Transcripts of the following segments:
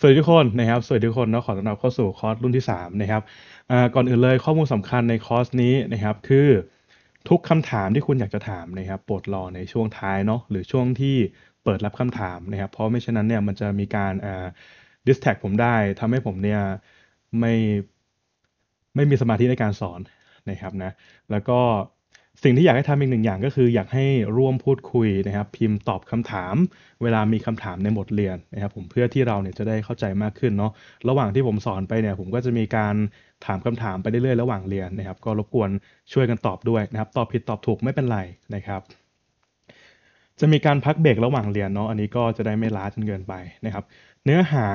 สวัสดีทุกคนนะครับสวัสดีทุกคนนะขอต้อนรับเข้าสู่คอร์สรุ่นที่3นะครับก่อนอื่นเลยข้อมูลสำคัญในคอร์สนี้นะครับ คือทุกคำถามที่คุณอยากจะถามนะครับโปรดรอในช่วงท้ายเนาะหรือช่วงที่เปิดรับคำถามนะครับเพราะไม่เช่นนั้นเนี่ยมันจะมีการดิสแท็กผมได้ ทำให้ผมเนี่ยไม่ ไม่มีสมาธิในการสอนนะครับนะแล้วก็สิ่งที่อยากให้ทำอีกหนึ่งอย่างก็คืออยากให้ร่วมพูดคุยนะครับพิมพ์ตอบคำถามเวลามีคำถามในบทเรียนนะครับผมเพื่อที่เราเนี่ยจะได้เข้าใจมากขึ้นเนาะระหว่างที่ผมสอนไปเนี่ยผมก็จะมีการถามคำถามไปเรื่อยๆระหว่างเรียนนะครับ ก็รบกวนช่วยกันตอบด้วยนะครับ ตอบผิดตอบถูกไม่เป็นไรนะครับ จะมีการพักเบรกระหว่างเรียนเนาะอันนี้ก็จะได้ไม่ล้าจนเกินไปนะครับ เนื้อหา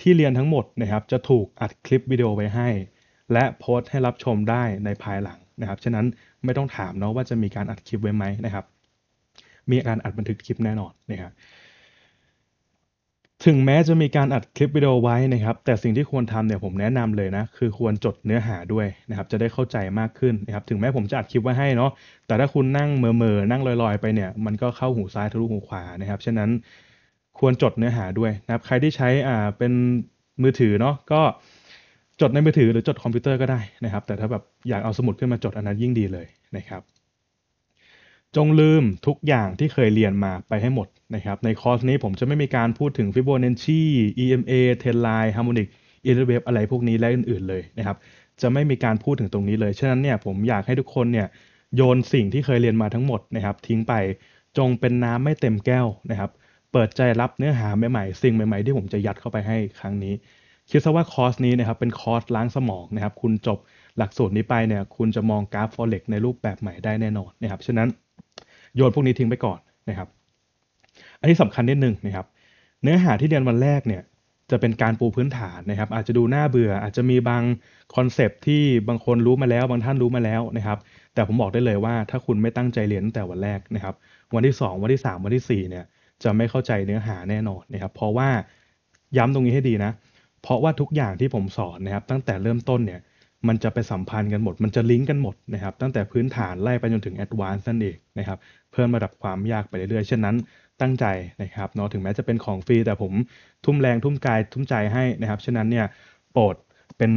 ที่เรียนทั้งหมดนะครับจะถูกอัดคลิปวิดีโอไว้ให้ และโพสต์ให้รับชมได้ในภายหลังนะครับ ฉะนั้นไม่ต้องถามเนาะว่าจะมีการอัดคลิปไว้ไหมนะครับ มีการอัดบันทึกคลิปแน่นอนนะครับถึงแม้จะมีการอัดคลิปวิดีโอไว้นะครับ แต่สิ่งที่ควรทำเนี่ยผมแนะนำเลยนะคือควรจดเนื้อหาด้วยนะครับ จะได้เข้าใจมากขึ้นนะครับ ถึงแม้ผมจะอัดคลิปไว้ให้เนาะ แต่ถ้าคุณนั่งเมอเนั่งลอยๆไปเนี่ย มันก็เข้าหูซ้ายทะลุหูขวานะครับ ฉะนั้นควรจดเนื้อหาด้วยนะครับ ใครที่ใช้อ่าเป็นมือถือเนาะก็จดในมือถือหรือจดคอมพิวเตอร์ก็ได้นะครับ แต่ถ้าแบบอยากเอาสมุดขึ้นมาจดอันนั้นยิ่งดีเลยนะครับ จงลืมทุกอย่างที่เคยเรียนมาไปให้หมดนะครับ ในคอร์สนี้ผมจะไม่มีการพูดถึง f i b o n a ช c i EMA t e ฮ l i n e Harmonic ทอ e w a v e อะไรพวกนี้และอื่นๆเลยนะครับ จะไม่มีการพูดถึงตรงนี้เลย ฉะนั้นเนี่ยผมอยากให้ทุกคนเนี่ยโยนสิ่งที่เคยเรียนมาทั้งหมดนะครับ ทิ้งไปจงเป็นน้ำไม่เต็มแก้วนะครับ เปิดใจรับเนื้อหาใหม่ๆสิ่งใหม่ๆที่ผมจะยัดเข้าไปให้ครั้งนี้คิดซะว่าคอร์สนี้นะครับเป็นคอร์สล้างสมองนะครับคุณจบหลักสูตรนี้ไปเนี่ยคุณจะมองกราฟฟ f เร็กในรูปแบบใหม่ได้แน่นอนนะครับฉะนั้นโยนพวกนี้ทิ้งไปก่อนนะครับ อันนี้สำคัญนิดนึงนะครับ เนื้อหาที่เรียนวันแรกเนี่ย จะเป็นการปูพื้นฐานนะครับ อาจจะดูน่าเบื่ออาจจะมีบางคอนเซปที่บางคนรู้มาแล้วบางท่านรู้มาแล้วนะครับ แต่ผมบอกได้เลยว่า ถ้าคุณไม่ตั้งใจเรียนตั้งแต่วันแรกนะครับ วันที่ 2 วันที่ 3 วันที่ 4 เนี่ย จะไม่เข้าใจเนื้อหาแน่นอนนะครับเพราะว่าย้ำตรงนี้ให้ดีนะเพราะว่าทุกอย่างที่ผมสอนนะครับตั้งแต่เริ่มต้นเนี่ย มันจะไปสัมพันธ์กันหมด มันจะลิงก์กันหมดนะครับตั้งแต่พื้นฐาน ไล่ไปจนถึงแอดวานซ์นั่นเองนะครับเพิ่มระดับความยากไปเรื่อยๆ ฉะนั้นตั้งใจนะครับเนาะถึงแม้จะเป็นของฟรี แต่ผมทุ่มแรงทุ่มกายทุ่มใจให้นะครับฉะนั้นเนี่ยโปรดเป็น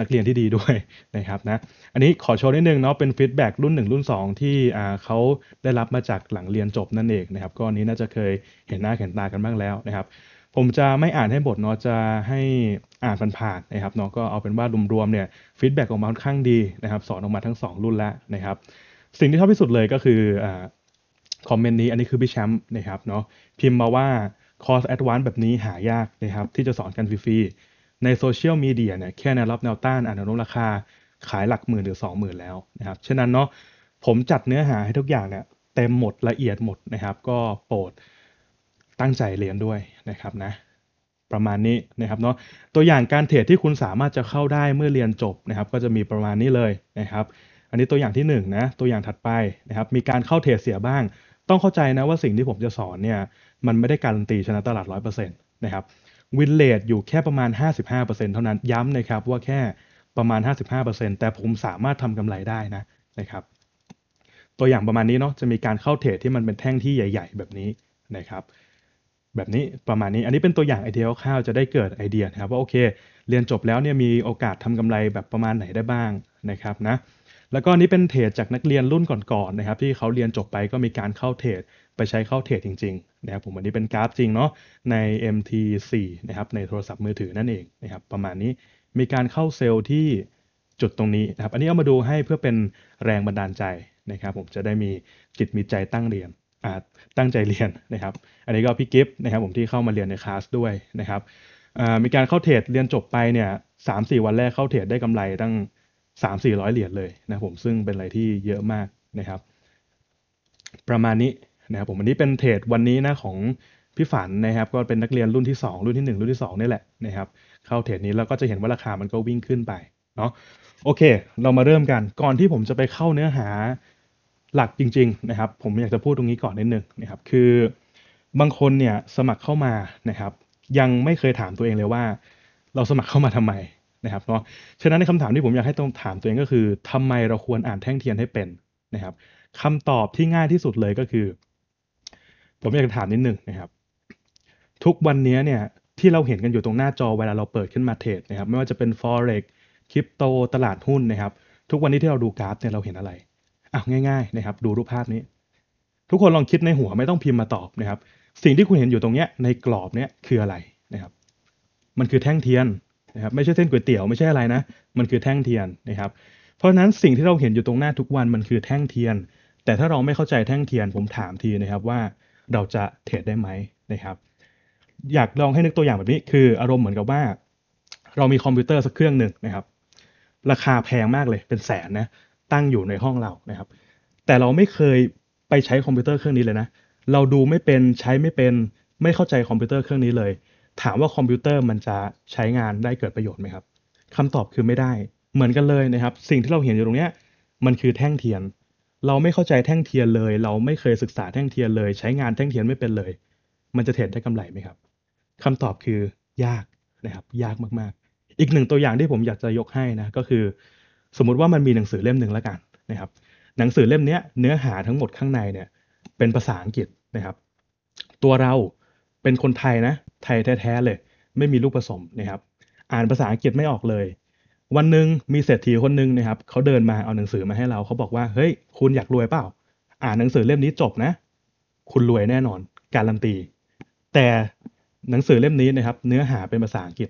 นักเรียนที่ดีด้วยนะครับนะอันนี้ขอโชว์นิดนึงเนาะเป็นฟีดแบ็กรุ่น 1 รุ่น 2 ที่อ่าเขาได้รับมาจากหลังเรียนจบนั่นเองนะครับก็อันนี้น่าจะเคยเห็นหน้าเห็นตากันบ้างแล้วนะครับผมจะไม่อ่านให้บทเนาะจะให้อ่านผ่านๆนะครับเนาะก็เอาเป็นว่ารวมๆเนี่ยฟีดแบ็กออกมาค่อนข้างดีนะครับสอนออกมาทั้ง2 รุ่นแล้วนะครับ สิ่งที่ชอบที่สุดเลยก็คือคอมเมนต์นี้อันนี้คือพี่แชมป์นะครับเนาะพิมพ์มาว่า คอร์สแอดวานซ์แบบนี้หายากนะครับที่จะสอนกันฟรีๆในโซเชียลมีเดียเนี่ยแค่แนวรับแนวต้านอ่านแนวโนราคาขายหลักหมื่นหรือ20,000แล้วนะครับฉะนั้นเนาะผมจัดเนื้อหาให้ทุกอย่างเนี่ยเต็มหมดละเอียดหมดนะครับ ก็โปรดตั้งใจเรียนด้วยนะครับนะประมาณนี้นะครับเนาะตัวอย่างการเทรดที่คุณสามารถจะเข้าได้เมื่อเรียนจบนะครับ ก็จะมีประมาณนี้เลยนะครับ อันนี้ตัวอย่างที่ 1นนะตัวอย่างถัดไปนะครับ มีการเข้าเทรดเสียบ้าง ต้องเข้าใจนะว่าสิ่งที่ผมจะสอนเนี่ย มันไม่ได้การันตีชนะตลาด100%นะครับวินเลดอยู่แค่ประมาณ55%เท่านั้นย้ำนะครับว่าแค่ประมาณ 55%แต่ผมสามารถทำกำไรได้นะนะครับ ตัวอย่างประมาณนี้เนาะจะมีการเข้าเทรดที่มันเป็นแท่งที่ใหญ่ ๆ แบบนี้นะครับแบบนี้ประมาณนี้อันนี้เป็นตัวอย่างไอเดียคร่าวๆจะได้เกิดไอเดียนะครับว่าโอเค เรียนจบแล้วเนี่ยมีโอกาสทำกำไรแบบประมาณไหนได้บ้างนะครับนะแล้วก็นี้เป็นเทรดจากนักเรียนรุ่นก่อนๆนะครับที่เขาเรียนจบไปก็มีการเข้าเทรดไปใช้เข้าเทรดจริงๆนะครับผมวันนี้เป็นกราฟจริงเนาะใน MT4 นะครับในโทรศัพท์มือถือนั่นเองนะครับประมาณนี้มีการเข้าเซลล์ที่จุดตรงนี้นะครับอันนี้ เอามาดูให้เพื่อเป็นแรงบันดาลใจนะครับผมจะได้มีจิตมีใจตั้งเรียนตั้งใจเรียนนะครับ อันนี้ก็พี่กิฟต์นะครับ ผมที่เข้ามาเรียนในคลาสด้วยนะครับ มีการเข้าเทรดเรียนจบไปเนี่ยสามสี่วันแรกเข้าเทรดได้กำไรตั้งสามสี่ร้อยเหรียญเลยนะผมซึ่งเป็นอะไรที่เยอะมากนะครับ ประมาณนี้นะครับผมอันนี้เป็นเทรดวันนี้นะของพี่ฝันนะครับ ก็เป็นนักเรียนรุ่นที่ 2 รุ่นที่ 1 รุ่นที่ 2 นี่แหละนะครับเข้าเทรดนี้แล้วก็จะเห็นว่าราคามันก็วิ่งขึ้นไปเนาะโอเค เรามาเริ่มกันก่อนที่ผมจะไปเข้าเนื้อหาหลักจริงๆนะครับผมอยากจะพูดตรงนี้ก่อนนิดนึงนะครับคือบางคนเนี่ยสมัครเข้ามานะครับ ยังไม่เคยถามตัวเองเลยว่าเราสมัครเข้ามาทำไมนะครับเนาะฉะนั้นในคำถามที่ผมอยากให้ต้องถามตัวเองก็คือ ทำไมเราควรอ่านแท่งเทียนให้เป็นนะครับคำตอบที่ง่ายที่สุดเลยก็คือ ผมอยากจะถามนิดนึงนะครับ ทุกวันนี้เนี่ยที่เราเห็นกันอยู่ตรงหน้าจอเวลาเราเปิดขึ้นมาเทรดนะครับไม่ว่าจะเป็น forex คริปโตตลาดหุ้นนะครับทุกวันนี้ที่เราดูกราฟเนี่ยเราเห็นอะไรออาง่ายๆนะครับ ดูรูปภาพนี้ ทุกคนลองคิดในหัวไม่ต้องพิมพ์มาตอบนะครับ สิ่งที่คุณเห็นอยู่ตรงเนี้ยในกรอบเนี้ยคืออะไรนะครับ มันคือแท่งเทียนนะครับ ไม่ใช่เส้นก๋วยเตี๋ยวไม่ใช่อะไรนะมันคือแท่งเทียนนะครับ เพราะฉะนั้นสิ่งที่เราเห็นอยู่ตรงหน้าทุกวันมันคือแท่งเทียน แต่ถ้าเราไม่เข้าใจแท่งเทียนผมถามทีนะครับว่าเราจะเทรดได้ไหมนะครับ อยากลองให้นึกตัวอย่างแบบนี้ คืออารมณ์เหมือนกับว่าเรามีคอมพิวเตอร์สักเครื่องหนึ่งนะครับ ราคาแพงมากเลย เป็นแสนนะตั้งอยู่ในห้องเรา นะครับ แต่เราไม่เคยไปใช้คอมพิวเตอร์เครื่องนี้เลยนะ เราดูไม่เป็น ใช้ไม่เป็น ไม่เข้าใจคอมพิวเตอร์เครื่องนี้เลย ถามว่าคอมพิวเตอร์มันจะใช้งานได้เกิดประโยชน์ไหมครับ คำตอบคือไม่ได้ เหมือนกันเลยนะครับ สิ่งที่เราเห็นอยู่ตรงเนี้ยมันคือแท่งเทียน เราไม่เข้าใจแท่งเทียนเลย เราไม่เคยศึกษาแท่งเทียนเลย ใช้งานแท่งเทียนไม่เป็นเลย มันจะเทรดได้กำไรไหมครับ คำตอบคือยากนะครับ ยากมากๆ อีกหนึ่งตัวอย่างที่ผมอยากจะยกให้นะ ก็คือสมมุติว่ามันมีหนังสือเล่มหนึ่งแล้วกันนะครับ หนังสือเล่มนี้เนื้อหาทั้งหมดข้างในเนี่ย เป็นภาษาอังกฤษนะครับ ตัวเราเป็นคนไทยนะ ไทยแท้ๆเลย ไม่มีลูกผสมนะครับ อ่านภาษาอังกฤษไม่ออกเลย วันหนึ่งมีเศรษฐีคนหนึ่งนะครับเขาเดินมาเอาหนังสือมาให้เรา เขาบอกว่าเฮ้ยคุณอยากรวยเปล่า อ่านหนังสือเล่มนี้จบนะ คุณรวยแน่นอน การันตี แต่หนังสือเล่มนี้นะครับ เนื้อหาเป็นภาษาอังกฤษ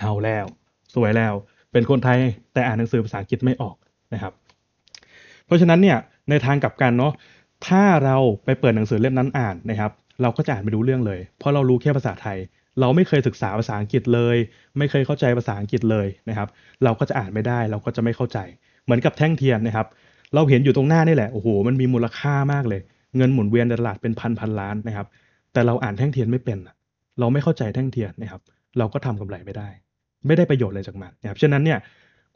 เอาแล้ว สวยแล้วเป็นคนไทยแต่อ่านหนังสือภาษาอังกฤษไม่ออกนะครับ เพราะฉะนั้นเนี่ยในทางกลับกันเนาะถ้าเราไปเปิดหนังสือเล่มนั้นอ่านนะครับ เราก็จะอ่านไม่รู้เรื่องเลย เพราะเรารู้แค่ภาษาไทย เราไม่เคยศึกษาภาษาอังกฤษเลย ไม่เคยเข้าใจภาษาอังกฤษเลยนะครับ เราก็จะอ่านไม่ได้เราก็จะไม่เข้าใจเหมือนกับแท่งเทียนนะครับ เราเห็นอยู่ตรงหน้านี่แหละโอ้โหมันมีมูลค่ามากเลย เงินหมุนเวียนในตลาดเป็นพันพันล้านนะครับ แต่เราอ่านแท่งเทียนไม่เป็นเราไม่เข้าใจแท่งเทียนนะครับ เราก็ทำกำไรไม่ได้ไม่ได้ประโยชน์เลยจากมันนะครับฉะนั้นเนี่ย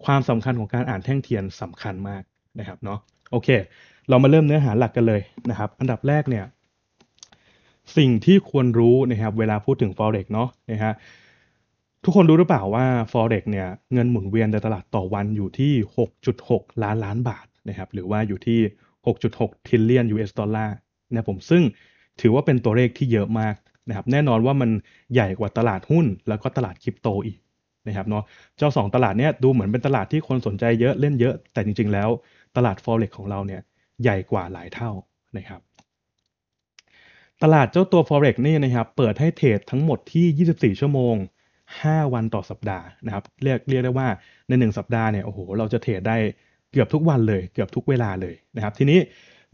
ความสำคัญของการอ่านแท่งเทียนสำคัญมากนะครับเนาะโอเค เรามาเริ่มเนื้อหาหลักกันเลยนะครับอันดับแรกเนี่ยสิ่งที่ควรรู้นะครับเวลาพูดถึง forex เนาะนะฮะทุกคนรู้หรือเปล่าว่า forex เนี่ยเงินหมุนเวียนในตลาดต่อวันอยู่ที่ 6.6 ล้านล้านบาทนะครับหรือว่าอยู่ที่ 6.6 trillion US ดอลลาร์นะผมซึ่งถือว่าเป็นตัวเลขที่เยอะมากนะครับแน่นอนว่ามันใหญ่กว่าตลาดหุ้น แล้วก็ตลาดคริปโตอีกนะครับเนาะเจ้า 2 ตลาดเนี้ยดูเหมือนเป็นตลาดที่คนสนใจเยอะเล่นเยอะแต่จริง ๆ แล้ว ตลาด forex ของเราเนี่ยใหญ่กว่าหลายเท่านะครับ ตลาดเจ้าตัว forex นี่นะครับ เปิดให้เทรดทั้งหมดที่ 24 ชั่วโมง 5 วันต่อสัปดาห์นะครับ เรียกเรียกได้ว่าใน 1 สัปดาห์เนี่ยโอ้โหเราจะเทรดได้เกือบทุกวันเลย เกือบทุกเวลาเลยนะครับ ทีนี้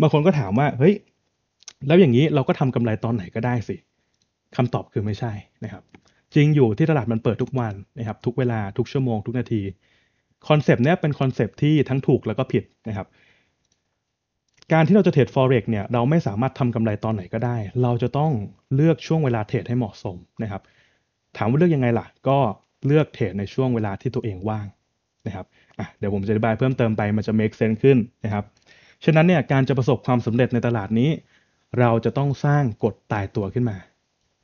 บางคนก็ถามว่า เฮ้ย แล้วอย่างนี้เราก็ทำกำไรตอนไหนก็ได้สิ คำตอบคือไม่ใช่นะครับจริง อยู่ที่ตลาดมันเปิดทุกวันนะครับทุกเวลาทุกชั่วโมงทุกนาทีคอนเซปต์เนี้ยเป็นคอนเซปต์ที่ทั้งถูกแล้วก็ผิดนะครับ การที่เราจะเทรด forex เนี่ยเราไม่สามารถทำกำไรตอนไหนก็ได้ เราจะต้องเลือกช่วงเวลาเทรดให้เหมาะสมนะครับ ถามว่าเลือกยังไงล่ะก็เลือกเทรดในช่วงเวลาที่ตัวเองว่างนะครับอ่ะเดี๋ยวผมจะอธิบายเพิ่มเติมไปมันจะ make sense ขึ้นนะครับฉะนั้นเนี่ยการจะประสบความสำเร็จในตลาดนี้ เราจะต้องสร้างกฎตายตัวขึ้นมา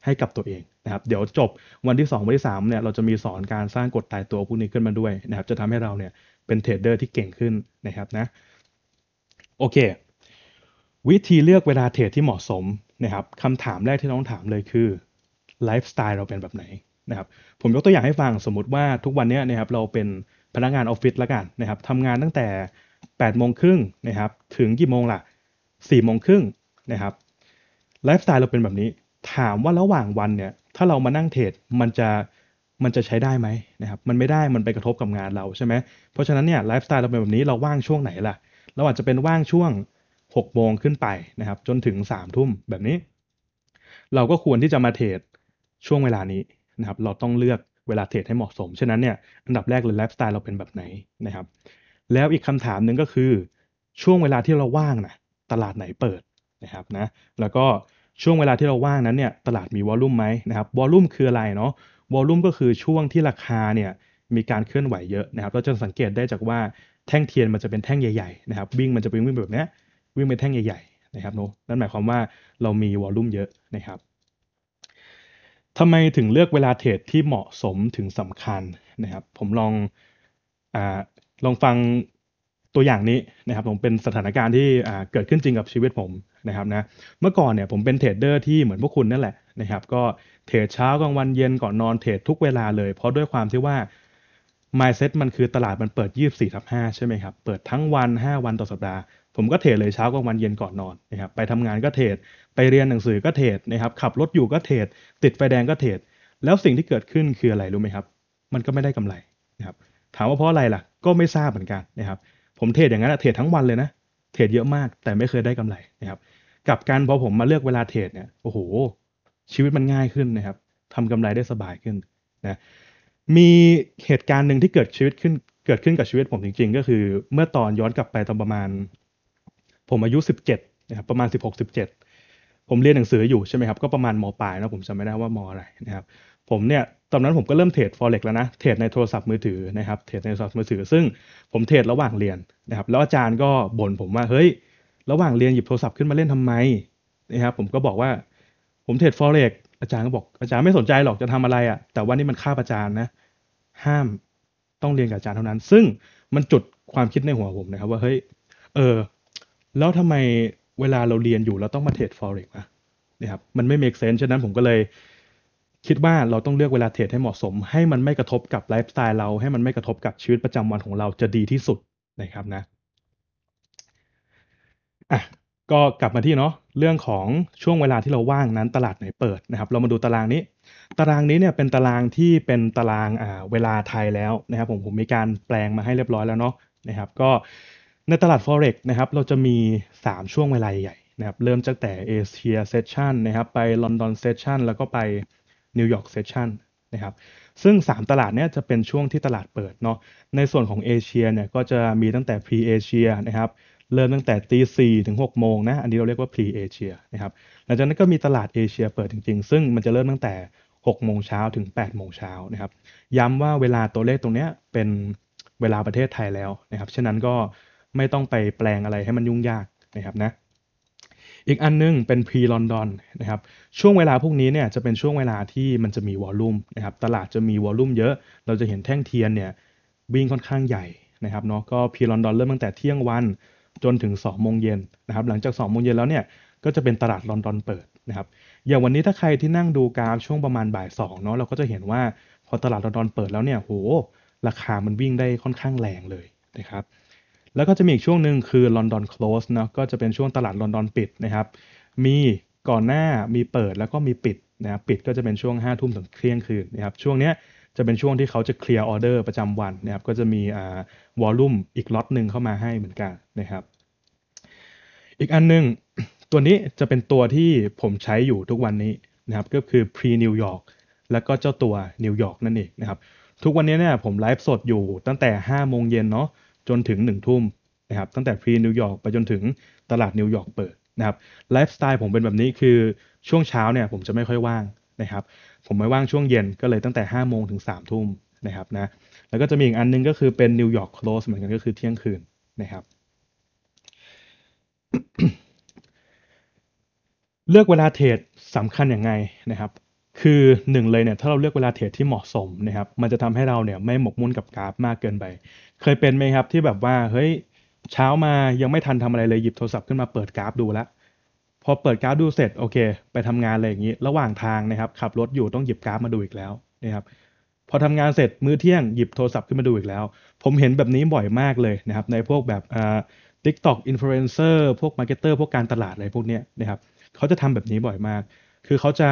ให้กับตัวเองะครับเดี๋ยวจบวันที่ 2 วันที่3เนี่ยเราจะมีสอนการสร้างกฎตายตัวพวกนี้ขึ้นมาด้วยนะครับจะทำให้เราเนี่ยเป็นเทรดเดอร์ที่เก่งขึ้นนะครับนะโอเค วิธีเลือกเวลาเทรดที่เหมาะสมนะครับคำถามแรกที่น้องถามเลยคือไลฟ์สไตล์เราเป็นแบบไหนนะครับ ผมยกตัวอย่างให้ฟังสมมติว่าทุกวันนี้นะครับเราเป็นพนักงานออฟฟิศละกันนะครับทำงานตั้งแต่8โมงครึ่งนะครับ ถึงกี่โมงล่ะ4โมงครึ่งนะครับไลฟ์สไตล์เราเป็นแบบนี้ถามว่าระหว่างวันเนี่ยถ้าเรามานั่งเทรดมันจะมันจะใช้ได้ไหมนะครับมันไม่ได้มันไปกระทบกับงานเราใช่ไหมเพราะฉะนั้นเนี่ยไลฟ์สไตล์เราเป็นแบบนี้เราว่างช่วงไหนล่ะเราอาจจะเป็นว่างช่วง6โมงขึ้นไปนะครับ จนถึง3ามทุ่มแบบนี้ เราก็ควรที่จะมาเทรดช่วงเวลานี้นะครับ เราต้องเลือกเวลาเทรดให้เหมาะสม ฉะนั้นเนี่ยอันดับแรกเลยไลฟ์สไตล์เราเป็นแบบไหนนะครับ แล้วอีกคำถามหนึ่งก็คือช่วงเวลาที่เราว่างนะตลาดไหนเปิดนะครับนะแล้วก็ช่วงเวลาที่เราว่างนั้นเนี่ยตลาดมีวอลลุ่มไหมนะครับวอลลุ่มคืออะไรเนาะวอลลุ่มก็คือช่วงที่ราคาเนี่ยมีการเคลื่อนไหวเยอะนะครับเราจะสังเกตได้จากว่าแท่งเทียนมันจะเป็นแท่งใหญ่ๆนะครับวิ่งมันจะเปวิ่งแบบนี้วิ่งเป็นแท่งใหญ่ๆนะครับเนาะนั่นหมายความว่าเรามีวอลลุ่มเยอะนะครับทำไมถึงเลือกเวลาเทรดที่เหมาะสมถึงสำคัญนะครับผมลองอลองฟังตัวอย่างนี้นะครับ ผมเป็นสถานการณ์ที่เกิดขึ้นจริงกับชีวิตผมนะครับนะเมื่อก่อนเนี่ยผมเป็นเทรดเดอร์ที่เหมือนพวกคุณนั่นแหละนะครับ ก็เทรดเช้ากลางวันเย็นก่อนนอน เทรดทุกเวลาเลย เพราะด้วยความที่ว่า mindset มันคือตลาดมันเปิด 24ทับ5ใช่ไหมครับ เปิดทั้งวัน 5 วันต่อสัปดาห์ ผมก็เทรดเลยเช้ากลางวันเย็นก่อนนอนนะครับไปทำงานก็เทรดไปเรียนหนังสือก็เทรดนะครับ ขับรถอยู่ก็เทรดติดไฟแดงก็เทรดแล้วสิ่งที่เกิดขึ้นคืออะไรรู้ไหมครับ มันก็ไม่ได้กำไรนะครับถามว่าเพราะอะไรล่ะก็ไม่ทราบเหมือนกันนะครับผมเทรดอย่างนั้นเทรดทั้งวันเลยนะ เทรดเยอะมาก แต่ไม่เคยได้กำไรนะครับกับการพอผมมาเลือกเวลาเทรดเนี่ยโอ้โหชีวิตมันง่ายขึ้นนะครับ ทำกำไรได้สบายขึ้นนะมีเหตุการณ์หนึ่งที่เกิดชีวิตขึ้นเกิดขึ้นกับชีวิตผมจริง ๆ ก็คือ เมื่อตอนย้อนกลับไปตอนประมาณ ผมอายุ 17นะครับประมาณ 16 17 ผมเรียนหนังสืออยู่ใช่ไหมครับก็ประมาณมปลายนะผมจำไม่ได้ว่ามออะไรนะครับผมเนี่ยตอนนั้นผมก็เริ่มเทรด forex แล้วนะเทรดในโทรศัพท์มือถือนะครับเทรดในโทรศัพท์มือถือซึ่งผมเทรดระหว่างเรียนนะครับแล้วอาจารย์ก็บ่นผมว่าเฮ้ยระหว่างเรียนหยิบโทรศัพท์ขึ้นมาเล่นทำไมนะครับผมก็บอกว่า ผมเทรด forex อาจารย์ก็บอกอาจารย์ไม่สนใจหรอกจะทำอะไรอะ่ะแต่ว่านี่มันค่าอาจารย์นะห้ามต้องเรียนกับอาจารย์เท่านั้น ซึ่งมันจุดความคิดในหัวผมนะครับว่าเฮ้ยเออแล้วทำไมเวลาเราเรียนอยู่เราต้องมาเทรด forex ะนะครับมันไม่ make sense ฉะนั้นผมก็เลยคิดว่าเราต้องเลือกเวลาเทรดให้เหมาะสม ให้มันไม่กระทบกับไลฟ์สไตล์เรา ให้มันไม่กระทบกับชีวิตประจำวันของเราจะดีที่สุดนะครับนะ อ่ะ ก็กลับมาที่เนาะ เรื่องของช่วงเวลาที่เราว่างนั้นตลาดไหนเปิดนะครับ เรามาดูตารางนี้ ตารางนี้เนี่ยเป็นตารางที่เป็นตารางอ่าเวลาไทยแล้วนะครับผม ผมมีการแปลงมาให้เรียบร้อยแล้วเนาะนะครับ ก็ในตลาด forex นะครับ เราจะมี 3 ช่วงเวลาใหญ่นะครับ เริ่มจากแต่เอเชียเซสชันนะครับ ไปลอนดอนเซสชันแล้วก็ไปนิวยอร์กเซสชันนะครับซึ่ง 3 ตลาดเนี้ยจะเป็นช่วงที่ตลาดเปิดเนาะในส่วนของเอเชียเนี่ยก็จะมีตั้งแต่ pre เอเชียนะครับเริ่มตั้งแต่ตีสี่ถึงหกโมงนะอันนี้เราเรียกว่า pre เอเชียนะครับหลังจากนั้นก็มีตลาดเอเชีย เปิดจริงๆ ซึ่งมันจะเริ่มตั้งแต่ 6 โมงเช้าถึง 8 โมงเช้านะครับย้ำว่าเวลาตัวเลขตรงเนี้ยเป็นเวลาประเทศไทยแล้วนะครับฉะนั้นก็ไม่ต้องไปแปลงอะไรให้มันยุ่งยากนะครับนะอีกอันนึงเป็นพรีลอนดอนนะครับช่วงเวลาพวกนี้เนี่ยจะเป็นช่วงเวลาที่มันจะมีวอลลุ่มนะครับตลาดจะมีวอลลุ่มเยอะ เราจะเห็นแท่งเทียนเนี่ยวิ่งค่อนข้างใหญ่นะครับเนาะก็พรีลอนดอนเริ่มตั้งแต่เที่ยงวันจนถึง2โมงเย็นนะครับหลังจาก2โมงเย็นแล้วเนี่ยก็จะเป็นตลาดลอนดอนเปิดนะครับอย่างวันนี้ถ้าใครที่นั่งดูกราฟช่วงประมาณบ่าย2เนาะเราก็จะเห็นว่าพอตลาดลอนดอนเปิดแล้วเนี่ยโหราคามันวิ่งได้ค่อนข้างแรงเลยนะครับแล้วก็จะมีอีกช่วงหนึ่งคือ London Close เนาะก็จะเป็นช่วงตลาดลอนดอนปิดนะครับ มีก่อนหน้ามีเปิดแล้วก็มีปิดนะปิดก็จะเป็นช่วง5้าทุ่มถึงเที่ยงคืนนะครับช่วงเนี้ยจะเป็นช่วงที่เขาจะเคลียร์ออเดอร์ประจำวันนะครับก็จะมีอ่าวอลลุ่มอีก ล็อตหนึ่งเข้ามาให้เหมือนกันนะครับอีกอันนึง ตัวนี้จะเป็นตัวที่ผมใช้อยู่ทุกวันนี้นะครับก็คือ pre New York แล้วก็เจ้าตัวนิวยอร์กนั่นเองนะครับทุกวันนี้เนี่ยผมไลฟ์สดอยู่ตั้งแต่5โมงเย็นเนาะจนถึง1ทุ่มนะครับตั้งแต่ฟรีนิวยอร์กไปจนถึงตลาดนิวยอร์กเปิดนะครับไลฟ์สไตล์ผมเป็นแบบนี้คือช่วงเช้าเนี่ยผมจะไม่ค่อยว่างนะครับผมไม่ว่างช่วงเย็นก็เลยตั้งแต่ 5 โมงถึง 3 ทุ่มนะครับนะแล้วก็จะมีอีกอันนึงก็คือเป็นนิวยอร์กโคลสเหมือนกันก็คือเที่ยงคืนนะครับ เลือกเวลาเทรดสำคัญอย่างไงนะครับคือหนึ่งเลยเนี่ยถ้าเราเลือกเวลาเทรดที่เหมาะสมนะครับมันจะทำให้เราเนี่ยไม่หมกมุ่นกับกราฟมากเกินไปเคยเป็นไหมครับที่แบบว่าเฮ้ยเช้ามายังไม่ทันทำอะไรเลยหยิบโทรศัพท์ขึ้นมาเปิดกราฟดูละพอเปิดกราฟดูเสร็จโอเค ไปทำงานอะไรอย่างนี้ระหว่างทางนะครับขับรถอยู่ต้องหยิบกราฟมาดูอีกแล้วนะครับพอทำงานเสร็จมื้อเที่ยงหยิบโทรศัพท์ขึ้นมาดูอีกแล้ว ผมเห็นแบบนี้บ่อยมากเลยนะครับในพวกแบบอ่าทิกตอกอินฟลูเอนเซอร์พวกมาร์เก็ตเตอร์พวกการตลาดอะไรพวกเนี้ยนะครับเขาจะทำแบบนี้บ่อยมาก คือเขาจะ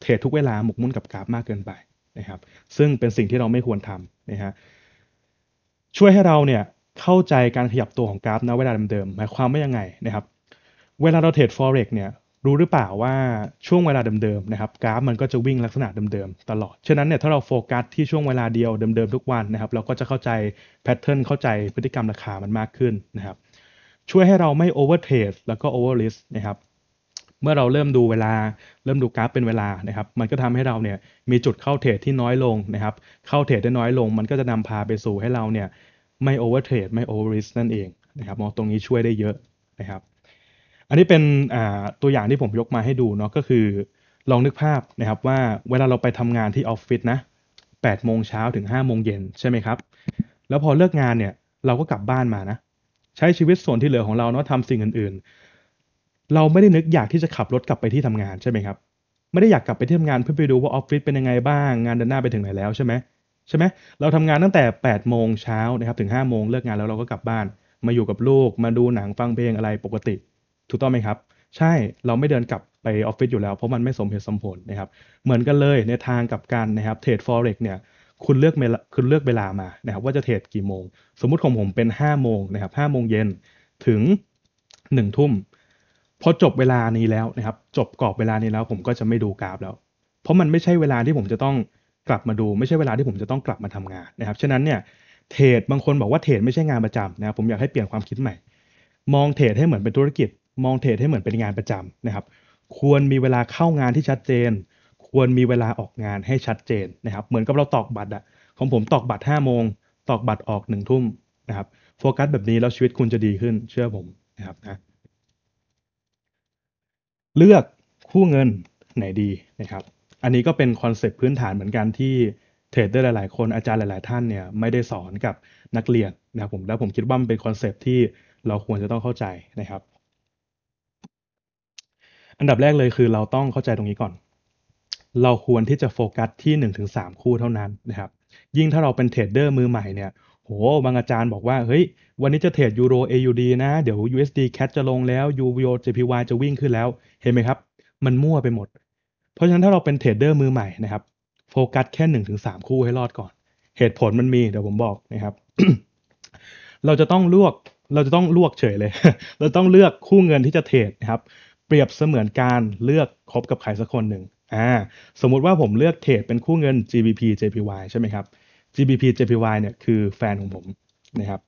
เทรดทุกเวลาหมกมุ่นกับกราฟมากเกินไปนะครับ ซึ่งเป็นสิ่งที่เราไม่ควรทำนะฮะช่วยให้เราเนี่ยเข้าใจการขยับตัวของกราฟนะเวลาเดิมๆหมายความว่ายังไงนะครับ เวลาเราเทรด forex เนี่ยรู้หรือเปล่าว่าช่วงเวลาเดิมๆนะครับกราฟ มันก็จะวิ่งลักษณะเดิมๆตลอดฉะนั้นเนี่ยถ้าเราโฟกัสที่ช่วงเวลาเดียวเดิมๆทุกวันนะครับเราก็จะเข้าใจแพทเทิร์นเข้าใจพฤติกรรมราคามันมากขึ้นนะครับ ช่วยให้เราไม่โอเวอร์เทรดแล้วก็โอเวอร์ลิสนะครับมื่อเราเริ่มดูเวลาเริ่มดูกราฟเป็นเวลานะครับมันก็ทำให้เราเนี่ยมีจุดเข้าเทรดที่น้อยลงนะครับเข้าเทรดได้น้อยลงมันก็จะนำพาไปสู่ให้เราเนี่ยไม่โอเวอร์เทรดไม่โอเวอร์ริสนั่นเองนะครับมองตรงนี้ช่วยได้เยอะนะครับอันนี้เป็นตัวอย่างที่ผมยกมาให้ดูเนาะก็คือ ลองนึกภาพนะครับว่าเวลาเราไปทำงานที่ออฟฟิศนะ8โมงเช้าถึง 5 โมงเย็นใช่ไหมครับแล้วพอเลิกงานเนี่ยเราก็กลับบ้านมานะใช้ชีวิตส่วนที่เหลือของเราเนาะทำสิ่งอื่นเราไม่ได้นึกอยากที่จะขับรถกลับไปที่ทำงานใช่ไหมครับ ไม่ได้อยากกลับไปที่ทำงานเพื่อไปดูว่าออฟฟิศเป็นยังไงบ้าง งานเดินหน้าไปถึงไหนแล้วใช่ไหมใช่ไหมเราทำงานตั้งแต่8ปดโมงเช้านะครับถึง5้าโมงเลิกงานแล้วเราก็กลับบ้าน มาอยู่กับลูก มาดูหนังฟังเพลงอะไรปกติ ถูกต้องไหมครับ ใช่เราไม่เดินกลับไปออฟฟิศอยู่แล้วเพราะมันไม่สมเหตุสมผลนะครับเหมือนกันเลยในทางกับการนะครับเทรดฟอเร็กเนี่ยคุณเลือกคุณเลือกเวลามานะครับว่าจะเทรดกี่โมง สมมุติของผมเป็น5้าโมงนะครับห้าโมงเย็นถึง1นึ่ทุ่มพอจบเวลานี้แล้วนะครับ จบกรอบเวลานี้แล้วผมก็จะไม่ดูกราฟแล้ว เพราะมันไม่ใช่เวลาที่ผมจะต้องกลับมาดู ไม่ใช่เวลาที่ผมจะต้องกลับมาทำงานนะครับ ฉะนั้นเนี่ย เทรด บางคนบอกว่าเทรดไม่ใช่งานประจำนะครับผมอยากให้เปลี่ยนความคิดใหม่ มองเทรดให้เหมือนเป็นธุรกิจ มองเทรดให้เหมือนเป็นงานประจำนะครับ ควรมีเวลาเข้างานที่ชัดเจน ควรมีเวลาออกงานให้ชัดเจนนะครับ เหมือนกับเราตอกบัตรอะของผมตอกบัตร5้าโมง ตอกบัตรออกหนึ่งทุ่มนะครับ โฟกัสแบบนี้แล้วชีวิตคุณจะดีขึ้น เชื่อผมนะครับนะเลือกคู่เงินไหนดีนะครับ อันนี้ก็เป็นคอนเซปต์พื้นฐานเหมือนกันที่ เทรดเดอร์หลายๆ คนอาจารย์หลายๆท่านเนี่ยไม่ได้สอนกับนักเรียนนะครับผมแล้วผมคิดว่ามันเป็นคอนเซปต์ที่เราควรจะต้องเข้าใจนะครับ อันดับแรกเลยคือเราต้องเข้าใจตรงนี้ก่อน เราควรที่จะโฟกัสที่ 1-3 คู่เท่านั้นนะครับ ยิ่งถ้าเราเป็นเทรดเดอร์มือใหม่เนี่ยโหบางอาจารย์บอกว่า เฮ้ย วันนี้จะเทรดยูโร AUD นะ เดี๋ยว USD CAD จะลงแล้ว UVO JPY จะวิ่งขึ้นแล้ว เห็นไหมครับ มันมั่วไปหมด เพราะฉะนั้นถ้าเราเป็นเทรดเดอร์มือใหม่นะครับ โฟกัสแค่ 1-3 คู่ให้รอดก่อน เหตุผลมันมี เดี๋ยวผมบอกนะครับ เราจะต้องลวก เราจะต้องลวกเฉยเลย เราต้องเลือกคู่เงินที่จะเทรดนะครับ เปรียบเสมือนการเลือกคบกับใครสักคนหนึ่งอ่า สมมุติว่าผมเลือกเทรดเป็นคู่เงิน GBP JPY ใช่ไหมครับ GBP JPY เนี่ยคือแฟนของผมนะครับ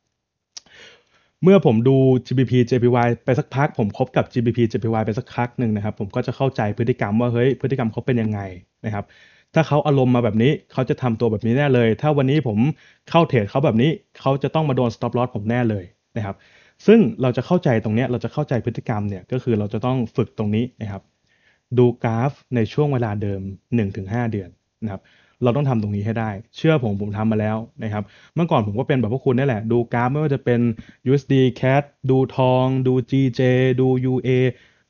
เมื่อผมดู GBP JPY ไปสักพัก ผมคบกับ GBP JPY ไปสักพักหนึ่งนะครับ ผมก็จะเข้าใจพฤติกรรมว่าเฮ้ยพฤติกรรมเขาเป็นยังไงนะครับ ถ้าเขาอารมณ์มาแบบนี้เขาจะทำตัวแบบนี้แน่เลยถ้าวันนี้ผมเข้าเทรดเขาแบบนี้ เขาจะต้องมาโดน stop loss ผมแน่เลยนะครับ ซึ่งเราจะเข้าใจตรงนี้เราจะเข้าใจพฤติกรรมเนี่ยก็คือเราจะต้องฝึกตรงนี้นะครับ ดูกราฟในช่วงเวลาเดิม 1-5 เดือนนะครับเราต้องทำตรงนี้ให้ได้ เชื่อผมผมทำมาแล้วนะครับ เมื่อก่อนผมก็เป็นแบบพวกคุณนี่แหละ ดูกราฟ ไม่ว่าจะเป็น USD CAD ดูทองดู GJ ดู UA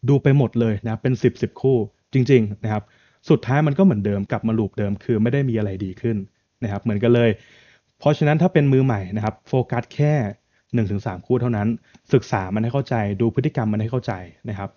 ดูไปหมดเลยนะเป็น 10บสคู่ จริงๆนะครับ สุดท้ายมันก็เหมือนเดิม กลับมาลูปเดิมคือไม่ได้มีอะไรดีขึ้นนะครับ เหมือนกันเลย เพราะฉะนั้นถ้าเป็นมือใหม่นะครับโฟกัสแค่ 1-3 คู่เท่านั้น ศึกษามันให้เข้าใจ ดูพฤติกรรมมันให้เข้าใจนะครับ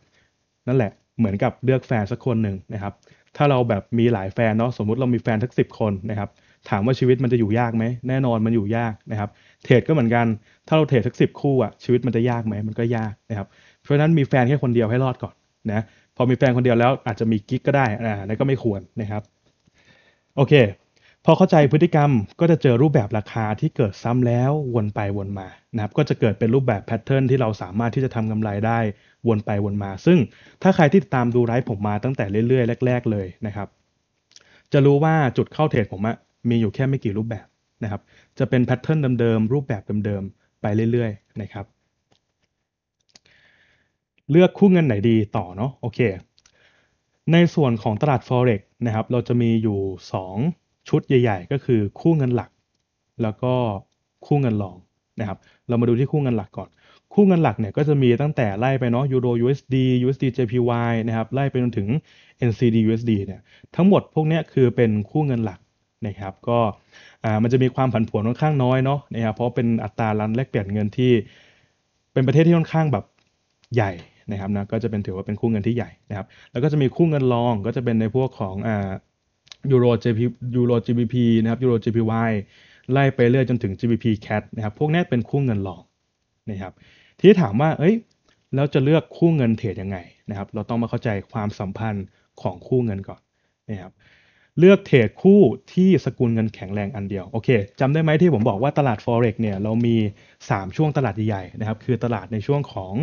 นั่นแหละเหมือนกับเลือกแฟนสักคนหนึ่งนะครับถ้าเราแบบมีหลายแฟนเนาะสมมุติเรามีแฟนทั้งสิบคนนะครับ ถามว่าชีวิตมันจะอยู่ยากไหมแน่นอนมันอยู่ยากนะครับเทรดก็เหมือนกันถ้าเราเทรดทักสิบคู่อะชีวิตมันจะยากไหมมันก็ยาก นะครับ เพราะฉะนั้นมีแฟนแค่คนเดียวให้รอดก่อนนะพอมีแฟนคนเดียวแล้วอาจจะมีกิ๊กก็ได้นะนั่นก็ไม่ควรนะครับ โอเคพอเข้าใจพฤติกรรมก็จะเจอรูปแบบราคาที่เกิดซ้ำแล้ววนไปวนมานะครับ ก็จะเกิดเป็นรูปแบบแพทเทิร์นที่เราสามารถที่จะทำกำไรได้วนไปวนมา ซึ่งถ้าใครที่ตามดูไลฟ์ผมมาตั้งแต่เรื่อยๆ แรก ๆเลยนะครับ จะรู้ว่าจุดเข้าเทรดผมมีอยู่แค่ไม่กี่รูปแบบนะครับ จะเป็นแพทเทิร์นเดิมๆรูปแบบเดิมๆไปเรื่อยๆนะครับ เลือกคู่เงินไหนดีต่อเนาะโอเค ในส่วนของตลาด Forex นะครับ เราจะมีอยู่ 2ชุดใหญ่ ๆก็คือคู่เงินหลักแล้วก็คู่เงินรองนะครับเรามาดูที่คู่เงินหลักก่อนคู่เงินหลักเนี่ยก็จะมีตั้งแต่ไล่ไปเนาะยูโร USD USD JPY นะครับไล่ไปจนถึง NCD USD เนี่ยทั้งหมดพวกนี้คือเป็นคู่เงินหลักนะครับก็มันจะมีความผันผวนค่อนข้างน้อยเนาะนะครับเพราะเป็นอัตราลันแลกเปลี่ยนเงินที่ เป็นประเทศที่ค่อนข้างแบบใหญ่นะครับนะก็จะเป็นถือว่าเป็นคู่เงินที่ใหญ่นะครับ แล้วก็จะมีคู่เงินรองก็จะเป็นในพวกของอ่ายูโร JP ยูโร GBP นะครับยูโร GPY ไล่ไปเรื่อยจนถึง GBP CAD นะครับพวกนี้เป็นคู่เงินหลอกนะครับที่ถามว่าเอ้ยแล้วจะเลือกคู่เงินเทรดยังไงนะครับเราต้องมาเข้าใจความสัมพันธ์ของคู่เงินก่อนนะครับเลือกเทรดคู่ที่สกุลเงินแข็งแรงอันเดียว โอเคจำได้ไหมที่ผมบอกว่าตลาด Forex เนี่ยเรามี 3 ช่วงตลาดใหญ่ๆนะครับคือตลาดในช่วงของ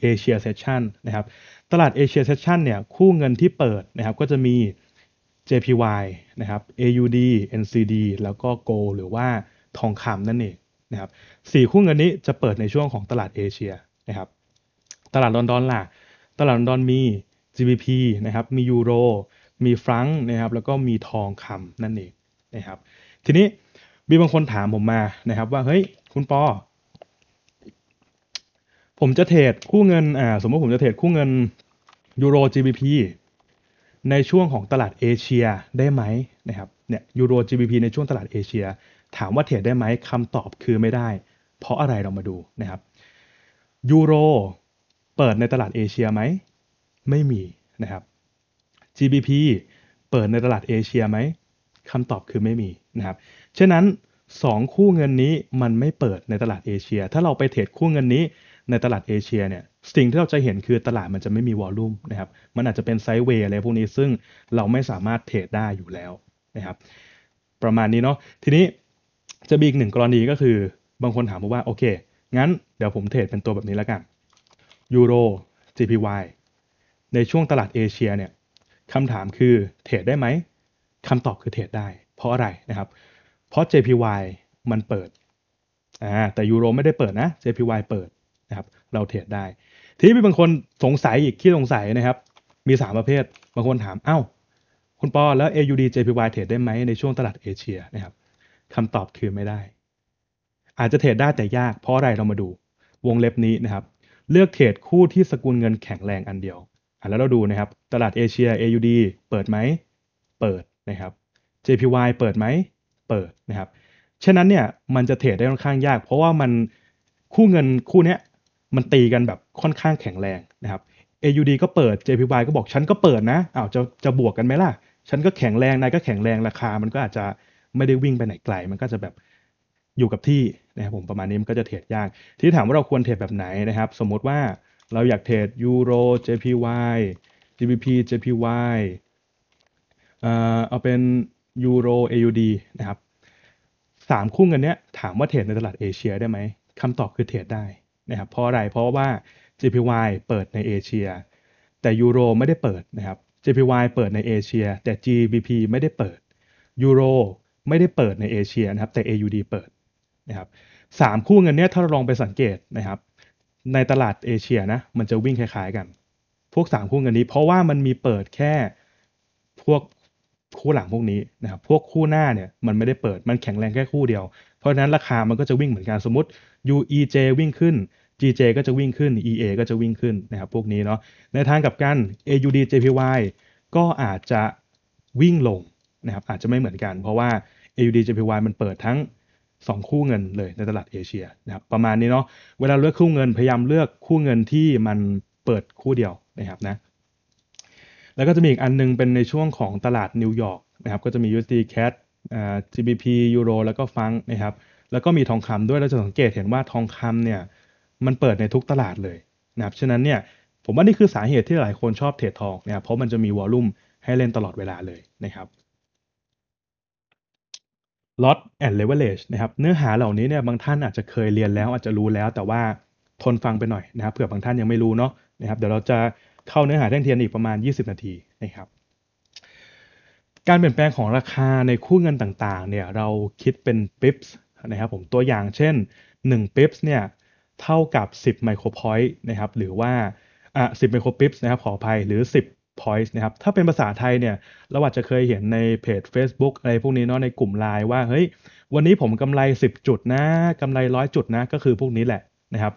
เอเชียเซชันนะครับตลาดเอเชียเซชันเนี่ยคู่เงินที่เปิดนะครับก็จะมี JPY นะครับ AUD NCD แล้วก็ Gold หรือว่าทองคำนั่นเองนะครับสี่คู่เงินนี้จะเปิดในช่วงของตลาดเอเชียนะครับตลาดลอนดอนล่ะ ตลาดลอนดอนมี GBP นะครับ มียูโรมีฟรังก์นะครับ แล้วก็มีทองคำนั่นเองนะครับทีนี้มีบางคนถามผมมานะครับว่า เฮ้ย คุณปอผมจะเทรดคู่เงินอ่า สมมติผมจะเทรดคู่เงินยูโร GBP ในช่วงของตลาดเอเชียได้ไหมนะครับเนี่ยยูโร GBP ในช่วงตลาดเอเชีย ถามว่าเทรดได้ไหมคำตอบคือไม่ได้ เพราะอะไรเรามาดูนะครับยูโรเปิดในตลาดเอเชียไหมไม่มีนะครับ GBP เปิดในตลาดเอเชียไหมคำตอบคือไม่มีนะครับฉะนั้น 2 คู่เงินนี้มันไม่เปิดในตลาดเอเชียถ้าเราไปเทรดคู่เงินนี้ในตลาดเอเชียเนี่ยสิ่งที่เราจะเห็นคือตลาดมันจะไม่มีวอลลุ่มนะครับมันอาจจะเป็นไซด์เวย์อะไรพวกนี้ซึ่งเราไม่สามารถเทรดได้อยู่แล้วนะครับประมาณนี้เนาะทีนี้จะมีอีกหนึ่งกรณีก็คือบางคนถามมว่า โอเค งั้นเดี๋ยวผมเทรดเป็นตัวแบบนี้แล้วกันยูโร GPY ในช่วงตลาดเอเชียเนี่ยคำถามคือเทรดได้ไหมคำตอบคือเทรดได้ เพราะอะไรนะครับ เพราะ JPY มันเปิดอ่าแต่ยูโรไม่ได้เปิดนะ JPY เปิดนะครับเราเทรดได้ ทีนี้มีบางคนสงสัยอีกที่สงสัยนะครับ มี 3 ประเภท บางคนถามเอา้า คุณปอแล้ว AUD JPY เทรดได้ไหมในช่วงตลาดเอเชียนะครับคำตอบคือไม่ได้ อาจจะเทรดได้แต่ยาก เพราะอะไรเรามาดูวงเล็บนี้นะครับเลือกเทรดคู่ที่สกุลเงินแข็งแรงอันเดียวแล้วเราดูนะครับตลาดเอเชีย AUD เปิดไหม เปิดนะครับ JPY เปิดไหมเปิดนะครับฉะนั้นเนี่ยมันจะเทรดได้ค่อนข้างยาก เพราะว่ามันคู่เงินคู่นี้มันตีกันแบบค่อนข้างแข็งแรงนะครับ AUD ก็เปิด JPY ก็บอกฉันก็เปิดนะอ้าวจะจะบวกกันไหมล่ะ ฉันก็แข็งแรง นายก็แข็งแรงราคา มันก็อาจจะไม่ได้วิ่งไปไหนไกล มันก็จะแบบอยู่กับที่นะครับผม ประมาณนี้มันก็จะเทรดยาก ที่ถามว่าเราควรเทรดแบบไหนนะครับ สมมติว่าเราอยากเทรดยูโร JPY GBP JPY เอ่อเอาเป็นยูโร AUD นะครับสามคู่เงินเนี้ยถามว่าเทรดในตลาดเอเชียได้ไหมคำตอบคือเทรดได้นะครับเพราะอะไรเพราะว่า GPY เปิดในเอเชียแต่ยูโรไม่ได้เปิดนะครับ GPY เปิดในเอเชียแต่ GBP ไม่ได้เปิดยูโรไม่ได้เปิดในเอเชียนะครับแต่ AUD เปิดนะครับสามคู่เงินเนี้ยถ้าเราลองไปสังเกตนะครับในตลาดเอเชียนะมันจะวิ่งคล้าย ๆกัน พวกสามคู่เงินนี้เพราะว่ามันมีเปิดแค่พวกคู่หลังพวกนี้นะครับพวกคู่หน้าเนี่ยมันไม่ได้เปิดมันแข็งแรงแค่คู่เดียวเพราะนั้นราคามันก็จะวิ่งเหมือนกันสมมติ UEJ วิ่งขึ้น GJ ก็จะวิ่งขึ้น EA ก็จะวิ่งขึ้นนะครับพวกนี้เนาะในทางกับกัน AUD JPY ก็อาจจะวิ่งลงนะครับอาจจะไม่เหมือนกัน เพราะว่า AUD JPY มันเปิดทั้ง 2 คู่เงินเลยในตลาดเอเชียนะครับประมาณนี้เนาะเวลาเลือกคู่เงินพยายามเลือกคู่เงินที่มันเปิดคู่เดียวนะครับนะแล้วก็จะมีอีกอันนึงเป็นในช่วงของตลาดนิวยอร์กนะครับก็จะมี USD CAD GBP ยูโรแล้วก็ฟังนะครับ แล้วก็มีทองคำด้วยเราจะสังเกตเห็นว่าทองคำเนี่ย มันเปิดในทุกตลาดเลยนะครับ ฉะนั้นเนี่ย ผมว่านี่คือสาเหตุที่หลายคนชอบเทรดทองนะครับเพราะมันจะมีวอลลุ่มให้เล่นตลอดเวลาเลยนะครับลอตแอนด์เลเวลเลชนะครับ เนื้อหาเหล่านี้เนี่ยบางท่านอาจจะเคยเรียนแล้วอาจจะรู้แล้ว แต่ว่าทนฟังไปหน่อยนะครับ เผื่อบางท่านยังไม่รู้เนาะนะครับเดี๋ยวเราจะเข้าเนื้อหาแท่งเทียนอีกประมาณ 20 นาทีนะครับการเปลี่ยนแปลงของราคาในคู่เงินต่างๆ เนี่ย เราคิดเป็นปิปส์นะครับผมตัวอย่างเช่น1ปิปส์เนี่ย เท่ากับ 10ไมโครพอยต์นะครับหรือว่า อ่ะิบไมโครปิปส์นะครับขออภัยหรือ 10 points นะครับถ้าเป็นภาษาไทยเนี่ยเราอาจจะเคยเห็นในเพจ Facebook อะไรพวกนี้เนาะในกลุ่มไลน์ว่าเฮ้ยวันนี้ผมกำไร 10 จุดนะกำไรร้อยจุดนะ ก็คือพวกนี้แหละนะครับ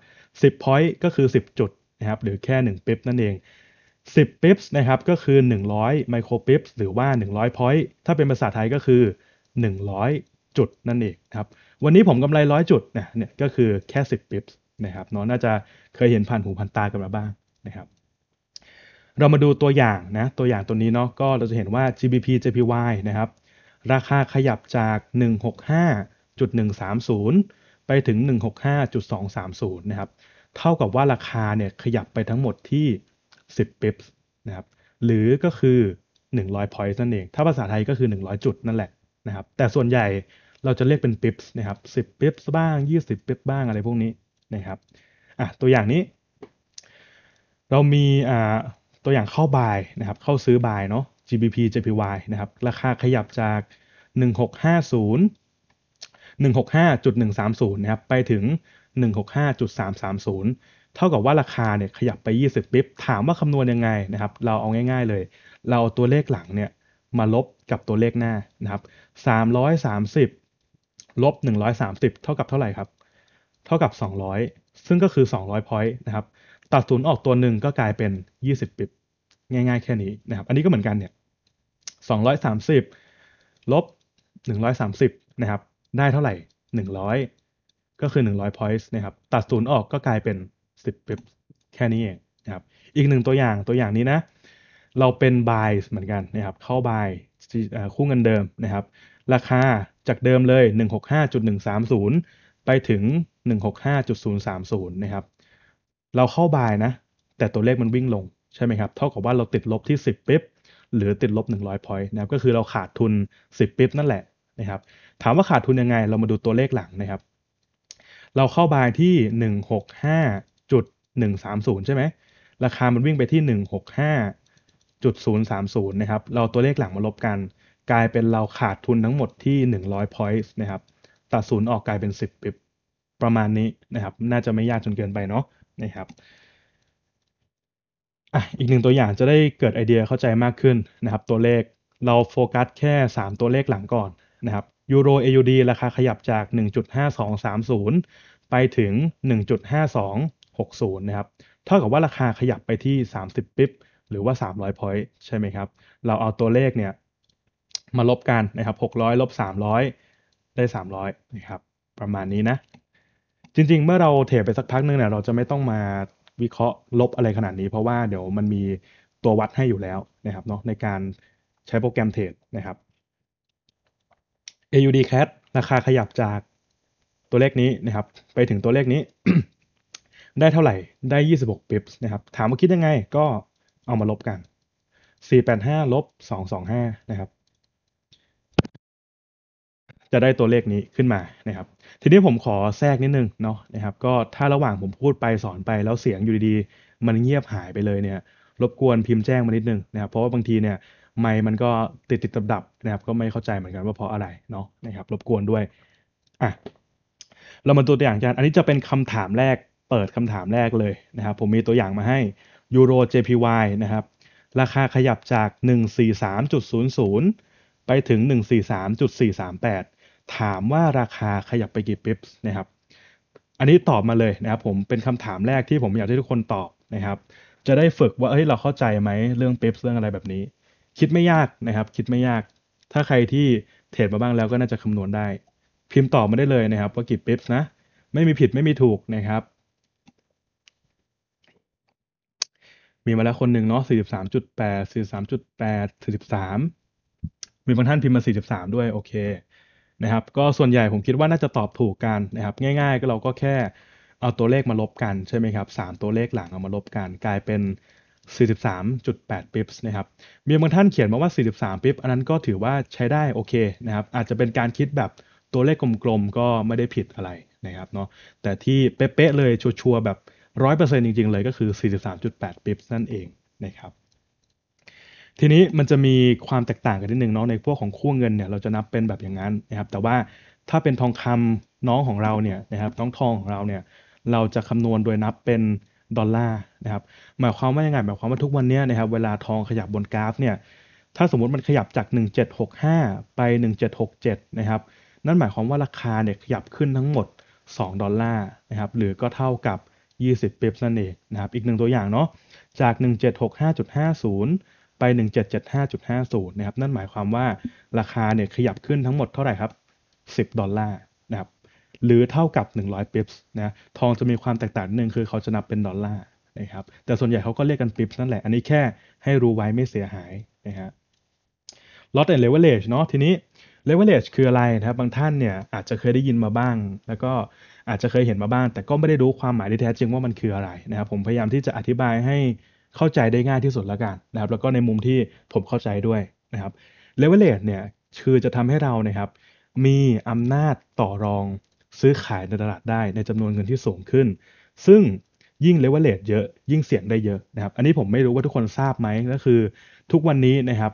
10 point ก็คือ 10 จุดนะครับหรือแค่1ปิ๊บนั่นเอง10 pips นะครับก็คือ 100ไมโคร pips หรือว่า 100 point ถ้าเป็นภาษาไทยก็คือ 100 จุดนั่นเองครับวันนี้ผมกำไร 100 จุดเนี่ยเนี่ยก็คือแค่ 10 pips นะครับน้องน่าจะเคยเห็นผ่านหูผ่านตากันมาบ้างนะครับเรามาดูตัวอย่างนะตัวอย่างตัวนี้เนาะก็เราจะเห็นว่า GBP JPY นะครับราคาขยับจาก 165.130 ไปถึง 165.230นะครับเท่ากับว่าราคาเนี่ยขยับไปทั้งหมดที่10 pips นะครับหรือก็คือ 100 point นั่นเอง ถ้าภาษาไทยก็คือ 100 จุดนั่นแหละนะครับแต่ส่วนใหญ่เราจะเรียกเป็น pips นะครับ10 pips บ้าง 20 pips บ้างอะไรพวกนี้นะครับอ่ะตัวอย่างนี้เรามีอ่าตัวอย่างเข้าบายนะครับเข้าซื้อบายเนาะ GBP JPY นะครับราคาขยับจาก 1650 165.130นะครับไปถึง 165.330เท่ากับว่าราคาเนี่ยขยับไป 20บิปถามว่าคำนวณยังไงนะครับ เราเอาง่าย ๆเลย เราเอาตัวเลขหลังเนี่ยมาลบกับตัวเลขหน้านะครับ330ลบ130เท่ากับเท่าไหร่ครับ เท่ากับ 200 ซึ่งก็คือ 200 point นะครับตัดศูนย์ออกตัวหนึ่งก็กลายเป็น 20ปิบง่ายๆแค่นี้นะครับ อันนี้ก็เหมือนกันเนี่ย230ลบ130นะครับได้เท่าไหร่ 100ก็คือ 100 points นะครับตัดศูนย์ออกก็กลายเป็นสิเปบแค่นี้เองนะครับ อีกหนึ่งตัวอย่างตัวอย่างนี้นะ เราเป็น buy เหมือนกันนะครับ เข้า buy คู่เงินเดิมนะครับ ราคาจากเดิมเลย 165.130 ไปถึง 165.030นะครับเราเข้า buy นะ แต่ตัวเลขมันวิ่งลง ใช่ไหมครับ เท่ากับว่าเราติดลบที่ 10ปิ๊บหรือติดลบ 100 point นะครับก็คือเราขาดทุน 10ปิ๊บนั่นแหละนะครับ ถามว่าขาดทุนยังไง เรามาดูตัวเลขหลังนะครับ เราเข้า b า y ที่165จุดหนึ่งสามศูนย์ใช่ไหมราคามันวิ่งไปที่หนึ่งหกห้าจุดศูนย์สามศูนย์นะครับ เราตัวเลขหลังมาลบกัน กลายเป็นเราขาดทุนทั้งหมดที่หนึ่งร้อยพอยต์นะครับ ตัดศูนย์ออกกลายเป็นสิบปิบประมาณนี้ นะครับ น่าจะไม่ยากจนเกินไปเนาะนะครับอ่ะอีกหนึ่งตัวอย่างจะได้เกิดไอเดียเข้าใจมากขึ้นนะครับตัวเลขเราโฟกัสแค่ 3 ตัวเลขหลังก่อนนะครับยูโร AUD ราคาขยับจาก 1.5230 ไปถึงสอง60นะครับ เท่ากับว่าราคาขยับไปที่ 30ปิ๊บ หรือว่า 300 point ใช่ไหมครับ เราเอาตัวเลขเนี่ยมาลบกันนะครับ600 ลบ 300 ได้ 300 นะครับ ประมาณนี้นะ จริง ๆ เมื่อเราเทรดไปสักพักนึงเนี่ยเราจะไม่ต้องมาวิเคราะห์ลบอะไรขนาดนี้ เพราะว่าเดี๋ยวมันมีตัววัดให้อยู่แล้วนะครับเนาะในการใช้โปรแกรมเทรดนะครับ AUD CAD ราคาขยับจากตัวเลขนี้นะครับ ไปถึงตัวเลขนี้ได้เท่าไหร่ ได้ 26 p i ส์นะครับ ถามว่าคิดยังไง ก็เอามาลบกัน 485ลบ225 นะครับ จะได้ตัวเลขนี้ขึ้นมานะครับ ทีนี้ผมขอแทรกนิดนึงเนาะนะครับ ก็ถ้าระหว่างผมพูดไปสอนไปแล้วเสียงอยู่ดีๆ มันเงียบหายไปเลยเนี่ย รบกวนพิมพ์แจ้งมานิดนึงนะครับ เพราะว่าบางทีเนี่ยไมมันก็ติดติดดับดับนะครับ ก็ไม่เข้าใจเหมือนกันว่าเพราะอะไรเนาะนะครับ รบกวนด้วย อ่ะ เรามาตัวอย่างกัน อันนี้จะเป็นคำถามแรกเปิดคำถามแรกเลยนะครับ ผมมีตัวอย่างมาให้ยูโร JPY นะครับ ราคาขยับจาก 143.00 ไปถึง 143.438 ถามว่าราคาขยับไปกี่ปิ๊ส์นะครับ อันนี้ตอบมาเลยนะครับ ผมเป็นคำถามแรกที่ผมอยากให้ทุกคนตอบนะครับ จะได้ฝึกว่าเอ้ยเราเข้าใจไหมเรื่องปิ๊ส์เรื่องอะไรแบบนี้ คิดไม่ยากนะครับ คิดไม่ยาก ถ้าใครที่เทรดมาบ้างแล้วก็น่าจะคำนวณได้ พิมพ์ตอบมาได้เลยนะครับว่ากี่ปิ๊ส์นะไม่มีผิดไม่มีถูกนะครับมีมาแล้วคนหนึ่งเนาะสี่สิบสามจุดแปดสี่สามจุดแปดสี่สิบสามมีบางท่านพิมพ์มาสี่สิบสามด้วย โอเค นะครับ ก็ส่วนใหญ่ผมคิดว่าน่าจะตอบถูกกันนะครับ ง่ายๆก็เราก็แค่เอาตัวเลขมาลบกันใช่ไหมครับสามตัวเลขหลังเอามาลบกันกลายเป็น 43.8 p i ส์นะครับ มีบางท่านเขียนมาว่า 43ปิ p s อันนั้นก็ถือว่าใช้ได้ โอเค นะครับ อาจจะเป็นการคิดแบบตัวเลขกลมๆ ก็ไม่ได้ผิดอะไรนะครับ เนาะ แต่ที่เป๊ะๆ เลย ชัวร์ๆแบบร้อยเปอร์เซ็นต์จริง ๆ เลยก็คือ 43.8 pips นั่นเองนะครับ ทีนี้มันจะมีความแตกต่างกันนิดนึงเนาะในพวกของคู่เงินเนี่ยเราจะนับเป็นแบบอย่างนั้นนะครับ แต่ว่าถ้าเป็นทองคำน้องของเราเนี่ยนะครับน้องทองของเราเนี่ยเราจะคำนวณโดยนับเป็นดอลลาร์นะครับหมายความว่ายังไงหมายความว่าทุกวันนี้นะครับเวลาทองขยับบนกราฟเนี่ยถ้าสมมติมันขยับจาก 1765 ไป 1767 นะครับนั่นหมายความว่าราคาเนี่ยขยับขึ้นทั้งหมด 2 ดอลลาร์นะครับหรือก็เท่ากับ20ปรียนเสนเองนะครับอีกหนึ่งตัวอย่างเนาะจาก 1765.50 ไป 1775.50นะครับนั่นหมายความว่าราคาเนี่ยขยับขึ้นทั้งหมดเท่าไหร่ครับ 10ดอลลาร์นะครับหรือเท่ากับ 100ิปส์นะทองจะมีความแตกต่างหนึ่งคือเขาจะนับเป็นดอลลาร์นะครับแต่ส่วนใหญ่เขาก็เรียกกันปิปส์นั่นแหละ อันนี้แค่ให้รู้ไว้ไม่เสียหายนะฮะลอตเตอรี่เลเวอเนาะทีนี้เลเวอเรจคืออะไรนะครับบางท่านเนี่ยอาจจะเคยได้ยินมาบ้างแล้วก็อาจจะเคยเห็นมาบ้าง แต่ก็ไม่ได้รู้ความหมายที่แท้จริงว่ามันคืออะไรนะครับผมพยายามที่จะอธิบายให้เข้าใจได้ง่ายที่สุดแล้วกันนะครับ แล้วก็ในมุมที่ผมเข้าใจด้วยนะครับเลเวลเลตเนี่ยคือจะทำให้เรานะครับ มีอำนาจต่อรองซื้อขายในตลาดได้ในจำนวนเงินที่สูงขึ้น ซึ่งยิ่งเลเวลเลตเยอะยิ่งเสี่ยงได้เยอะนะครับ อันนี้ผมไม่รู้ว่าทุกคนทราบไหมก็คือ ทุกวันนี้นะครับ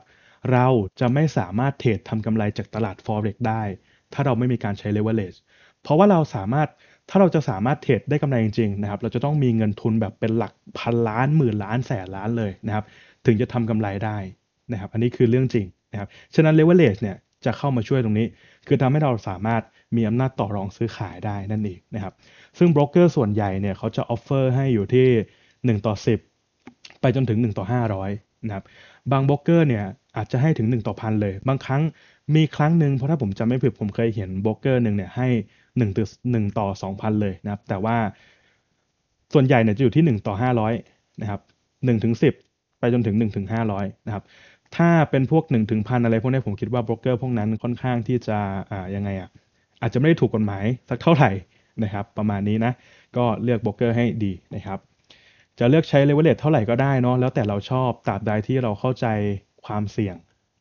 เราจะไม่สามารถเทรดทำกำไรจากตลาด Forex ได้ ถ้าเราไม่มีการใช้ leverage เพราะว่าเราสามารถถ้าเราจะสามารถเทรดได้กำไรจริงๆนะครับเราจะต้องมีเงินทุนแบบเป็นหลักพันล้าน หมื่นล้านแสนล้านเลยนะครับถึงจะทำกำไรได้นะครับอันนี้คือเรื่องจริงนะครับฉะนั้นเลเวลเลชเนี่ยจะเข้ามาช่วยตรงนี้ คือทำให้เราสามารถมีอำนาจต่อรองซื้อขายได้นั่นเองนะครับซึ่งบร็อกเกอร์ส่วนใหญ่เนี่ยเขาจะออฟเฟอร์ให้อยู่ที่ 1 ต่อ 10 ไปจนถึง 1 ต่อ 500นะครับบางบรกเกอร์เนี่ยอาจจะให้ถึง1ต่อพันเลยบางครั้งมีครั้งหนึ่งเพราะถ้าผมจำไม่ผิดผมเคยเห็นบรกเกอร์หนึ่งเนี่ยให้หนึ่งต่อหนึ่งต่อสองพันเลยนะครับ แต่ว่าส่วนใหญ่เนี่ยจะอยู่ที่หนึ่งต่อห้าร้อยนะครับหนึ่งถึงสิบไปจนถึงหนึ่งถึงห้าร้อยนะครับ ถ้าเป็นพวกหนึ่งถึงพันอะไร พวกนี้ผมคิดว่าบร็อกเกอร์พวกนั้นค่อนข้างที่จะ อ่า ยังไงอ่ะ อาจจะไม่ได้ถูกกฎหมาย สักเท่าไหร่นะครับ ประมาณนี้นะ ก็เลือกบร็อกเกอร์ให้ดีนะครับ จะเลือกใช้เลเวลเลทเท่าไหร่ก็ได้เนาะแล้วแต่เราชอบตราบใดที่เราเข้าใจความเสี่ยง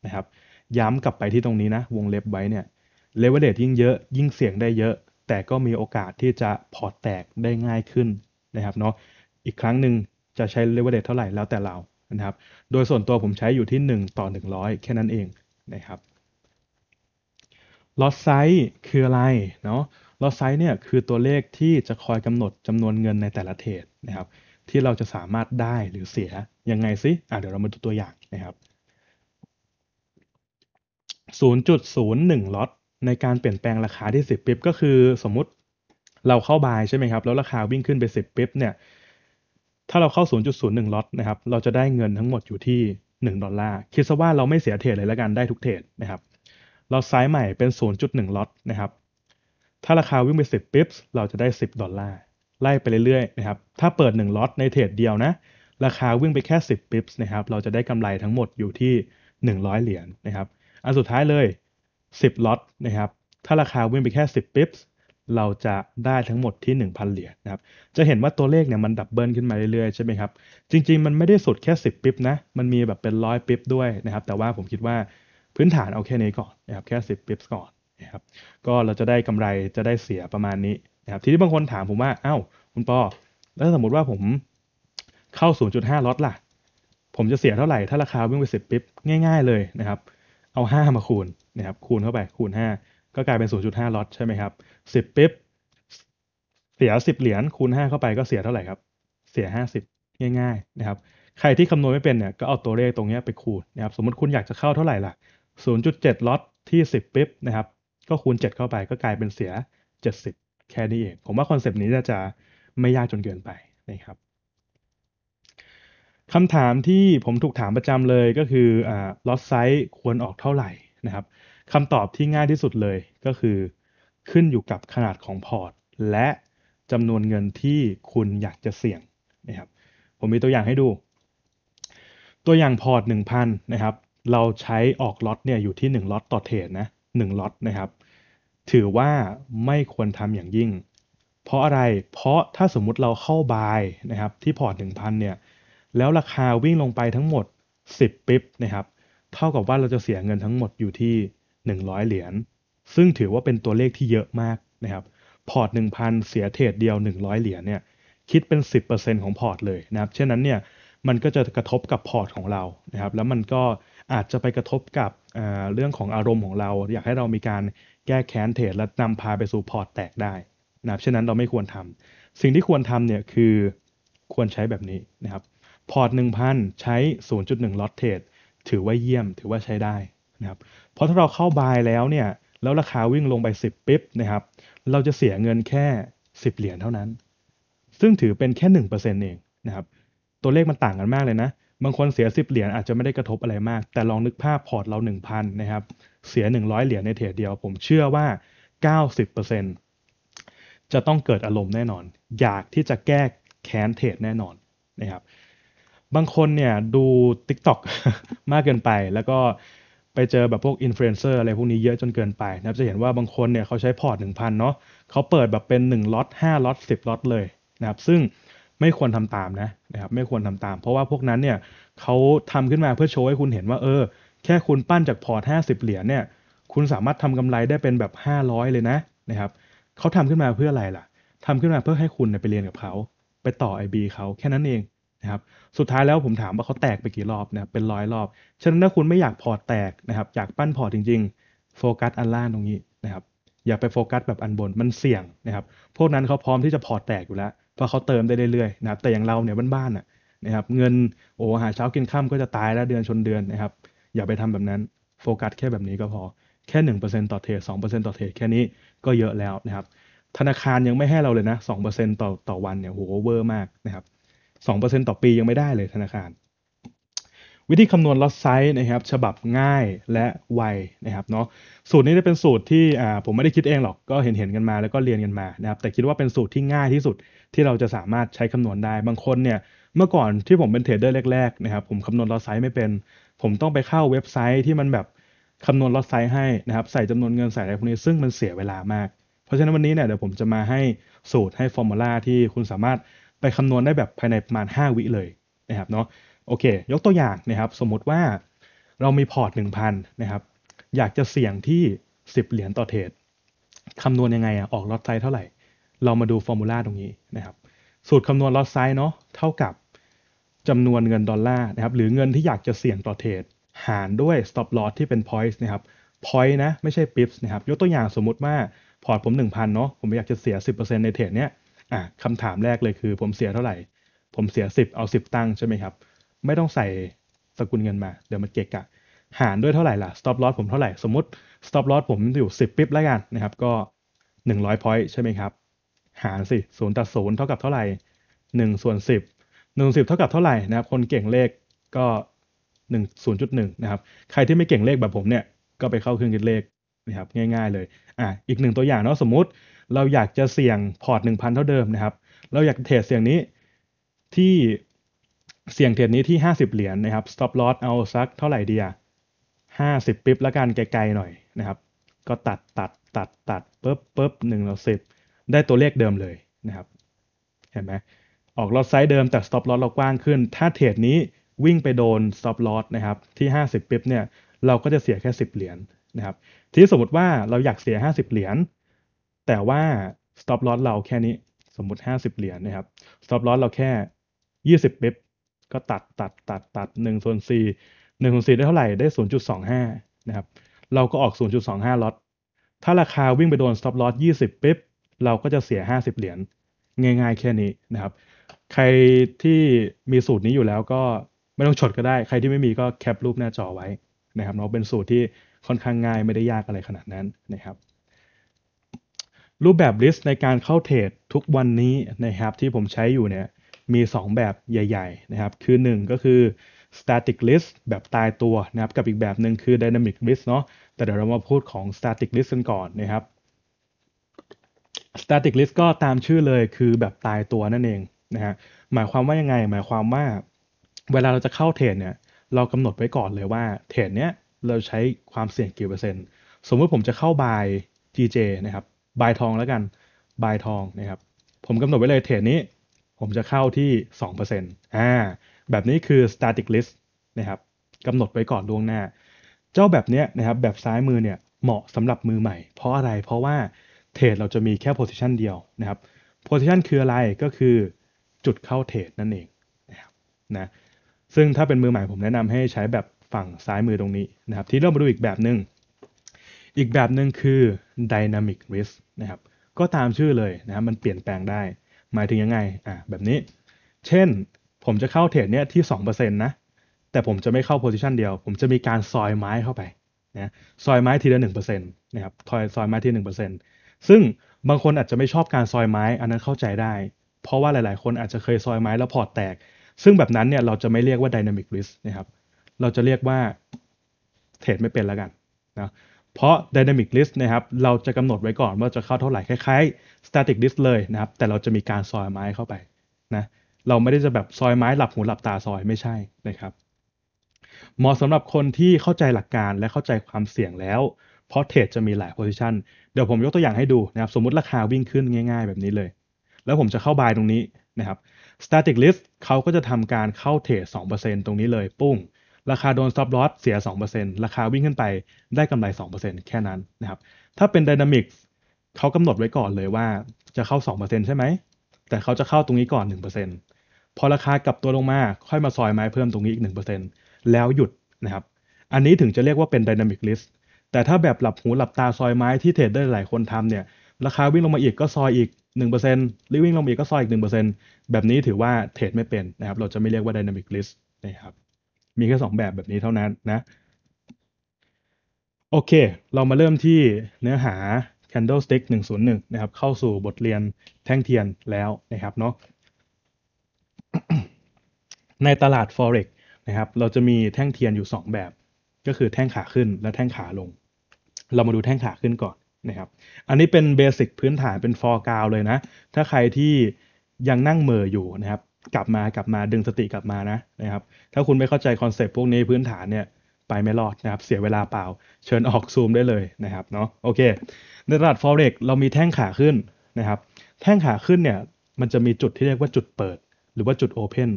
นะครับ ย้ำกลับไปที่ตรงนี้นะวงเล็บไว้เนี่ยเลเวลเดจยิ่งเยอะยิ่งเสี่ยงได้เยอะ แต่ก็มีโอกาสที่จะพอร์ตแตกได้ง่ายขึ้นนะครับเนาะอีกครั้งหนึ่งจะใช้เลเวลเดจเท่าไหร่แล้วแต่เรานะครับ โดยส่วนตัวผมใช้อยู่ที่ 1 ต่อ 100 แค่นั้นเองนะครับลอสไซส์คืออะไรเนาะลอสไซส์เนี่ยคือตัวเลขที่จะคอยกำหนดจำนวนเงินในแต่ละเทรดนะครับที่เราจะสามารถได้หรือเสีย ยังไงซิอ่ะเดี๋ยวเรามาดูตัวอย่างนะครับ0.01ลอตในการเปลี่ยนแปลงราคาที่ 10ปิ๊บก็คือสมมุติเราเข้าบายใช่ไหมครับแล้วราคาวิ่งขึ้นไป 10ปิ๊บเนี่ยถ้าเราเข้า 0.01 ล็อตนะครับเราจะได้เงินทั้งหมดอยู่ที่ 1 ดอลลาร์ คิดซะว่าเราไม่เสียเทรดเลยละกันได้ทุกเทรดนะครับ เราไซส์ใหม่เป็น 0.1 ล็อตนะครับถ้าราคาวิ่งไป 10ปิ๊บเราจะได้ 10 ดอลลาร์ไล่ ไปเรื่อยๆนะครับ ถ้าเปิด 1 ล็อตในเทรดเดียวนะ ราคาวิ่งไปแค่ 10ปิ๊บนะครับเราจะได้กำไรทั้งหมดอยู่ที่ 100 เหรียญนะครับ อันสุดท้ายเลย10ล็อตนะครับ ถ้าราคาวิ่งไปแค่ 10ปิ๊บเราจะได้ทั้งหมดที่ 1,000 เหรียญนะครับ จะเห็นว่าตัวเลขเนี่ยมันดับเบิลขึ้นมาเรื่อยๆใช่ไหมครับ จริงๆ มันไม่ได้สุดแค่ 10ปิ๊บนะ มันมีแบบเป็นร้อยปิ๊บด้วยนะครับ แต่ว่าผมคิดว่าพื้นฐานเอาแค่นี้ก่อนนะครับ แค่ 10ปิ๊บก่อนนะครับ ก็เราจะได้กำไรจะได้เสียประมาณนี้นะครับ ทีนี้บางคนถามผมว่า เอ้า คุณปอ แล้วสมมติว่าผมเข้า0.5ล็อตล่ะ ผมจะเสียเท่าไหร่ ถ้าราคาวิ่งไป 10ปิ๊บง่ายๆ เลยนะครับเอา5มาคูณนะครับคูณเข้าไป คูณ 5 ก็กลายเป็น 0.5 ล็อตใช่ไหมครับ10ปิ๊บเสีย 10 เหรียญคูณ 5 เข้าไปก็เสียเท่าไหร่ครับ เสีย 50 ง่ายๆนะครับใครที่คำนวณไม่เป็นเนี่ยก็เอาตัวเลขตรงนี้ไปคูณนะครับสมมติคุณอยากจะเข้าเท่าไหร่ล่ะ 0.7 ล็อตที่10ปิ๊บนะครับก็คูณ 7 เข้าไป ก็กลายเป็นเสีย 70แค่นี้เองผมว่าคอนเซปต์นี้จะไม่ยากจนเกินไปนะครับคำถามที่ผมถูกถามประจำเลยก็คืออ่าล็อตไซส์ควรออกเท่าไหร่นะครับ คำตอบที่ง่ายที่สุดเลยก็คือ ขึ้นอยู่กับขนาดของพอร์ต และจำนวนเงินที่คุณอยากจะเสี่ยงนะครับ ผมมีตัวอย่างให้ดู ตัวอย่างพอร์ต1,000 นะครับ เราใช้ออกล็อตเนี่ยอยู่ที่1ล็อตต่อเทรดนะ1ล็อตนะครับ ถือว่าไม่ควรทำอย่างยิ่ง เพราะอะไร เพราะถ้าสมมุติเราเข้าบายนะครับ ที่พอร์ต1,000เนี่ยแล้วราคาวิ่งลงไปทั้งหมด 10 ปิ๊บนะครับ เท่ากับว่าเราจะเสียเงินทั้งหมดอยู่ที่ 100 เหรียญ ซึ่งถือว่าเป็นตัวเลขที่เยอะมากนะครับ พอร์ต 1,000 เสียเทรดเดียว 100 เหรียญเนี่ย คิดเป็น 10%ของพอร์ตเลยนะครับเช่นนั้นเนี่ย มันก็จะกระทบกับพอร์ตของเรา นะครับ แล้วมันก็อาจจะไปกระทบกับเรื่องของอารมณ์ของเรา อยากให้เรามีการแก้แค้นเทรดและนำพาไปสู่พอร์ตแตกได้ นะครับเช่นนั้นเราไม่ควรทำสิ่งที่ควรทำเนี่ยคือควรใช้แบบนี้นะครับพอร์ต 1,000 ใช้ 0.1ลอตเทรดถือว่าเยี่ยม ถือว่าใช้ได้นะครับ เพราะถ้าเราเข้าบายแล้วเนี่ย แล้วราคาวิ่งลงไป 10 ปิ๊บนะครับ เราจะเสียเงินแค่ 10 เหรียญเท่านั้น ซึ่งถือเป็นแค่ 1%เองนะครับ ตัวเลขมันต่างกันมากเลยนะ บางคนเสีย 10 เหรียญอาจจะไม่ได้กระทบอะไรมาก แต่ลองนึกภาพพอร์ตเรา 1,000นะครับ เสีย 100 เหรียญในเทรดเดียว ผมเชื่อว่า90%จะต้องเกิดอารมณ์แน่นอน อยากที่จะแก้แค้นเทรดแน่นอนนะครับบางคนเนี่ยดู TikTok มากเกินไป แล้วก็ไปเจอแบบพวกอินฟลูเอนเซอร์อะไรพวกนี้เยอะจนเกินไปนะครับจะเห็นว่าบางคนเนี่ยเขาใช้พอร์ตหนึ่งพันเนาะเขาเปิดแบบเป็น1ล็อต5ล็อต10ล็อตเลยนะครับซึ่งไม่ควรทำตามนะนะครับไม่ควรทำตาม เพราะว่าพวกนั้นเนี่ยเขาทำขึ้นมาเพื่อโชว์ให้คุณเห็นว่า เออ แค่คุณปั้นจากพอร์ต 50 เหรียญเนี่ย คุณสามารถทำกำไรได้เป็นแบบ 500 เลยนะนะครับเขาทำขึ้นมาเพื่ออะไรล่ะ ทำขึ้นมาเพื่อให้คุณไปเรียนกับเขาไปต่อไอบีเขาแค่นั้นเองะครับสุดท้ายแล้วผมถามว่าเขาแตกไปกี่รอบนะบเป็นร้อยรอบ ฉะนั้นถ้าคุณไม่อยากพอร์ตแตกนะครับอยากปั้นพอร์ตจริงๆโฟกัสอันล่างตรงนี้นะครับอย่าไปโฟกัสแบบอันบน มันเสี่ยงนะครับพวกนั้นเขาพร้อมที่จะพอร์ตแตกอยู่แล้ว เพราะเขาเติมได้เรื่อยๆนะครับแต่อย่างเราเนี่ยบ้านๆน่ะนะครับเงิน โอ้หาเช้ากินข้ามก็จะตายแล้วเดือนชนเดือนนะครับ อย่าไปทำแบบนั้นโฟกัสแค่แบบนี้ก็พอแค่ 1%ต่อเทรด2%ต่อเทรดแค่นี้ก็เยอะแล้วนะครับ ธนาคารยังไม่ให้เราเลยนะ 2%ต่อต่อวันเนี่ยโหเวอร์มากนะครับ2%ต่อปียังไม่ได้เลยธนาคาร วิธีคำนวณลอสไซส์นะครับฉบับง่ายและไวนะครับเนาะสูตรนี้จะเป็นสูตรที่ผมไม่ได้คิดเองหรอกก็เห็นเห็นกันมาแล้วก็เรียนกันมานะครับแต่คิดว่าเป็นสูตรที่ง่ายที่สุดที่เราจะสามารถใช้คำนวณได้บางคนเนี่ยเมื่อก่อนที่ผมเป็นเทรดเดอร์แรก ๆนะครับ ผมคำนวณลอสไซส์ไม่เป็นผมต้องไปเข้าเว็บไซต์ที่มันแบบคำนวณลอสไซส์ให้นะครับใส่จำนวนเงินใส่อะไรพวกนี้ซึ่งมันเสียเวลามาก เพราะฉะนั้นวันนี้เนี่ยเดี๋ยวผมจะมาให้สูตรให้ฟอร์มูลาที่คุณสามารถไปคำนวณได้แบบ ภายในประมาณ 5 วิเลยนะครับเนาะโอเค ยกตัวอย่างนะครับ สมมติว่าเรามีพอร์ต 1,000นะครับอยากจะเสี่ยงที่ 10 เหรียญต่อเทรดคำนวณยังไงอะออกลอตไซส์เท่าไหร่ เรามาดูฟอร์มูลาตรงนี้นะครับ สูตรคำนวณลอตไซส์เนาะเท่ากับจำนวนเงินดอลลาร์นะครับ หรือเงินที่อยากจะเสี่ยงต่อเทรดหารด้วย stop loss ที่เป็น points นะครับ point นะไม่ใช่ pips นะครับยกตัวอย่างสมมติว่าพอร์ตผม1,000เนาะผมอยากจะเสีย10%ในเทรดเนี้ยอ่ะคำถามแรกเลยคือผมเสียเท่าไหร่ ผมเสียสิบเอาสิบตั้งใช่ไหมครับ ไม่ต้องใส่สกุลเงินมา เดี๋ยวมันเกะกะหารด้วยเท่าไหร่ล่ะ stop loss ผมเท่าไหร่สมมติ stop loss ผมอยู่สิบปิ๊บแล้วกันนะครับก็หนึ่งร้อยพอยต์ใช่ไหมครับ หารสิศูนย์ต่อ์เท่ากับเท่าไหร่หนึ่งส่วนสิบหนึ่งสิบเท่ากับเท่าไหร่นะครับคนเก่งเลขก็หหนนนึ่งศูย์จุดึ่งนะครับ ใครที่ไม่เก่งเลขแบบผมเนี่ยก็ไปเข้าเครื่องคิดเลขนะครับง่ายๆเลยอ่ะอีกหนึ่งตัวอย่างเนาะสมมติเราอยากจะเสี่ยงพอร์ต1,000 เท่าเดิมนะครับ เราอยากเทรดเสี่ยงนี้ที่เสี่ยงเทรดนี้ที่ 50 เหรียญนนะครับ stop loss เอาสักเท่าไหร่ดีอะ50 ปิ๊บละกัน ไกลๆหน่อยนะครับ ก็ตัดตัดตัดตัดปุ๊บปุ๊บหนึ่งเราสิบได้ตัวเลขเดิมเลยนะครับเห็นไหมออกลอตไซด์เดิมแต่ stop loss เรากว้างขึ้น ถ้าเทรดนี้วิ่งไปโดน stop loss นะครับที่ 50ปิ๊บเนี่ยเราก็จะเสียแค่ 10 เหรียญนะครับ ที่สมมติว่าเราอยากเสีย50เหรียญแต่ว่า stop loss เราแค่นี้สมมุติ 50เหรียญนะครับ stop loss เราแค่ 20เปปก็ตัดตัดตัดตัด1ส่วน4 1ส่วน4ได้เท่าไหร่ได้ 0.25นะครับเราก็ออก 0.25ลอตถ้าราคาวิ่งไปโดน stop loss 20ปิ๊บเราก็จะเสีย 50 เหรียญง่ายๆแค่นี้นะครับ ใครที่มีสูตรนี้อยู่แล้วก็ไม่ต้องฉดก็ได้ใครที่ไม่มีก็แคปรูปหน้าจอไว้นะครับเนาะเป็นสูตรที่ค่อนข้างง่ายไม่ได้ยากอะไรขนาดนั้นนะครับรูปแบบลิสต์ในการเข้าเทรดทุกวันนี้นะครับที่ผมใช้อยู่เนี่ยมี 2 แบบใหญ่ ๆ นะครับ คือ 1 ก็คือ static list แบบตายตัวนะครับกับอีกแบบหนึ่งคือ dynamic list เนาะแต่เดี๋ยวเรามาพูดของ static list กันก่อนนะครับ static list ก็ตามชื่อเลยคือแบบตายตัวนั่นเองนะฮะหมายความว่ายังไง หมายความว่า เวลาเราจะเข้าเทรดเนี่ย เรากำหนดไว้ก่อนเลยว่า เทรดเนี้ย เราใช้ความเสี่ยงกี่เปอร์เซ็นต์สมมติผมจะเข้าบาย GJ นะครับบายทองแล้วกันบายทองนะครับผมกำหนดไว้เลยเทรดนี้ ผมจะเข้าที่2%อ่าแบบนี้คือ static list นะครับกำหนดไว้ก่อนล่วงหน้า เจ้าแบบเนี้ยนะครับแบบซ้ายมือเนี่ยเหมาะสำหรับมือใหม่ เพราะอะไรเพราะว่าเทรดเราจะมีแค่ position เดียวนะครับ position คืออะไรก็คือจุดเข้าเทรดนั่นเองนะครับนะซึ่งถ้าเป็นมือใหม่ ผมแนะนำให้ใช้แบบฝั่งซ้ายมือตรงนี้นะครับที่เรามาดูอีกแบบหนึง่งอีกแบบหนึ่งคือ dynamic risk นะครับก็ตามชื่อเลยนะครับมันเปลี่ยนแปลงได้หมายถึงยังไงอ่าแบบนี้ เช่นผมจะเข้าเทรดเนี้ยที่ 2%นะ แต่ผมจะไม่เข้าโพซิชันเดียว ผมจะมีการซอยไม้เข้าไปนะซอยไม้ทีละหนึ่งเปอร์เซ็นต์นะครับทอยซอยไม้ทีละหนึ่งเปอร์เซ็นต์ซึ่งบางคนอาจจะไม่ชอบการซอยไม้อันนั้นเข้าใจได้ เพราะว่าหลาย ๆ คนอาจจะเคยซอยไม้แล้วพอร์ตแตก ซึ่งแบบนั้นเนี่ยเราจะไม่เรียกว่าดินามิกริสนะครับ เราจะเรียกว่าเทรดไม่เป็นแล้วกันนะเพราะ Dynamic List นะครับเราจะกำหนดไว้ก่อนว่าจะเข้าเท่าไหร่คล้ายๆ Static List เลยนะครับแต่เราจะมีการซอยไม้เข้าไปนะเราไม่ได้จะแบบซอยไม้หลับหูหลับตาซอยไม่ใช่นะครับ เหมาะสำหรับคนที่เข้าใจหลักการและเข้าใจความเสี่ยงแล้ว เพราะเทรดจะมีหลายโพซิชันเดี๋ยวผมยกตัวอย่างให้ดูนะครับสมมติราคาวิ่งขึ้นง่ายๆแบบนี้เลย แล้วผมจะเข้าบายตรงนี้นะครับ static list เขาก็จะทำการเข้าเทรด2%ตรงนี้เลย ปุ้งราคาโดน stop loss เสีย 2%ราคาวิ่งขึ้นไปได้กำไร 2%แค่นั้นนะครับ ถ้าเป็น Dynamics เขากำหนดไว้ก่อนเลยว่าจะเข้า 2%ใช่ไหม แต่เขาจะเข้าตรงนี้ก่อน 1%พอราคากลับตัวลงมาค่อยมาซอยไม้เพิ่มตรงนี้อีก 1%แล้วหยุดนะครับ อันนี้ถึงจะเรียกว่าเป็น Dynamic l i s t แต่ถ้าแบบหลับหูหลับตาซอยไม้ที่เทรดได้หลายคนทำเนี่ย ราคาวิ่งลงมาอีกก็ซอยอีก 1%หรือวิ่งลงมาอีกก็ซอยอีก 1%แบบนี้ถือว่าเทรดไม่เป็นนะครับ เราจะไม่เรียกว่า Dynamic l i s t นะครับมีแค่สองแบบแบบนี้เท่านั้นนะโอเค เรามาเริ่มที่เนื้อหา candlestick 101 นะครับ เข้าสู่บทเรียนแท่งเทียนแล้วนะครับเนาะในตลาด forex นะครับ เราจะมีแท่งเทียนอยู่ 2 แบบ ก็คือแท่งขาขึ้นและแท่งขาลง เรามาดูแท่งขาขึ้นก่อนนะครับ อันนี้เป็นเบสิกพื้นฐาน เป็นฟอร์กาวเลยนะ ถ้าใครที่ยังนั่งเมออยู่นะครับ กลับมากลับมาดึงสติกลับมานะนะครับถ้าคุณไม่เข้าใจคอนเซปต์พวกนี้พื้นฐานเนี่ย ไปไม่รอดนะครับเสียเวลาเปล่า เชิญออกซูมได้เลยนะครับเนาะโอเคในตลาด forex เรามีแท่งขาขึ้นนะครับ แท่งขาขึ้นเนี่ยมันจะมีจุดที่เรียกว่าจุดเปิด หรือว่าจุดโอเพน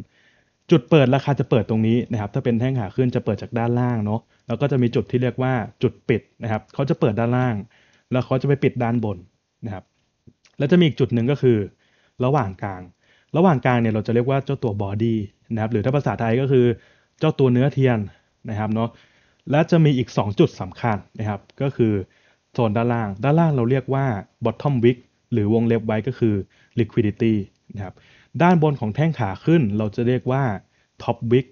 จุดเปิดราคาจะเปิดตรงนี้นะครับถ้าเป็นแท่งขาขึ้นจะเปิดจากด้านล่างเนาะแล้วก็จะมีจุดที่เรียกว่าจุดปิดนะครับเขาจะเปิดด้านล่าง แล้วเขาจะไปปิดด้านบนนะครับ แล้วจะมีอีกจุดหนึ่งก็คือระหว่างกลางระหว่างกลางเนี่ยเราจะเรียกว่าเจ้าตัวบอดี้นะครับหรือถ้าภาษาไทยก็คือเจ้าตัวเนื้อเทียนนะครับเนาะและจะมีอีก 2 จุดสำคัญนะครับก็คือโซนด้านล่าง ด้านล่างเราเรียกว่า bottom wick หรือวงเล็บไว้ก็คือ liquidity นะครับด้านบนของแท่งขาขึ้นเราจะเรียกว่า top wick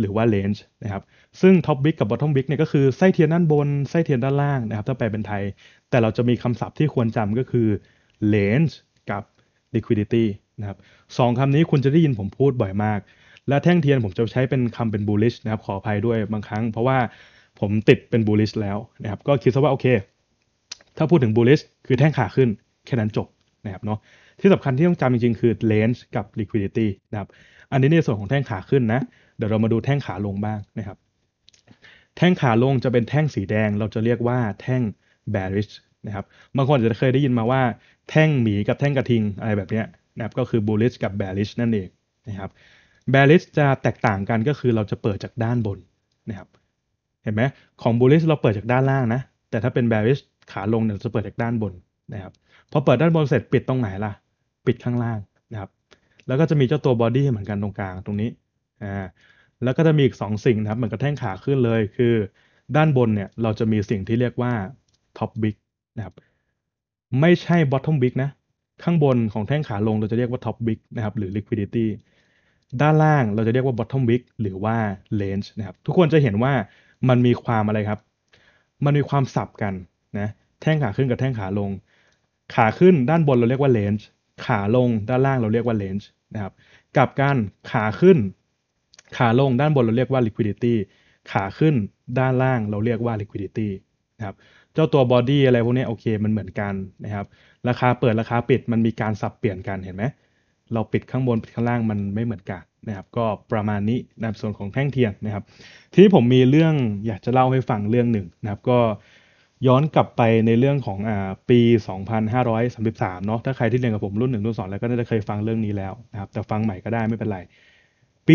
หรือว่า range นะครับซึ่ง top wick กับ bottom wick เนี่ยก็คือ ไส้เทียนด้านบนไส้เทียนด้านล่างนะครับถ้าแปลเป็นไทย แต่เราจะมีคำศัพท์ที่ควรจำก็คือ range กับ liquidity นะครับสองคำนี้คุณจะได้ยินผมพูดบ่อยมาก และแท่งเทียนผมจะใช้เป็นคำเป็น bullish นะครับขออภัยด้วยบางครั้ง เพราะว่าผมติดเป็น bullish แล้วนะครับก็คิดซะว่าโอเค ถ้าพูดถึง bullish คือแท่งขาขึ้นแค่นั้นจบนะครับเนาะที่สำคัญที่ต้องจำจริงๆ คือ range กับ liquidity นะครับอันนี้ในส่วนของแท่งขาขึ้นนะ เดี๋ยวเรามาดูแท่งขาลงบ้างนะครับแท่งขาลงจะเป็นแท่งสีแดงเราจะเรียกว่าแท่ง bearish นะครับบางคนอาจจะเคยได้ยินมาว่า แท่งหมีกับแท่งกระทิงอะไรแบบเนี้ยนะครับก็คือ bullish กับ bearish นั่นเองนะครับ bearish จะแตกต่างกันก็คือเราจะเปิดจากด้านบนนะครับเห็นไหมของ bullish เราเปิดจากด้านล่างนะแต่ถ้าเป็น bearish ขาลงเนี่ยจะเปิดจากด้านบนนะครับพอเปิดด้านบนเสร็จ ปิดตรงไหนล่ะปิดข้างล่างนะครับแล้วก็จะมีเจ้าตัว body เหมือนกันตรงกลางตรงนี้อ่าแล้วก็จะมีอีก 2 สิ่งนะครับเหมือนกับแท่งขาขึ้นเลยคือด้านบนเนี่ยเราจะมีสิ่งที่เรียกว่า top big นะครับไม่ใช่ bottom big นะข้างบนของแท่งขาลงเราจะเรียกว่า top wick นะครับ หรือ liquidity ด้านล่างเราจะเรียกว่า bottom wick หรือว่า range นะครับ ทุกคนจะเห็นว่ามันมีความอะไรครับ มันมีความสับกันนะแท่งขาขึ้นกับแท่งขาลง ขาขึ้นด้านบนเราเรียกว่า range ขาลงด้านล่างเราเรียกว่า range นะครับกับการขาขึ้นขาลงด้านบนเราเรียกว่า liquidity ขาขึ้นด้านล่างเราเรียกว่า liquidity นะครับ เจ้าตัว body อะไรพวกนี้โอเคมันเหมือนกันนะครับราคาเปิดราคาปิดมันมีการสับเปลี่ยนกันเห็นไหม เราปิดข้างบนปิดข้างล่างมันไม่เหมือนกันนะครับ ก็ประมาณนี้ในส่วนของแท่งเทียนนะครับ ทีนี้ผมมีเรื่องอยากจะเล่าให้ฟังเรื่องหนึ่งนะครับ ก็ย้อนกลับไปในเรื่องของอ่าปี 2533เนาะถ้าใครที่เรียนกับผมรุ่นหนึ่งรุ่นสองแล้วก็น่าจะเคยฟังเรื่องนี้แล้วนะครับ แต่ฟังใหม่ก็ได้ไม่เป็นไรปี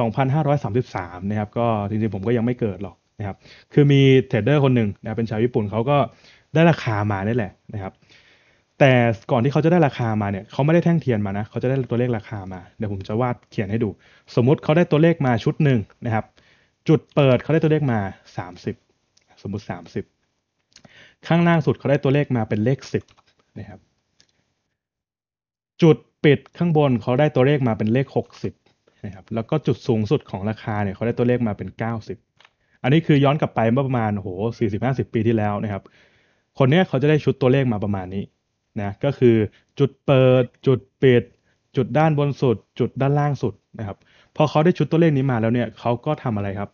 2533นะครับ ก็จริงๆผมก็ยังไม่เกิดหรอกนะครับ คือมีเทรดเดอร์คนหนึ่งนะเป็นชาวญี่ปุ่นเขาก็ได้ราคามานี่แหละนะครับแต่ก่อนที่เขาจะได้ราคามาเนี่ยเขาไม่ได้แท่งเทียนมานะเขาจะได้ตัวเลขราคามาเดี๋ยวผมจะวาดเขียนให้ดู สมมุติเขาได้ตัวเลขมาชุดหนึ่งนะครับจุดเปิดเขาได้ตัวเลขมา 30 สมมุติ 30 ข้างล่างสุดเขาได้ตัวเลขมาเป็นเลข 10นะครับจุดปิดข้างบนเขาได้ตัวเลขมาเป็นเลข 60นะครับแล้วก็จุดสูงสุดของราคาเนี่ยเขาได้ตัวเลขมาเป็น 90 อันนี้คือย้อนกลับไปเมื่อประมาณโห40-50 ปีที่แล้วนะครับคนเนี้ยเขาจะได้ชุดตัวเลขมาประมาณนี้นะก็คือจุดเปิดจุดปิด จุดด้านบนสุด จุดด้านล่างสุดนะครับพอเขาได้ชุดตัวเลขนี้มาแล้วเนี่ยเขาก็ทำอะไรครับ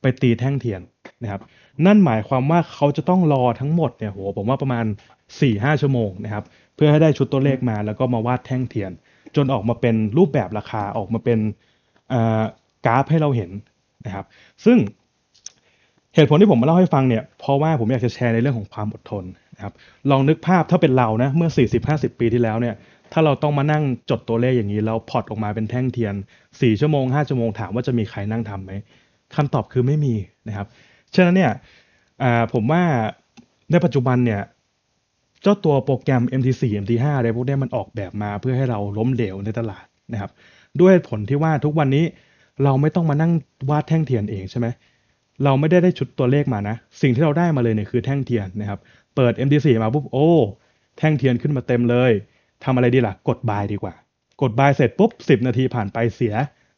ไปตีแท่งเทียนนะครับนั่นหมายความว่าเขาจะต้องรอทั้งหมดเนี่ยโหผมว่าประมาณ4าชั่วโมงนะครับเพื่อให้ได้ชุดตัวเลขมาแล้วก็มาวาดแท่งเทียน จนออกมาเป็นรูปแบบราคาออกมาเป็นกราฟให้เราเห็นนะครับซึ่งเหตุผลที่ผมมาเล่าให้ฟังเนี่ยเพราะว่าผมอยากจะแชร์ในเรื่องของความอดทนครับลองนึกภาพถ้าเป็นเรานะเมื่อ 40-50 ปีที่แล้วเนี่ยถ้าเราต้องมานั่งจดตัวเลขอย่างนี้แล้วพอตออกมาเป็นแท่งเทียน 4 ชั่วโมง 5 ชั่วโมงถามว่าจะมีใครนั่งทำไหมคำตอบคือไม่มีนะครับฉะนั้นเนี่ยผมว่าในปัจจุบันเนี่ยเจ้าตัวโปรแกรม MT4 MT5 อะไรพวกนี้มันออกแบบมาเพื่อให้เราล้มเหลวในตลาดนะครับ ด้วยผลที่ว่าทุกวันนี้เราไม่ต้องมานั่งวาดแท่งเทียนเองใช่ไหมเราไม่ได้ได้ชุดตัวเลขมานะ สิ่งที่เราได้มาเลยเนี่ยคือแท่งเทียนนะครับปิด MD4 มาปุ๊บโอ้แท่งเทียนขึ้นมาเต็มเลยทำอะไรดีละ่ะกดบายดีกว่า กดบายเสร็จปุ๊บ 10 นาทีผ่านไปเสีย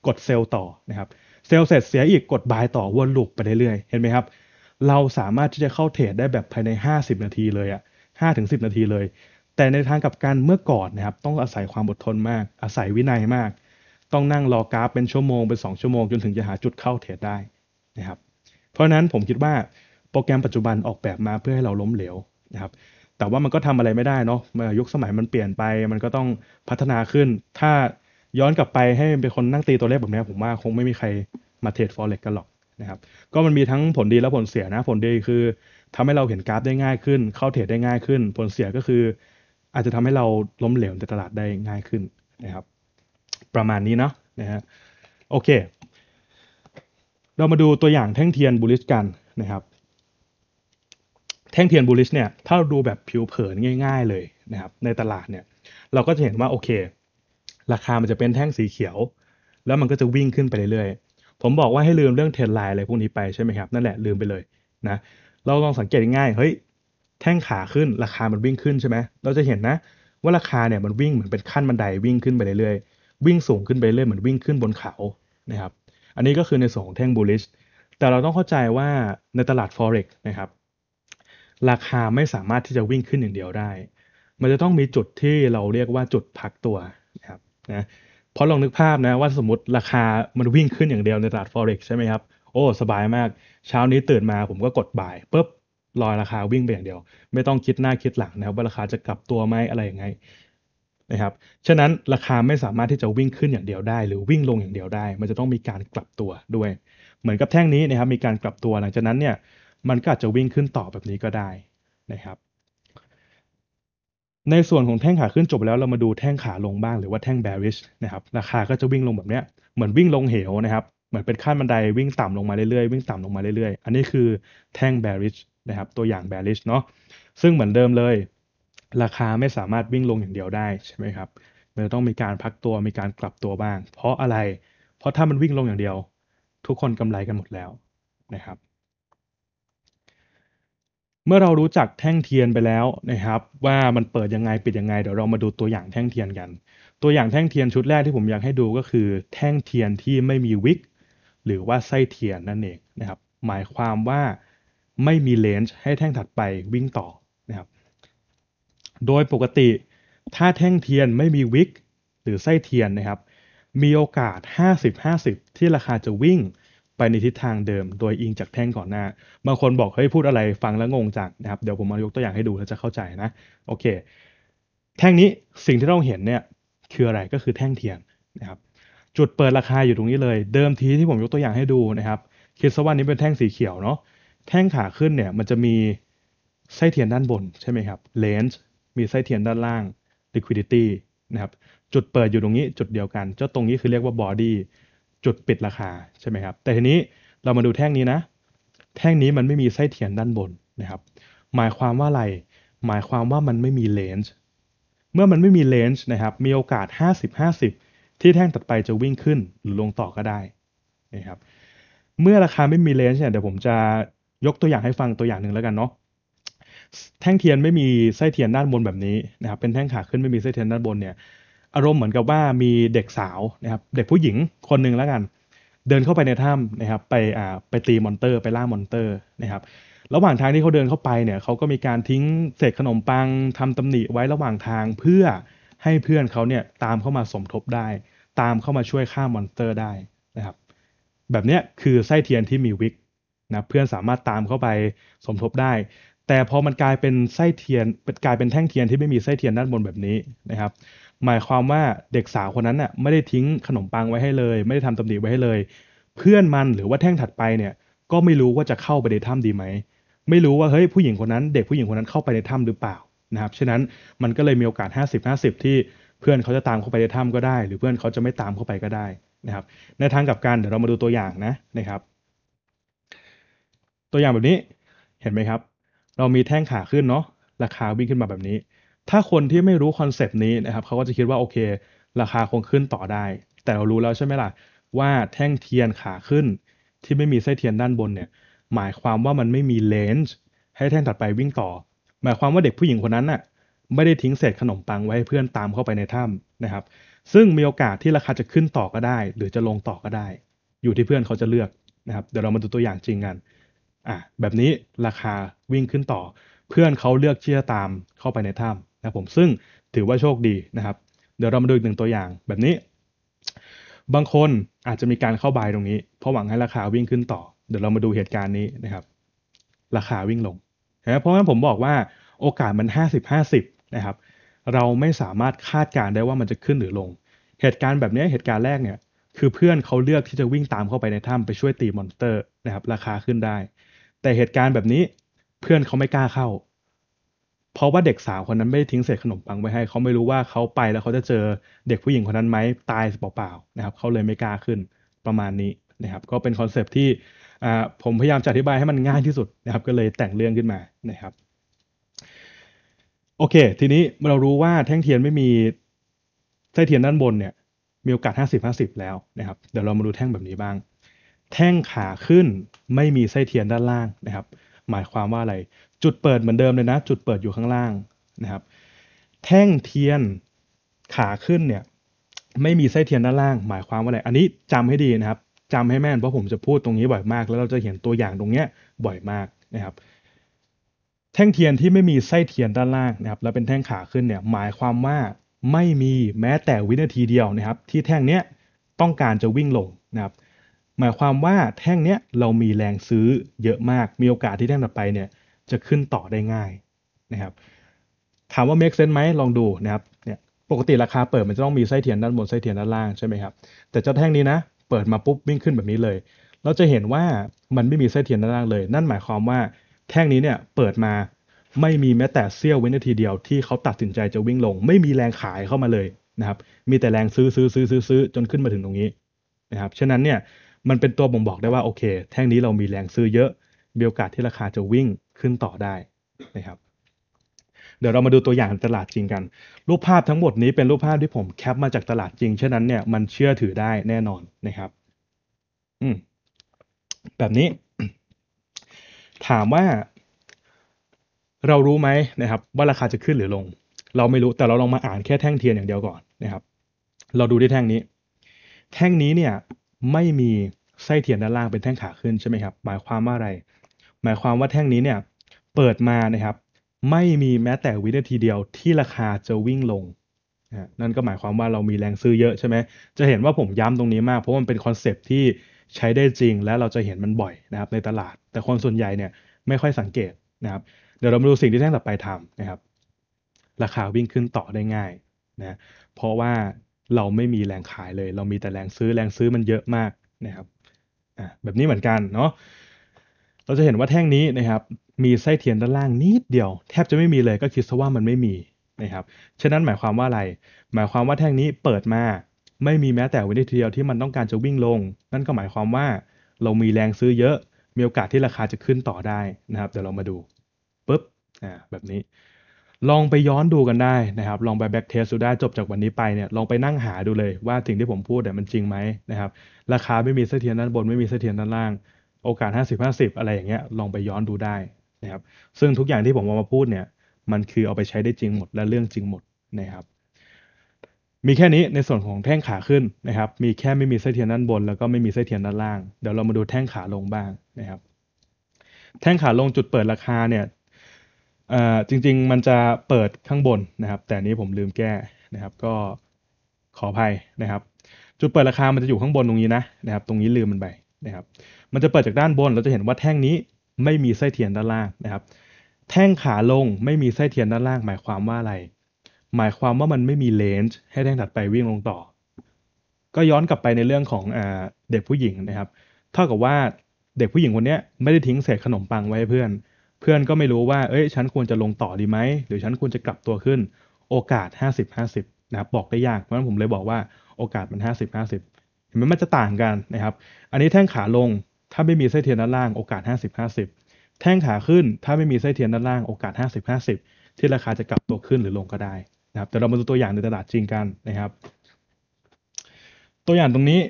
กดเซลล์ต่อนะครับเซลล์เสร็จเสียอีกกดบายต่อวนลูปไปเรื่อยๆเห็นไหมครับเราสามารถที่จะเข้าเทรดได้แบบภายใน 50 นาทีเลยอะห้าถึงสินาทีเลย แต่ในทางกับการเมื่อก่อนนะครับต้องอาศัยความอดทนมาก อาศัยวินัยมาก ต้องนั่งรอกราฟเป็นชั่วโมงเป็น2ชั่วโมงจนถึงจะหาจุดเข้าเทรดได้นะครับเพราะนั้นผมคิดว่าโปรแกรมปัจจุบันออกแบบมาเพื่อให้เราล้มเหลวนะครับแต่ว่ามันก็ทำอะไรไม่ได้เนาะยุคสมัยมันเปลี่ยนไปมันก็ต้องพัฒนาขึ้น ถ้าย้อนกลับไปให้เป็นคนนั่งตีตัวเลขแบบนี้ผมว่าคงไม่มีใครมาเทรดฟอเร็กกันหรอกนะครับ ก็มันมีทั้งผลดีและผลเสียนะผลดีคือทำให้เราเห็นกราฟได้ง่ายขึ้น เข้าเทรดได้ง่ายขึ้น ผลเสียก็คืออาจจะทำให้เราล้มเหลวในตลาดได้ง่ายขึ้นนะครับ ประมาณนี้เนาะนะฮะโอเค เรามาดูตัวอย่างแท่งเทียนบูลลิชกันนะครับแท่งเทียนบูลลิชเนี่ยถ้าเราดูแบบผิวเผินง่าย ๆเลยนะครับในตลาดเนี่ย เราก็จะเห็นว่า โอเค ราคามันจะเป็นแท่งสีเขียว แล้วมันก็จะวิ่งขึ้นไปเรื่อยๆผมบอกว่าให้ลืมเรื่องเทรนไลน์อะไรพวกนี้ไป ใช่ไหมครับ นั่นแหละลืมไปเลยนะเราลองสังเกตง่ายเฮ้ย แท่งขาขึ้นราคามันวิ่งขึ้นใช่ไหมเราจะเห็นนะว่าราคาเนี่ยมันวิ่งเหมือนเป็นขั้นบันไดวิ่งขึ้นไปเรื่อยๆวิ่งสูงขึ้นไปเรื่อยเหมือนวิ่งขึ้นบนเขานะครับ อันนี้ก็คือในส่วนของแท่งบูลลิชแต่เราต้องเข้าใจว่าในตลาด Forex นะครับราคาไม่สามารถที่จะวิ่งขึ้นอย่างเดียวได้ มันจะต้องมีจุดที่เราเรียกว่าจุดพักตัวนะครับนะเพราะลองนึกภาพนะว่าสมมติราคา มันวิ่งขึ้นอย่างเดียวในตลาด forex ใช่ไหมครับ โอ้ สบายมาก เช้านี้ตื่นมาผมก็กดบ่ายปุ๊บลอยราคาวิ่งไปอย่างเดียว ไม่ต้องคิดหน้าคิดหลังนะว่าราคาจะกลับตัวไหมอะไรยังไงนะครับ ฉะนั้นราคาไม่สามารถที่จะวิ่งขึ้นอย่างเดียวได้ หรือวิ่งลงอย่างเดียวได้ มันจะต้องมีการกลับตัวด้วย เหมือนกับแท่งนี้นะครับ มีการกลับตัวหลังจากนั้นเนี่ยมันก็อาจจะวิ่งขึ้นต่อแบบนี้ก็ได้นะครับในส่วนของแท่งขาขึ้นจบแล้วเรามาดูแท่งขาลงบ้างหรือว่าแท่ง bearish นะครับราคาก็จะวิ่งลงแบบเนี้ยเหมือนวิ่งลงเหวนะครับเหมือนเป็นขั้นบันไดวิ่งต่ำลงมาเรื่อยๆวิ่งต่ำลงมาเรื่อยๆ อันนี้คือแท่ง bearish นะครับตัวอย่าง bearish เนาะซึ่งเหมือนเดิมเลย ราคาไม่สามารถวิ่งลงอย่างเดียวได้ใช่ไหมครับมันต้องมีการพักตัวมีการกลับตัวบ้าง เพราะอะไรเพราะถ้ามันวิ่งลงอย่างเดียว ทุกคนกำไรกันหมดแล้วนะครับเมื่อเรารู้จักแท่งเทียนไปแล้วนะครับ ว่ามันเปิดยังไงปิดยังไงเดี๋ยวเรามาดูตัวอย่างแท่งเทียนกัน ตัวอย่างแท่งเทียนชุดแรกที่ผมอยากให้ดูก็คือแท่งเทียนที่ไม่มีวิกหรือว่าไส้เทียนนั่นเองนะครับหมายความว่าไม่มีเลนส์ให้แท่งถัดไปวิ่งต่อนะครับโดยปกติ ถ้าแท่งเทียนไม่มีวิกหรือไส้เทียนนะครับ มีโอกาส 50-50 ที่ราคาจะวิ่งไปในทิศทางเดิม โดยอิงจากแท่งก่อนหน้า บางคนบอก เฮ้ยพูดอะไรฟังแล้วงงจังนะครับ เดี๋ยวผมมายกตัวอย่างให้ดูแล้วจะเข้าใจนะ โอเค แท่งนี้สิ่งที่เราเห็นเนี่ยคืออะไรก็คือแท่งเทียนนะครับ จุดเปิดราคาอยู่ตรงนี้เลย เดิมทีที่ผมยกตัวอย่างให้ดูนะครับคิดซะว่านี้เป็นแท่งสีเขียวเนาะ แท่งขาขึ้นเนี่ยมันจะมีไส้เทียนด้านบนใช่ไหมครับเลนส์มีไส้เทียนด้านล่าง liquidity นะครับ จุดเปิดอยู่ตรงนี้ จุดเดียวกัน เจ้าตรงนี้คือเรียกว่าอดี้จุดปิดราคาใช่ไหมครับแต่ทีนี้เรามาดูแท่งนี้นะ แท่งนี้มันไม่มีไส้เทียนด้านบนนะครับ หมายความว่าอะไร หมายความว่ามันไม่มีเลนจ์เมื่อมันไม่มีเลนจ์นะครับมีโอกาส 50-50ที่แท่งตัดไปจะวิ่งขึ้นหรือลงต่อก็ได้นะครับเมื่อราคาไม่มีเลนจ์เนี่ยเดี๋ยวผมจะยกตัวอย่างให้ฟังตัวอย่างหนึ่งแล้วกันเนาะแท่งเทียนไม่มีไส้เทียนด้านบนแบบนี้นะครับเป็นแท่งขาขึ้นไม่มีไส้เทียนด้านบนเนี่ยอารมณ์เหมือนกับว่ามีเด็กสาวนะครับเด็กผู้หญิงคนหนึ่งแล้วกัน เดินเข้าไปในถ้ำนะครับ ไปอ่าไปตีมอนเตอร์ไปล่ามอนเตอร์นะครับ ระหว่างทางที่เขาเดินเข้าไปเนี่ยเขาก็มีการทิ้ง เศษขนมปัง ทำตำหนิไว้ระหว่างทางเพื่อให้เพื่อนเขาเนี่ยตามเข้ามาสมทบได้ ตามเข้ามาช่วยฆ่ามอนเตอร์ ได้นะครับ แบบเนี้ยคือไส้เทียนที่มีวิกนะเพื่อนสามารถตามเข้าไปสมทบได้ แต่พอมันกลายเป็นไส้เทียนกลายเป็นแท่งเทียนที่ไม่มีไส้เทียนด้านบนแบบนี้นะครับหมายความว่าเด็กสาวคนนั้นน่ะไม่ได้ทิ้งขนมปังไว้ให้เลย ไม่ได้ทำตำหนิไว้ให้เลย เพื่อนมันหรือว่าแท่งถัดไปเนี่ย ก็ไม่รู้ว่าจะเข้าไปในถ้าดีไหมไม่รู้ว่าเฮ้ยผู้หญิงคนนั้นเด็กผู้หญิงคนนั้นเข้าไปในถ้าหรือเปล่านะครับฉะนั้นมันก็เลยมีโอกาส50-50 ที่เพื่อนเขาจะตามเข้าไปในถ้าก็ได้ หรือเพื่อนเขาจะไม่ตามเข้าไปก็ได้นะครับในทางกับการเดี๋ยวเรามาดูตัวอย่างนะนะครับ ตัวอย่างแบบนี้เห็นไหมครับ เรามีแท่งขาขึ้นเนาะราคาวิ่งขึ้นมาแบบนี้ถ้าคนที่ไม่รู้คอนเซป t นี้นะครับเขาก็จะคิดว่าโอเค ราคาคงขึ้นต่อได้ แต่เรารู้แล้วใช่ไหมล่ะ ว่าแท่งเทียนขาขึ้น ที่ไม่มีเส้นเทียนด้านบนเนี่ย หมายความว่ามันไม่มีเลนส์ให้แท่งถัดไปวิ่งต่อ หมายความว่าเด็กผู้หญิงคนนั้นน่ะไม่ได้ทิ้งเศษขนมปังไว้ให้เพื่อนตามเข้าไปในถ้ำนะครับ ซึ่งมีโอกาสที่ราคาจะขึ้นต่อก็ได้ หรือจะลงต่อก็ได้ อยู่ที่เพื่อนเขาจะเลือกนะครับ เดี๋ยวเรามาดูตัวอย่างจริงกันอ่ะแบบนี้ราคาวิ่งขึ้นต่อ เพื่อนเขาเลือกเชื่อตามเข้าไปในถ้ำนะผมซึ่งถือว่าโชคดีนะครับ เดี๋ยวเรามาดูอีกหนึ่งตัวอย่าง แบบนี้ บางคนอาจจะมีการเข้าบายตรงนี้เพราะหวังให้ราคาวิ่งขึ้นต่อ เดี๋ยวเรามาดูเหตุการณ์นี้นะครับ ราคาวิ่งลงนะเพราะงั้นผมบอกว่าโอกาสมัน50-50นะครับเราไม่สามารถคาดการได้ว่ามันจะขึ้นหรือลง เหตุการณ์แบบนี้เหตุการณ์แรกเนี่ย คือเพื่อนเขาเลือกที่จะวิ่งตามเข้าไปในถ้ำไปช่วยตีมอนสเตอร์นะครับ ราคาขึ้นได้ แต่เหตุการณ์แบบนี้เพื่อนเขาไม่กล้าเข้าเพราะว่าเด็กสาวคนนั้นไม่ได้ทิ้งเศษขนมปังไว้ให้เขาไม่รู้ว่าเขาไปแล้วเขาจะเจอเด็กผู้หญิงคนนั้นไหมตายเปล่าๆนะครับเขาเลยไม่กล้าขึ้นประมาณนี้นะครับ ก็เป็นคอนเซปที่ผมพยายามจะอธิบายให้มันง่ายที่สุดนะครับ ก็เลยแต่งเรื่องขึ้นมานะครับ โอเค ทีนี้เรารู้ว่าแท่งเทียนไม่มีไส้เทียนด้านบนเนี่ย มีโอกาส 50-50 แล้วนะครับเดี๋ยวเรามาดูแท่งแบบนี้บ้าง แท่งขาขึ้นไม่มีไส้เทียนด้านล่างนะครับ หมายความว่าอะไรจุดเปิดเหมือนเดิมเลยนะ จุดเปิดอยู่ข้างล่างนะครับ แท่งเทียนขาขึ้นเนี่ยไม่มีไส้เทียนด้านล่าง หมายความว่าอะไร อันนี้จำให้ดีนะครับ จำให้แม่นเพราะผมจะพูดตรงนี้บ่อยมาก แล้วเราจะเห็นตัวอย่างตรงเนี้ยบ่อยมากนะครับ แท่งเทียนที่ไม่มีไส้เทียนด้านล่างนะครับ แล้วเป็นแท่งขาขึ้นเนี่ยหมายความว่าไม่มีแม้แต่วินาทีเดียวนะครับ ที่แท่งเนี้ยต้องการจะวิ่งลงนะครับ หมายความว่าแท่งเนี้ยเรามีแรงซื้อเยอะมาก มีโอกาสที่แท่งต่อไปเนี่ยจะขึ้นต่อได้ง่ายนะครับถามว่า make sense ไหมลองดูนะครับเนี่ยปกติราคาเปิดมันจะต้องมีไส้เทียนด้านบนไส้เทียนด้านล่างใช่ไหมครับแต่เจ้าแท่งนี้นะ เปิดมาปุ๊บวิ่งขึ้นแบบนี้เลย เราจะเห็นว่ามันไม่มีไส้เทียนด้านล่างเลย นั่นหมายความว่าแท่งนี้เนี่ยเปิดมาไม่มีแม้แต่เสี้ยววินาทีเดียวที่เขาตัดสินใจจะวิ่งลง ไม่มีแรงขายเข้ามาเลยนะครับมีแต่แรงซื้อซื้อซื้อซื้อซื้อจนขึ้นมาถึงตรงนี้นะครับฉะนั้นเนี่ยมันเป็นตัวบ่งบอกได้ว่าโอเค แท่งนี้เรามีแรงซื้อเยอะมีโอกาสที่ราคาจะวิ่งขึ้นต่อได้นะครับ เดี๋ยวเรามาดูตัวอย่างตลาดจริงกัน รูปภาพทั้งหมดนี้เป็นรูปภาพที่ผมแคปมาจากตลาดจริงฉะนั้นเนี่ยมันเชื่อถือได้แน่นอนนะครับอืมแบบนี้ ถามว่า เรารู้ไหมนะครับ ว่าราคาจะขึ้นหรือลง เราไม่รู้แต่เราลองมาอ่านแค่แท่งเทียนอย่างเดียวก่อนนะครับ เราดูที่แท่งนี้ แท่งนี้เนี่ยไม่มีไส้เทียนด้านล่างเป็นแท่งขาขึ้นใช่ไหมครับหมายความว่าอะไรหมายความว่าแท่งนี้เนี่ย เปิดมานะครับ ไม่มีแม้แต่วินาทีเดียวที่ราคาจะวิ่งลง นั่นก็หมายความว่าเรามีแรงซื้อเยอะใช่ไหมจะเห็นว่าผมย้ำตรงนี้มากเพราะมันเป็นคอนเซปที่ใช้ได้จริงและเราจะเห็นมันบ่อยนะครับ ในตลาดแต่คนส่วนใหญ่เนี่ยไม่ค่อยสังเกตนะครับเดี๋ยวเรามาดูสิ่งที่แท่งต่อไปทำนะครับ ราคาวิ่งขึ้นต่อได้ง่ายนะเพราะว่าเราไม่มีแรงขายเลย เรามีแต่แรงซื้อแรงซื้อมันเยอะมากนะครับแบบนี้เหมือนกันเนาะเราจะเห็นว่าแท่งนี้นะครับมีไส้เทียนด้านล่างนิดเดียวแทบจะไม่มีเลยก็คิดซะว่ามันไม่มีนะครับฉะนั้นหมายความว่าอะไร หมายความว่าแท่งนี้เปิดมา ไม่มีแม้แต่วินาทีเดียวที่มันต้องการจะวิ่งลง นั่นก็หมายความว่าเรามีแรงซื้อเยอะ มีโอกาสที่ราคาจะขึ้นต่อได้นะครับ เดี๋ยวเรามาดูปุ๊บอ่าแบบนี้ ลองไปย้อนดูกันได้นะครับลองไปแบ็กเทสดูได้จบจากวันนี้ไปเนี่ยลองไปนั่งหาดูเลยว่าสิ่งที่ผมพูดเนี่ยมันจริงไหมนะครับราคาไม่มีเสถียรด้านบน ไม่มีเสถียรด้านล่างโอกาส 50-50 อะไรอย่างเงี้ย ลองไปย้อนดูได้นะครับ ซึ่งทุกอย่างที่ผมเอามาพูดเนี่ย มันคือเอาไปใช้ได้จริงหมดและเรื่องจริงหมดนะครับ มีแค่นี้ในส่วนของแท่งขาขึ้นนะครับ มีแค่ไม่มีเส้นเทียนด้านบน แล้วก็ไม่มีเส้นเทียนด้านล่าง เดี๋ยวเรามาดูแท่งขาลงบ้างนะครับ แท่งขาลงจุดเปิดราคาเนี่ยจริงๆ มันจะเปิดข้างบนนะครับ แต่นี้ผมลืมแก้นะครับ ก็ขออภัยนะครับ จุดเปิดราคา มันจะอยู่ข้างบนตรงนี้นะนะครับ ตรงนี้ลืมมันไปนะครับมันจะเปิดจากด้านบน เราจะเห็นว่าแท่งนี้ไม่มีไส้เทียนด้านล่างนะครับ แท่งขาลงไม่มีไส้เทียนด้านล่าง หมายความว่าอะไร หมายความว่ามันไม่มีเลนจ์ให้แท่งถัดไปวิ่งลงต่อ ก็ย้อนกลับไปในเรื่องของเด็กผู้หญิงนะครับ เท่ากับว่าเด็กผู้หญิงคนนี้ไม่ได้ทิ้งเศษขนมปังไว้ให้เพื่อน เพื่อนก็ไม่รู้ว่า เอ้ย ฉันควรจะลงต่อดีไหมหรือฉันควรจะกลับตัวขึ้น โอกาส 50-50 นะครับบอกได้ยาก เพราะฉะนั้นผมเลยบอกว่าโอกาสมัน 50-50 เห็นไหมมันจะต่างกันนะครับ อันนี้แท่งขาลงถ้าไม่มีเส้นเทียนด้านล่างโอกาส 50 50 แท่งขาขึ้น ถ้าไม่มีเส้นเทียนด้านล่างโอกาส 50 50 ที่ราคาจะกลับตัวขึ้นหรือลงก็ได้นะครับแต่เรามาดูตัวอย่างในตลาดจริงกันนะครับ ตัวอย่างตรงนี้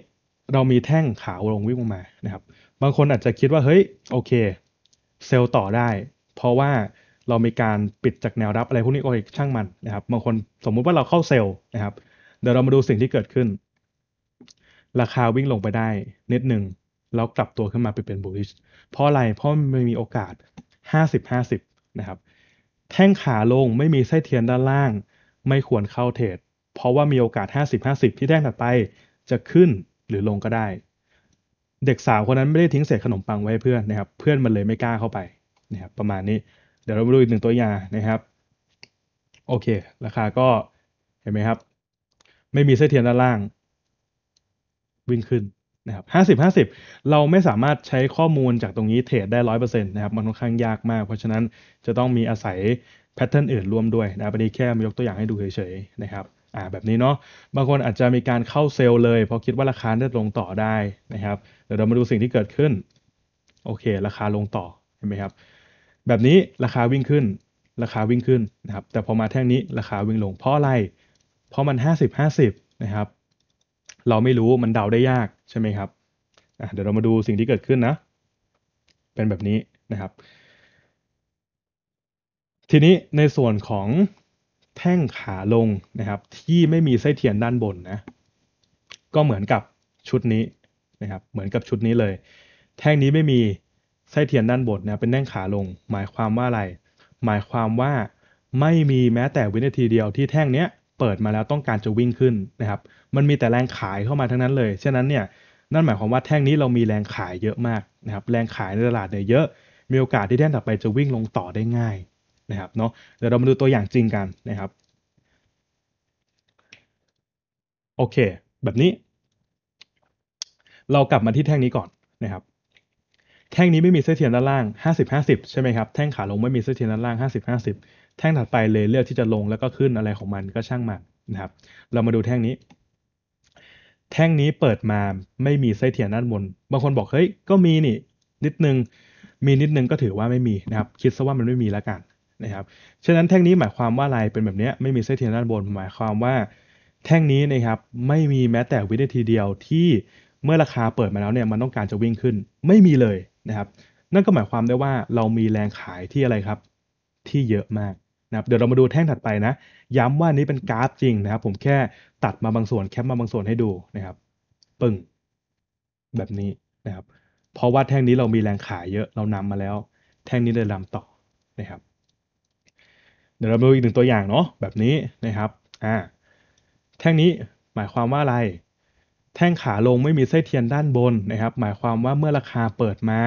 เรามีแท่งขาวลงวิ่งลงมา นะครับ บางคนอาจจะคิดว่า เฮ้ยโอเค เซลล์ต่อได้ เพราะว่าเรามีการปิดจากแนวรับอะไรพวกนี้โอเยช่างมันนะครับ บางคนสมมุติว่าเราเข้าเซลล์นะครับ เดี๋ยวเรามาดูสิ่งที่เกิดขึ้น ราคาวิ่งลงไปได้นิดหนึ่งแล้วกลับตัวขึ้นมาไปเป็น bullish เพราะอะไร เพราะมันมีโอกาส 50-50 นะครับ แท่งขาลงไม่มีไส้เทียนด้านล่าง ไม่ควรเข้าเทรด เพราะว่ามีโอกาส 50-50 ที่แท่งถัดไปจะขึ้นหรือลงก็ได้ เด็กสาวคนนั้นไม่ได้ทิ้งเศษขนมปังไว้เพื่อนนะครับ เพื่อนมันเลยไม่กล้าเข้าไปนะครับ ประมาณนี้ เดี๋ยวเราไปดูอีกหนึ่งตัวอย่างนะครับ โอเค ราคาก็เห็นไหมครับ ไม่มีไส้เทียนด้านล่าง วิ่งขึ้นนะครับห้าสิบห้าสิบเราไม่สามารถใช้ข้อมูลจากตรงนี้เทรดได้ร้อยเปอร์เซ็นต์นะครับ มันค่อนข้างยากมาก เพราะฉะนั้นจะต้องมีอาศัยแพทเทิร์นอื่นร่วมด้วยนะครับนีนแค่ยกตัวอย่างให้ดูเฉย ๆ นะครับ อ่า แบบนี้เนาะ บางคนอาจจะมีการเข้าเซลล์เลย เพราะคิดว่าราคาจะลงต่อได้นะครับ เดี๋ยวเรามาดูสิ่งที่เกิดขึ้น โอเค ราคาลงต่อ เห็นไหมครับ แบบนี้ราคาวิ่งขึ้น ราคาวิ่งขึ้นนะครับ แต่พอมาแท่งนี้ราคาวิ่งลง เพราะอะไร เพราะมัน50 50นะครับ เราไม่รู้มันเดาได้ยากใช่ไหมครับ เดี๋ยวเรามาดูสิ่งที่เกิดขึ้นนะ เป็นแบบนี้นะครับ ทีนี้ในส่วนของแท่งขาลงนะครับ ที่ไม่มีไส้เทียนด้านบนนะ ก็เหมือนกับชุดนี้นะครับ เหมือนกับชุดนี้เลย แท่งนี้ไม่มีไส้เทียนด้านบนนะ เป็นแท่งขาลง หมายความว่าอะไร หมายความว่าไม่มีแม้แต่วินาทีเดียวที่แท่งเนี้ยเปิดมาแล้วต้องการจะวิ่งขึ้นนะครับ มันมีแต่แรงขายเข้ามาทั้งนั้นเลย ฉะนั้นเนี่ยนั่นหมายความว่าแท่งนี้เรามีแรงขายเยอะมากนะครับ แรงขายในตลาดเนี่ยเยอะมีโอกาสที่แท่งต่อไปจะวิ่งลงต่อได้ง่ายนะครับเนาะเดี๋ยวเรามาดูตัวอย่างจริงกันนะครับ โอเค แบบนี้ เรากลับมาที่แท่งนี้ก่อนนะครับ แท่งนี้ไม่มีเส้นเทียนด้านล่าง50-50ใช่ไหมครับแท่งขาลงไม่มีเส้นเทียนด้านล่าง50-50แท่งถัดไปเลยเลือกที่จะลงแล้วก็ขึ้นอะไรของมันก็ช่างมันนะครับ เรามาดูแท่งนี้แท่งนี้เปิดมาไม่มีไส้เทียนด้านบน บางคนบอกเฮ้ยก็มีนี่นิดนึง มีนิดนึงก็ถือว่าไม่มีนะครับ คิดซะว่ามันไม่มีแล้วกันนะครับ ฉะนั้นแท่งนี้หมายความว่าอะไรเป็นแบบนี้ไม่มีไส้เทียนด้านบน หมายความว่า แท่งนี้นะครับไม่มีแม้แต่วินาทีเดียวที่เมื่อราคาเปิดมาแล้วเนี่ยมันต้องการจะวิ่งขึ้นไม่มีเลยนะครับ นั่นก็หมายความได้ว่าเรามีแรงขายที่อะไรครับ ที่เยอะมากนะเดี๋ยวเรามาดูแท่งถัดไปนะ ย้ำว่านี้เป็นกราฟจริงนะครับ ผมแค่ตัดมาบางส่วนแคปมาบางส่วนให้ดูนะครับ ปึ้งแบบนี้นะครับ เพราะว่าแท่งนี้เรามีแรงขายเยอะ เรานำมาแล้ว แท่งนี้เลยนำต่อนะครับ เดี๋ยวเรามาดูอีกหนึ่งตัวอย่างเนาะ แบบนี้นะครับ อ่า แท่งนี้หมายความว่า อะไร แท่งขาลงไม่มีเส้นเทียนด้านบนนะครับ หมายความว่าเมื่อราคาเปิดมา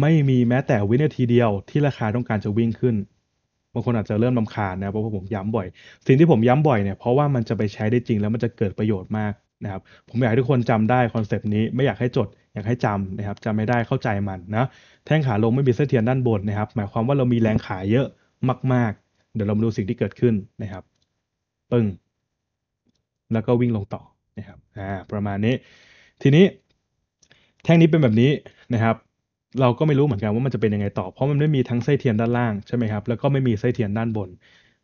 ไม่มีแม้แต่วินาทีเดียว ที่ราคาต้องการจะวิ่งขึ้นางคนอาจจะเริ่มลำคาญนะเพราะผมย้ำบ่อยสิ่งที่ผมย้ำบ่อยเนี่ยเพราะว่า มันจะไปใช้ได้จริงแล้วมันจะเกิดประโยชน์มากนะครับ ผมอยากให้ทุกคนจำได้คอนเซป t นี้ไม่อยากให้จด อยากให้จำนะครับจำไม่ได้เข้าใจมันนะ แท่งขาลงไม่มีเส้นเทียนด้านบนนะครับ หมายความว่าเรามีแรงขายเยอะมาก ๆ เดี๋ยวเรามาดูสิ่งที่เกิดขึ้นนะครับปึ้งแล้วก็วิ่งลงต่อนะครับอ่าประมาณนี้ ทีนี้ แท่งนี้เป็นแบบนี้นะครับเราก็ไม่รู้เหมือนกันว่ามันจะเป็นยังไงต่อ เพราะมันไม่มีทั้งไส้เทียนด้านล่างใช่ไหมครับ แล้วก็ไม่มีไส้เทียนด้านบน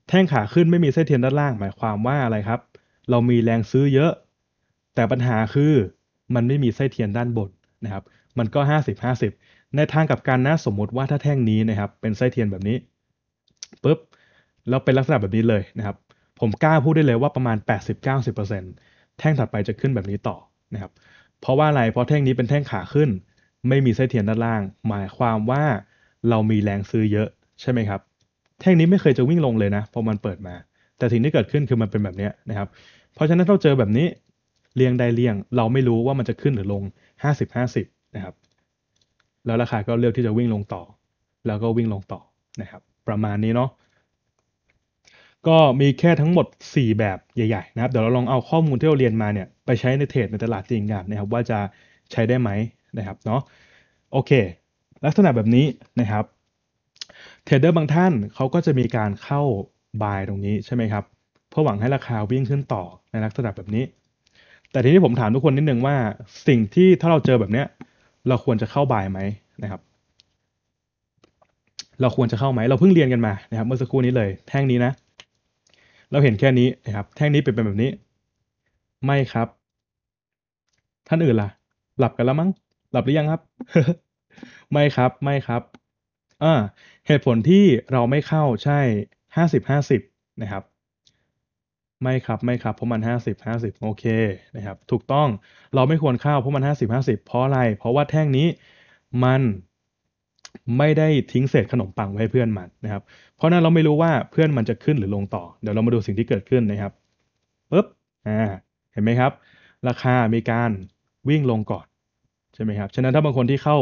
แท่งขาขึ้นไม่มีไส้เทียนด้านล่างหมายความว่าอะไรครับ เรามีแรงซื้อเยอะ แต่ปัญหาคือมันไม่มีไส้เทียนด้านบนนะครับ มันก็ 50 50 ในทางกับการนะ สมมติว่าถ้าแท่งนี้นะครับ เป็นไส้เทียนแบบนี้ปุ๊บแล้วเป็นลักษณะแบบนี้เลยนะครับ ผมกล้าพูดได้เลยว่าประมาณ 80-90%แท่งถัดไปจะขึ้นแบบนี้ต่อนะครับเพราะว่าอะไรเพราะแท่งนี้เป็นแท่งขาขึ้นไม่มีเส้นเทียนด้านล่างหมายความว่าเรามีแรงซื้อเยอะใช่ไหมครับ แท่งนี้ไม่เคยจะวิ่งลงเลยนะพอมันเปิดมา แต่สิ่งที่เกิดขึ้นคือมันเป็นแบบนี้นะครับ เพราะฉะนั้นเราเจอแบบนี้เรียงใดเรียงเราไม่รู้ว่ามันจะขึ้นหรือลง 50-50 นะครับ แล้วราคาก็เลือกที่จะวิ่งลงต่อ แล้วก็วิ่งลงต่อนะครับ ประมาณนี้เนาะก็มีแค่ทั้งหมด 4 แบบใหญ่ๆนะครับเดี๋ยวเราลองเอาข้อมูลที่เราเรียนมาเนี่ยไปใช้ในเทรดในตลาดจริงกันนะครับว่าจะใช้ได้ไหมนะครับเนาะโอเค ลักษณะแบบนี้นะครับเทรดเดอร์บางท่านเขาก็จะมีการเข้าบายตรงนี้ใช่ไหมครับเพื่อหวังให้ราคาวิ่งขึ้นต่อในลักษณะแบบนี้ แต่ทีนี้ผมถามทุกคนนิดนึงว่าสิ่งที่ถ้าเราเจอแบบเนี้ยเราควรจะเข้าบายไหมนะครับ เราควรจะเข้าไหมเราเพิ่งเรียนกันมานะครับเมื่อสักครู่นี้เลย แท่งนี้นะ เราเห็นแค่นี้นะครับ แท่งนี้เป็นแบบนี้ไม่ครับ ท่านอื่นล่ะ หลับกันแล้วมั้งหลับหรือยังครับ ไม่ครับ ไม่ครับอ่าเหตุผลที่เราไม่เข้าใช่ห้าสิบห้าสิบนะครับ ไม่ครับไม่ครับเพราะมันห้าสิบห้าสิบโอเคนะครับ ถูกต้องเราไม่ควรเข้าเพราะมันห้าสิบห้าสิบเพราะอะไรเพราะว่าแท่งนี้มันไม่ได้ทิ้งเศษขนมปังไว้ให้เพื่อนมันนะครับ เพราะนั้นเราไม่รู้ว่าเพื่อนมันจะขึ้นหรือลงต่อ เดี๋ยวเรามาดูสิ่งที่เกิดขึ้นนะครับปึ๊บอ่าเห็นไหมครับ ราคามีการวิ่งลงก่อนใช่ไหมครับ ฉะนั้นถ้าบางคนที่เข้า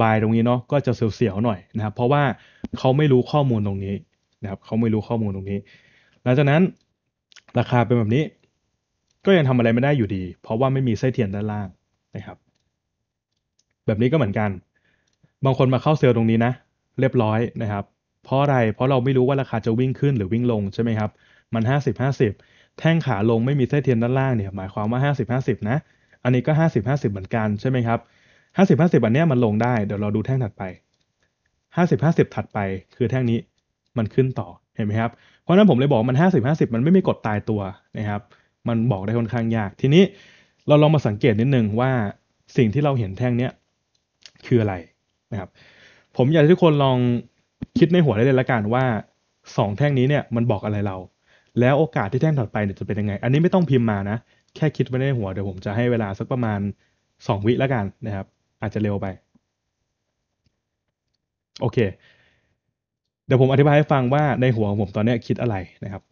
บายตรงนี้เนาะ ก็จะเสียวๆหน่อยนะครับ เพราะว่าเขาไม่รู้ข้อมูลตรงนี้นะครับ เขาไม่รู้ข้อมูลตรงนี้ หลังจากนั้น ราคาเป็นแบบนี้ ก็ยังทำอะไรไม่ได้อยู่ดี เพราะว่าไม่มีไส้เทียนด้านล่างนะครับ แบบนี้ก็เหมือนกัน บางคนมาเข้าเซลล์ตรงนี้นะ เรียบร้อยนะครับ เพราะอะไร เพราะเราไม่รู้ว่าราคาจะวิ่งขึ้นหรือวิ่งลงใช่ไหมครับ มัน50 50แท่งขาลงไม่มีไส้เทียนด้านล่างเนี่ย หมายความว่า50 50นะอันนี้ก็ 50 50เหมือนกันใช่ไหมครับ50 50อันเนี้ยมันลงได้เดี๋ยวเราดูแท่งถัดไป50 50ถัดไป คือแท่งนี้มันขึ้นต่อเห็นไหมครับ เพราะนั้นผมเลยบอกมัน50 50 มันไม่มีกฎตายตัวนะครับ มันบอกได้ค่อนข้างยาก ทีนี้เราลองมาสังเกตนิดนึงว่าสิ่งที่เราเห็นแท่งเนี้ยคืออะไรนะครับ ผมอยากให้ทุกคนลองคิดในหัวได้เลยละกันว่า2แท่งนี้เนี่ยมันบอกอะไรเรา แล้วโอกาสที่แท่งถัดไปเนี่ยจะเป็นยังไง อันนี้ไม่ต้องพิมพ์มานะแค่คิดไว้ในหัวเดี๋ยวผมจะให้เวลาสักประมาณสองวิแล้วกันนะครับ อาจจะเร็วไปโอเคเดี๋ยวผมอธิบายให้ฟังว่าในหัวของผมตอนนี้คิดอะไรนะครับ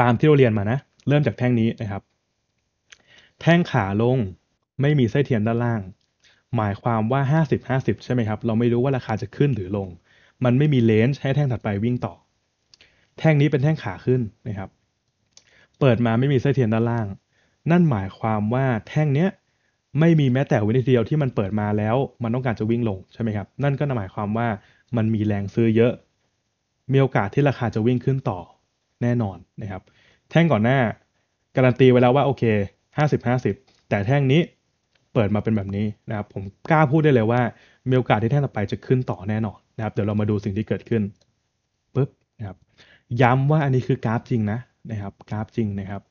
ตามที่เราเรียนมานะ เริ่มจากแท่งนี้นะครับ แท่งขาลงไม่มีไส้เทียนด้านล่าง หมายความว่า 50 50 ใช่ไหมครับ เราไม่รู้ว่าราคาจะขึ้นหรือลง มันไม่มีเลนจ์ให้แท่งถัดไปวิ่งต่อ แท่งนี้เป็นแท่งขาขึ้นนะครับเปิดมาไม่มีไส้เทียนด้านล่าง นั่นหมายความว่าแท่งเนี้ยไม่มีแม้แต่วินาทีเดียวที่มันเปิดมาแล้ว มันต้องการจะวิ่งลงใช่ไหมครับ นั่นก็หมายความว่ามันมีแรงซื้อเยอะ มีโอกาสที่ราคาจะวิ่งขึ้นต่อแน่นอนนะครับ แท่งก่อนหน้าการันตีไว้แล้วว่าโอเค 50 50 แต่แท่งนี้เปิดมาเป็นแบบนี้นะครับ ผมกล้าพูดได้เลยว่ามีโอกาสที่แท่งต่อไปจะขึ้นต่อแน่นอนนะครับ เดี๋ยวเรามาดูสิ่งที่เกิดขึ้นปุ๊บนะครับ ย้ำว่าอันนี้คือกราฟจริงนะนะครับกราฟจริงนะครับ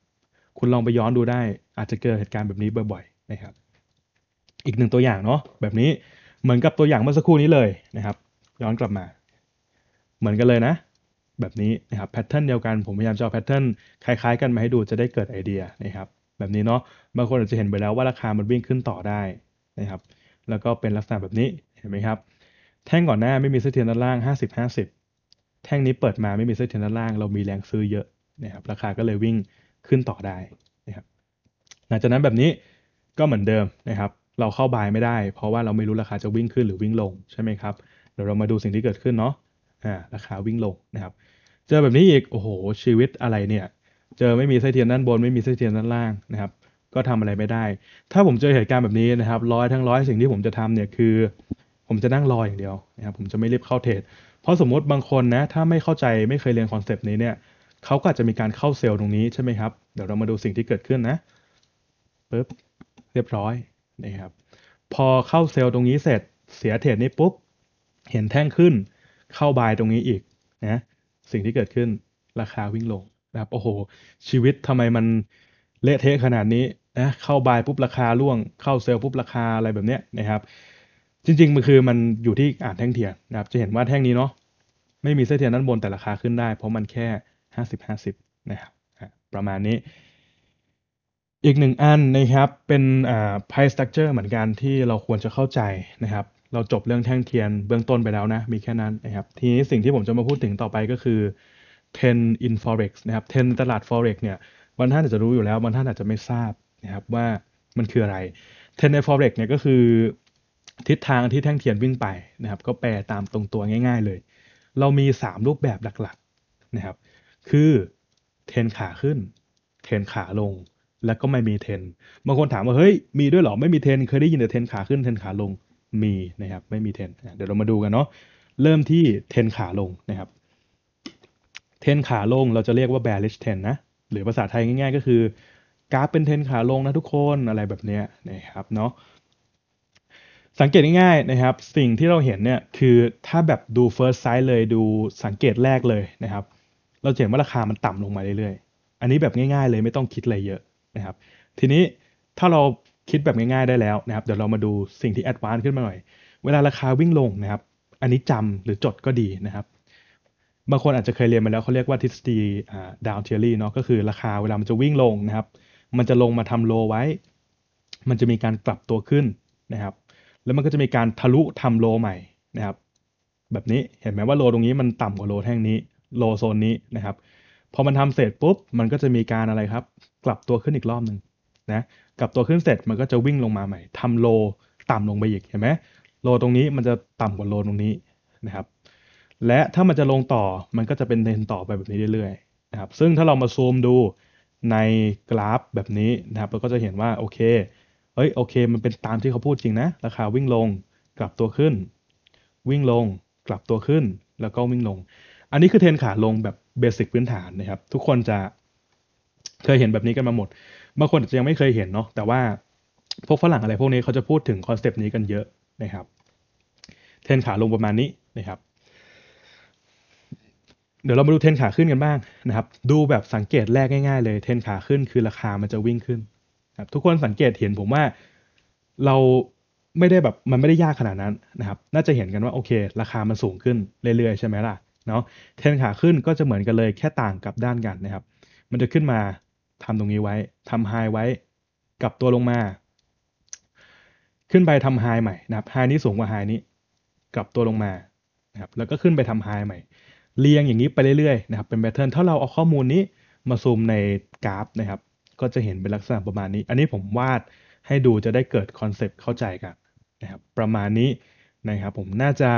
คุณลองไปย้อนดูได้ อาจจะเกิดเหตุการณ์แบบนี้บ่อยๆนะครับอีกหนึ่งตัวอย่างเนาะแบบนี้เหมือนกับตัวอย่างเมื่อสักครู่นี้เลยนะครับ ย้อนกลับมา เหมือนกันเลยนะ แบบนี้นะครับแพทเทิร์นเดียวกันผมพยายามจะเอาแพทเทิร์นคล้ายๆ กันมาให้ดูจะได้เกิดไอเดียนะครับแบบนี้เนาะบางคนอาจจะเห็นไปแล้วว่าราคามันวิ่งขึ้นต่อได้นะครับแล้วก็เป็นลักษณะแบบนี้เห็นไหมครับแท่งก่อนหน้าไม่มีเสถียรด้านล่าง50 50 แท่งนี้เปิดมาไม่มีเสถียรด้านล่าง เรามีแรงซื้อเยอะนะครับราคาก็เลยวิ่งขึ้นต่อได้นะครับหลังจากนั้นแบบนี้ก็เหมือนเดิมนะครับเราเข้าบายไม่ได้ เพราะว่าเราไม่รู้ราคาจะวิ่งขึ้นหรือวิ่งลงใช่ไหมครับเดี๋ยวเรามาดูสิ่งที่เกิดขึ้นเนาะอ่าราคาวิ่งลงนะครับเจอแบบนี้อีกโอ้โหชีวิตอะไรเนี่ยเจอไม่มีไส้เทียนด้านบนไม่มีไส้เทียนด้านล่างนะครับก็ทำอะไรไม่ได้ ถ้าผมเจอเหตุการณ์แบบนี้นะครับร้อยทั้งร้อยสิ่งที่ผมจะทำเนี่ยคือ ผมจะนั่งรออย่างเดียวนะครับผมจะไม่รีบเข้าเทรดเพราะสมมติบางคนนะถ้าไม่เข้าใจไม่เคยเรียนคอนเซปต์นี้เนี่ยเขาก็อาจจะมีการเข้าเซลล์ตรงนี้ใช่ไหมครับ เดี๋ยวเรามาดูสิ่งที่เกิดขึ้นนะปึ๊บเรียบร้อยนะครับ พอเข้าเซลล์ตรงนี้เสร็จ เสียเทรดนี้ปุ๊บ เห็นแท่งขึ้น เข้าบายตรงนี้อีกนะสิ่งที่เกิดขึ้น ราคาวิ่งลงนะครับโอ้โห ชีวิตทำไมมันเละเทะขนาดนี้นะเข้าบายปุ๊บราคาร่วง เข้าเซลล์ปุ๊บราคาอะไรแบบเนี้ยนะครับ จริงๆมันคือมันอยู่ที่อ่านแท่งเทียนนะครับ จะเห็นว่าแท่งนี้เนาะ ไม่มีเส้นเทียนด้านบนแต่ราคาขึ้นได้ เพราะมันแค่50 50 นะครับ ประมาณนี้ อีกหนึ่งอันนะครับเป็นอ่ p ไ i ่ e structure เหมือนกันที่เราควรจะเข้าใจนะครับ เราจบเรื่องแท่งเทียนเบื้องต้นไปแล้วนะ มีแค่นั้นนะครับ ทีนี้สิ่งที่ผมจะมาพูดถึงต่อไปก็คือ ten in forex นะครับเทตลาด forex เนี่ยบางท่านอาจจะรู้อยู่แล้วบางท่านอาจจะไม่ทราบนะครับว่ามันคืออะไร ten in forex เนี่ยก็คือทิศทางที่แท่งเทียนวิ่งไปนะครับ ก็แปลตามตรงตัวง่ายๆเลย เรามี 3 รูปแบบหลักๆนะครับคือเทนขาขึ้นเทนขาลงแล้วก็ไม่มีเทนบางคนถามว่าเฮ้ยมีด้วยหรอไม่มีเทนเคยได้ยินแต่เทนขาขึ้นเทนขาลงมีนะครับไม่มีเทนเดี๋ยวเรามาดูกันเนาะ เริ่มที่เทนขาลงนะครับเทนขาลงเราจะเรียกว่า bearish trend นะ หรือภาษาไทยง่ายๆก็คือกราฟเป็นเทนขาลงนะทุกคนอะไรแบบนี้นะครับเนาะสังเกตง่ายๆนะครับ สิ่งที่เราเห็นเนี่ยคือถ้าแบบดู first sight เลยดูสังเกตแรกเลยนะครับเราเห็นว่าราคามันต่ำลงมาเรื่อยๆ อันนี้แบบง่ายๆเลยไม่ต้องคิดอะไรเยอะนะครับ ทีนี้ถ้าเราคิดแบบง่ายๆได้แล้วนะครับเดี๋ยวเรามาดูสิ่งที่แอดวานซ์ขึ้นมาหน่อย เวลาราคาวิ่งลงนะครับ อันนี้จำหรือจดก็ดีนะครับ บางคนอาจจะเคยเรียนมาแล้วเขาเรียกว่าทฤษฎีดาวเทียรี่เนาะก็คือราคาเวลามันจะวิ่งลงนะครับ มันจะลงมาทำโลไว้ มันจะมีการกลับตัวขึ้นนะครับ แล้วมันก็จะมีการทะลุทำโลใหม่นะครับ แบบนี้เห็นไหมว่าโลตรงนี้มันต่ำกว่าโลแท่งนี้โลโซนนี้นะครับ พอมันทำเสร็จปุ๊บมันก็จะมีการอะไรครับ กลับตัวขึ้นอีกรอบหนึ่งนะกลับตัวขึ้นเสร็จมันก็จะวิ่งลงมาใหม่ ทำโล ต่ำลงไปอีกเห็นไหมโลตรงนี้มันจะต่ำกว่าโลตรงนี้นะครับ และถ้ามันจะลงต่อมันก็จะเป็นเทรนต่อไปแบบนี้เรื่อยๆนะครับ ซึ่งถ้าเรามาซูมดูในกราฟแบบนี้นะครับเราก็จะเห็นว่าโอเคเอ้ยโอเคมันเป็นตามที่เขาพูดจริงนะราคาวิ่งลงกลับตัวขึ้น วิ่งลงกลับตัวขึ้นแล้วก็วิ่งลงอันนี้คือเทรนขาลงแบบเบสิกพื้นฐานนะครับ ทุกคนจะเคยเห็นแบบนี้กันมาหมดบางคนอาจจะยังไม่เคยเห็นเนาะแต่ว่าพวกฝรั่งอะไรพวกนี้เขาจะพูดถึงคอนเซปต์นี้กันเยอะนะครับ เทรนขาลงประมาณนี้นะครับ เดี๋ยวเรามาดูเทรนขาขึ้นกันบ้างนะครับ ดูแบบสังเกตแรกง่าย ๆ เลยเทรนขาขึ้นคือราคามันจะวิ่งขึ้นครับทุกคนสังเกตเห็นผมว่า เราไม่ได้แบบมันไม่ได้ยากขนาดนั้นนะครับ น่าจะเห็นกันว่าโอเค ราคามันสูงขึ้นเรื่อยๆใช่ไหมล่ะเนาะเทรนขาขึ้นก็จะเหมือนกันเลยแค่ต่างกับด้านกันนะครับ มันจะขึ้นมาทำตรงนี้ไว้ทำไฮไว้กับตัวลงมา ขึ้นไปทำไฮใหม่นะครับไฮนี้สูงกว่าไฮนี้กลับตัวลงมานะครับแล้วก็ขึ้นไปทำไฮใหม่เรียงอย่างนี้ไปเรื่อยๆนะครับเป็นแพทเทิร์นถ้าเราเอาข้อมูลนี้มาซูมในกราฟนะครับ ก็จะเห็นเป็นลักษณะประมาณนี้ อันนี้ผมวาดให้ดูจะได้เกิดคอนเซปต์เข้าใจกันนะครับประมาณนี้นะครับผมน่าจะ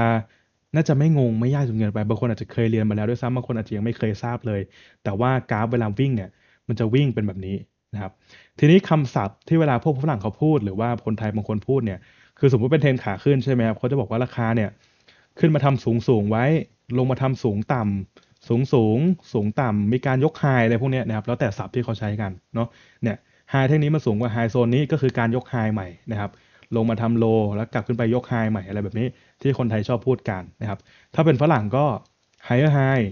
น่าจะไม่งงไม่ยากจนเกินไป บางคนอาจจะเคยเรียนมาแล้วด้วยซ้ำบางคนอาจจะยังไม่เคยทราบเลย แต่ว่ากราฟเวลาวิ่งเนี่ยมันจะวิ่งเป็นแบบนี้นะครับ ทีนี้คำศัพท์ที่เวลาพวกฝรั่งเขาพูดหรือว่าคนไทยบางคนพูดเนี่ยคือสมมติเป็นเทรนขาขึ้นใช่ไหมครับเขาจะบอกว่าราคาเนี่ยขึ้นมาทำสูงสูงไว้ ลงมาทำสูงต่ำ สูงสูง สูงต่ำ มีการยกไฮอะไรพวกนี้นะครับแล้วแต่ศัพท์ที่เขาใช้กันเนาะเนี่ยไฮเท่นี้มาสูงกว่าไฮโซนนี้ก็คือการยกไฮใหม่นะครับลงมาทำโลแล้วกลับขึ้นไปยกไฮใหม่ อะไรแบบนี้ที่คนไทยชอบพูดกันนะครับถ้าเป็นฝรั่งก็ higher high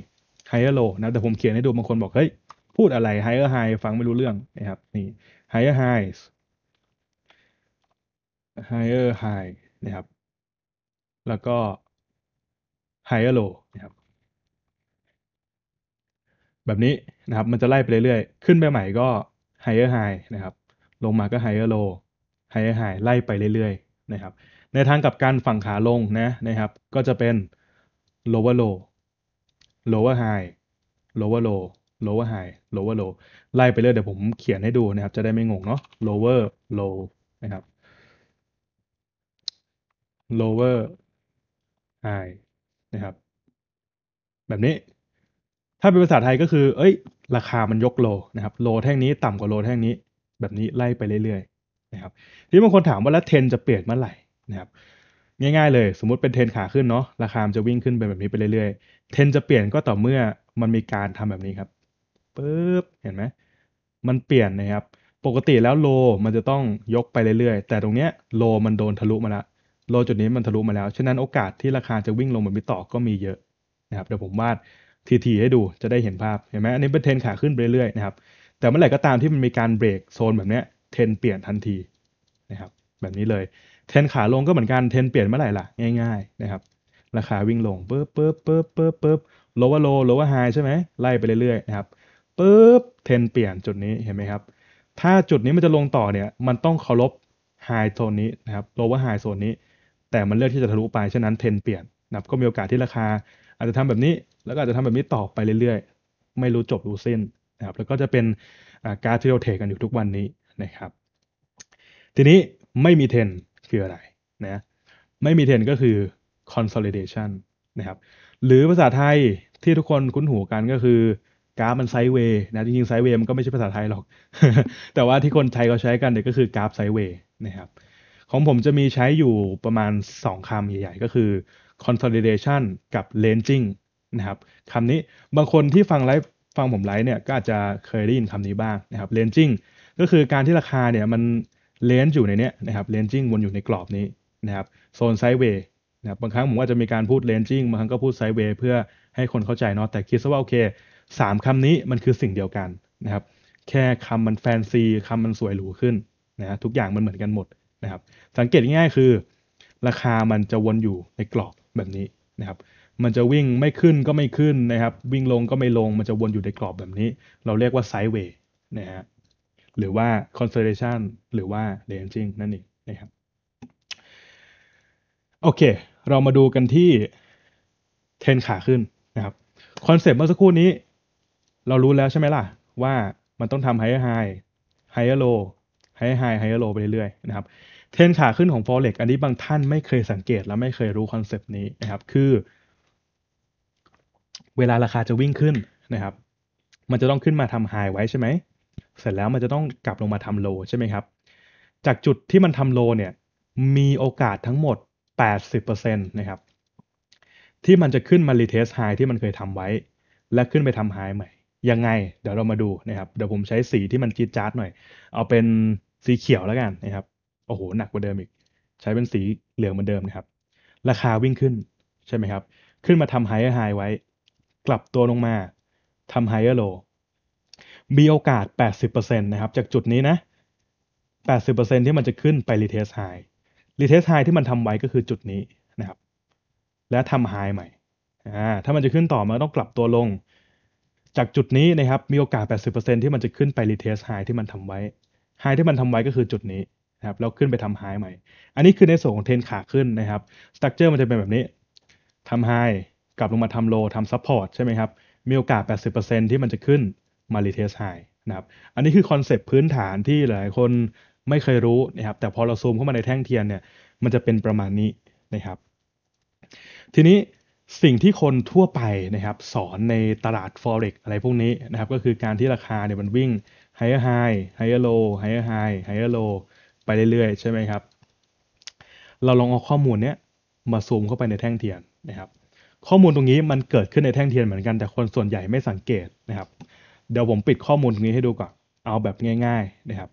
higher low นะแต่ผมเขียนให้ดูบางคนบอกเฮ้ยพูดอะไร higher high ฟังไม่รู้เรื่องนะครับนี่ higher highs higher high นะครับแล้วก็ higher low นะครับแบบนี้นะครับมันจะไล่ไปเรื่อยๆ ขึ้นไปใหม่ก็ higher high นะครับลงมาก็ higher low หายหายไล่ไปเรื่อยๆนะครับ ในทางกับการฝั่งขาลงนะนะครับ ก็จะเป็น lower low lower high lower low lower high lower low ไล่ไปเรื่อยเดี๋ยวผมเขียนให้ดูนะครับ จะได้ไม่งงเนาะ lower low นะครับ lower high นะครับ แบบนี้ ถ้าเป็นภาษาไทยก็คือ เอ้ย ราคามันยกโลนะครับ โลแท่งนี้ต่ำกว่าโลแท่งนี้ แบบนี้ไล่ไปเรื่อยๆนะครับที่บางคนถามว่าแล้วเทนจะเปลี่ยนเมื่อไหร่นะครับง่าย ๆ เลย สมมติเป็นเทนขาขึ้นเนาะราคาจะวิ่งขึ้นไปแบบนี้ไปเรื่อยๆเทนจะเปลี่ยนก็ต่อเมื่อมันมีการทำแบบนี้ครับปึ๊บเห็นไหมมันเปลี่ยนนะครับ ปกติแล้วโลมันจะต้องยกไปเรื่อยๆ แต่ตรงเนี้ยโลมันโดนทะลุมาแล้วโลจุดนี้มันทะลุมาแล้ว ฉะนั้นโอกาสที่ราคาจะวิ่งลงแบบนี้ต่อก็มีเยอะนะครับเดี๋ยวผมวาดทีๆให้ดูจะได้เห็นภาพเห็นไหมอันนี้เป็นเทนขาขึ้นไปเรื่อยๆนะครับแต่เมื่อไหร่ก็ตามที่มันมีการเบรกโซนแบบเนี้ยทรนเปลี่ยนทันทีนะครับแบบนี้เลยเทรนขาลงก็เหมือนกันเทรนเปลี่ยนเมื่อไหร่ล่ะง่ายๆนะครับราคาวิ่งลงปึ๊บปึ๊บปึ๊บปึ๊บปึ๊บโลว์โลว์โลว์ไฮใช่ไหมไล่ไปเรื่อยๆนะครับปึ๊บเทรนเปลี่ยนจุดนี้เห็นไหมครับถ้าจุดนี้มันจะลงต่อเนี่ยมันต้องเคารพไฮโซนนี้นะครับโลว์ไฮโซนนี้ แต่มันเลือกที่จะทะลุไปฉะนั้นเทรนเปลี่ยนนะครับก็มีโอกาสที่ราคาอาจจะทำแบบนี้แล้วก็อาจจะทำแบบนี้ต่อไปเรื่อยๆไม่รู้จบรู้สิ้นนะครับแล้วก็จะเป็นการเทรดเทคกันอยู่ทุกวันนี้นะครับทีนี้ไม่มีเทนคืออะไรนะไม่มีเทนก็คือ consolidation นะครับหรือภาษาไทยที่ทุกคนคุ้นหูกันก็คือกราฟมันไซด์เวย์นะจริงๆไซด์เวย์มันก็ไม่ใช่ภาษาไทยหรอก แต่ว่าที่คนไทยเขาใช้กันเนี่ยก็คือกราฟไซด์เวย์นะครับของผมจะมีใช้อยู่ประมาณ 2 คำใหญ่ๆ ก็คือ consolidation กับ ranging นะครับคำนี้บางคนที่ฟังไลฟ์ฟังผมไลฟ์เนี่ยก็อาจจะเคยได้ยินคำนี้บ้างนะครับ ranging ก็คือการที่ราคาเนี่ยมันเลนจ์อยู่ในเนี้ยนะครับเลนจิ้งวนอยู่ในกรอบนี้นะครับ โซนไซด์เวย์นะครับบางครั้งผมอาจจะมีการพูดเลนจิ้งบางครั้งก็พูดไซด์เวย์เพื่อให้คนเข้าใจเนาะ แต่คิดซะว่าโอเคสามคำนี้มันคือสิ่งเดียวกันนะครับ แค่คำมันแฟนซีคำมันสวยหรูขึ้นนะทุกอย่างมันเหมือนกันหมดนะครับ สังเกตง่ายๆคือ ราคามันจะวนอยู่ในกรอบแบบนี้นะครับ มันจะวิ่งไม่ขึ้นก็ไม่ขึ้นนะครับ วิ่งลงก็ไม่ลง มันจะวนอยู่ในกรอบแบบนี้ เราเรียกว่าไซด์เวย์นะฮะหรือว่า consolidation หรือว่า ranging นั่นเองนะครับ โอเค เรามาดูกันที่เทนขาขึ้นนะครับคอนเซปต์เมื่อสักครู่นี้ เรารู้แล้วใช่ไหมล่ะ ว่ามันต้องทำ higher high higher low higher high higher low ไปเรื่อยๆนะครับ เทนขาขึ้นของ forex อันนี้บางท่านไม่เคยสังเกตและไม่เคยรู้คอนเซปต์นี้นะครับ คือ เวลาราคาจะวิ่งขึ้นนะครับ มันจะต้องขึ้นมาทำ high ไว้ใช่ไหมเสร็จแล้วมันจะต้องกลับลงมาทำโลใช่ไหมครับ จากจุดที่มันทำโลเนี่ยมีโอกาสทั้งหมด 80%นะครับ ที่มันจะขึ้นมารีเทสไฮที่มันเคยทำไว้ และขึ้นไปทำไฮใหม่ ยังไง เดี๋ยวเรามาดูนะครับเดี๋ยวผมใช้สีที่มันจีดจาร์ดหน่อย เอาเป็นสีเขียวแล้วกันนะครับโอ้โห หนักกว่าเดิมอีก ใช้เป็นสีเหลืองเหมือนเดิมนะครับราคาวิ่งขึ้นใช่ไหมครับ ขึ้นมาทำไฮอไฮไว้กลับตัวลงมาทำไฮเออร์โลมีโอกาส 80%นะครับ จากจุดนี้นะ 80%ที่มันจะขึ้นไปรีเทสไฮรีเทสไฮที่มันทำไว้ก็คือจุดนี้นะครับ และทำไฮใหม่ถ้ามันจะขึ้นต่อมันต้องกลับตัวลง จากจุดนี้นะครับ มีโอกาส 80%ที่มันจะขึ้นไปรีเทสไฮที่มันทำไว้ ไฮที่มันทำไว้ก็คือจุดนี้นะครับแล้วขึ้นไปทำไฮใหม่ อันนี้คือในส่วนของเทนขาขึ้นนะครับ สตั๊กเจอร์มันจะเป็นแบบนี้ทำไฮ กลับลงมาทำโลทำซับพอร์ตใช่ไหมครับ มีโอกาส 80%ที่มันจะขึ้นมาริเทสไฮนะครับอันนี้คือคอนเซปต์พื้นฐานที่หลายคนไม่เคยรู้นะครับแต่พอเราซูมเข้ามาในแท่งเทียนเนี่ยมันจะเป็นประมาณนี้นะครับ ทีนี้สิ่งที่คนทั่วไปนะครับสอนในตลาด forex อะไรพวกนี้นะครับ ก็คือการที่ราคาเนี่ยมันวิ่ง higher high higher low higher high higher low ไปเรื่อยๆใช่ไหมครับ เราลองเอาข้อมูลเนี้ยมาซูมเข้าไปในแท่งเทียนนะครับ ข้อมูลตรงนี้มันเกิดขึ้นในแท่งเทียนเหมือนกัน แต่คนส่วนใหญ่ไม่สังเกตนะครับเดี๋ยวผมปิดข้อมูลตรงนี้ให้ดูก่อน เอาแบบง่าย ๆนะครับ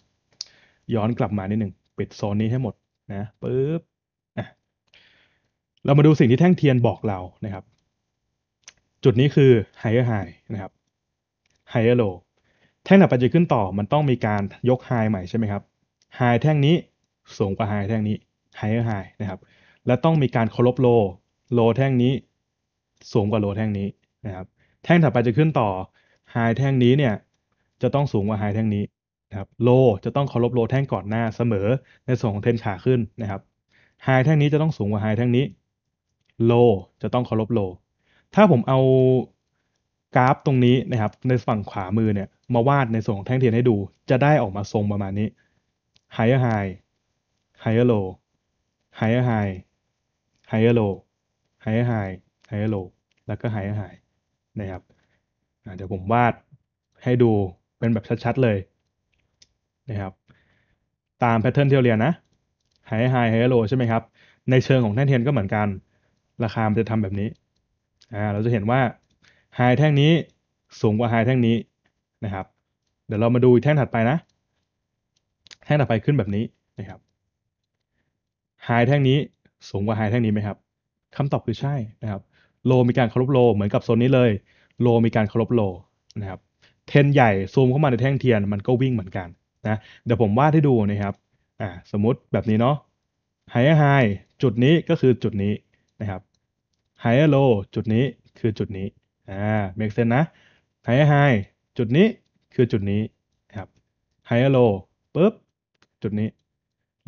ย้อนกลับมานิดหนึ่ง ปิดโซนนี้ให้หมดนะปึ๊บเรามาดูสิ่งที่แท่งเทียนบอกเรานะครับ จุดนี้คือ higher high นะครับ higher low แท่งหนักปจะขึ้นต่อ มันต้องมีการยก high ใหม่ใช่ไหมครับ high แท่งนี้ สูงกว่า high แท่งนี้ higher high นะครับ และต้องมีการเคารพ low low แท่งนี้สูงกว่า low แท่งนี้นะครับ แท่งถัดไปจะขึ้นต่อไฮแท่งนี้เนี่ยจะต้องสูงกว่าไฮแท่งนี้นะครับ โลจะต้องเคารพโลแท่งก่อนหน้าเสมอในส่วนของเทนขาขึ้นนะครับไฮแท่งนี้จะต้องสูงกว่าไฮแท่ง นี้โลจะต้องเคารพโลถ้าผมเอากราฟตรงนี้นะครับในฝั่งขวามือเนี่ย มาวาดในส่วนของแท่งเทียนให้ ดู จะได้ออกมาทรงประมาณนี้ higher high higher low higher high higher low higher high higher low แล้วก็ higher high นะครับเดี๋ยวผมวาดให้ดูเป็นแบบชัดๆเลยนะครับ ตามแพทเทิร์นที่เราเรียนนะไฮไฮไฮโลใช่ไหมครับ ในเชิงของแท่งเทียนก็เหมือนกัน ราคามจะทำแบบนี้อ่าเราจะเห็นว่าไฮแท่งนี้สูงกว่าไฮแท่งนี้นะครับ เดี๋ยวเรามาดูแท่งถัดไปนะ แท่งถัดไปขึ้นแบบนี้นะครับไฮแท่งนี้สูงกว่าไฮแท่งนี้ไหมครับคำตอบคือใช่นะครับโลมีการเคารพโล เหมือนกับโซนนี้เลยโลมีการเคารพโลนะครับ เทนใหญ่ซูมเข้ามาในแท่งเทียนมันก็วิ่งเหมือนกันนะเดี๋ยวผมวาดให้ดูนะครับอ่าสมมติแบบนี้เนาะไฮไฮจุดนี้ก็คือจุดนี้นะครับไฮโลจุดนี้คือจุดนี้อ่าเมกเซนนะไฮไฮจุดนี้คือจุดนี้นะครับไฮโลปุ๊บจุดนี้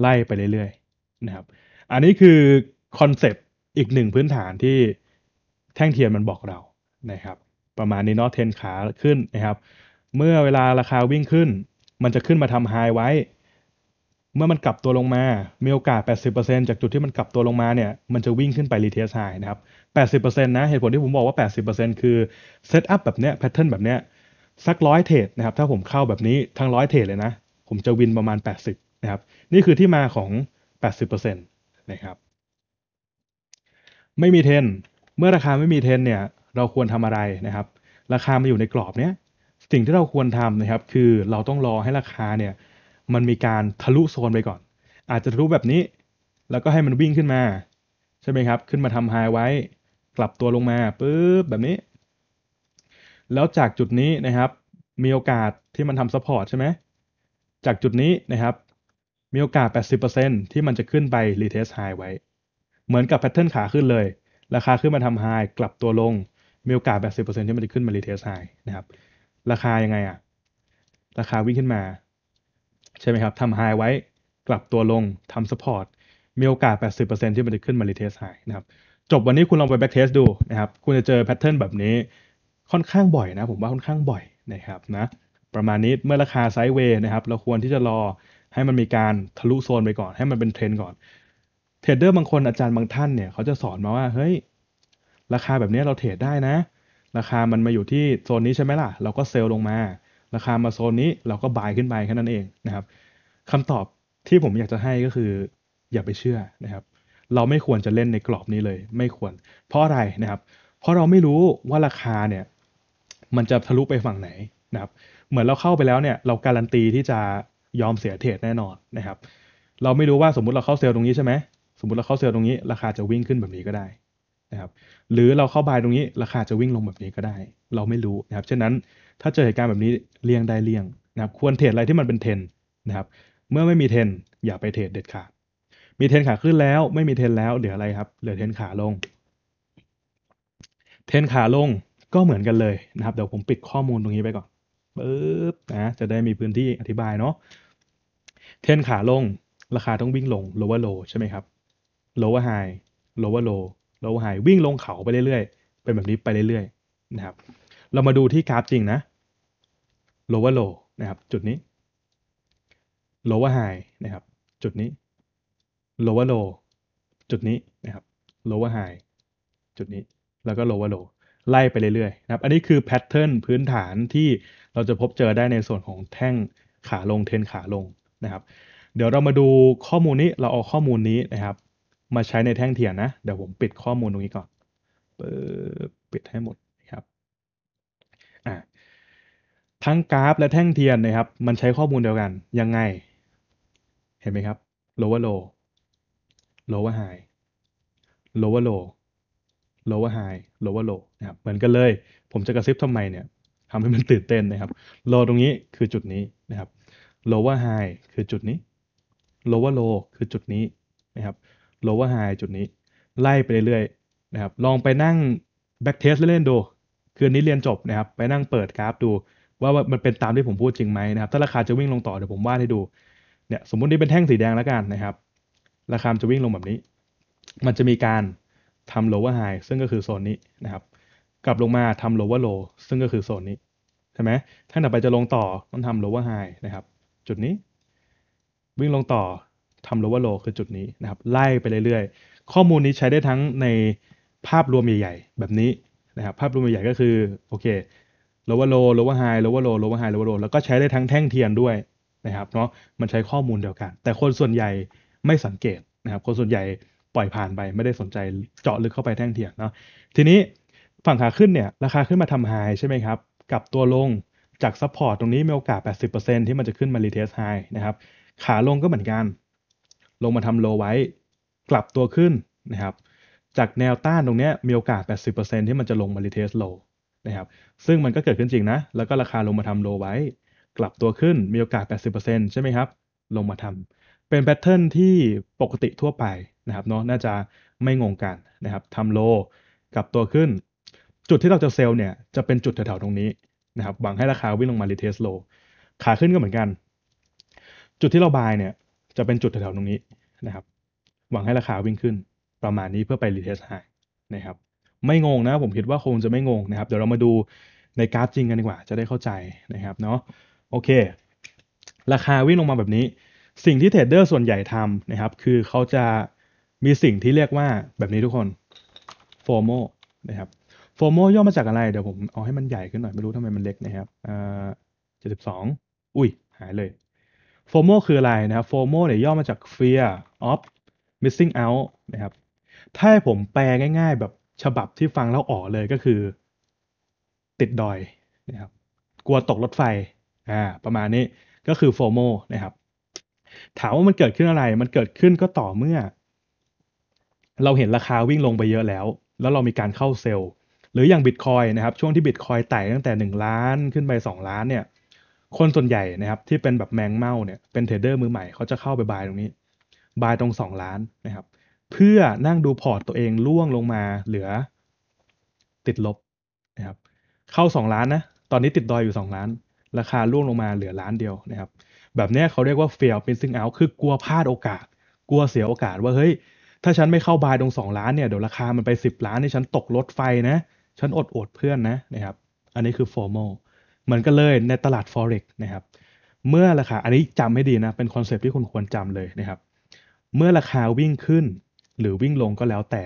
ไล่ไปเรื่อยๆ นะครับ อันนี้คือคอนเซปต์อีกหนึ่งพื้นฐานที่แท่งเทียนมันบอกเรานะครับประมาณนี้เนาะเทนขาขึ้นนะครับเมื่อเวลาราคาวิ่งขึ้น มันจะขึ้นมาทำไฮไว้ เมื่อมันกลับตัวลงมามีโอกาส 80%จากจุดที่มันกลับตัวลงมาเนี่ย มันจะวิ่งขึ้นไปรีเทสไฮนะครับ 80%นะเหตุผลที่ผมบอกว่า 80%คือเซตอัพแบบเนี้ยแพทเทิร์นแบบเนี้ยสักร้อยเทรดนะครับ ถ้าผมเข้าแบบนี้ทั้งร้อยเทรดเลยนะ ผมจะวินประมาณ 80 นะครับนี่คือที่มาของ 80%นะครับไม่มีเทนเมื่อราคาไม่มีเทนเนี่ยเราควรทำอะไรนะครับ ราคามาอยู่ในกรอบเนี้ย สิ่งที่เราควรทำนะครับ คือเราต้องรอให้ราคาเนี่ยมันมีการทะลุโซนไปก่อน อาจจะทะลุแบบนี้ แล้วก็ให้มันวิ่งขึ้นมา ใช่ไหมครับ ขึ้นมาทำไฮไว้ กลับตัวลงมาปุ๊บ แบบนี้ แล้วจากจุดนี้นะครับ มีโอกาสที่มันทำซัพพอร์ตใช่ไหม จากจุดนี้นะครับ มีโอกาส 80%ที่มันจะขึ้นไปรีเทสไฮไว้ เหมือนกับแพทเทิร์นขาขึ้นเลย ราคาขึ้นมาทำไฮกลับตัวลงมีโอกาส 80%ที่มันจะขึ้นมารีเทสไฮนะครับ ราคายังไงอะราคาวิ่งขึ้นมา ใช่ไหมครับ ทำไฮไว้กลับตัวลงทำสปอร์ต มีโอกาส 80%ที่มันจะขึ้นมารีเทสไฮนะครับ จบวันนี้คุณลองไปแบ็กเทสดูนะครับ คุณจะเจอแพทเทิร์นแบบนี้ค่อนข้างบ่อยนะ ผมว่าค่อนข้างบ่อยนะครับนะ ประมาณนี้เมื่อราคาไซด์เวย์นะครับ เราควรที่จะรอให้มันมีการทะลุโซนไปก่อน ให้มันเป็นเทรนก่อน เทรดเดอร์บางคนอาจารย์บางท่านเนี่ยเขาจะสอนมาว่าเฮ้ยราคาแบบนี้เราเทรดได้นะ ราคามันมาอยู่ที่โซนนี้ใช่ไหมล่ะ เราก็เซลล์ลงมา ราคามาโซนนี้เราก็บายขึ้นไปแค่นั้นเองนะครับคำตอบที่ผมอยากจะให้ก็คือ อย่าไปเชื่อนะครับ เราไม่ควรจะเล่นในกรอบนี้เลย ไม่ควร เพราะอะไรนะครับ เพราะเราไม่รู้ว่าราคาเนี่ย มันจะทะลุไปฝั่งไหนนะครับ เหมือนเราเข้าไปแล้วเนี่ย เราการันตีที่จะยอมเสียเทรดแน่นอนนะครับ เราไม่รู้ว่าสมมติเราเข้าเซลล์ตรงนี้ใช่ไหมสมมติเราเข้าเซลล์ตรงนี้ ราคาจะวิ่งขึ้นแบบนี้ก็ได้นะครับหรือเราเข้าบายตรงนี้ราคาจะวิ่งลงแบบนี้ก็ได้ เราไม่รู้นะครับฉะนั้นถ้าเจอเหตุการณ์แบบนี้เลี่ยงได้เลี่ยงนะครับควรเทรดอะไรที่มันเป็นเทนนะครับ เมื่อไม่มีเทนอย่าไปเทรดเด็ดขาดมีเทนขาขึ้นแล้วไม่มีเทนแล้วเหลืออะไรครับเหลือเทนขาลง เทนขาลงก็เหมือนกันเลยนะครับเดี๋ยวผมปิดข้อมูลตรงนี้ไปก่อนปึ๊บนะจะได้มีพื้นที่อธิบายเนาะเทนขาลงราคาต้องวิ่งลง lower low ใช่ไหมครับ lower high lower low โล w h i วิ่งลงเขาไปเรื่อยๆ เป็นแบบนี้ไปเรื่อยๆ นะครับ เรามาดูที่กราฟจริงนะโลว์โลนะครับจุดนี้โลว์ไฮนะครับ จุดนี้โลว์โลจุดนี้นะครับโลว์ไฮจุดนี้แล้วก็โลว์โลไล่ไปเรื่อยๆนะครับอันนี้คือแพทเทิร์นพื้นฐานที่เราจะพบเจอได้ในส่วนของแท่ง ขาลงเทนขาลงนะครับเดี๋ยวเรามาดูข้อมูลนี้เราเอาข้อมูลนี้นะครับมาใช้ในแท่งเทียนนะ เดี๋ยวผมปิดข้อมูลตรงนี้ก่อนปิดให้หมดนะครับอ่าทั้งกราฟและแท่งเทียนนะครับ มันใช้ข้อมูลเดียวกัน ยังไง เห็นไหมครับ lower low lower high lower low lower high lower low นะครับเหมือนกันเลย ผมจะกระซิบทำไมเนี่ยทำให้มันตื่นเต้นนะครับ low ตรงนี้คือจุดนี้นะครับ lower high คือจุดนี้ lower low คือจุดนี้นะครับ lower high จุดนี้ ไล่ไปเรื่อยๆ นะครับ ลองไปนั่ง back test เล่นๆดู คืนนี้เรียนจบนะครับไปนั่งเปิดกราฟดูว่ามันเป็นตามที่ผมพูดจริงไหมนะครับถ้าราคาจะวิ่งลงต่อเดี๋ยวผมวาดให้ดูเนี่ย สมมตินี่เป็นแท่งสีแดงแล้วกันนะครับ ราคาจะวิ่งลงแบบนี้ มันจะมีการทำ lower high ซึ่งก็คือโซนนี้นะครับ กลับลงมาทำ lower low ซึ่งก็คือโซนนี้ใช่ไหมถ้าต่อไปจะลงต่อต้องทำ lower high นะครับจุดนี้ วิ่งลงต่อทำ lower low คือจุดนี้นะครับไล่ไปเรื่อยๆข้อมูลนี้ใช้ได้ทั้งในภาพรวมใหญ่ๆแบบนี้นะครับภาพรวมใหญ่ก็คือโอเค lower low lower high lower low lower high lower low แล้วก็ใช้ได้ทั้งแท่งเทียนด้วยนะครับเนาะมันใช้ข้อมูลเดียวกัน แต่คนส่วนใหญ่ไม่สังเกตนะครับคนส่วนใหญ่ปล่อยผ่านไปไม่ได้สนใจเจาะลึกเข้าไปแท่งเทียนเนาะทีนี้ฝั่งขาขึ้นเนี่ยราคาขึ้นมาทำไฮใช่ไหมครับกับตัวลงจากซัพพอร์ตตรงนี้มีโอกาส80%ที่มันจะขึ้นมารีเทสไฮนะครับขาลงก็เหมือนกันลงมาทำโลไว้ กลับตัวขึ้นนะครับ จากแนวต้านตรงนี้มีโอกาส 80%ที่มันจะลงมาลีเทสโลนะครับซึ่งมันก็เกิดขึ้นจริงนะ แล้วก็ราคาลงมาทำโลไว้ กลับตัวขึ้นมีโอกาส 80%ใช่ไหมครับลงมาทำเป็นแพทเทิร์นที่ปกติทั่วไปนะครับเนาะน่าจะไม่งงกันนะครับทำโล กลับตัวขึ้น จุดที่เราจะเซลล์เนี่ยจะเป็นจุดแถวๆ ตรงนี้นะครับหวังให้ราคาวิ่งลงมารีเทสโลขาขึ้นก็เหมือนกัน จุดที่เราบายเนี่ยจะเป็นจุดแถวๆตรงนี้นะครับ หวังให้ราคาวิ่งขึ้นประมาณนี้เพื่อไปรีเทสไฮนะครับ ไม่งงนะผมคิดว่าคงจะไม่งงนะครับ เดี๋ยวเรามาดูในกราฟจริงกันดีกว่า จะได้เข้าใจนะครับเนาะโอเค ราคาวิ่งลงมาแบบนี้สิ่งที่เทรดเดอร์ส่วนใหญ่ทำนะครับ คือเขาจะมีสิ่งที่เรียกว่าแบบนี้ทุกคน FOMO นะครับ FOMO ย่อมาจากอะไรเดี๋ยวผมเอาให้มันใหญ่ขึ้นหน่อยไม่รู้ทำไมมันเล็กนะครับเอ่อ72 อุ้ย หายเลยโฟโมคืออะไรนะครับโฟโมเนี่ยย่อมาจาก fear of missing out นะครับ ถ้าให้ผมแปลง่ายๆ แบบฉบับที่ฟังแล้วอ๋อเลยก็คือ ติดดอยนะครับ กลัวตกรถไฟ อ่า ประมาณนี้ก็คือโฟโมนะครับ ถามว่ามันเกิดขึ้นอะไร มันเกิดขึ้นก็ต่อเมื่อ เราเห็นราคาวิ่งลงไปเยอะแล้ว แล้วเรามีการเข้าเซลล์ หรืออย่างบิตคอยนะครับ ช่วงที่บิตคอยไต่ตั้งแต่ 1 ล้านขึ้นไป2ล้านเนี่ยคนส่วนใหญ่นะครับ ที่เป็นแบบแมงเม่าเนี่ยเป็นเทรดเดอร์มือใหม่ เขาจะเข้าไปบายตรงนี้ บายตรง 2 ล้านนะครับเพื่อนั่งดูพอร์ตตัวเองล่วงลงมาเหลือ ติดลบนะครับเข้า 2 ล้านนะ ตอนนี้ติดดอยอยู่ 2 ล้าน ราคาล่วงลงมาเหลือล้านเดียวนะครับแบบนี้เขาเรียกว่า fail ็ i ซิ i n g out คือกลัวพลาดโอกาส กลัวเสียโอกาสว่าเฮ้ย ถ้าฉันไม่เข้าบายตรง 2 ล้านเนี่ยเดี๋ยวราคามันไป 10 ล้านนี่ฉันตกรถไฟนะฉันอดอดเพื่อนนะนะครับอันนี้คือ formal เหมือนกันเลยในตลาด forex นะครับ เมื่อราคาอันนี้จำให้ดีนะเป็นคอนเซปที่คุณควรจำเลยนะครับ เมื่อราคาวิ่งขึ้นหรือวิ่งลงก็แล้วแต่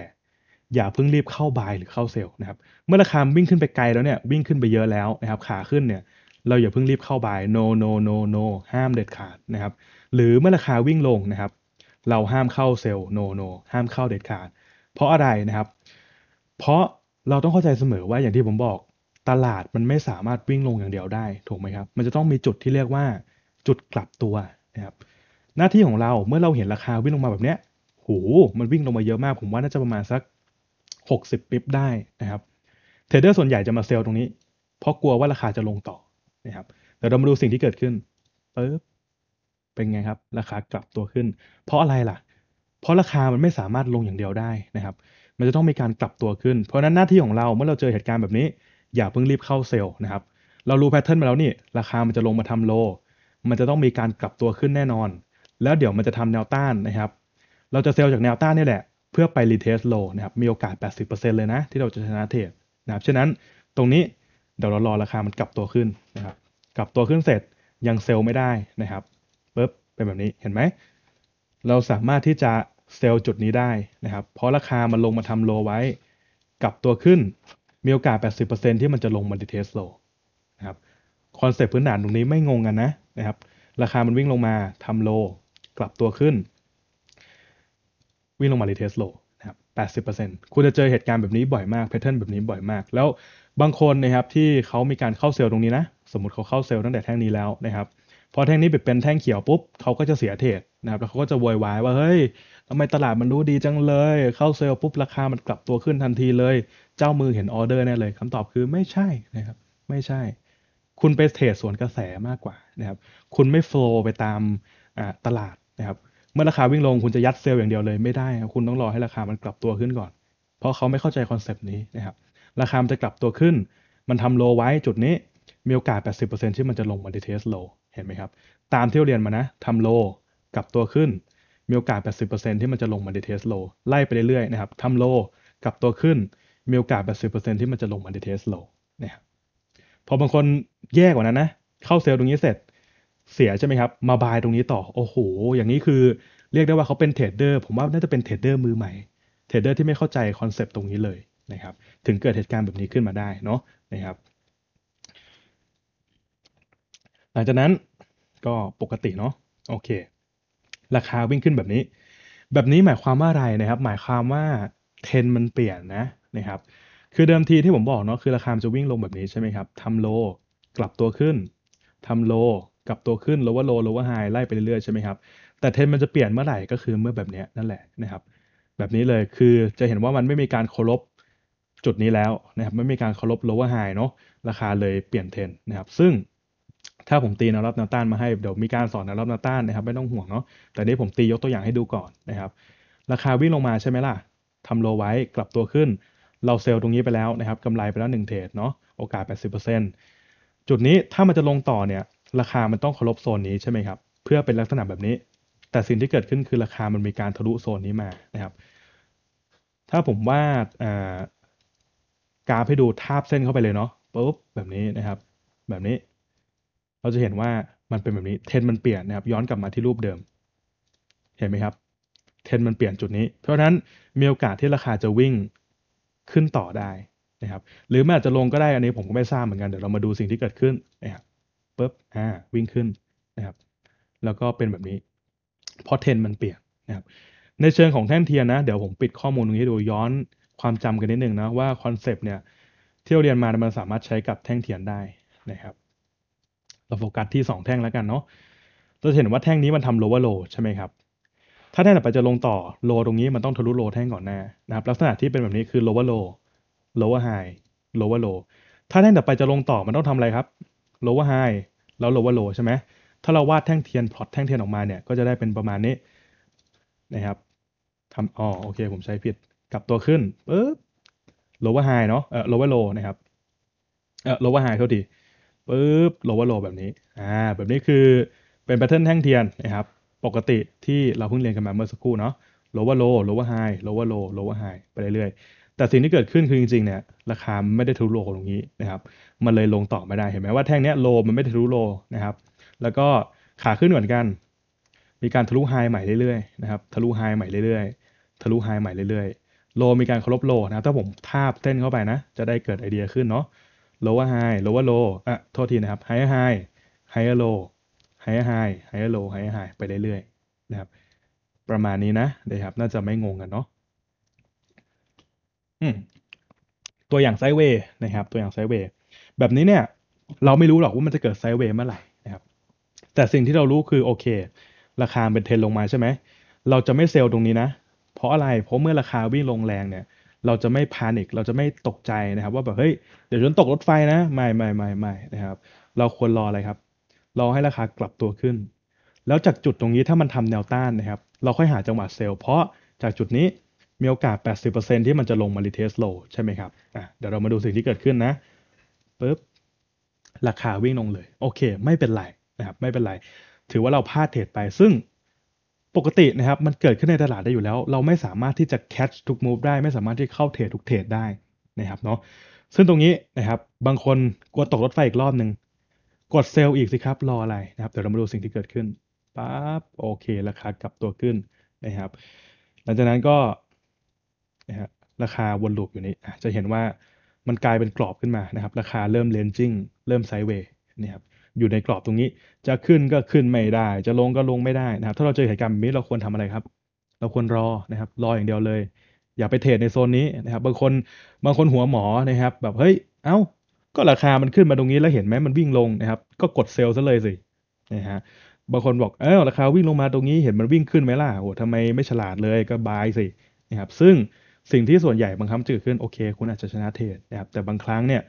อย่าเพิ่งรีบเข้าบายหรือเข้าเซลล์นะครับ เมื่อราคาวิ่งขึ้นไปไกลแล้วเนี่ยวิ่งขึ้นไปเยอะแล้วนะครับขาขึ้นเนี่ย เราอย่าเพิ่งรีบเข้าบาย no no no no ห้ามเด็ดขาดนะครับ หรือเมื่อราคาวิ่งลงนะครับ เราห้ามเข้าเซลล์ no no ห้ามเข้าเด็ดขาด เพราะอะไรนะครับ เพราะเราต้องเข้าใจเสมอว่าอย่างที่ผมบอกตลาดมันไม่สามารถวิ่งลงอย่างเดียวได้ถูกไหมครับมันจะต้องมีจุดที่เรียกว่า จุดกลับตัวนะครับหน้าที่ของเราเมื่อเราเห็นราคาวิ่งลงมาแบบเนี้ยโหมันวิ่งลงมาเยอะมากผมว่าน่าจะประมาณสัก 60ปิบได้นะครับเทรดเดอร์ส่วนใหญ่จะมาเซลล์ตรงนี้ เพราะกลัวว่าราคาจะลงต่อนะครับเดี๋ยวเรามาดูสิ่งที่เกิดขึ้นปึ๊บเป็นไงครับ ราคากลับตัวขึ้น เพราะอะไรล่ะ เพราะราคามันไม่สามารถลงอย่างเดียวได้นะครับ มันจะต้องมีการกลับตัวขึ้น เพราะนั้นหน้าที่ของเราเมื่อเราเจอเหตุการณ์แบบนี้อย่าเพิ่งรีบเข้าเซลล์นะครับ เรารู้แพทเทิร์นมาแล้วนี่ ราคามันจะลงมาทำโล มันจะต้องมีการกลับตัวขึ้นแน่นอน แล้วเดี๋ยวมันจะทำแนวต้านนะครับ เราจะเซลล์จากแนวต้านนี่แหละ เพื่อไปรีเทสโลนะครับ มีโอกาส 80%เลยนะ ที่เราจะชนะเทรดนะครับฉะนั้นตรงนี้เดี๋ยวเรารอราคามันกลับตัวขึ้นนะครับ กลับตัวขึ้นเสร็จยังเซลล์ไม่ได้นะครับปึ๊บเป็นแบบนี้เห็นไหม เราสามารถที่จะเซลล์จุดนี้ได้นะครับเพราะราคามันลงมาทำโลไว้ กลับตัวขึ้นมีโอกาส 80%ที่มันจะลงมาดิเทสโล นะครับ คอนเซปต์พื้นฐานตรงนี้ไม่งงกันนะ นะครับ ราคามันวิ่งลงมาทำโล กลับตัวขึ้น วิ่งลงมาดิเทสโลนะครับ 80%คุณจะเจอเหตุการณ์แบบนี้บ่อยมากแพทเทิร์นแบบนี้บ่อยมาก แล้วบางคนนะครับ ที่เขามีการเข้าเซลล์ตรงนี้นะ สมมติเขาเข้าเซลล์ตั้งแต่แท่งนี้แล้วนะครับ พอแท่งนี้เป็นแท่งเขียวปุ๊บ เขาก็จะเสียเทรดนะครับ แล้วเขาก็จะโวยวายว่า เฮ้ยทำไมตลาดมันรู้ดีจังเลย เข้าเซลล์ปุ๊บ ราคามันกลับตัวขึ้นทันทีเลยเจ้ามือเห็นออเดอร์แน่เลยคำตอบคือไม่ใช่นะครับไม่ใช่ คุณไปเทรดสวนกระแสมากกว่านะครับคุณไม่โฟล์ไปตามตลาดนะครับเมื่อราคาวิ่งลง คุณจะยัดเซลล์อย่างเดียวเลยไม่ได้ คุณต้องรอให้ราคามันกลับตัวขึ้นก่อน เพราะเขาไม่เข้าใจคอนเซปต์นี้นะครับราคามันจะกลับตัวขึ้น มันทำโลไว้จุดนี้มีโอกาส 80%ที่มันจะลงมาดีเทสโลเห็นไหมครับ ตามที่เรียนมานะทำโลกลับตัวขึ้น มีโอกาส 80%ที่มันจะลงมาดีเทสโลไล่ไปเรื่อยๆนะครับทำโลกลับตัวขึ้นมีโอกาส 80%ที่มันจะลงอันดีเทสโลเนี่ยพอบางคนแย่กว่านั้นนะ เข้าเซลล์ตรงนี้เสร็จเสียใช่ไหมครับ มาบายตรงนี้ต่อ โอ้โห อย่างนี้คือเรียกได้ว่าเขาเป็นเทรดเดอร์ ผมว่าน่าจะเป็นเทรดเดอร์มือใหม่ เทรดเดอร์ที่ไม่เข้าใจคอนเซปต์ตรงนี้เลยนะครับ ถึงเกิดเหตุการณ์แบบนี้ขึ้นมาได้เนาะนะครับ หลังจากนั้นก็ปกติเนาะ โอเค ราคาวิ่งขึ้นแบบนี้ แบบนี้หมายความว่าอะไรนะครับ หมายความว่าเทรนมันเปลี่ยนนะนะครับ คือเดิมทีที่ผมบอกเนาะ คือราคาจะวิ่งลงแบบนี้ใช่ไหมครับทำโลกลับตัวขึ้นทำโลกลับตัวขึ้น โลว e r l ลโล o w e r h ไล่ไปเรื่อยๆใช่ไหมครับ แต่เทรนมันจะเปลี่ยนเมื่อไหร่ก็คือเมื่อแบบนี้นั่นแหละนะครับ แบบนี้เลย คือจะเห็นว่ามันไม่มีการเคารพจุดนี้แล้วนะครับไม่มีการเคารพโลว่าไฮเนาะ ราคาเลยเปลี่ยนเทรนนะครับ ซึ่ง ถ้าผมตีแนวรับแนวต้านมาให้ เดี๋ยวมีการสอนแนวรับแนวต้านนะครับ ไม่ต้องห่วงเนาะ แต่นี้ผมตียกตัวอย่างให้ดูก่อนนะครับ ราคาวิ่งลงมาใช่ไหมล่ะทำโลไว้กลับตัวขึ้นเราเซลล์ตรงนี้ไปแล้วนะครับกำไรไปแล้ว 1 เทรดเนาะ โอกาส 80%จุดนี้ถ้ามันจะลงต่อเนี่ย ราคามันต้องเคารพโซนนี้ใช่ไหมครับ เพื่อเป็นลักษณะแบบนี้ แต่สิ่งที่เกิดขึ้นคือราคา มันมีการทะลุโซนนี้มานะครับ ถ้าผมวาดกราฟให้ดูทาบเส้นเข้าไปเลยเนาะ ปุ๊บ แบบนี้นะครับ แบบนี้ เราจะเห็นว่ามันเป็นแบบนี้ เทน มันเปลี่ยนนะครับ ย้อนกลับมาที่รูปเดิม เห็นไหมครับ เทนมันเปลี่ยนจุดนี้ เพราะฉะนั้นมีโอกาสที่ราคาจะวิ่งขึ้นต่อได้นะครับหรือแม้จะลงก็ได้อันนี้ผมก็ไม่ทราบเหมือนกันเดี๋ยวเรามาดูสิ่งที่เกิดขึ้นนะครับปุ๊บอ่าวิ่งขึ้นนะครับแล้วก็เป็นแบบนี้เพราะเทนมันเปลี่ยนนะครับในเชิงของแท่นเทียนนะ เดี๋ยวผมปิดข้อมูลตรงนี้ดูย้อนความจำกันนิดนึงนะว่าคอนเซปต์เนี่ยที่เราเรียนมามันสามารถใช้กับแท่งเทียนได้นะครับ เราโฟกัสที่2แท่งแล้วกันเนาะเราเห็นว่าแท่งนี้มันทำ lower low ใช่ไหมครับถ้าแท่งถัดไปจะลงต่อโล ตรงนี้มันต้องทะลุโลแท่งก่อนหน้านะครับ ลักษณะที่เป็นแบบนี้คือ lower low lower high lower low ถ้าแท่งต่อไปจะลงต่อมันต้องทำอะไรครับ lower high แล้ว lower low ใช่ไหมถ้าเราวาดแท่งเทียนพลอตแท่งเทียนออกมาเนี่ยก็จะได้เป็นประมาณนี้นะครับทำอ๋อโอเคผมใช้ผิดกลับตัวขึ้นปึ๊บ lower high เนาะเออ lower low นะครับเออ lower high เท่าทีปึ๊บ lower low แบบนี้อ่าแบบนี้คือเป็นแพทเทิร์นแท่งเทียนนะครับปกติที่เราเพิ่งเรียนกันมาเมื่อสักครู่เนาะ lower low lower high lower low lower high ไปเรื่อยๆ แต่สิ่งที่เกิดขึ้นคือจริงๆ เนี่ย ราคาไม่ได้ทะลุโลตรงนี้นะครับ มันเลยลงต่อไม่ได้ เห็นไหมว่าแท่งเนี้ยโลมันไม่ได้ทะลุโลนะครับ แล้วก็ขาขึ้นเหมือนกัน มีการทะลุไฮใหม่เรื่อยๆนะครับ ทะลุไฮใหม่เรื่อยๆ ทะลุไฮใหม่เรื่อยๆ โลมีการเคารพโลนะถ้าผมทาบเส้นเข้าไปนะ จะได้เกิดไอเดียขึ้นเนาะ lower high lower low อ่ะโทษทีนะครับ higher high higher low ไฮไฮไฮโลไฮไฮไปเรื่อยๆนะครับ ประมาณนี้นะนะครับ น่าจะไม่งงกันเนาะตัวอย่างไซเวย์นะครับตัวอย่างไซเวย์แบบนี้เนี่ย เราไม่รู้หรอกว่ามันจะเกิดไซเวย์เมื่อไหร่นะครับ แต่สิ่งที่เรารู้คือโอเค ราคาเป็นเทรนลงมาใช่ไหมเราจะไม่เซลล์ตรงนี้นะ เพราะอะไร เพราะเมื่อราคาวิ่งลงแรงเนี่ยเราจะไม่พานิคเราจะไม่ตกใจนะครับ ว่าแบบ เฮ้ย เดี๋ยวฉันตกรถไฟนะไม่ไม่ไม่ไม่นะครับ เราควรรออะไรครับรอให้ราคากลับตัวขึ้น แล้วจากจุดตรงนี้ถ้ามันทำแนวต้านนะครับ เราค่อยหาจังหวะเซลล์ เพราะจากจุดนี้มีโอกาส 80%ที่มันจะลงมารีเทสโล ใช่ไหมครับอ่ะเดี๋ยวเรามาดูสิ่งที่เกิดขึ้นนะ ปึ๊บ ราคาวิ่งลงเลย โอเค ไม่เป็นไรนะครับ ไม่เป็นไร ถือว่าเราพลาดเทรดไป ซึ่งปกตินะครับ มันเกิดขึ้นในตลาดได้อยู่แล้ว เราไม่สามารถที่จะแคชทุกมูฟได้ ไม่สามารถที่เข้าเทรดทุกเทรดได้นะครับเนาะ ซึ่งตรงนี้นะครับ บางคนกลัวตกรถไฟอีกรอบหนึ่งกดเซลล์อีกสิครับ รออะไรนะครับเดี๋ยวเรามาดูสิ่งที่เกิดขึ้นปั๊บโอเค ราคากลับตัวขึ้นนะครับ หลังจากนั้นก็นะฮะราคาวนลูปอยู่นี้จะเห็นว่ามันกลายเป็นกรอบขึ้นมานะครับ ราคาเริ่มเลนจิ้งเริ่มไซเวย์นะครับอยู่ในกรอบตรงนี้ จะขึ้นก็ขึ้นไม่ได้ จะลงก็ลงไม่ได้นะครับ ถ้าเราเจอเหตุการณ์แบบนี้เราควรทำอะไรครับ เราควรรอนะครับ รออย่างเดียวเลย อย่าไปเทรดในโซนนี้นะครับบางคนบางคนหัวหมอนะครับ แบบเฮ้ยเอ้าก็ราคามันขึ้นมาตรงนี้แล้วเห็นไหมมันวิ่งลงนะครับก็กดเซลล์ซะเลยสินะฮะบางคนบอกเออราคาวิ่งลงมาตรงนี้เห็นมันวิ่งขึ้นไหมล่ะโอหทำไมไม่ฉลาดเลยก็บายสินะครับซึ่งสิ่งที่ส่วนใหญ่บางครั้งจะเกิดขึ้นโอเค คุณอาจจะชนะเทรดนะครับแต่บางครั้งเนี่ย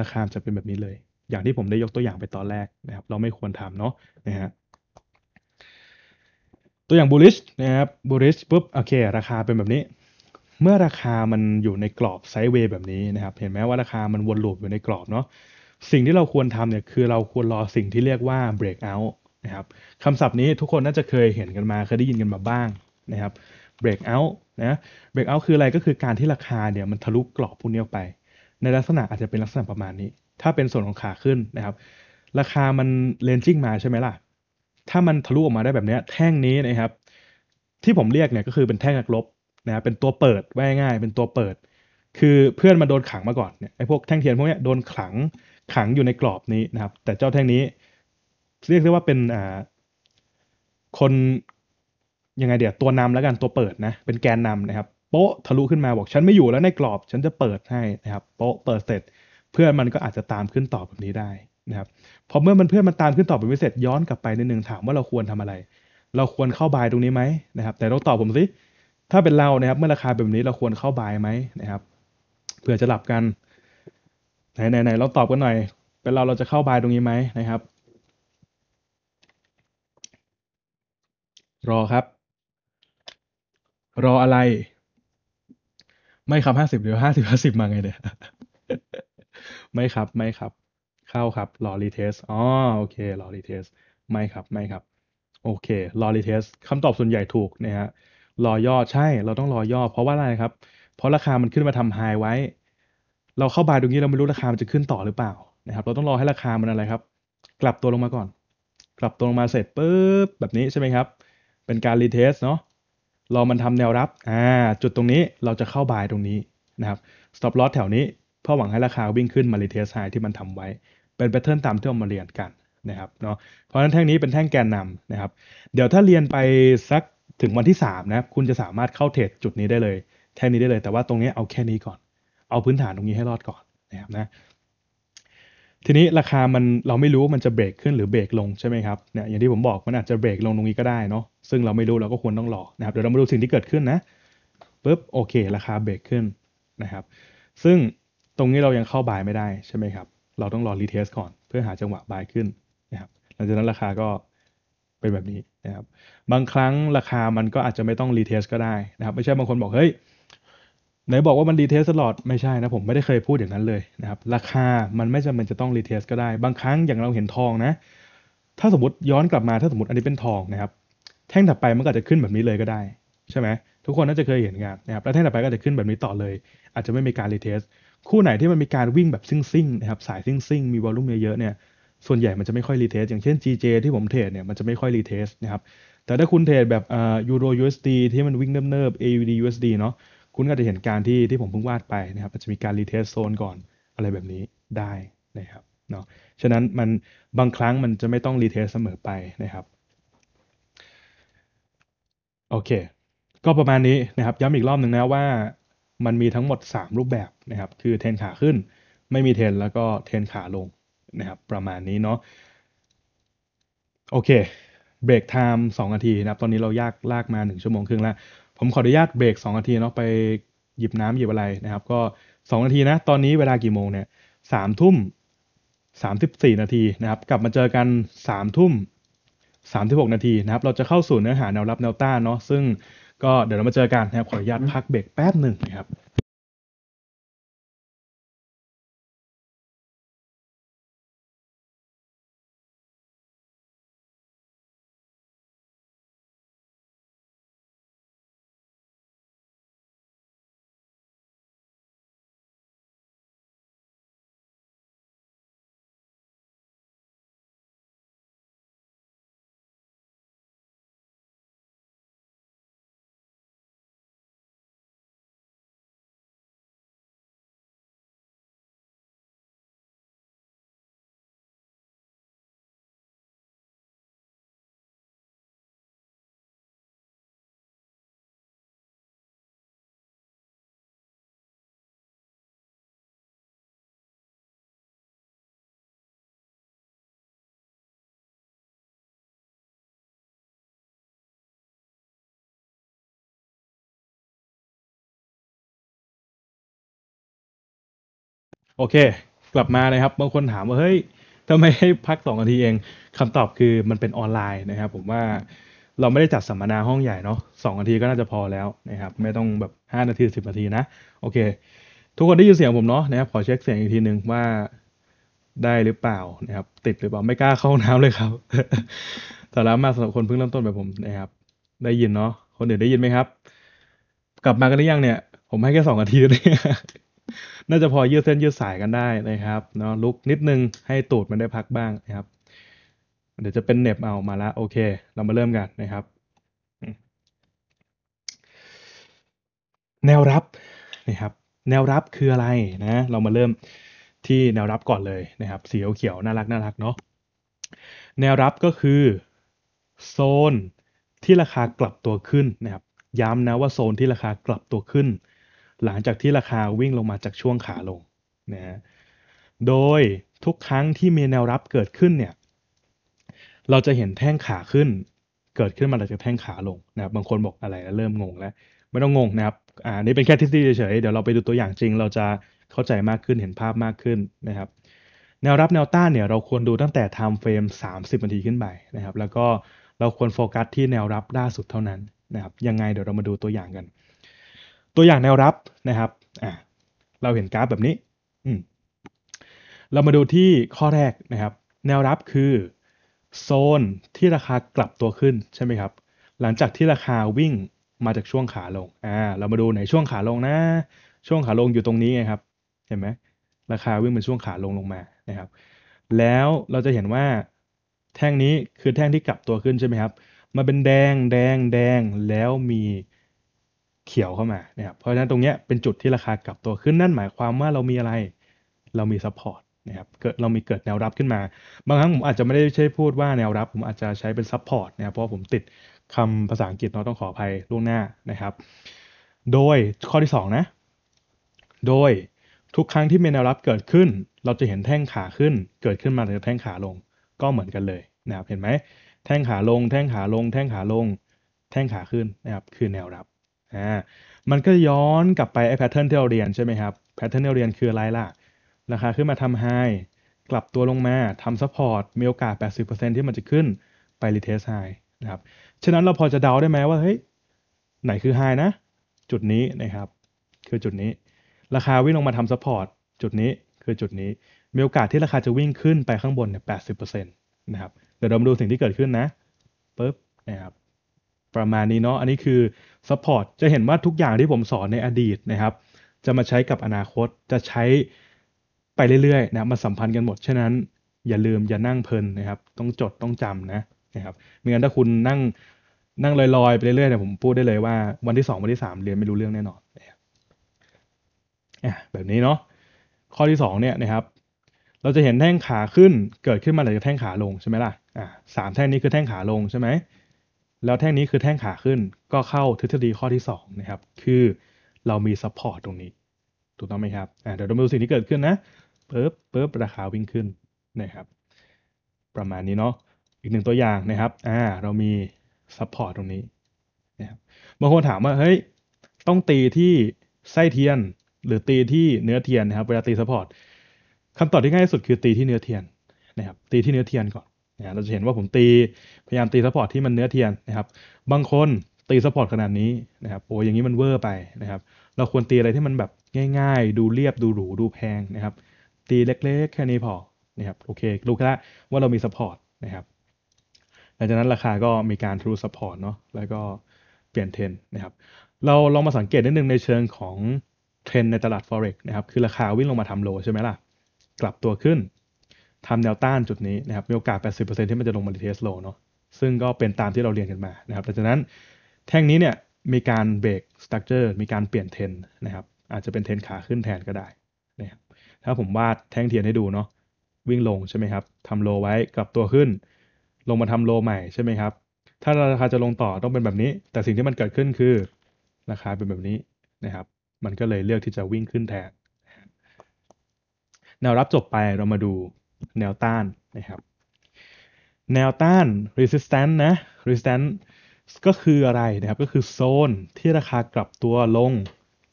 ราคาจะเป็นแบบนี้เลย อย่างที่ผมได้ยกตัวอย่างไปตอนแรกนะครับเราไม่ควรทำเนาะนะฮะตัวอย่างบูลิชนะครับบูลิชปุ๊บโอเคราคาเป็นแบบนี้เมื่อราคามันอยู่ในกรอบไซด์เวย์แบบนี้นะครับ เห็นไหมว่าราคามันวนลูปอยู่ในกรอบเนาะ สิ่งที่เราควรทำเนี่ย คือเราควรรอสิ่งที่เรียกว่า breakout นะครับคำศัพท์นี้ทุกคนน่าจะเคยเห็นกันมาเคยได้ยินกันมาบ้างนะครับ breakout นะ breakout คืออะไรก็คือการที่ราคาเนี่ยมันทะลุกกรอบพวกนี้ออกไป ในลักษณะอาจจะเป็นลักษณะประมาณนี้ ถ้าเป็นส่วนของขาขึ้นนะครับ ราคามันเลนจิ้งมาใช่ไหมล่ะ ถ้ามันทะลุออกมาได้แบบนี้แท่งนี้นะครับ ที่ผมเรียกเนี่ยก็คือเป็นแท่งนักลบนะเป็นตัวเปิดว่าง่ายเป็นตัวเปิด คือเพื่อนมาโดนขังมาก่อนเนี่ยไอ้พวกแท่งเทียนพวกเนี้ยโดนขังขังอยู่ในกรอบนี้นะครับ แต่เจ้าแท่งนี้ เรียกได้ว่าเป็นอ่าคนยังไงเดี๋ยวตัวนำแล้วกันตัวเปิดนะเป็นแกนนำนะครับโป๊ะทะลุขึ้นมาบอกฉันไม่อยู่แล้วในกรอบฉันจะเปิดให้นะครับโป๊ะเปิดเสร็จ เพื่อนมันก็อาจจะตามขึ้นต่อแบบนี้ได้นะครับพอเมื่อมันเพื่อนมันตามขึ้นต่อไปไม่เสร็จย้อนกลับไปในหนึ่งถาม ว่าเราควรทำอะไร เราควรเข้าบายตรงนี้ไหมนะครับ แต่ต้องตอบผมสิถ้าเป็นเรานะครับเมื่อราคาแบบนี้เราควรเข้าบายไหมนะครับเผื่อจะหลับกัน ไหนไหนไหนเราตอบกันหน่อย เป็นเราเราจะเข้าบายตรงนี้ไหมนะครับ รอครับ รออะไร ไม่ครับห้าสิบหรือห้าสิบห้าสิบมาไงเนี่ยไม่ครับไม่ครับ เข้าครับ รอรีเทสอ๋อโอเครอรีเทสไม่ครับไม่ครับ โอเครอรีเทสคำตอบส่วนใหญ่ถูกนะฮะรอยออใช่เราต้องรอยออเพราะว่าอะไรครับเพราะราคามันขึ้นมาทำไฮไว้ เราเข้าบายตรงนี้เราไม่รู้ราคามันจะขึ้นต่อหรือเปล่านะครับเราต้องรอให้ราคามันอะไรครับ กลับตัวลงมาก่อน กลับตัวลงมาเสร็จปุ๊บแบบนี้ใช่ไหมครับเป็นการรีเทสเนาะรอมันทำแนวรับอ่าจุดตรงนี้เราจะเข้าบายตรงนี้นะครับสต็อปลอสแถวนี้เพื่อหวังให้ราคาวิ่งขึ้นมารีเทสไฮที่มันทำไว้ เป็นแพทเทิร์นตามที่เรามาเรียนกันนะครับเนาะเพราะฉะนั้นแท่งนี้เป็นแท่งแกนนำนะครับ เดี๋ยวถ้าเรียนไปสักถึงวันที่3นะคุณจะสามารถเข้าเทรดจุดนี้ได้เลยแค่นี้ได้เลย แต่ว่าตรงนี้เอาแค่นี้ก่อน เอาพื้นฐานตรงนี้ให้รอดก่อนนะครับนะทีนี้ราคามันเราไม่รู้มันจะเบรกขึ้นหรือเบรกลงใช่ไหมครับเนี่ยอย่างที่ผมบอกมันอาจจะเบรกลงตรงนี้ก็ได้เนาะซึ่งเราไม่รู้เราก็ควรต้องรอนะครับเดี๋ยวเรามาดูสิ่งที่เกิดขึ้นนะปุ๊บโอเค ราคาเบรกขึ้นนะครับ ซึ่งตรงนี้เรายังเข้าบายไม่ได้ใช่ไหมครับเราต้องรอรีเทสก่อน เพื่อหาจังหวะบายขึ้นนะครับหลังจากนั้นราคาก็เป็นแบบนี้นะครับบางครั้งราคามันก็อาจจะไม่ต้องรีเทสก็ได้นะครับไม่ใช่บางคนบอกเฮ้ยไหนบอกว่ามันรีเทสตลอดไม่ใช่นะผมไม่ได้เคยพูดอย่างนั้นเลยนะครับราคามันไม่จำเป็นจะต้องรีเทสก็ได้ บางครั้งอย่างเราเห็นทองนะถ้าสมมติย้อนกลับมาถ้าสมมติอันนี้เป็นทองนะครับแท่งถัดไปมันก็จะขึ้นแบบนี้เลยก็ได้ใช่ไหมทุกคนน่าจะเคยเห็นงานนะครับแล้วแท่งถัดไปก็จะขึ้นแบบนี้ต่อเลย อาจจะไม่มีการรีเทสคู่ไหนที่มันมีการวิ่งแบบซิ่งๆนะครับสายซิ่งๆมีวอลุ่มเยอะๆเนี่ยส่วนใหญ่มันจะไม่ค่อยรีเทสอย่างเช่น GJ ที่ผมเทรดเนี่ย มันจะไม่ค่อยรีเทสนะครับแต่ถ้าคุณเทรดแบบยูโร USD ที่มันวิ่งเนิบๆ AUD USD เนาะคุณก็จะเห็นการที่ที่ผมเพิ่งวาดไปนะครับอาจจะมีการรีเทสโซนก่อนอะไรแบบนี้ได้นะครับเนาะฉะนั้นมันบางครั้งมันจะไม่ต้องรีเทสเสมอไปนะครับโอเค ก็ประมาณนี้นะครับย้ำอีกรอบหนึ่งนะว่ามันมีทั้งหมด 3 รูปแบบนะครับคือเทนขาขึ้นไม่มีเทนแล้วก็เทนขาลงนะครับประมาณนี้เนาะโอเค เบรกไทม์สองนาทีนะครับตอนนี้เรายากลากมา 1 ชั่วโมงครึ่งแล้ว ผมขออนุญาตเบรก 2 นาทีเนาะไปหยิบน้ำหยิบอะไรนะครับ ก็ 2 นาทีนะตอนนี้เวลากี่โมงเนี่ยสามทุ่มสามสิบสี่นาทีนะครับ กลับมาเจอกันสามทุ่มสามสิบหกนาทีนะครับเราจะเข้าสู่เนื้อหาแนวรับแนวต้านเนาะซึ่งก็เดี๋ยวเรามาเจอกันนะครับขออนุญาตพักเบรกแป๊บหนึ่งนะครับโอเค กลับมานะครับบางคนถามว่าเฮ้ยทำไมให้พักสองนาทีเองคำตอบคือมันเป็นออนไลน์นะครับ ผมว่าเราไม่ได้จัดสัมมนาห้องใหญ่เนาะสองนาทีก็น่าจะพอแล้วนะครับ ไม่ต้องแบบห้านาทีสิบนาทีนะ โอเค ทุกคนได้ยินเสียงผมเนาะนะครับขอเช็คเสียงอีกทีหนึ่งว่าได้หรือเปล่านะครับติดหรือเปล่า ไม่กล้าเข้าน้ำเลยครับแต่ละมาสำหรับคนเพิ่งเริ่มต้นแบบผมนะครับ ได้ยินเนาะคนอื่นได้ยินไหมครับ กลับมากันหรือยังเนี่ย ผมให้แค่สองนาทีเลียน่าจะพอยืดเส้นยืดสายกันได้นะครับเนาะลุกนิดนึงให้ตูดมันได้พักบ้างนะครับ เดี๋ยวจะเป็นเน็บเอามาละโอเค เรามาเริ่มกันนะครับแนวรับนะครับ แนวรับคืออะไรนะเรามาเริ่มที่แนวรับก่อนเลยนะครับสีเขียวน่ารักน่ารักเนาะแนวรับก็คือโซนที่ราคากลับตัวขึ้นนะครับย้ำนะว่าโซนที่ราคากลับตัวขึ้นหลังจากที่ราคาวิ่งลงมาจากช่วงขาลงนะฮะโดยทุกครั้งที่มีแนวรับเกิดขึ้นเนี่ย เราจะเห็นแท่งขาขึ้น เกิดขึ้นมาหลังจากแท่งขาลงนะครับบางคนบอกอะไรแล้วเริ่มงงแล้วไม่ต้องงงนะครับอ่านี่เป็นแค่ทฤษฎีเฉยๆเดี๋ยวเราไปดูตัวอย่างจริง เราจะเข้าใจมากขึ้นเห็นภาพมากขึ้นนะครับ แนวรับแนวต้านเนี่ยเราควรดูตั้งแต่ไทม์เฟรม 30 นาทีขึ้นไปนะครับ แล้วก็เราควรโฟกัส ที่แนวรับล่าสุดเท่านั้นนะครับยังไงเดี๋ยวเรามาดูตัวอย่างกันตัวอย่างแนวรับนะครับอ่าเราเห็นกราฟแบบนี้อืมเรามาดูที่ข้อแรกนะครับ แนวรับคือโซนที่ราคากลับตัวขึ้นใช่ไหมครับ หลังจากที่ราคาวิ่งมาจากช่วงขาลง อ่า เรามาดูในช่วงขาลงนะ ช่วงขาลงอยู่ตรงนี้ไงครับ เห็นไหม ราคาวิ่งเป็นช่วงขาลงลงมา นะครับ แล้วเราจะเห็นว่าแท่งนี้คือแท่งที่กลับตัวขึ้นใช่ไหมครับมันเป็นแดง แดง แดง แล้วมีเขียวเข้ามาเนีครับ เพราะฉะนั้นตรงเนี้ยเป็นจุดที่ราคากลับตัวขึ้นนั่นหมายความว่าเรามีอะไร เรามีซัพพอร์ตนะครับ เกิดเรามีเกิดแนวรับขึ้นมา บางครั้งผมอาจจะไม่ได้ใช้พูดว่าแนวรับ ผมอาจจะใช้เป็นซัพพอร์ตนะครับ เพราะผมติดคำภาษาอังกฤษเนาะต้องขออภัยล่วงหน้านะครับ โดยข้อที่2นะ โดยทุกครั้งที่มีแนวรับเกิดขึ้น เราจะเห็นแท่งขาขึ้น เกิดขึ้นมาหรือแท่งขาลง ก็เหมือนกันเลยนะครับ เห็นไหม แท่งขาลง แท่งขาลง แท่งขาลง แท่งขาขึ้นนะครับ คือแนวรับอ่ามันก็ย้อนกลับไปไอ้แพทเทิร์นที่เราเรียนใช่ไหมครับ แพทเทิร์นที่เราเรียนคืออะไรล่ะ ราคาขึ้นมาทำไฮ กลับตัวลงมาทำซัพพอร์ต มีโอกาส 80%ที่มันจะขึ้นไปรีเทสไฮนะครับ ฉะนั้นเราพอจะเดาได้ไหมว่า เฮ้ย ไหนคือไฮนะ จุดนี้นะครับ คือจุดนี้ ราคาวิ่งลงมาทำซัพพอร์ต จุดนี้ คือจุดนี้ มีโอกาสที่ราคาจะวิ่งขึ้นไปข้างบนเนี่ย 80%นะครับ เดี๋ยวเรามาดูสิ่งที่เกิดขึ้นนะปึ๊บ นะครับประมาณนี้เนาะ อันนี้คือ support จะเห็นว่าทุกอย่างที่ผมสอนในอดีตนะครับ จะมาใช้กับอนาคต จะใช้ไปเรื่อยๆนะมาสัมพันธ์กันหมด ฉะนั้น อย่าลืมอย่านั่งเพลินนะครับ ต้องจดต้องจำนะนะครับไม่งั้นถ้าคุณนั่งนั่งลอยๆไปเรื่อย ๆเนี่ยผมพูดได้เลยว่า วันที่ 2 วันที่ 3เรียนไม่รู้เรื่องแน่นอนนะครับแบบนี้เนาะ ข้อที่2เนี่ยนะครับ เราจะเห็นแท่งขาขึ้นเกิดขึ้นมาจากแท่งขาลงใช่ไหมล่ะ อ่าสามแท่งนี้คือแท่งขาลงใช่ไหมแล้วแท่งนี้คือแท่งขาขึ้นก็เข้าทฤษฎีข้อที่2นะครับ คือเรามีซัพพอร์ตตรงนี้ ถูกต้องไหมครับเดี๋ยวเราดูสิ่งที่เกิดขึ้นนะปึ๊บปึ๊บราคาวิ่งขึ้นนะครับ ประมาณนี้เนาะ อีกหนึ่งตัวอย่างนะครับ อ่า เรามีซัพพอร์ตตรงนี้นะครับ บางคนถามว่า เฮ้ย ต้องตีที่ไส้เทียน หรือตีที่เนื้อเทียนนะครับ เวลาตีซัพพอร์ตคำตอบที่ง่ายที่สุดคือตีที่เนื้อเทียนนะครับ ตีที่เนื้อเทียนก่อนเราจะเห็นว่าผมตีพยายามตีซัพพอร์ตที่มันเนื้อเทียนนะครับ บางคน ตีซัพพอร์ตขนาดนี้นะครับโอ้อย่างนี้มันเวอร์ไปนะครับ เราควรตีอะไรที่มันแบบง่าย ๆ ดูเรียบดูหรูดูแพงนะครับ ตีเล็กๆ แค่นี้พอนะครับโอเครู้แล้วว่าเรามีซัพพอร์ตนะครับหลังจากนั้นราคาก็มีการทรูซัพพอร์ตเนาะแล้วก็เปลี่ยนเทรนนะครับเราลองมาสังเกตนิดนึงในเชิงของเทรนในตลาด Forex นะครับ คือราคาวิ่งลงมาทำโลใช่ไหมล่ะกลับตัวขึ้นทำแนวต้านจุดนี้นะครับ มีโอกาส 80%ที่มันจะลงมาดีเทสโลเนาะซึ่งก็เป็นตามที่เราเรียนกันมานะครับดังนั้นแท่งนี้เนี่ย มีการเบรกสตั๊กเจอร์มีการเปลี่ยนเทนนะครับ อาจจะเป็นเทนขาขึ้นแทนก็ได้นะครับถ้าผมวาดแท่งเทียนให้ดูเนาะวิ่งลงใช่ไหมครับทำโลไว้กลับตัวขึ้น ลงมาทำโล ใหม่ใช่ไหมครับ ถ้าราคาจะลงต่อต้องเป็นแบบนี้ แต่สิ่งที่มันเกิดขึ้นคือราคาเป็นแบบนี้นะครับ มันก็เลยเลือกที่จะวิ่งขึ้นแทนแนวรับจบไปเรามาดูแนวต้านนะครับแนวต้าน resistance นะ resistance ก็คืออะไรนะครับก็คือโซนที่ราคากลับตัวลง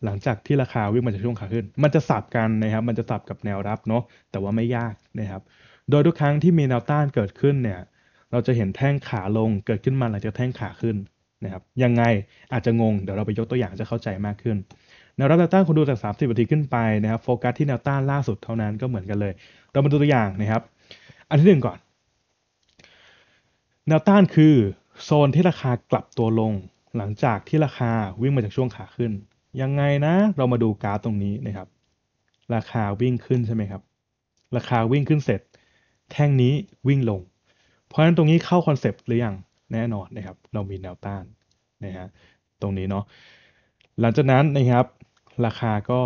หลังจากที่ราคาวิ่งมาจากช่วงขาขึ้น มันจะสับกันนะครับ มันจะสับกับแนวรับเนาะแต่ว่าไม่ยากนะครับ โดยทุกครั้งที่มีแนวต้านเกิดขึ้นเนี่ยเราจะเห็นแท่งขาลงเกิดขึ้นมาหลังจากแท่งขาขึ้นนะครับยังไงอาจจะงง เดี๋ยวเราไปยกตัวอย่างจะเข้าใจมากขึ้นแนวรับแนวต้านคุณดูจาก30นาทีขึ้นไปนะครับโฟกัสที่แนวต้านล่าสุดเท่านั้นก็เหมือนกันเลย เรามาดูตัวอย่างนะครับ อันที่หนึ่งก่อน แนวต้านคือโซนที่ราคากลับตัวลง หลังจากที่ราคาวิ่งมาจากช่วงขาขึ้น ยังไงนะเรามาดูกราฟตรงนี้นะครับ ราคาวิ่งขึ้นใช่ไหมครับ ราคาวิ่งขึ้นเสร็จ แท่งนี้วิ่งลง เพราะฉะนั้นตรงนี้เข้าคอนเซปต์หรือยังแน่นอนนะครับ เรามีแนวต้านนะฮะตรงนี้เนาะหลังจากนั้นนะครับราคาก็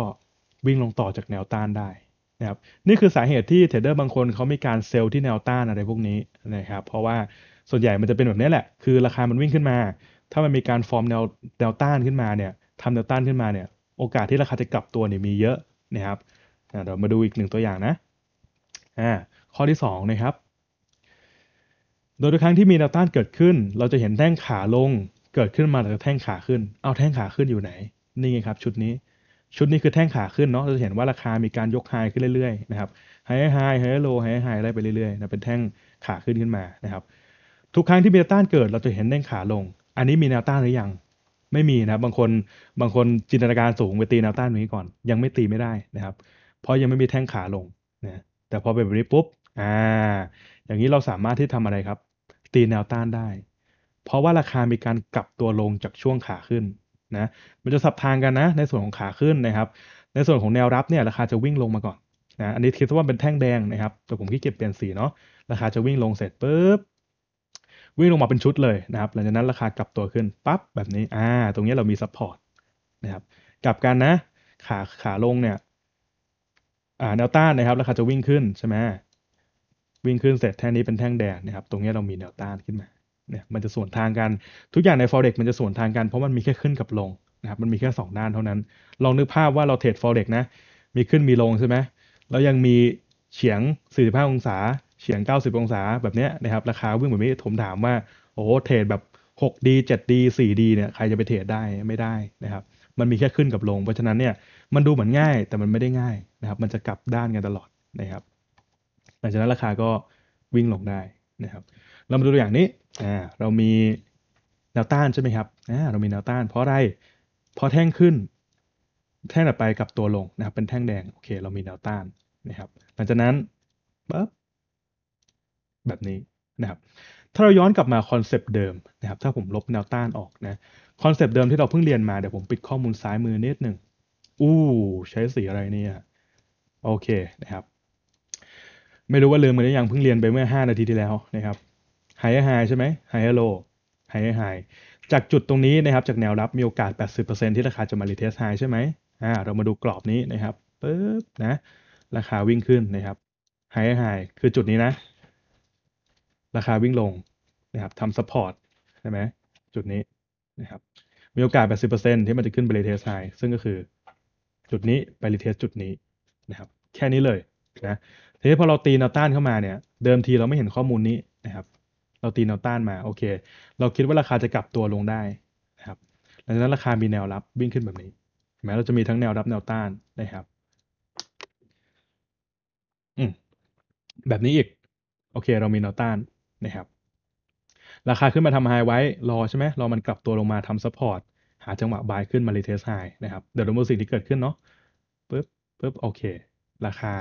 วิ่งลงต่อจากแนวต้านได้ นะครับ นี่คือสาเหตุที่เทรดเดอร์บางคน เขามีการเซลล์ที่แนวต้านอะไรพวกนี้นะครับ เพราะว่าส่วนใหญ่มันจะเป็นแบบนี้แหละ คือราคามันวิ่งขึ้นมา ถ้ามันมีการฟอร์มแนวแนวต้านขึ้นมาเนี่ยทำแนวต้านขึ้นมาเนี่ย โอกาสที่ราคาจะกลับตัวเนี่ยมีเยอะนะครับเดี๋ยวมาดูอีกหนึ่งตัวอย่างนะอ่าข้อที่2นะครับโดยทุกครั้งที่มีแนวต้านเกิดขึ้น เราจะเห็นแท่งขาลงเกิดขึ้นมาล้วแท่งขาขึ้นเอาแท่งขาขึ้นอยู่ไหนนี่ไงครับชุดนี้ชุดนี้คือแท่งขาขึ้นเนาะเราจะเห็นว่าราคามีการยกไฮขึ้นเรื่อยๆนะครับไฮไฮไฮโลไฮไฮไล่ไปเรื่อยๆนะเป็นแท่งขาขึ้นขึ้นมานะครับ ทุกครั้งที่มีแนวต้านเกิดเราจะเห็นแท่งขาลง อันนี้มีแนวต้านหรือยังไม่มีนะบางคนบางคนจินตนาการสูงไปตีแนวต้านนี้ก่อน ยังไม่ตีไม่ได้นะครับ เพราะยังไม่มีแท่งขาลงนะแต่พอเป็นแบบนี้ปุ๊บอ่าอย่างนี้เราสามารถที่ทำอะไรครับ ตีแนวต้านได้ เพราะว่าราคามีการกลับตัวลงจากช่วงขาขึ้นนะมันจะสับทางกันนะ ในส่วนของขาขึ้นนะครับ ในส่วนของแนวรับเนี่ยราคาจะวิ่งลงมาก่อนนะอันนี้คิดว่าเป็นแท่งแดงนะครับแต่ผมขี้เกียจเปลี่ยนสีเนาะราคาจะวิ่งลงเสร็จปุ๊บวิ่งลงมาเป็นชุดเลยนะครับหลังจากนั้นราคากลับตัวขึ้นปั๊บแบบนี้อ่าตรงนี้เรามีซัพพอร์ตนะครับกลับกันนะขาขาลงเนี่ยอ่าแนวต้านนะครับราคาจะวิ่งขึ้นใช่ไหมวิ่งขึ้นเสร็จแท่งนี้เป็นแท่งแดงนะครับตรงนี้เรามีแนวต้านขึ้นมาเนี่ยมันจะส่วนทางกัน ทุกอย่างใน forex มันจะส่วนทางกัน เพราะมันมีแค่ขึ้นกับลงนะครับมันมีแค่ 2 ด้านเท่านั้น ลองนึกภาพว่าเราเทรด forex นะ มีขึ้นมีลงใช่ไหมแล้วยังมีเฉียง 45 องศาเฉียง 90 องศาแบบเนี้ยนะครับ ราคาวิ่งแบบนี้ผมถามว่า โอ้เทรดแบบ 6D 7D 4D เนี่ย ใครจะไปเทรดได้ไม่ได้นะครับ มันมีแค่ขึ้นกับลง เพราะฉะนั้นเนี่ยมันดูเหมือนง่ายแต่มันไม่ได้ง่ายนะครับ มันจะกลับด้านกันตลอดนะครับหลังจากนั้นราคาก็วิ่งลงได้นะครับ เรามาดูตัวอย่างนี้เรามี แนวต้านใช่ไหมครับ เรามี แนวต้าน เพราะ อะไร เพราะแท่ง ขึ้น แท่งต่อไปกับตัว ลง นะครับเป็น แท่ง แดง โอเค เรา มี แนวต้าน นะครับ หลังจากนั้นปั๊บแบบนี้ นะครับ ถ้า เรา ย้อน กลับ มา คอนเซปต์ เดิม นะครับ ถ้า ผม ลบ แนวต้าน ออก นะ คอนเซปต์ เดิม ที่ เรา เพิ่ง เรียน มา เดี๋ยว ผม ปิด ข้อมูล ซ้าย มือนิดหนึ่งอู้ ใช้ สี อะไรเนี่ย โอเค นะครับ ไม่รู้ว่าลืมกันหรือยังเพิ่งเรียนไปเมื่อ 5 นาที ที่แล้ว นะครับไฮไฮใช่ไหมไฮโลไฮไฮจากจุดตรงนี้นะครับจากแนวรับมีโอกาส 80%ที่ราคาจะมารีเทสไฮใช่ไหมอ่าเรามาดูกรอบนี้นะครับปึ๊บนะราคาวิ่งขึ้นนะครับไฮไฮคือจุดนี้นะ ราคาวิ่งลงนะครับทำซัพพอร์ตใช่ไหมจุดนี้นะครับมีโอกาส 80%ที่มันจะขึ้นไปรีเทสไฮซึ่งก็คือ จุดนี้ไปรีเทสจุดนี้นะครับ แค่นี้เลยนะทีนี้พอเราตีแนวต้านเข้ามาเนี่ยเดิมทีเราไม่เห็นข้อมูลนี้นะครับเราตีแนวต้านมา โอเค เราคิดว่าราคาจะกลับตัวลงได้นะครับหลังจากนั้นราคามีแนวรับ วิ่งขึ้นแบบนี้ แม้เราจะมีทั้งแนวรับแนวต้านนะครับอืมแบบนี้อีก โอเค เรามีแนวต้านนะครับ ราคาขึ้นมาทำไฮไว้รอใช่ไหมรอมันกลับตัวลงมาทำซัพพอร์ตหาจังหวะบายขึ้นมารีเทสไฮนะครับ เดี๋ยวดูสิ่งที่เกิดขึ้นเนาะปึ๊บปึ๊บโอเค ราคา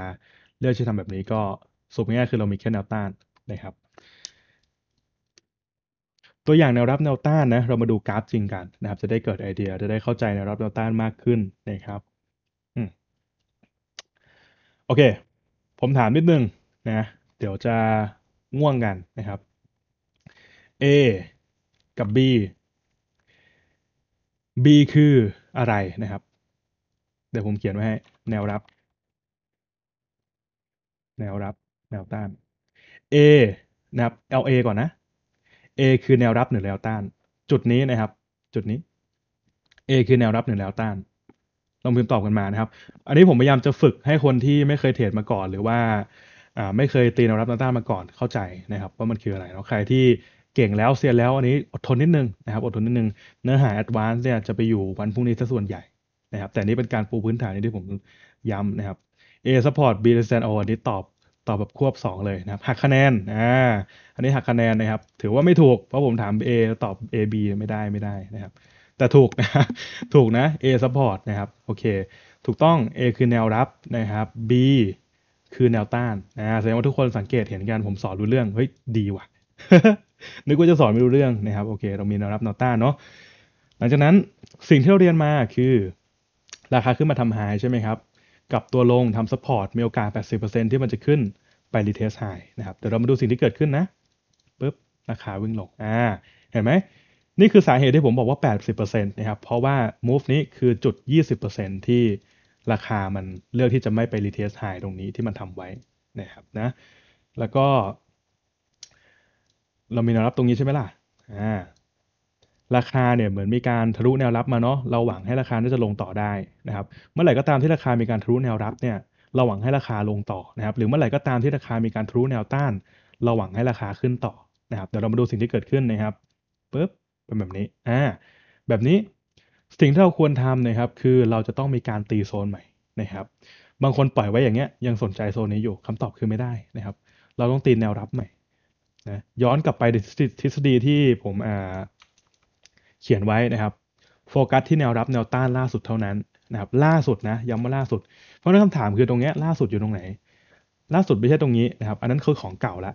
เลือกใช้ทำแบบนี้ก็สุดง่ายคือเรามีแค่แนวต้านนะครับตัวอย่างแนวรับแนวต้านนะเรามาดูกราฟจริงกัน นะครับ จะได้เกิดไอเดียจะได้เข้าใจแนวรับแนวต้านมากขึ้นนะครับโอเคผมถามนิดนึงนะเดี๋ยวจะง่วงกันนะครับ A กับ B B คืออะไรนะครับ เดี๋ยวผมเขียนไว้ให้แนวรับ แนวรับแนวต้าน A นะครับ LA ก่อนนะ A คือแนวรับหรือแนวต้าน จุดนี้นะครับ จุดนี้ A คือแนวรับหรือแนวต้าน ลองพิมพ์ตอบกันมานะครับ อันนี้ผมพยายามจะฝึกให้คนที่ไม่เคยเทรดมาก่อน หรือว่าไม่เคยตีแนวรับแนวต้านมาก่อนเข้าใจนะครับว่ามันคืออะไรเนาะใครที่เก่งแล้วเซียนแล้วอันนี้อดทนนิดนึงนะครับอดทนนิดนึง เนื้อหาแอดวานซ์เนี่ยจะไปอยู่วันพรุ่งนี้ซะส่วนใหญ่นะครับ แต่นี้เป็นการปูพื้นฐานที่ผมย้ำนะครับ A support B resistance อันนี้ตอบตอบแบบควบ 2 เลยนะครับหักคะแนนอ่าอันนี้หักคะแนนนะครับ ถือว่าไม่ถูกเพราะผมถาม A ตอบ A B ไม่ได้ไม่ได้นะครับ แต่ถูกนะถูกนะ A support นะครับโอเค ถูกต้อง A คือแนวรับนะครับ B คือแนวต้านนะแสดงว่าทุกคนสังเกตเห็นกันผมสอนรู้เรื่องเฮ้ยดีว่ะนึกว่าจะสอนไม่รู้เรื่องนะครับโอเค เรามีแนวรับแนวต้านเนาะหลังจากนั้นสิ่งที่เราเรียนมาคือ ราคาขึ้นมาทำหายใช่ไหมครับกับตัวลงทำสปอร์ต t มีโอกาส 80%ที่มันจะขึ้นไปรีเทสไฮนะครับเดี๋ยวเรามาดูสิ่งที่เกิดขึ้นนะปุ๊บ ราคาวิ่งลงอ่า เห็นไหม นี่คือสาเหตุที่ผมบอกว่า 80%นะครับ เพราะว่า move นี้คือจุด 20%ที่ราคามันเลือกที่จะไม่ไปรีเทสไฮตรงนี้ที่มันทำไว้นะครับนะ แล้วก็ เรามีแนวรับตรงนี้ใช่ไหมล่ะอ่าราคาเนี่ยเหมือนมีการทะลุแนวรับมาเนาะเราหวังให้ราคาน่าจะลงต่อได้นะครับ เมื่อไหร่ก็ตามที่ราคา มีการทะลุแนวรับเนี่ย เราหวังให้ราคาลงต่อนะครับ หรือเมื่อไหร่ก็ตามที่ราคา มีการทะลุแนวต้าน เราหวังให้ราคาขึ้นต่อนะครับเดี๋ยวเรามาดูสิ่งที่เกิดขึ้นนะครับปุ๊บเป็นแบบนี้อ่าแบบนี้ สิ่งที่เราควรทำนะครับ คือเราจะต้องมีการตีโซนใหม่นะครับ บางคนปล่อยไว้อย่างเงี้ยยังสนใจโซนนี้อยู่ คำตอบคือไม่ได้นะครับ เราต้องตีแนวรับใหม่นะย้อนกลับไปทฤษฎีที่ผมอ่าเขียนไว้นะครับโฟกัสที่แนวรับแนวต้านล่าสุดเท่านั้นนะครับล่าสุดนะย้ำว่าล่าสุดเพราะนั้นคำถามคือตรงนี้ล่าสุดอยู่ตรงไหน ล่าสุดไม่ใช่ตรงนี้นะครับ อันนั้นคือของเก่าละ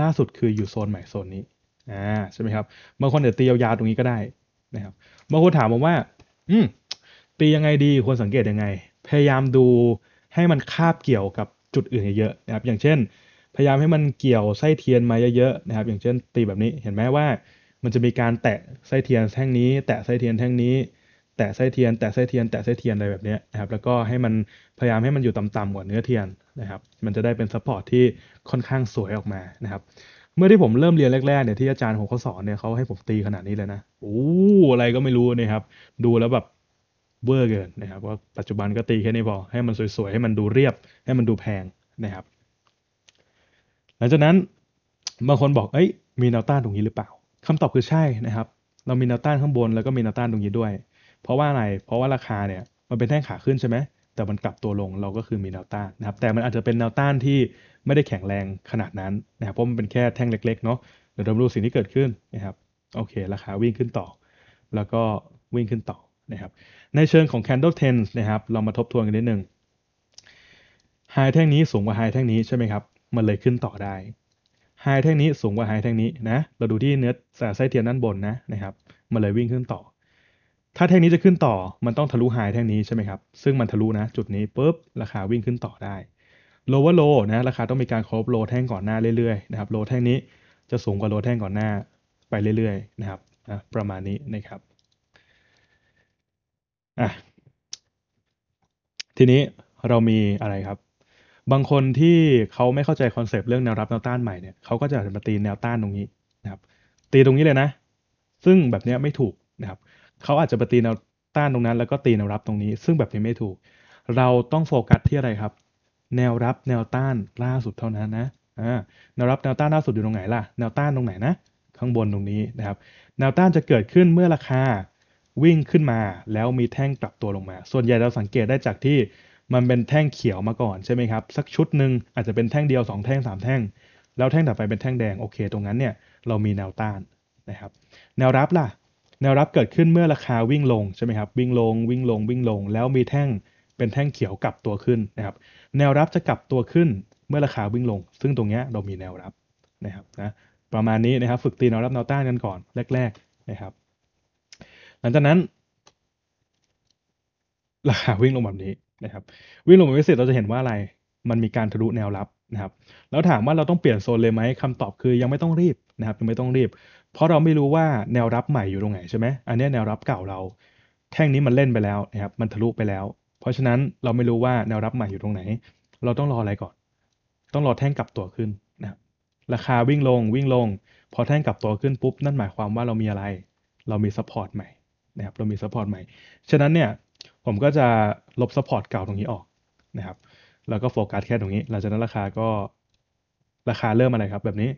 ล่าสุดคืออยู่โซนใหม่โซนนี้อ่าใช่ไหมครับบางคนเดี๋ยวตียาวๆตรงนี้ก็ได้นะครับบางคนถามผมว่าอืมตียังไงดีควรสังเกตยังไง พยายามดูให้มันคาบเกี่ยวกับจุดอื่นเยอะๆนะครับอย่างเช่น พยายามให้มันเกี่ยวไส้เทียนมาเยอะๆนะครับ อย่างเช่น ตีแบบนี้เห็นไหมว่ามันจะมีการแตะไส้เทียนแท่งนี้ แตะไส้เทียนแท่งนี้ แตะไส้เทียน แตะไส้เทียนแตะไส้เทียน อะไรแบบนี้นะครับแล้วก็ให้มันพยายามให้มันอยู่ต่ำๆกว่าเนื้อเทียนนะครับมันจะได้เป็นซัพพอร์ตที่ค่อนข้างสวยออกมานะครับ เมื่อที่ผมเริ่มเรียนแรก ๆเนี่ยที่อาจารย์ผมเขาสอนเนี่ยเขาให้ผมตีขนาดนี้เลยนะโอ้อะไรก็ไม่รู้นะครับ ดูแล้วแบบเวอร์เกินนะครับ ว่าปัจจุบันก็ตีแค่นี้พอให้มันสวยๆให้มันดูเรียบให้มันดูแพงนะครับ หลังจากนั้นบางคนบอกเอ้ยมีแนวต้านตรงนี้หรือเปล่าคำตอบคือใช่นะครับ เรามีแนวต้านข้างบนแล้วก็มีแนวต้านตรงนี้ด้วย เพราะว่าอะไร เพราะว่าราคาเนี่ย มันเป็นแท่งขาขึ้นใช่ไหม แต่มันกลับตัวลง เราก็คือมีแนวต้านนะครับ แต่มันอาจจะเป็นแนวต้านที่ไม่ได้แข็งแรงขนาดนั้นนะครับ เพราะมันเป็นแค่แท่งเล็กๆ เนาะเดี๋ยวเราดูสิ่งที่เกิดขึ้นนะครับ โอเค ราคาวิ่งขึ้นต่อ แล้วก็วิ่งขึ้นต่อนะครับ ในเชิงของ candle tens นะครับ เรามาทบทวนกันนิดนึง ไฮแท่งนี้สูงกว่าไฮแท่งนี้ใช่ไหมครับ มันเลยขึ้นต่อได้ไฮแท่งนี้สูงกว่าไฮแท่งนี้ นะ เราดูที่เนื้อสายไส้เทียนด้านบนนะนะครับ มันเลยวิ่งขึ้นต่อ ถ้าแท่งนี้จะขึ้นต่อ มันต้องทะลุไฮแท่งนี้ใช่ไหมครับ ซึ่งมันทะลุนะจุดนี้ปุ๊บราคาวิ่งขึ้นต่อได้ l o w ์โ low นะ ราคาต้องมีการครบโลแท่งก่อนหน้า เรื่อยๆนะครับโลแท่งนี้จะสูงกว่าโลแท่งก่อนหน้าไปเรื่อยๆ นะครับนะประมาณนี้นะครับ อ่ะ ทีนี้เรามีอะไรครับบางคนที่เขาไม่เข้าใจคอนเซปต์เรื่องแนวรับแนวต้านใหม่เนี่ย เขาก็จะมาตีแนวต้านตรงนี้นะครับตีตรงนี้เลยนะ ซึ่งแบบนี้ไม่ถูกนะครับ เขาอาจจะมาตีแนวต้านตรงนั้นแล้วก็ตีแนวรับตรงนี้ซึ่งแบบนี้ไม่ถูก เราต้องโฟกัสที่อะไรครับ แนวรับแนวต้าน ล่าสุดเท่านั้นนะแนวรับแนวต้านล่าสุดอยู่ตรงไหนล่ะแนวต้านตรงไหนนะข้างบนตรงนี้นะครับแนวต้านจะเกิดขึ้นเมื่อราคาวิ่งขึ้นมาแล้วมีแท่งกลับตัวลงมา ส่วนใหญ่เราสังเกตได้จากที่มันเป็นแท่งเขียวมาก่อน ใช่ไหมครับ สักชุดหนึ่งอาจจะเป็นแท่งเดียว2แท่ง3แท่ง แล้วแท่งต่อไปเป็นแท่งแดง โอเคตรงนั้นเนี่ยเรามีแนวต้านนะครับแนวรับล่ะ แนวรับเกิดขึ้นเมื่อราคาวิ่งลงใช่ไหมครับวิ่งลงวิ่งลงวิ่งลงแล้วมีแท่ง เป็นแท่งเขียวกลับตัวขึ้นนะครับ แนวรับจะกลับตัวขึ้นเมื่อราคาวิ่งลง ซึ่งตรงนี้เรามีแนวรับนะครับนะประมาณนี้นะครับฝึกตีแนวรับแนวต้านกันก่อนแรกๆนะครับหลังจากนั้น ราคาวิ่งลงแบบนี้นะครับวิ่งลงมปพิเศษเราจะเห็นว่าอะไร มันมีการทะลุแนวรับนะครับ แล้วถามว่าเราต้องเปลี่ยนโซนเลยไหมคำตอบคือยังไม่ต้องรีบนะครับยังไม่ต้องรีบ เพราะเราไม่รู้ว่าแนวรับใหม่อยู่ตรงไหนใช่ไหมอันนี้แนวรับเก่าเรา แท่งนี้มันเล่นไปแล้วนะครับมันทะลุไปแล้ว เพราะฉะนั้นเราไม่รู้ว่าแนวรับใหม่อยู่ตรงไหน เราต้องรออะไรก่อน ต้องรอแท่งกลับตัวขึ้นนะราคาวิ่งลงวิ่งลง พอแท่งกลับตัวขึ้นปุ๊บนั่นหมายความว่าเรามีอะไรเรามีซัพพอร์ตใหม่นะครับเรามีซัพพอร์ตใหม่ ฉะนั้นเนี่ยผมก็จะลบซัพพอร์ตเก่าตรงนี้ออกนะครับ แล้วก็โฟกัสแค่ตรงนี้หลังจากนั้นราคาก็ราคาเริ่มอะไรครับ แบบนี้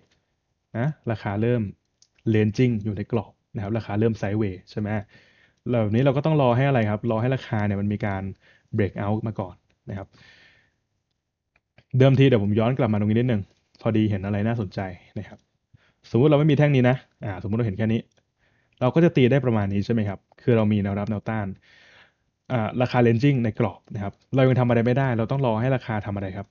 นะ ราคาเริ่มเลนจิ้งอยู่ในกรอบนะครับ ราคาเริ่มไซด์เวย์ใช่ไหมแบบนี้เราก็ต้องรอให้อะไรครับ รอให้ราคาเนี่ยมันมีการเบรกเอาท์มาก่อนนะครับ เดิมทีเดี๋ยวผมย้อนกลับมาตรงนี้นิดนึง พอดีเห็นอะไรน่าสนใจนะครับ สมมติเราไม่มีแท่งนี้นะอ่าสมมติเราเห็นแค่นี้ เราก็จะตีได้ประมาณนี้ใช่ไหมครับ คือเรามีแนวรับแนวต้านราคาเลนจิ้งในกรอบนะครับเรายังทำอะไรไม่ได้ เราต้องรอให้ราคาทำอะไรครับ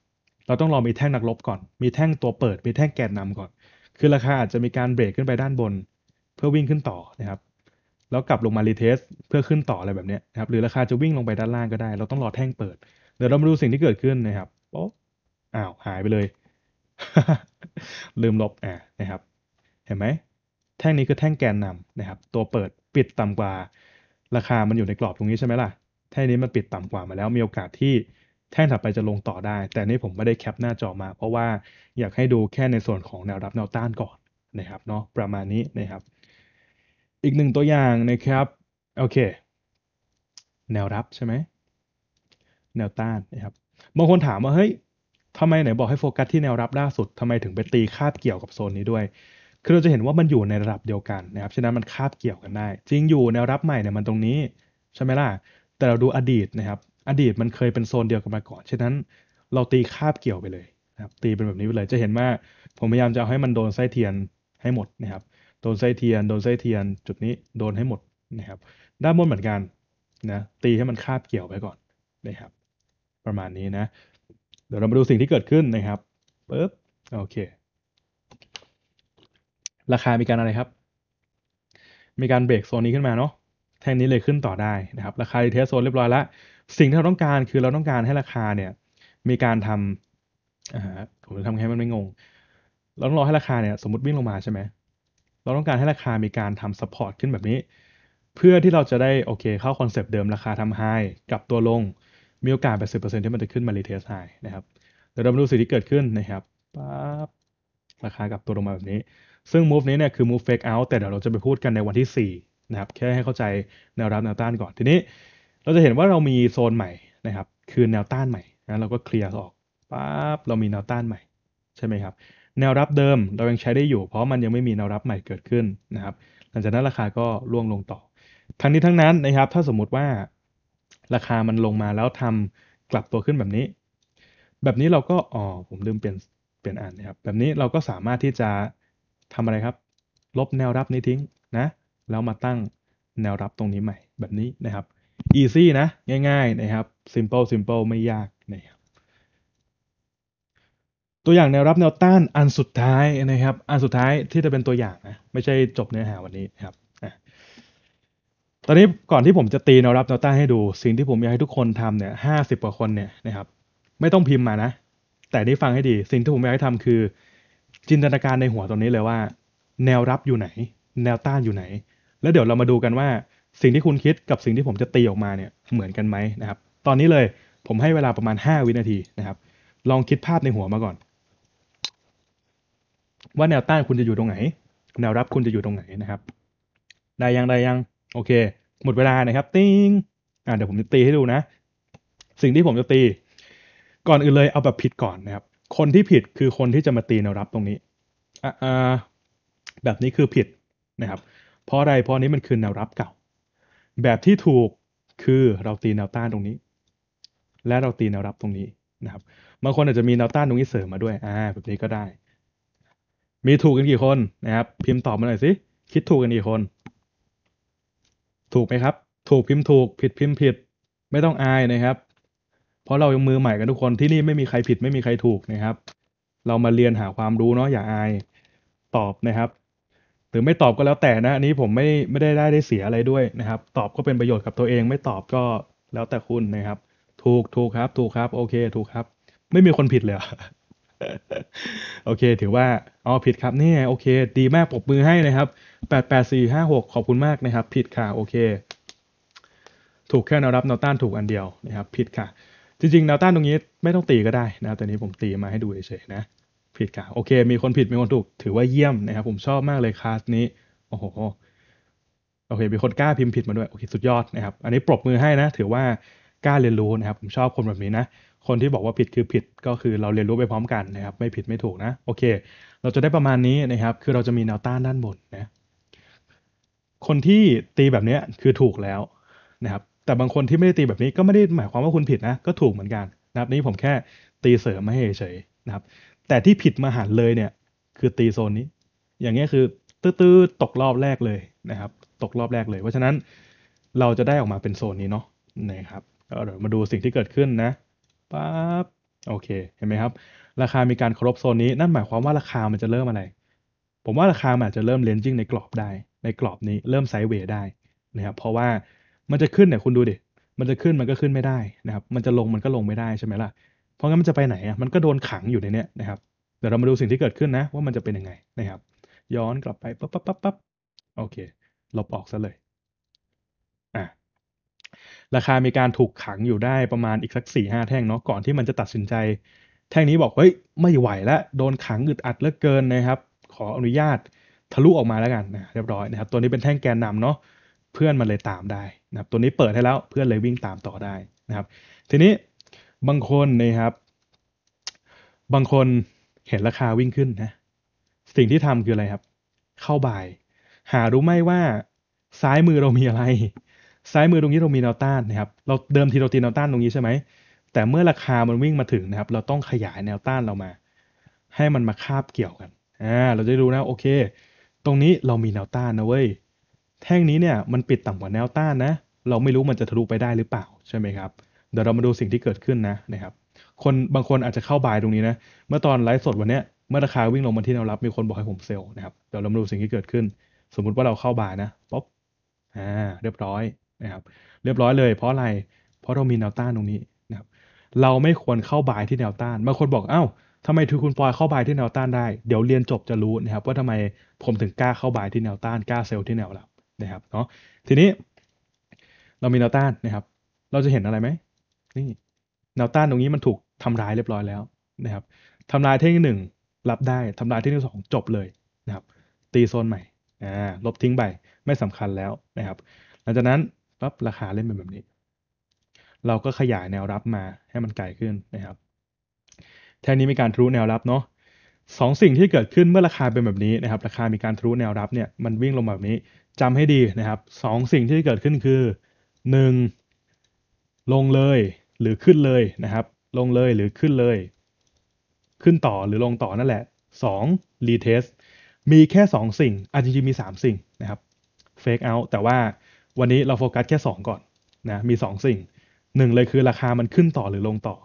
เราต้องรอมีแท่งนักลบก่อน มีแท่งตัวเปิด มีแท่งแกนนำก่อน คือราคาอาจจะมีการเบรกขึ้นไปด้านบน เพื่อวิ่งขึ้นต่อนะครับ แล้วกลับลงมารีเทสเพื่อขึ้นต่ออะไรแบบนี้นะครับหรือราคาจะวิ่งลงไปด้านล่างก็ได้เราต้องรอแท่งเปิดเดี๋ยวเรามาดูสิ่งที่เกิดขึ้นนะครับโอ๊ะอ้าวหายไปเลย ลืมลบอ่านะครับ เห็นไหมแท่งนี้คือแท่งแกนนำนะครับตัวเปิดปิด ต่ำกว่าราคามันอยู่ในกรอบตรงนี้ใช่ไหมล่ะแท่งนี้มันปิดต่ำกว่ามาแล้วมีโอกาสที่แท่งถัดไปจะลงต่อได้ แต่นี้ผมไม่ได้แคปหน้าจอมา เพราะว่าอยากให้ดูแค่ในส่วนของแนวรับแนวต้านก่อนนะครับเนาะประมาณนี้นะครับ อีกหนึ่งตัวอย่างนะครับโอเค แนวรับใช่ไหมแนวต้านนะครับบางคนถามว่าเฮ้ยทำไมไหนบอกให้โฟกัสที่แนวรับล่าสุดทำไมถึงไปตีคาบเกี่ยวกับโซนนี้ด้วย คือเราจะเห็นว่ามันอยู่ในระดับเดียวกันนะครับฉะนั้นมันคาบเกี่ยวกันได้ จริงอยู่แนวรับใหม่เนี่ยมันตรงนี้ ใช่ไหมล่ะแต่เราดูอดีตนะครับ อดีตมันเคยเป็นโซนเดียวกันมาก่อน ฉะนั้นเราตีคาบเกี่ยวไปเลยนะครับ ตีเป็นแบบนี้ไปเลย จะเห็นว่าผมพยายามจะเอาให้มันโดนไส้เทียนให้หมดนะครับ โดนไส้เทียน โดนไส้เทียน จุดนี้โดนให้หมดนะครับ ด้านบนเหมือนกันนะ ตีให้มันคาบเกี่ยวไปก่อนนะครับ ประมาณนี้นะ เดี๋ยวเรามาดูสิ่งที่เกิดขึ้นนะครับปึ๊บโอเค ราคามีการอะไรครับ มีการเบรกโซนนี้ขึ้นมาเนาะแท่งนี้เลยขึ้นต่อได้นะครับราคาเทสโซนเรียบร้อยแล้วสิ่งที่เราต้องการคือเราต้องการให้ราคาเนี่ยมีการทำผมจะทำให้มันไม่งงเราต้องรอให้ราคาเนี่ยสมมติวิ่งลงมาใช่ไหมเราต้องการให้ราคามีการทำซัพพอร์ตขึ้นแบบนี้ เพื่อที่เราจะได้โอเคเข้าคอนเซปต์เดิมราคาทำไฮกลับตัวลงมีโอกาส 80%ที่มันจะขึ้นมารีเทสไฮนะครับเดี๋ยวเรามาดูสิ่งที่เกิดขึ้นนะครับปั๊บราคากลับตัวลงมาแบบนี้ ซึ่ง move นี้เนี่ยคือ move fake out แต่เดี๋ยวเราจะไปพูดกันในวันที่ 4นะครับแค่ให้เข้าใจแนวรับแนวต้านก่อนทีนี้ เราจะเห็นว่าเรามีโซนใหม่นะครับ คือแนวต้านใหม่นะเราก็เคลียร์ออกปั๊บเรามีแนวต้านใหม่ ใช่ไหมครับ แนวรับเดิมเรายังใช้ได้อยู่ เพราะมันยังไม่มีแนวรับใหม่เกิดขึ้นนะครับ หลังจากนั้นราคาก็ร่วงลงต่อ ทั้งนี้ทั้งนั้นนะครับ ถ้าสมมุติว่าราคามันลงมาแล้วทำกลับตัวขึ้นแบบนี้ แบบนี้เราก็อ๋อผมลืมเปลี่ยนเปลี่ยนอ่านนะครับแบบนี้เราก็สามารถที่จะทำอะไรครับ ลบแนวรับนี้ทิ้งนะแล้วมาตั้งแนวรับตรงนี้ใหม่ แบบนี้นะครับ easy นะง่าย ๆ นะครับ simple simple ไม่ยากนะครับตัวอย่างแนวรับ แนวต้านอันสุดท้ายนะครับ อันสุดท้ายที่จะเป็นตัวอย่างนะ ไม่ใช่จบเนื้อหาวันนี้นะครับ ตอนนี้ก่อนที่ผมจะตีแนวรับแนวต้านให้ดู สิ่งที่ผมอยากให้ทุกคนทำเนี่ยห้าสิบกว่าคนเนี่ยนะครับ ไม่ต้องพิมพ์มานะ แต่นี่ฟังให้ดี สิ่งที่ผมอยากให้ทำคือ จินตนาการในหัวตรงนี้เลยว่า แนวรับอยู่ไหน แนวต้านอยู่ไหนแล้วเดี๋ยวเรามาดูกันว่า สิ่งที่คุณคิดกับสิ่งที่ผมจะตีออกมาเนี่ย เหมือนกันไหมนะครับ ตอนนี้เลยผมให้เวลาประมาณ 5 วินาทีนะครับ ลองคิดภาพในหัวมาก่อน ว่าแนวต้านคุณจะอยู่ตรงไหนแนวรับคุณจะอยู่ตรงไหนนะครับได้ยังได้ยังโอเค หมดเวลานะครับ ติงอ่าเดี๋ยวผมจะตีให้ดูนะ สิ่งที่ผมจะตี ก่อนอื่นเลยเอาแบบผิดก่อนนะครับ คนที่ผิดคือคนที่จะมาตีแนวรับตรงนี้อ่าแบบนี้คือผิดนะครับเพราะอะไรเพราะนี้มันคือแนวรับเก่า แบบที่ถูกคือเราตีแนวต้านตรงนี้ และเราตีแนวรับตรงนี้นะครับ บางคนอาจจะมีแนวต้านตรงนี้เสริมมาด้วย อ่า แบบนี้ก็ได้ มีถูกกันกี่คนนะครับ พิมพ์ตอบมาหน่อยสิ คิดถูกกันกี่คน ถูกไหมครับ ถูกพิมพ์ถูก ผิดพิมพ์ผิด ไม่ต้องอายนะครับ เพราะเรายังมือใหม่กันทุกคน ที่นี่ไม่มีใครผิดไม่มีใครถูกนะครับ เรามาเรียนหาความรู้เนาะอย่าอาย ตอบนะครับรือไม่ตอบก็แล้วแต่นะอันนี้ผมไม่ไม่ได้ได้ได้เสียอะไรด้วยนะครับ ตอบก็เป็นประโยชน์กับตัวเอง ไม่ตอบก็แล้วแต่คุณนะครับ ถูกถูกครับถูกครับ โอเคถูกครับ ไม่มีคนผิดเลยโอเค ถือว่าอ๋อผิดครับนี่โอเคดีมากปรบมือให้นะครับแปดแปดสี่ห้าหกขอบคุณมากนะครับ ผิดค่ะโอเค ถูกแค่แนวรับแนวต้านถูกอันเดียวนะครับผิดค่ะ จริงๆแนวต้านตรงนี้ ไม่ต้องตีก็ได้ นะครับแต่นี้ผมตีมาให้ดูเฉยๆนะผิดกะโอเค มีคนผิด มีคนถูก ถือว่าเยี่ยมนะครับ ผมชอบมากเลยคลาสนี้ โอ้โห โอเค มีคนกล้าพิมพ์ผิดมาด้วย โอเค สุดยอดนะครับ อันนี้ปรบมือให้นะ ถือว่ากล้าเรียนรู้นะครับ ผมชอบคนแบบนี้นะ คนที่บอกว่าผิดคือผิด ก็คือเราเรียนรู้ไปพร้อมกันนะครับ ไม่ผิดไม่ถูกนะ โอเค เราจะได้ประมาณนี้นะครับ คือเราจะมีแนวต้านด้านบนนะ คนที่ตีแบบนี้คือถูกแล้วนะครับ แต่บางคนที่ไม่ได้ตีแบบนี้ก็ไม่ได้หมายความว่าคุณผิดนะ ก็ถูกเหมือนกันนะครับนี้ผมแค่ตีเสริมมาให้เฉยนะครับแต่ที่ผิดมหันเลยเนี่ย คือตีโซนนี้ อย่างเงี้ยคือตื้อๆตกรอบแรกเลยนะครับตกรอบแรกเลย เพราะฉะนั้นเราจะได้ออกมาเป็นโซนนี้เนาะนะครับเดี๋ยวมาดูสิ่งที่เกิดขึ้นนะปั๊บโอเคเห็นไหมครับ ราคามีการครบโซนนี้ นั่นหมายความว่าราคามันจะเริ่มอะไร ผมว่าราคาอาจจะเริ่มเลนจิ้งในกรอบได้ในกรอบนี้ เริ่มไซด์เวย์ได้นะครับเพราะว่ามันจะขึ้นเนี่ยคุณดูดิมันจะขึ้นมันก็ขึ้นไม่ได้นะครับ มันจะลงมันก็ลงไม่ได้ใช่ไหมล่ะเพราะงั้นมันจะไปไหนอ่ะ มันก็โดนขังอยู่ในเนี้ยนะครับ เดี๋ยวเรามาดูสิ่งที่เกิดขึ้นนะว่ามันจะเป็นยังไงนะครับ ย้อนกลับไปปั๊บปั๊บปั๊บปั๊บโอเค ลบออกซะเลย อ่ะ ราคามีการถูกขังอยู่ได้ประมาณอีกสักสี่ห้าแท่งเนาะ ก่อนที่มันจะตัดสินใจ แท่งนี้บอกเฮ้ย ไม่ไหวแล้วโดนขังอึดอัดเหลือเกินนะครับ ขออนุญาตทะลุออกมาแล้วกันนะเรียบร้อยนะครับ ตัวนี้เป็นแท่งแกนนำเนาะ เพื่อนมันเลยตามได้นะครับ ตัวนี้เปิดให้แล้วเพื่อนเลยวิ่งตามต่อได้นะครับ ทีนี้บางคนนะครับ บางคนเห็นราคาวิ่งขึ้นนะ สิ่งที่ทำคืออะไรครับ เข้าบ่าย หารู้ไหมว่า ซ้ายมือเรามีอะไร ซ้ายมือตรงนี้เรามีแนวต้านนะครับ เราเดิมทีเราตีแนวต้านตรงนี้ใช่ไหม แต่เมื่อราคามันวิ่งมาถึงนะครับ เราต้องขยายแนวต้านเรามา ให้มันมาคาบเกี่ยวกัน อ่า เราจะรู้นะ โอเค ตรงนี้เรามีแนวต้านนะเว้ย แท่งนี้เนี่ยมันปิดต่ำกว่าแนวต้านนะ เราไม่รู้มันจะทะลุไปได้หรือเปล่าใช่ไหมครับเดี๋ยวเรามาดูสิ่งที่เกิดขึ้นนะนะครับ คนบางคนอาจจะเข้าบายตรงนี้นะ เมื่อตอนไลฟ์สดวันนี้เมื่อราคาวิ่งลงมาที่แนวรับ มีคนบอกให้ผมเซลล์นะครับ เดี๋ยวเรามาดูสิ่งที่เกิดขึ้น สมมุติว่าเราเข้าบายนะป๊อปอ่าเรียบร้อยนะครับ เรียบร้อยเลย เพราะอะไรเพราะเรามีแนวต้านตรงนี้นะครับ เราไม่ควรเข้าบายที่แนวต้านบางคนบอกเอา้าทำไมทุกคุณปอยเข้าบายที่แนวต้านได้ เดี๋ยวเรียนจบจะรู้นะครับว่าทำไมผมถึงกล้าเข้าบายที่แนวต้านกล้าเซลล์ที่แนวรับนะครับเนาะทีนี้ เรามีแนวต้านนะครับ เราจะเห็นอะไรไหมนี่แนวต้านตรงนี้มันถูกทำร้ายเรียบร้อยแล้วนะครับทำลายเทคนิี่หนึ่งรับได้ทำลายเท่นิี่สองจบเลยนะครับ ตีโซนใหม่อ่าลบทิ้งไปไม่สำคัญแล้วนะครับ หลังจากนั้นปั๊บราคาเล่นเป็นแบบนี้ เราก็ขยายแนวรับมาให้มันไกลขึ้นนะครับแทนนี้มีการทะลุแนวรับเนาะสองสิ่งที่เกิดขึ้นเมื่อราคาเป็นแบบนี้นะครับ ราคามีการทะลุแนวรับเนี่ยมันวิ่งลงแบบนี้จำให้ดีนะครับสองสิ่งที่เกิดขึ้นคือหนึ่งลงเลยหรือขึ้นเลยนะครับ ลงเลยหรือขึ้นเลย ขึ้นต่อหรือลงต่อนั่นแหละ 2. retest มีแค่ 2 สิ่ง อาจจริงๆมี 3 สิ่งนะครับ fake out แต่ว่าวันนี้เราโฟกัสแค่2 ก่อนนะ มี 2 สิ่ง 1 เลยคือราคามันขึ้นต่อหรือลงต่อ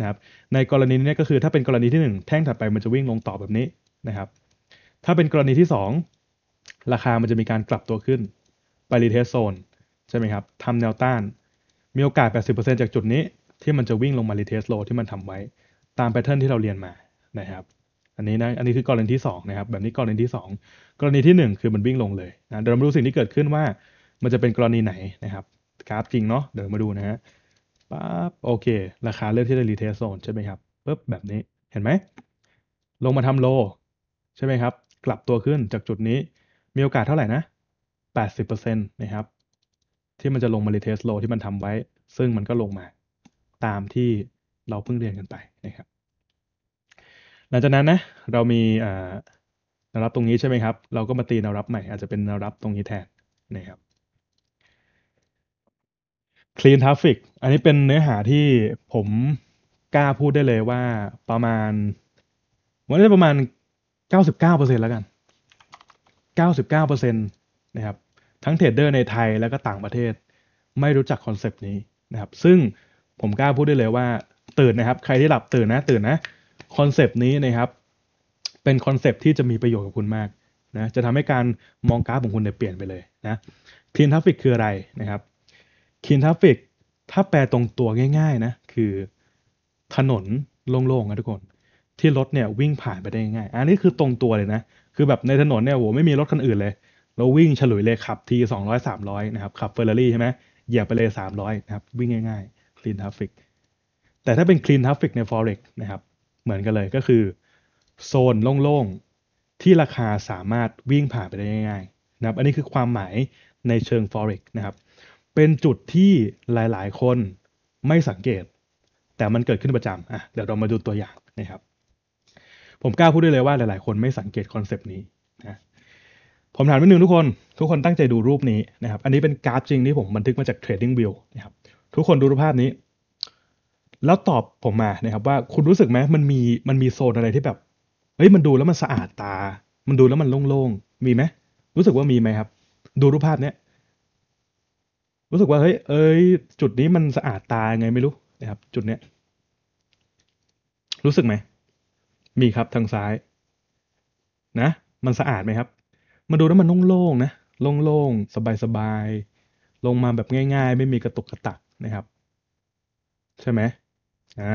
นะครับ ในกรณีนี้ก็คือถ้าเป็นกรณีที่ 1 แท่งถัดไปมันจะวิ่งลงต่อแบบนี้นะครับ ถ้าเป็นกรณีที่ 2 ราคามันจะมีการกลับตัวขึ้นไปรีเทสโซนใช่ไหมครับทำแนวต้านมีโอกาส 80%จากจุดนี้ ที่มันจะวิ่งลงมารีเทสโลที่มันทำไว้ ตามแพทเทิร์นที่เราเรียนมานะครับ อันนี้นะอันนี้คือกรณีที่ 2 นะครับ แบบนี้กรณีที่ 2 กรณีที่ 1 คือมันวิ่งลงเลยนะเดี๋ยวเรามาดูสิ่งที่เกิดขึ้นว่า มันจะเป็นกรณีไหนนะครับกราฟจริงเนาะเดี๋ยวมาดูนะฮะปั๊บโอเค ราคาเริ่มที่จะรีเทสโซนใช่ไหมครับปุ๊บแบบนี้เห็นไหมลงมาทำโลใช่ไหมครับ กลับตัวขึ้นจากจุดนี้มีโอกาสเท่าไหร่นะ80%นะครับที่มันจะลงมารีเทสโลที่มันทำไว้ ซึ่งมันก็ลงมาตามที่เราเพิ่งเรียนกันไปนะครับ หลังจากนั้นนะ เรามีแนวรับตรงนี้ใช่ไหมครับ เราก็มาตีแนวรับใหม่ อาจจะเป็นแนวรับตรงนี้แทนนะครับ Clean Traffic อันนี้เป็นเนื้อหาที่ผมกล้าพูดได้เลยว่าประมาณวันนี้ประมาณ 99%แล้วกัน 99%นะครับทั้งเทรดเดอร์ในไทยและก็ต่างประเทศ ไม่รู้จักคอนเซป t นี้นะครับ ซึ่งผมกล้าพูดได้เลยว่าตื่นนะครับใครที่หลับตื่นนะตื่นนะคอนเซป t นี้นะครับ เป็นคอนเซปที่จะมีประโยชน์กับคุณมากนะจะทำให้การมองกราฟของคุณเนี่ยเปลี่ยนไปเลยนะคลีนทัฟฟิกคืออะไรนะครับคลีนทัฟฟิกถ้าแปลตรงตัวง่ายๆนะคือ ถนนโล่งๆนะทุกคน ที่รถเนี่ยวิ่งผ่านไปได้ง่ายอันนี้คือตรงตัวเลยนะคือแบบในถนนเนี่ยโหไม่มีรถคันอื่นเลยเราวิ่งฉลุยเลยขับทีสองร้อยสามร้อยนะครับ ขับเฟอร์รารี่ใช่ไหมเหยียบไปเลยสามร้อยนะครับ วิ่งง่ายๆคลีนทัฟฟิกแต่ถ้าเป็นคล e นท t ฟฟิกใน forex นะครับ เหมือนกันเลยก็คือโซนโล่งๆ ที่ราคาสามารถวิ่งผ่านไปได้ง่าย ๆ นะครับ อันนี้คือความหมายในเชิง forex นะครับ เป็นจุดที่หลายๆ คนไม่สังเกต แต่มันเกิดขึ้นประจำอ่ะเดี๋ยวเรามาดูตัวอย่างนะครับ ผมกล้าพูดได้เลยว่าหลายๆคนไม่สังเกตคอนเซป t นี้นะผมถามนิดนึงทุกคน ทุกคนตั้งใจดูรูปนี้นะครับ อันนี้เป็นกราฟจริงที่ผมบันทึกมาจาก Trading View นะครับ ทุกคนดูรูปภาพนี้ แล้วตอบผมมานะครับ ว่าคุณรู้สึกไหม มันมีมันมีโซนอะไรที่แบบ เฮ้ยมันดูแล้วมันสะอาดตา มันดูแล้วมันโล่งๆ มีไหม รู้สึกว่ามีไหมครับ ดูรูปภาพเนี้ยรู้สึกว่าเฮ้ยเอ้ยจุดนี้มันสะอาดตาไงไม่รู้นะครับ จุดเนี้ยรู้สึกไหม มีครับทางซ้าย นะ มันสะอาดไหมครับมาดูแล้วมันโล่งๆนะโล่งๆสบายๆลงมาแบบง่าย ๆ ไม่มีกระตุกกระตักนะครับ ใช่ไหมอ่า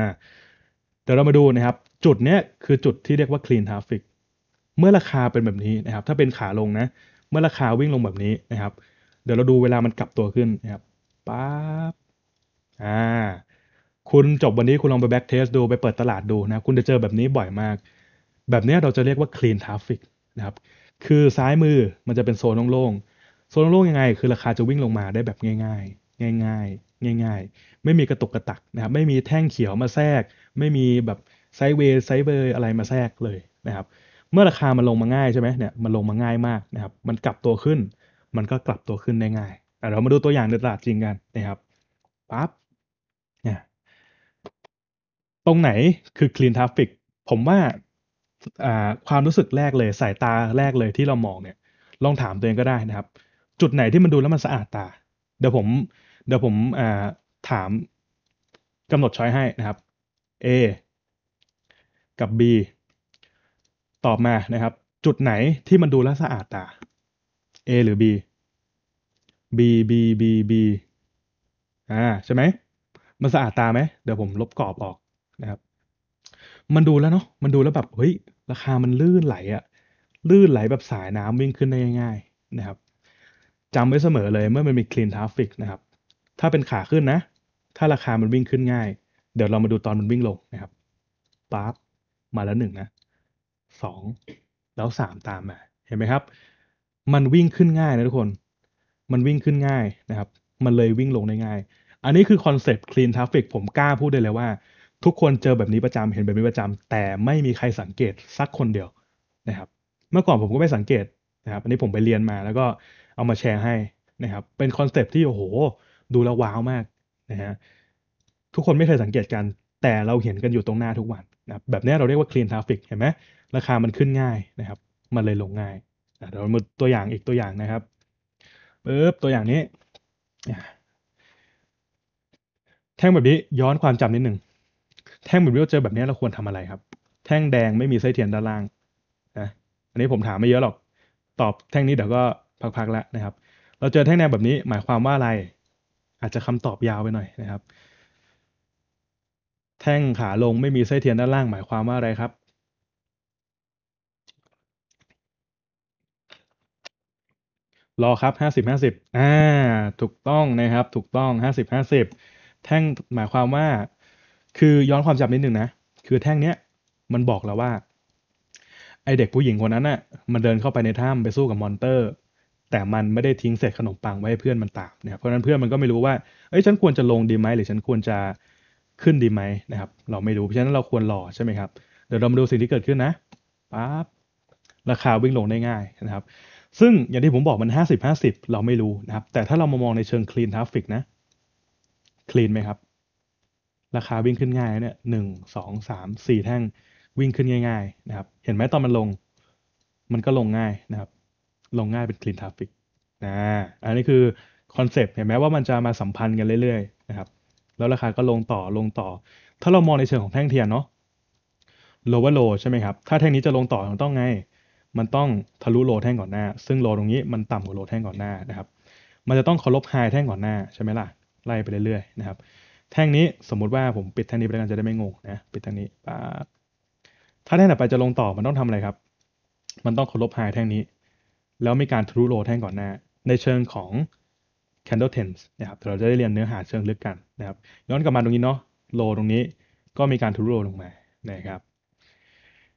เดี๋ยวเรามาดูนะครับ จุดเนี้ยคือจุดที่เรียกว่า clean traffic เมื่อราคาเป็นแบบนี้นะครับ ถ้าเป็นขาลงนะ เมื่อราคาวิ่งลงแบบนี้นะครับ เดี๋ยวเราดูเวลามันกลับตัวขึ้นนะครับปั๊บอ่าคุณจบวันนี้คุณลองไปแบ็กเทสดูไปเปิดตลาดดูนะคุณจะเจอแบบนี้บ่อยมาก แบบนี้เราจะเรียกว่า clean traffic นะครับคือซ้ายมือมันจะเป็นโซนโล่งๆโซนโล่งยังไง คือราคาจะวิ่งลงมาได้แบบง่าย ๆ ง่ายๆ ง่าย ๆ ไม่มีกระตุกกระตักนะครับ ไม่มีแท่งเขียวมาแทรก ไม่มีแบบไซเวย์ไซเบอร์อะไรมาแทรกเลยนะครับ เมื่อราคามันลงมาง่ายใช่ไหมเนี่ยมันลงมาง่ายมากนะครับ มันกลับตัวขึ้น มันก็กลับตัวขึ้นได้ง่ายเรามาดูตัวอย่างในตลาดจริงกันนะครับ ปั๊บเนี่ย ตรงไหนคือ clean traffic ผมว่าความรู้สึกแรกเลยสายตาแรกเลยที่เรามองเนี่ยลองถามตัวเองก็ได้นะครับ จุดไหนที่มันดูแล้วมันสะอาดตา เดี๋ยวผมเดี๋ยวผมถามกำหนดช้อยให้นะครับ A กับ B ตอบมานะครับ จุดไหนที่มันดูแล้วสะอาดตา A หรือ B B B B B อ่า ใช่ไหมมันสะอาดตาไหม เดี๋ยวผมลบกรอบออกนะครับมันดูแล้วเนาะมันดูแล้วแบบเฮ้ยราคามันลื่นไหลอะลื่นไหลแบบสายน้ำวิ่งขึ้นได้ง่ายๆนะครับจำไว้เสมอเลยเมื่อมันมี clean traffic นะครับ ถ้าเป็นขาขึ้นนะ ถ้าราคามันวิ่งขึ้นง่าย เดี๋ยวเรามาดูตอนมันวิ่งลงนะครับปั๊บมาแล้วหนึ่งนะสองแล้วสามตามมา เห็นไหมครับ มันวิ่งขึ้นง่ายนะทุกคน มันวิ่งขึ้นง่ายนะครับ มันเลยวิ่งลงได้ง่าย อันนี้คือคอนเซปต์ clean traffic ผมกล้าพูดได้เลยว่าทุกคนเจอแบบนี้ประจำเห็นแบบนี้ประจำแต่ไม่มีใครสังเกตสักคนเดียวนะครับ เมื่อก่อนผมก็ไม่สังเกตนะครับ อันนี้ผมไปเรียนมา แล้วก็เอามาแชร์ให้นะครับ เป็นคอนเซปที่โอ้โห ดูแล้วว้าวมากนะฮะ ทุกคนไม่เคยสังเกตกัน แต่เราเห็นกันอยู่ตรงหน้าทุกวันนะบแบบนี้เราเรียกว่า clean traffic เห็นไหมราคามันขึ้นง่ายนะครับ มันเลยลงง่ายเดี๋ยวมาตัวอย่างอีกตัวอย่างนะครับปึ๊บตัวอย่างนี้ แท่งแบบนี้ย้อนความจำนิดหนึ่งแท่งบิดเบี้ยวเจอแบบนี้เราควรทำอะไรครับ แท่งแดงไม่มีไส้เทียนด้านล่าง นะ อันนี้ผมถามไม่เยอะหรอก ตอบแท่งนี้เดี๋ยวก็พักๆแล้วนะครับ เราเจอแท่งแดงแบบนี้หมายความว่าอะไร อาจจะคำตอบยาวไปหน่อยนะครับ แท่งขาลงไม่มีไส้เทียนด้านล่าง หมายความว่าอะไรครับ รอครับห้าสิบห้าสิบอ่า ถูกต้องนะครับ ถูกต้องห้าสิบห้าสิบ แท่งหมายความว่าคือย้อนความจำนิดนึงนะ คือแท่งเนี้ยมันบอกแล้วว่าไอเด็กผู้หญิงคนนั้นน่ะมันเดินเข้าไปในถ้ำไปสู้กับมอนเตอร์ แต่มันไม่ได้ทิ้งเศษขนมปังไว้ให้เพื่อนมันตามนี่ยเพราะนั้นเพื่อนมันก็ไม่รู้ว่าเอ้ยฉันควรจะลงดีไหมหรือฉันควรจะขึ้นดีไหมนะครับ เราไม่รู้เพราะฉะนั้นเราควรรอใช่ไหมครับเดี๋ยวเรามาดูสิ่งที่เกิดขึ้นนะปั๊บราคาวิ่งลงได้ง่ายนะครับ ซึ่งอย่างที่ผมบอกมัน50 50เราไม่รู้นะครับ แต่ถ้าเรามามองในเชิงคลีนทราฟฟิกนะคลีนไหมครับราคาวิ่งขึ้นง่ายเนี่ยหนึ่งสองสามสี่แท่งวิ่งขึ้นง่าย ๆ นะครับ เห็นไหมตอนมันลง มันก็ลงง่ายนะครับลงง่ายเป็นคลีนทราฟิกนะ อันนี้คือคอนเซปต์เห็นไหมว่ามันจะมาสัมพันธ์กันเรื่อยๆ นะครับ แล้วราคาก็ลงต่อลงต่อ ถ้าเรามองในเชิงของแท่งเทียนเนาะโลว์โลใช่ไหมครับ ถ้าแท่งนี้จะลงต่อมันต้องไง มันต้องทะลุโลแท่งก่อนหน้า ซึ่งโลตรงนี้มันต่ำกว่าโลแท่งก่อนหน้านะครับ มันจะต้องเคารพไฮแท่งก่อนหน้าใช่ไหมล่ะไล่ไปเรื่อยๆนะครับแท่งนี้สมมุติว่าผมปิดแท่งนี้ไปแล้วกันจะได้ไม่งงนะปิดแท่งนี้ปาถ้าแท่งต่อไปจะลงต่อมันต้องทำอะไรครับ มันต้องเคารพไฮแท่งนี้ แล้วมีการทะลุโลแท่งก่อนหน้า ในเชิงของ candle tens นะครับเราจะได้เรียนเนื้อหาเชิงลึกกันนะครับ ย้อนกลับมาตรงนี้เนาะโลตรงนี้ก็มีการทะลุโลลงมานะครับ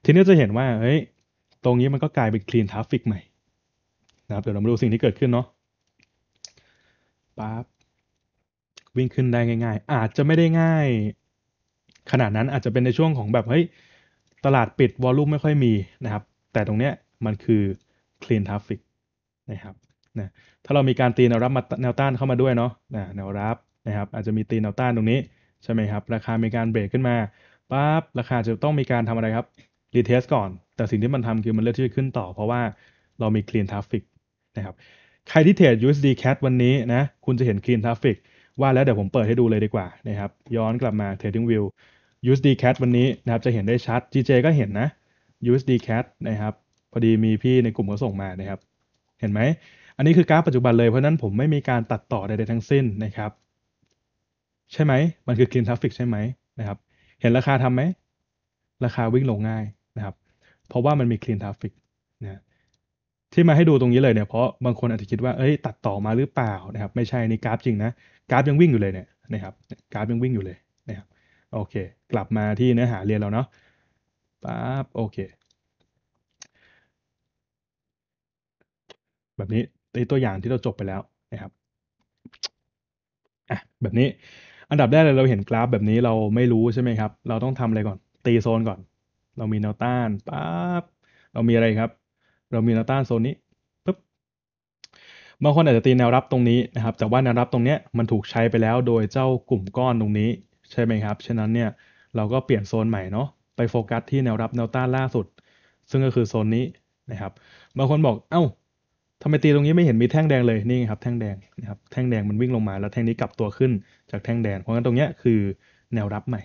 ทีนี้จะเห็นว่าเฮ้ยตรงนี้มันก็กลายเป็น clean traffic ใหม่นะครับเดี๋ยวเรามาดูสิ่งที่เกิดขึ้นเนาะปั๊บวิ่งขึ้นได้ง่ายๆ อาจจะไม่ได้ง่าย ขนาดนั้นอาจจะเป็นในช่วงของแบบเฮ้ย ตลาดปิดวอลลุ่มไม่ค่อยมีนะครับ แต่ตรงเนี้ยมันคือ clean traffic นะครับนะถ้าเรามีการตีแนวรับมาแนวต้านเข้ามาด้วยเนาะนะแนวรับนะครับ อาจจะมีตีแนวต้านตรงนี้ ใช่ไหมครับ ราคามีการเบรกขึ้นมา ปั๊บราคาจะต้องมีการทำอะไรครับ รีเทสก่อน แต่สิ่งที่มันทำคือมันเลือกที่จะขึ้นต่อ เพราะว่าเรามี clean traffic นะครับ ใครที่เทรด USD CAD วันนี้นะคุณจะเห็น clean traffic ว่าแล้วเดี๋ยวผมเปิดให้ดูเลยดีกว่านะครับ ย้อนกลับมา Trading View USD CAD วันนี้นะครับจะเห็นได้ชัด GJ ก็เห็นนะ USD CAD นะครับ พอดีมีพี่ในกลุ่มเขาส่งมานะครับ เห็นไหม อันนี้คือกราฟปัจจุบันเลยเพราะนั้นผมไม่มีการตัดต่อใดๆทั้งสิ้นนะครับ ใช่ไหมมันคือ clean traffic ใช่ไหมนะครับ เห็นราคาทำไหม ราคาวิ่งลงง่ายนะครับ เพราะว่ามันมี clean traffic นะที่มาให้ดูตรงนี้เลยเนี่ยเพราะบางคนอาจจะคิดว่าเอ้ยตัดต่อมาหรือเปล่านะครับ ไม่ใช่ในกราฟจริงนะกราฟยังวิ่งอยู่เลยเนี่ยนะครับกราฟยังวิ่งอยู่เลยนะครับโอเค กลับมาที่เนื้อหาเรียนเราเนาะปั๊บโอเคแบบนี้ตัวอย่างที่เราจบไปแล้วนะครับอ่ะแบบนี้อันดับแรกเลยเราเห็นกราฟ แบบนี้เราไม่รู้ใช่ไหมครับ เราต้องทำอะไรก่อนตีโซนก่อน เรามีแนวต้านปั๊บเรามีอะไรครับเรามีแนวต้านโซนนี้ปุ๊บบางคนอาจจะตีแนวรับตรงนี้นะครับแต่ว่าแนวรับตรงเนี้ยมันถูกใช้ไปแล้วโดยเจ้ากลุ่มก้อนตรงนี้ใช่ไหมครับฉะนั้นเนี่ยเราก็เปลี่ยนโซนใหม่เนาะไปโฟกัสที่แนวรับแนวต้านล่าสุด ซึ่งก็คือโซนนี้นะครับบางคนบอกเอา้าทำไมตีตรงนี้ไม่เห็นมีแท่งแดงเลยนี่ครับแท่งแดงนะครับแท่งแดงมันวิ่งลงมา แล้วแท่งนี้กลับตัวขึ้นจากแท่งแดงเพราะงั้นตรงนี้คือแนวรับใหม่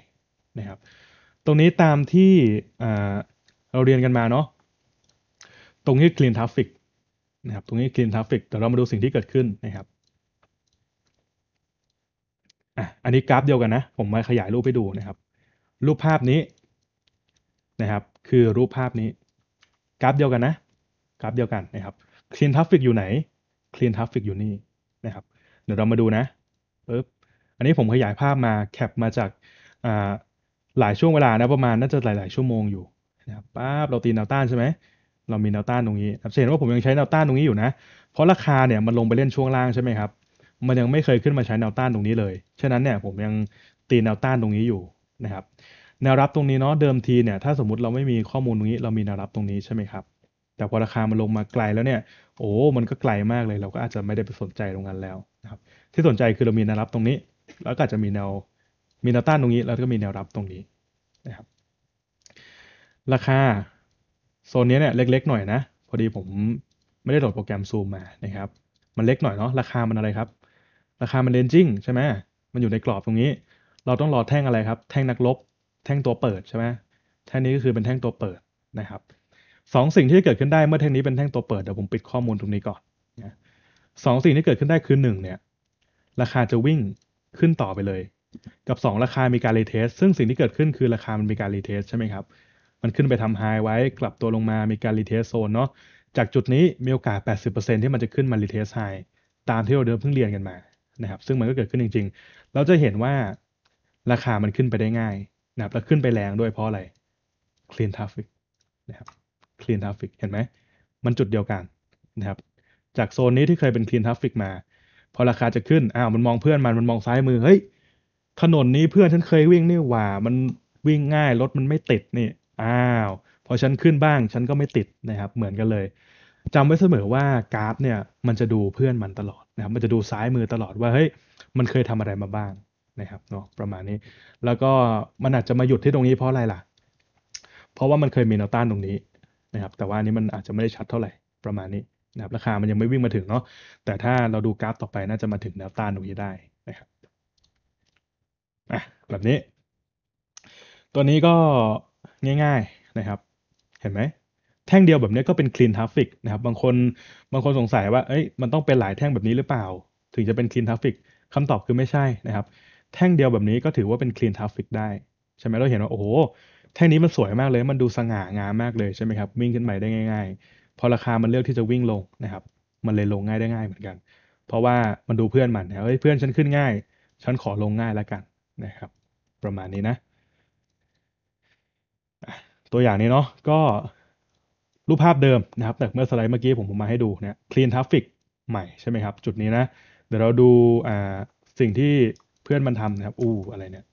นะครับ ตรงนี้ตามที่เราเรียนกันมาเนาะตรงนี้ clean traffic นะครับ ตรงนี้ clean traffic แต่เรามาดูสิ่งที่เกิดขึ้นนะครับ อ่ะ อันนี้กราฟเดียวกันนะ ผมมาขยายรูปให้ดูนะครับ รูปภาพนี้นะครับ คือรูปภาพนี้ กราฟเดียวกันนะ กราฟเดียวกันนะครับ clean traffic อยู่ไหน clean traffic อยู่นี่นะครับ เดี๋ยวเรามาดูนะปึ๊บอันนี้ผมขยายภาพมาแคปมาจากหลายช่วงเวลานะประมาณน่าจะหลายๆ ชั่วโมงอยู่นะครับ ปั๊บ เราตีแนวต้านใช่ไหมเรามีแนวต้านตรงนี้เห็นว่าผมยังใช้แนวต้านตรงนี้อยู่นะ เพราะราคาเนี่ยมันลงไปเล่นช่วงล่างใช่ไหมครับ มันยังไม่เคยขึ้นมาใช้แนวต้านตรงนี้เลย ฉะนั้นเนี่ยผมยังตีแนวต้านตรงนี้อยู่นะครับ แนวรับตรงนี้เนาะเดิมทีเนี่ยถ้าสมมติเราไม่มีข้อมูลตรงนี้ เรามีแนวรับตรงนี้ใช่ไหมครับ แต่พอราคามันลงมาไกลแล้วเนี่ย โอ้ มันก็ไกลมากเลยเราก็อาจจะไม่ได้ไปสนใจตรงนั้นแล้วนะครับ ที่สนใจคือเรามีแนวรับตรงนี้ แล้วก็จะมีแนวมีแนวต้านตรงนี้ แล้วก็มีแนวรับตรงนี้นะครับ ราคาโซนนี้เนี่ยเล็ก ๆหน่อย นะพอดีผมไม่ได้โหลดโปรแกรมซูมมานะครับมันเล็กหน่อยเนาะราคา มันอะไรครับราคามันเลนจิ้งใช่ไหมมันอยู่ในกรอบตรงนี้ เราต้องรอ แท่งอะไรครับ แท่งนักลบแท่งตัวเปิด ใช่ไหมแท่งนี้ก็คือเป็นแท่งตัวเปิดนะครับสองสิ่งที่เกิดขึ้นได้ เมื่อ แท่งนี้เป็นแท่งตัวเปิดเดี๋ยวผมปิดข้อมูลตรงนี้ก่อนนะสองสิ่งที่เกิดขึ้นได้คือหนึ่งเนี่ยราคาจะวิ่งขึ้นต่อไปเลย กับ 2 ราคามีการรีเทสซึ่งสิ่งที่เกิดขึ้นคือราคามันมีการรีเทสใช่ไหมครับมันขึ้นไปทำไฮไว้กลับตัวลงมา มีการรีเทสโซนเนาะ จากจุดนี้มีโอกาส 80%ที่มันจะขึ้นมารีเทสไฮ ตามที่เราเดิมเพิ่งเรียนกันมา นะครับ ซึ่งมันก็เกิดขึ้นจริงๆ เราจะเห็นว่าราคามันขึ้นไปได้ง่าย นะครับแล้วขึ้นไปแรงด้วยเพราะอะไร clean traffic นะครับ clean traffic เห็นไหม มันจุดเดียวกัน นะครับ จากโซนนี้ที่เคยเป็น clean traffic มา พอราคาจะขึ้น อ้าว มันมองเพื่อนมันมันมองซ้ายมือ เฮ้ย ถนนนี้เพื่อนฉันเคยวิ่งนี่หว่ามันวิ่งง่ายรถมันไม่ติดนี่อ้าว พอฉันขึ้นบ้าง ฉันก็ไม่ติดนะครับ เหมือนกันเลยจำไว้ เสมอว่ากราฟเนี่ยมันจะดูเพื่อนมันตลอดนะครับมันจะดูซ้ายมือตลอดว่า เฮ้ยมันเคยทำอะไรมาบ้างนะครับเนาะประมาณนี้ แล้วก็มันอาจจะมาหยุดที่ตรงนี้เพราะอะไรล่ะ เพราะว่ามันเคยมีแนวต้านตรงนี้นะครับ แต่ว่านนี้มันอาจจะไม่ได้ชัดเท่าไหร่ประมาณนี้นะครับ ราคามันยังไม่วิ่งมาถึงเนาะแต่ถ้าเราดูกราฟต่อไปน่าจะมาถึงแนวต้านตรงนี้ได้นะครับอ่ะแบบนี้ ตัวนี้ก็ง่าย ๆนะครับ เห็นไหมแท่งเดียวแบบนี้ก็เป็น clean traffic นะครับ บางคนบางคนสงสัยว่าเอ้ยมันต้องเป็นหลายแท่งแบบนี้หรือเปล่าถึงจะเป็น clean traffic คำตอบคือไม่ใช่นะครับ แท่งเดียวแบบนี้ก็ถือว่าเป็น clean traffic ได้ ใช่ไหมเราเห็นว่าโอ้โหแท่งนี้มันสวยมากเลยมันดูสง่างามมากเลยใช่ไหมครับ วิ่งขึ้นไปได้ง่ายๆพอราคามันเลือกที่จะวิ่งลงนะครับ มันเลยลงง่ายได้ง่ายเหมือนกัน เพราะว่ามันดูเพื่อนมันนะเฮ้ยเพื่อนฉันขึ้นง่ายฉันขอลงง่ายแล้วกันนะครับ ประมาณนี้นะตัวอย่างนี้เนาะก็รูปภาพเดิมนะครับ แต่เมื่อสไลด์เมื่อกี้ผมผมมาให้ดูเนี่ย clean traffic ใหม่ใช่ไหมครับ จุดนี้นะ เดี๋ยวเราดูอ่าสิ่งที่เพื่อนมันทำนะครับอู้อะไรเนี่ย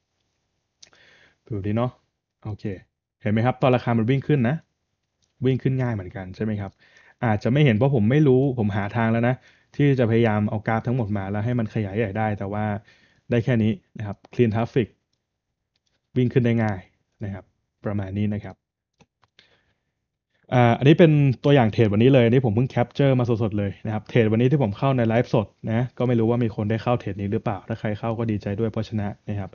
ดูดีเนาะโอเค เห็นไหมครับตอนราคามันวิ่งขึ้นนะ วิ่งขึ้นง่ายเหมือนกันใช่ไหมครับ อาจจะไม่เห็นเพราะผมไม่รู้ผมหาทางแล้วนะ ที่จะพยายามเอากราฟทั้งหมดมาแล้วให้มันขยายใหญ่ได้ แต่ว่าได้แค่นี้นะครับ clean traffic วิ่งขึ้นได้ง่ายนะครับ ประมาณนี้นะครับอ่าอันนี้เป็นตัวอย่างเทรดวันนี้เลยนี่ผมเพิ่งแคปเจอร์มาสดๆเลยนะครับเทรดวันนี้ที่ผมเข้าในไลฟ์สดนะก็ไม่รู้ว่ามีคนได้เข้าเทรดนี้หรือเปล่าถ้าใครเข้าก็ดีใจด้วยเพราะชนะนะครับ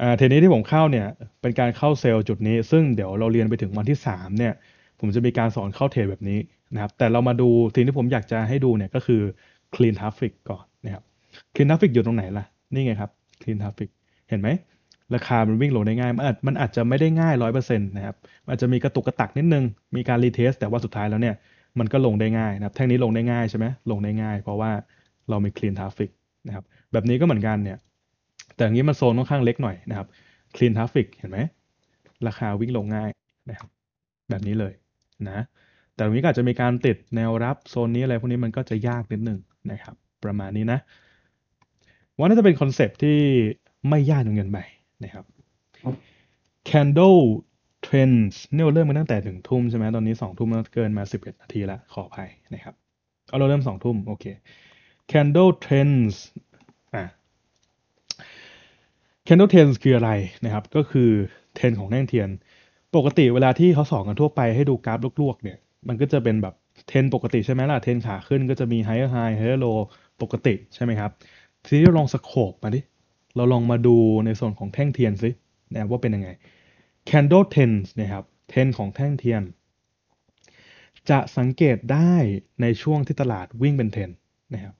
อ่าเทรดนี้ที่ผมเข้าเนี่ยเป็นการเข้าเซลล์จุดนี้ ซึ่งเดี๋ยวเราเรียนไปถึงวันที่ 3เนี่ยผมจะมีการสอนเข้าเทรดแบบนี้นะครับ แต่เรามาดูสิ่งที่ผมอยากจะให้ดูเนี่ยก็คือ clean traffic ก่อนนะครับ clean traffic อยู่ตรงไหนล่ะนี่ไงครับ clean traffic เห็นไหมราคา มันวิ่งลงได้ง่ายมันอาจมันอาจจะไม่ได้ง่ายร้อยเปอร์เซ็นต์นะครับอาจจะมีกระตุกกระตักนิดนึงมีการรีเทส แต่ว่าสุดท้ายแล้วเนี่ย มันก็ลงได้ง่ายนะครับ แท่งนี้ลงได้ง่ายใช่ไหมลงได้ง่าย เพราะว่าเรามีคลีนทราฟิกนะครับ แบบนี้ก็เหมือนกัน เนี่ย แต่อย่างนี้มันโซนค่อนข้างเล็กหน่อยนะครับ คลีนทราฟิก เห็นไหม ราคาวิ่งลงง่ายนะครับ แบบนี้เลยนะ แต่ตรงนี้ก็อาจจะมีการติดแนวรับโซนนี้อะไร พวกนี้มันก็จะยากนิดนึงนะครับ ประมาณนี้นะว่าน่าจะเป็นคอนเซปที่ไม่ยากเงินไปนะครับ Candle Trends เนี่ยเริ่มมาตั้งแต่ถึงทุ่มใช่ไหมตอนนี้สองทุ่มแล้วเกินมาสิบเอ็ดนาทีละขออภัยนะครับเอาเราเริ่มสองทุ่มโอเค Candle Trends อ่ะ Candle Trends คืออะไรนะครับก็คือเทรนของแท่งเทียนปกติเวลาที่เขาสอนกันทั่วไปให้ดูกราฟลวกๆเนี่ยมันก็จะเป็นแบบเทรนปกติใช่ไหมล่ะเทรนขาขึ้นก็จะมี higher high higher low ปกติใช่ไหมครับทีนี้ลองสโคบมาดิเราลองมาดูในส่วนของแท่งเทียนสินะว่าเป็นยังไง candle tens นะครับ ten ของแท่งเทียน จะสังเกตได้ในช่วงที่ตลาดวิ่งเป็น ten นะครับ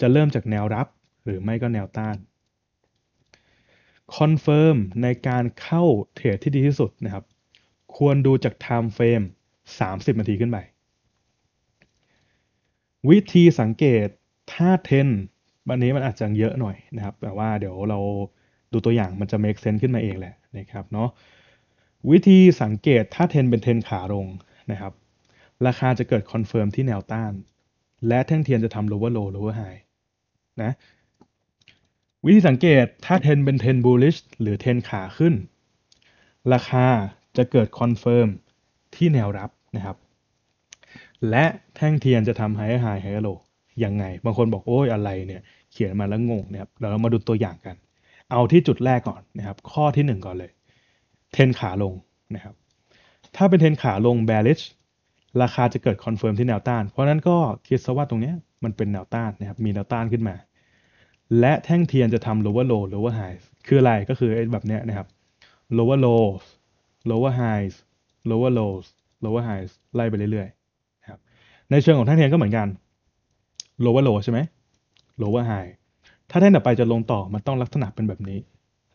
จะเริ่มจากแนวรับหรือไม่ก็แนวต้าน confirm ในการเข้าเทรดที่ดีที่สุดนะครับ ควรดูจาก time frame 30นาทีขึ้นไป วิธีสังเกตถ้า ten วันนี้มันอาจจะเยอะหน่อยนะครับ แต่ว่าเดี๋ยวเราดูตัวอย่างมันจะ make sense ขึ้นมาเองแหละนะครับเนาะวิธีสังเกตถ้าเทนเป็นเทนขาลงนะครับ ราคาจะเกิดคอนเฟิร์มที่แนวต้าน และแท่งเทียนจะทำ lower low lower high นะวิธีสังเกตถ้าเทนเป็นเทน bullish หรือเทนขาขึ้น ราคาจะเกิดคอนเฟิร์มที่แนวรับนะครับ และแท่งเทียนจะทำ h i g h high h i g h low ยังไง บางคนบอกโอ้ยอะไรเนี่ย เขียนมาแล้วงงนะครับเรามาดูตัวอย่างกัน เอาที่จุดแรกก่อนนะครับข้อที่1ก่อนเลย เทนขาลงนะครับ ถ้าเป็นเทนขาลง b บ a r i s ราคาจะเกิดคอนเฟิร์มที่แนวต้าน เพราะนั้นก็คิดซะว่าตรงนี้มันเป็นแนวต้านนะครับมีแนวต้านขึ้นมา และแท่งเทียนจะทำ lower low lower high คืออะไรก็คือแบบเนี้ยนะครับ lower low lower high lower lows lower highs ไล่ไปเรื่อยๆครับในเชิงของแท่งเทียนก็เหมือนกัน lower low ใช่ไหม lower high ถ้าแท่งต่อไปจะลงต่อมันต้องลักษณะเป็นแบบนี้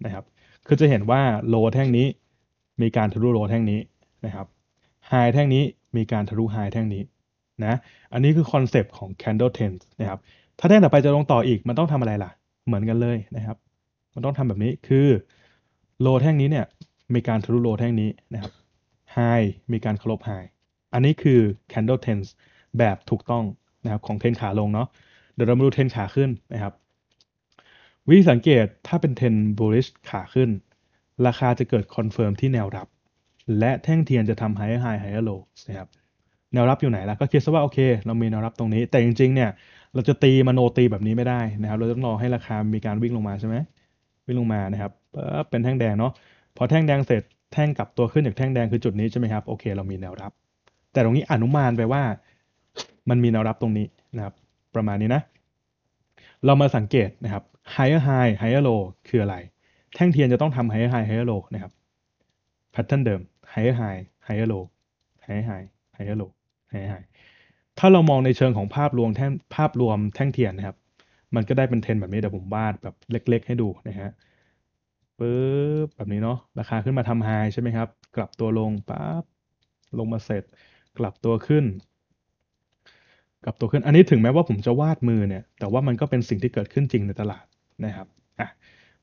นะครับ คือจะเห็นว่า low แท่งนี้ มีการทะลุ low แท่งนี้นะครับ high แท่งนี้มีการทะลุ high แท่งนี้นะ อันนี้คือคอนเซปต์ของ candle t e n d นะครับ ถ้าแท่งต่อไปจะลงต่ออีกมันต้องทำอะไรล่ะ เหมือนกันเลยนะครับ มันต้องทำแบบนี้ คือ low แท่งนี้เนี่ยมีการทะลุ low แท่งนี้นะครับ high มีการเคารพ high อันนี้คือ candle t e n d s แบบถูกต้องนะครับของเทนขาลงเนาะเดี๋ยวเรามาดูเทนขาขึ้นนะครับวิธีสังเกตถ้าเป็นเทนบูลิชขาขึ้น ราคาจะเกิดคอนเฟิร์มที่แนวรับ และแท่งเทียนจะทำไฮไฮไฮโลนะครับแนวรับอยู่ไหนล่ะ ก็คิดซะว่าโอเค เรามีแนวรับตรงนี้ แต่จริงๆ เนี่ย เราจะตีมโนตีแบบนี้ไม่ได้นะครับ เราต้องรอให้ราคามีการวิ่งลงมาใช่ไหมวิ่งลงมานะครับเป็นแท่งแดงเนาะพอแท่งแดงเสร็จแท่งกลับตัวขึ้นจากแท่งแดงคือจุดนี้ใช่ไหมครับโอเคเรามีแนวรับ แต่ตรงนี้อนุมานไปว่ามันมีแนวรับตรงนี้นะครับประมาณนี้นะ เรามาสังเกตนะครับ higher high higher low คืออะไร แท่งเทียนจะต้องทำ higher high higher low นะครับ pattern เดิม higher high higher low higher high higher low higher high ถ้าเรามองในเชิงของภาพรวมแท่งภาพรวมแท่งเทียนนะครับ มันก็ได้เป็นเทรนแบบนี้เดี๋ยวผมวาดแบบเล็กๆให้ดูนะฮะปึ๊บแบบนี้เนาะราคาขึ้นมาทำไฮใช่ไหมครับ กลับตัวลงปั๊บลงมาเสร็จ กลับตัวขึ้นกับตัวขึ้น อันนี้ถึงแม้ว่าผมจะวาดมือเนี่ย แต่ว่ามันก็เป็นสิ่งที่เกิดขึ้นจริงในตลาดนะครับอ่ะ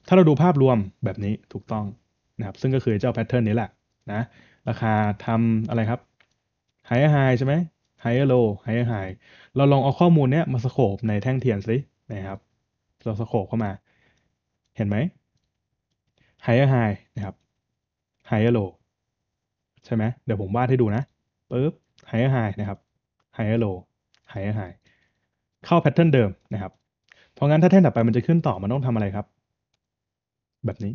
ถ้าเราดูภาพรวมแบบนี้ถูกต้องนะครับ ซึ่งก็คือเจ้าแพทเทิร์นนี้แหละนะ ราคาทำอะไรครับ ไฮไฮใช่ไหมไฮโล ไฮไฮ เราลองเอาข้อมูลเนี้ยมาสโคบในแท่งเทียนสินะครับ เราสโคบเข้ามา เห็นไหมไฮไฮนะครับ ไฮโล ใช่ไหมเดี๋ยวผมวาดให้ดูนะปึ๊บ ไฮไฮนะครับ ไฮโลาย g h e r h i เข้าแพทเทิร์นเดิมนะครับเพราะงั้นถ้าเท่นถัดไปมันจะขึ้นต่อมันต้องทำอะไรครับ แบบนี้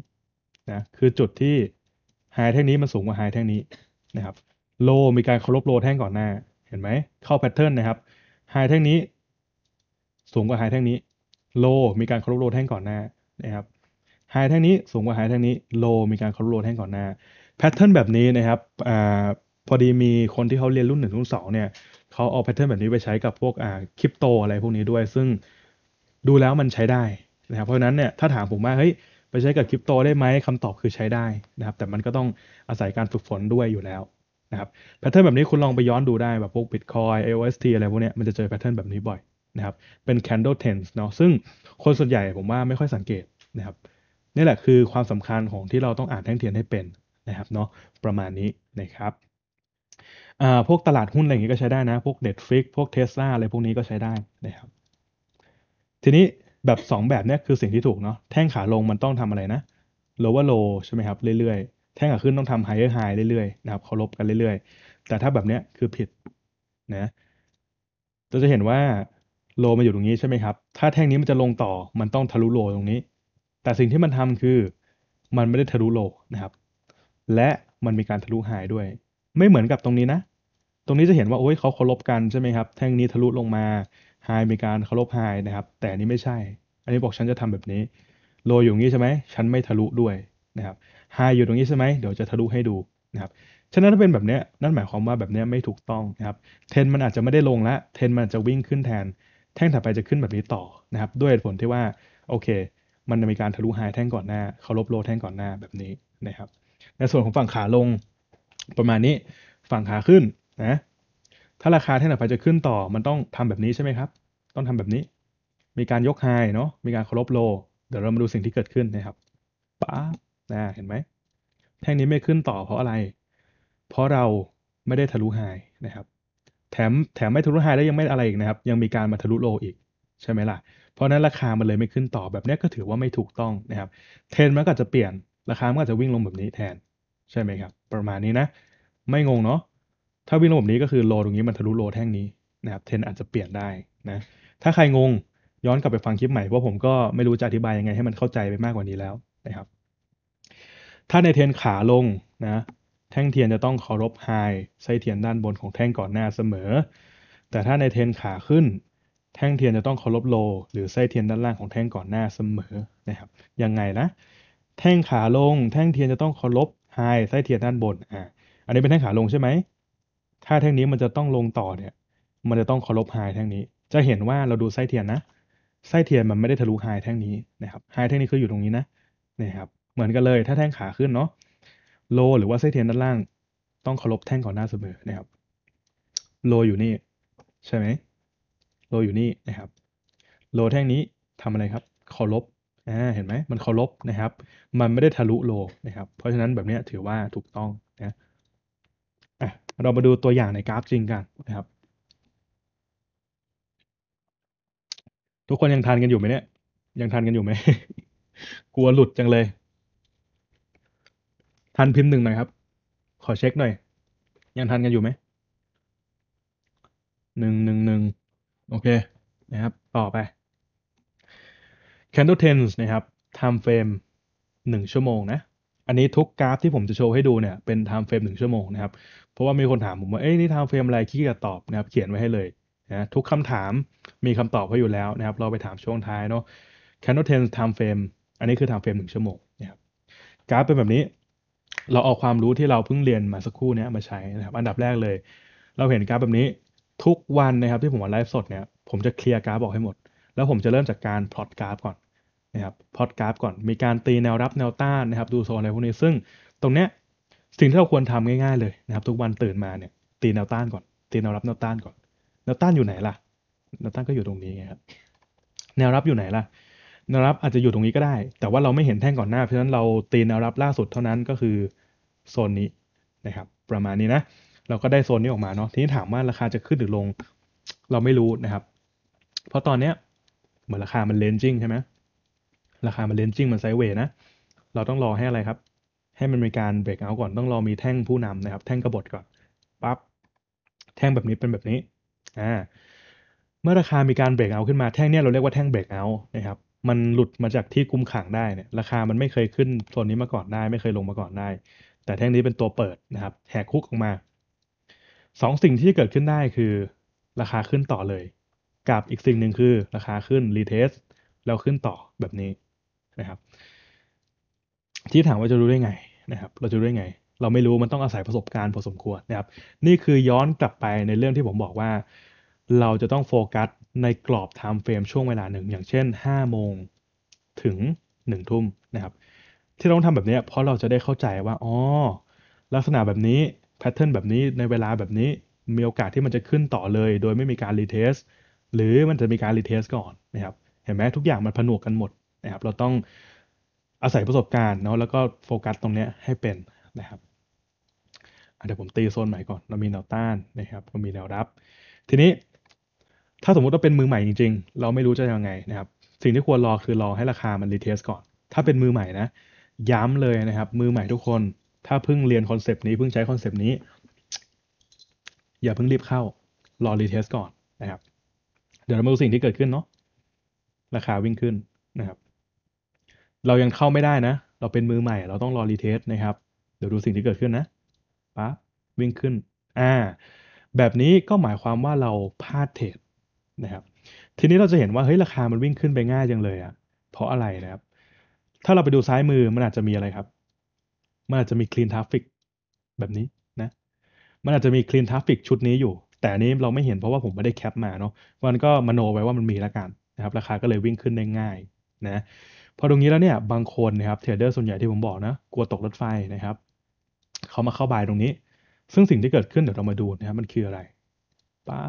นะคือจุดที่หายแท่งนี้มันสูงกว่าหายแท่งนี้นะครับโลมีการเคารพโลแท่งก่อนหน้าเห็นไหมเข้าแพทเทิร์นนะครับหายแท่งนี้ สูงกว่าหายแท่งนี้โล มีการเคารพโลแท่งก่อนหน้านะครับหายแท่งนี้สูงกว่าหายแท่งนี้โล มีการเคารพโลแท่งก่อนหน้าแพทเทิร์นแบบนี้นะครับอ่าพอดีมีคนที่เขาเรียนรุ่นหนึ่งรุ่นสองเนี่ยเขาเอาแพทเทิร์นแบบนี้ไปใช้กับพวกอ่าคริปโตอะไรพวกนี้ด้วยซึ่งดูแล้วมันใช้ได้นะครับเพราะฉะนั้นเนี่ยถ้าถามผมว่าเฮ้ยไปใช้กับคริปโตได้ไหมคำตอบคือใช้ได้นะครับ แต่มันก็ต้องอาศัยการฝึกฝนด้วยอยู่แล้วนะครับแพทเทิร์นแบบนี้คุณลองไปย้อนดูได้แบบพวก Bitcoin AOST อะไรพวกนี้ มันจะเจอแพทเทิร์นแบบนี้บ่อยนะครับ เป็น candle tens เนาะซึ่งคนส่วนใหญ่ผมว่าไม่ค่อยสังเกตนะครับนี่แหละคือความสำคัญของที่เราต้องอ่านแท่งเทียนให้เป็นนะครับเนาะประมาณนี้นะครับอ่าพวกตลาดหุ้นอะไรอย่างงี้ก็ใช้ได้นะพวก Netflix พวก t ท s l a อะไรพวกนี้ก็ใช้ได้นะครับทีนี้แบบ 2 แบบเนี้ยคือสิ่งที่ถูกเนาะแท่งขาลงมันต้องทำอะไรนะ lower low ใช่ไหมครับเรื่อย ๆ แท่งขาขึ้นต้องทำ higher high เรื่อยๆนะครับเคารพกันเรื่อยๆ แต่ถ้าแบบเนี้ยคือผิดนะเราจะเห็นว่าโลมาอยู่ตรงนี้ใช่ไหมครับ ถ้าแท่งนี้มันจะลงต่อมันต้องทะลุโลตรงนี้ แต่สิ่งที่มันทำคือมันไม่ได้ทะลุโลนะครับ และมันมีการทะลุไฮด้วย ไม่เหมือนกับตรงนี้นะตรงนี้จะเห็นว่าโอ้ยเขาเคารพกันใช่ไหมครับ แท่งนี้ทะลุลงมาไฮมีการเคารพไฮนะครับ แต่นี้ไม่ใช่ อันนี้บอกฉันจะทำแบบนี้โลอยู่งี้ใช่ไหมฉันไม่ทะลุด้วยนะครับไฮอยู่ตรงนี้ใช่ไหมเดี๋ยวจะทะลุให้ดูนะครับ ฉะนั้นถ้าเป็นแบบนี้นั่นหมายความว่าแบบนี้ไม่ถูกต้องนะครับ เทนมันอาจจะไม่ได้ลงละเทนมันจะวิ่งขึ้นแทน แท่งถัดไปจะขึ้นแบบนี้ต่อนะครับ ด้วยผลที่ว่า โอเค มันมีการทะลุไฮแท่งก่อนหน้า เคารพโลแท่งก่อนหน้าแบบนี้นะครับ ในส่วนของฝั่งขาลง ประมาณนี้ ฝั่งขาขึ้นนะถ้าราคาเทคนิคไปจะขึ้นต่อมันต้องทำแบบนี้ใช่ไหมครับ ต้องทำแบบนี้ มีการยกไฮเนาะมีการเคารพโล เดี๋ยวเรามาดูสิ่งที่เกิดขึ้นนะครับป้านะเห็นไหมแท่งนี้ไม่ขึ้นต่อเพราะอะไร เพราะเราไม่ได้ทะลุไฮนะครับ แถมแถมไม่ทะลุไฮแล้วยังไม่อะไรอีกนะครับ ยังมีการมาทะลุโลอีกใช่ไหมล่ะ เพราะนั้นราคามันเลยไม่ขึ้นต่อแบบนี้ก็ถือว่าไม่ถูกต้องนะครับเทรนมันก็จะเปลี่ยนราคามันก็จะวิ่งลงแบบนี้แทนใช่ไหมครับ ประมาณนี้นะ ไม่งงเนาะถ้าวิ่งระบบนี้ก็คือโลตรงนี้มันทะลุโลแท่งนี้นะครับเทนอาจจะเปลี่ยนได้นะถ้าใครงงย้อนกลับไปฟังคลิปใหม่ เพราะผมก็ไม่รู้จะอธิบายยังไงให้มันเข้าใจไปมากกว่านี้แล้วนะครับถ้าในเทนขาลงนะแท่งเทียนจะต้องเคารพไฮไส้เทียนด้านบนของแท่งก่อนหน้าเสมอ แต่ถ้าในเทนขาขึ้น แท่งเทียนจะต้องเคารพโล หรือไส้เทียนด้านล่างของแท่งก่อนหน้าเสมอนะครับยังไงนะ แท่งขาลง แท่งเทียนจะต้องเคารพไฮไส้เทียนด้านบนอ่าอันนี้เป็นแท่งขาลงใช่ไหมถ้าแท่งนี้มันจะต้องลงต่อเนี่ย มันจะต้องเคารพไฮแท่งนี้ จะเห็นว่าเราดูไส้เทียนนะ ไส้เทียนมันไม่ได้ทะลุไฮแท่งนี้นะครับ ไฮแท่งนี้คืออยู่ตรงนี้นะนะครับ เหมือนกันเลยถ้าแท่งขาขึ้นเนาะ โลหรือว่าไส้เทียนด้านล่าง ต้องเคารพแท่งก่อนหน้าเสมอนะครับ โลอยู่นี่ใช่ไหมโลอยู่นี่นะครับ โลแท่งนี้ทำอะไรครับเคารพอ่า เห็นไหม มันเคารพนะครับ มันไม่ได้ทะลุโลนะครับ เพราะฉะนั้นแบบนี้ถือว่าถูกต้องเรามาดูตัวอย่างในกราฟจริงกันนะครับ ทุกคนยังทันกันอยู่ไหมเนี่ย ยังทันกันอยู่ไหมกลัวหลุดจังเลย ทันพิมพ์หนึ่งหน่อยครับ ขอเช็คหน่อย ยังทันกันอยู่ไหมหนึ่งหนึ่งหนึ่งโอเคนะครับต่อไป candle tens นะครับ time frame หนึ่งชั่วโมงนะอันนี้ทุกกราฟที่ผมจะโชว์ให้ดูเนี่ยเป็นไทม์เฟรมหนึ่งชั่วโมงนะครับเพราะว่ามีคนถามผมว่า เอ้ยนี่ไทม์เฟรมอะไรขี้กระตอบนะครับเขียนไว้ให้เลยนะทุกคำถามมีคำตอบไว้อยู่แล้วนะครับเราไปถามช่วงท้ายเนาะ candle ten time frame อันนี้คือ time frame หนึ่งชั่วโมงนะครับกราฟเป็นแบบนี้ เราเอาความรู้ที่เราเพิ่งเรียนมาสักครู่เนี้มาใช้นะครับอันดับแรกเลย เราเห็นกราฟแบบนี้ทุกวันนะครับที่ผมมาไลฟ์สดเนี่ยผมจะเคลียร์กราฟออกให้หมดแล้วผมจะเริ่มจากการพลอตกราฟก่อนนะครับพอดกราฟก่อนมีการตีแนวรับ แนวต้านนะครับ ดูโซนอะไรพวกนี้ซึ่ง ตรงเนี้ยสิ่งที่เราควรทำง่ายๆเลยนะครับ ทุกวันตื่นมาเนี่ยตีแนวต้านก่อน ตีแนวรับแนวต้านก่อน แนวต้านอยู่ไหนล่ะแนวต้านก็อยู่ตรงนี้ไงครับแนวรับอยู่ไหนล่ะ แนวรับอาจจะอยู่ตรงนี้ก็ได้ แต่ว่าเราไม่เห็นแท่งก่อนหน้าเพราะฉะนั้นเราตีแนวรับล่าสุดเท่านั้นก็คือโซนนี้นะครับ ประมาณนี้นะเราก็ได้โซนนี้ออกมาเนาะทีนี้ถามว่าราคาจะขึ้นหรือลง เราไม่รู้นะครับเพราะตอนเนี้ยเหมือนราคามันเลนจิ้งใช่ไหมราคามันเลนจิ้งมันไซเวย์นะ เราต้องรอ ให้อะไรครับ ให้มันมีการเบรกเอาก่อนต้องรอมีแท่งผู้นำนะครับ แท่งกระบฏก่อนปับ๊บแท่งแบบนี้เป็นแบบนี้อ่าเมื่อราคามีการเบรกเอา ขึ้นมาแท่งเนี้ยเราเรียกว่าแท่งเบรกเอานะครับมันหลุดมาจากที่คุมขังได้เนี่ยราคามันไม่เคยขึ้นโซนนี้มาก่อนได้ ไม่เคยลงมาก่อนได้ แต่แท่งนี้เป็นตัวเปิดนะครับแหกคุกออกมาสองสิ่งที่เกิดขึ้นได้คือ ราคาขึ้นต่อเลยกับอีกสิ่งหนึ่งคือราคาขึ้นรีเทสแล้วขึ้นต่อแบบนี้นะครับที่ถามว่าจะรู้ได้ไงนะครับเราจะรู้ได้ไง เราไม่รู้มันต้องอาศัยประสบการณ์พอสมควรนะครับนี่คือย้อนกลับไปในเรื่องที่ผมบอกว่า เราจะต้องโฟกัสในกรอบไทม์เฟรมช่วงเวลาหนึ่ง อย่างเช่น 5 โมงถึง 1 ทุ่มนะครับที่เราต้องทำแบบนี้เพราะเราจะได้เข้าใจว่าอ๋อลักษณะแบบนี้แพทเทิร์นแบบนี้ในเวลาแบบนี้มีโอกาสที่มันจะขึ้นต่อเลยโดยไม่มีการรีเทสหรือมันจะมีการรีเทสก่อนนะครับเห็นไหมทุกอย่างมันผนวกกันหมดนะครับเราต้องอาศัยประสบการณ์เนาะแล้วก็โฟกัสตรงเนี้ยให้เป็นนะครับเดี๋ยวผมตีโซนใหม่ก่อน เรามีแนวต้านนะครับ ก็มีแนวรับ ทีนี้ ถ้าสมมุติว่าเป็นมือใหม่จริง ๆ เราไม่รู้จะยังไงนะครับ สิ่งที่ควรรอคือรอให้ราคามันรีเทสก่อน ถ้าเป็นมือใหม่นะย้ำเลยนะครับ มือใหม่ทุกคน ถ้าเพิ่งเรียนคอนเซปต์นี้เพิ่งใช้คอนเซปต์นี้ อย่าเพิ่งรีบเข้ารอรีเทสก่อนนะครับเดี๋ยวเรามาดูสิ่งที่เกิดขึ้นเนาะราคาวิ่งขึ้นนะครับเรายังเข้าไม่ได้นะ เราเป็นมือใหม่ เราต้องรอรีเทสนะครับ เดี๋ยวดูสิ่งที่เกิดขึ้นนะ ปั๊บวิ่งขึ้น อ่า แบบนี้ก็หมายความว่าเราพลาดเทรดนะครับ ทีนี้เราจะเห็นว่าเฮ้ยราคามันวิ่งขึ้นไปง่ายจังเลยอะ่ะ เพราะอะไรนะครับ ถ้าเราไปดูซ้ายมือมันอาจจะมีอะไรครับ มันอาจจะมีคลีนทราฟฟิกแบบนี้นะ มันอาจจะมีคลีนทราฟฟิกชุดนี้อยู่ แต่นนี้เราไม่เห็นเพราะว่าผมไม่ได้แคปมาเนาะมันก็มโนไว้ว่ามันมีละกันนะครับ ราคาก็เลยวิ่งขึ้นได้ง่าย นะพอตรงนี้แล้วเนี่ยบางคนนะครับเทรดเดอร์ส่วนใหญ่ที่ผมบอกนะกลัวตกรถไฟนะครับเขามาเข้าบายตรงนี้ ซึ่งสิ่งที่เกิดขึ้นเดี๋ยวเรามาดูนะครับมันคืออะไรป้า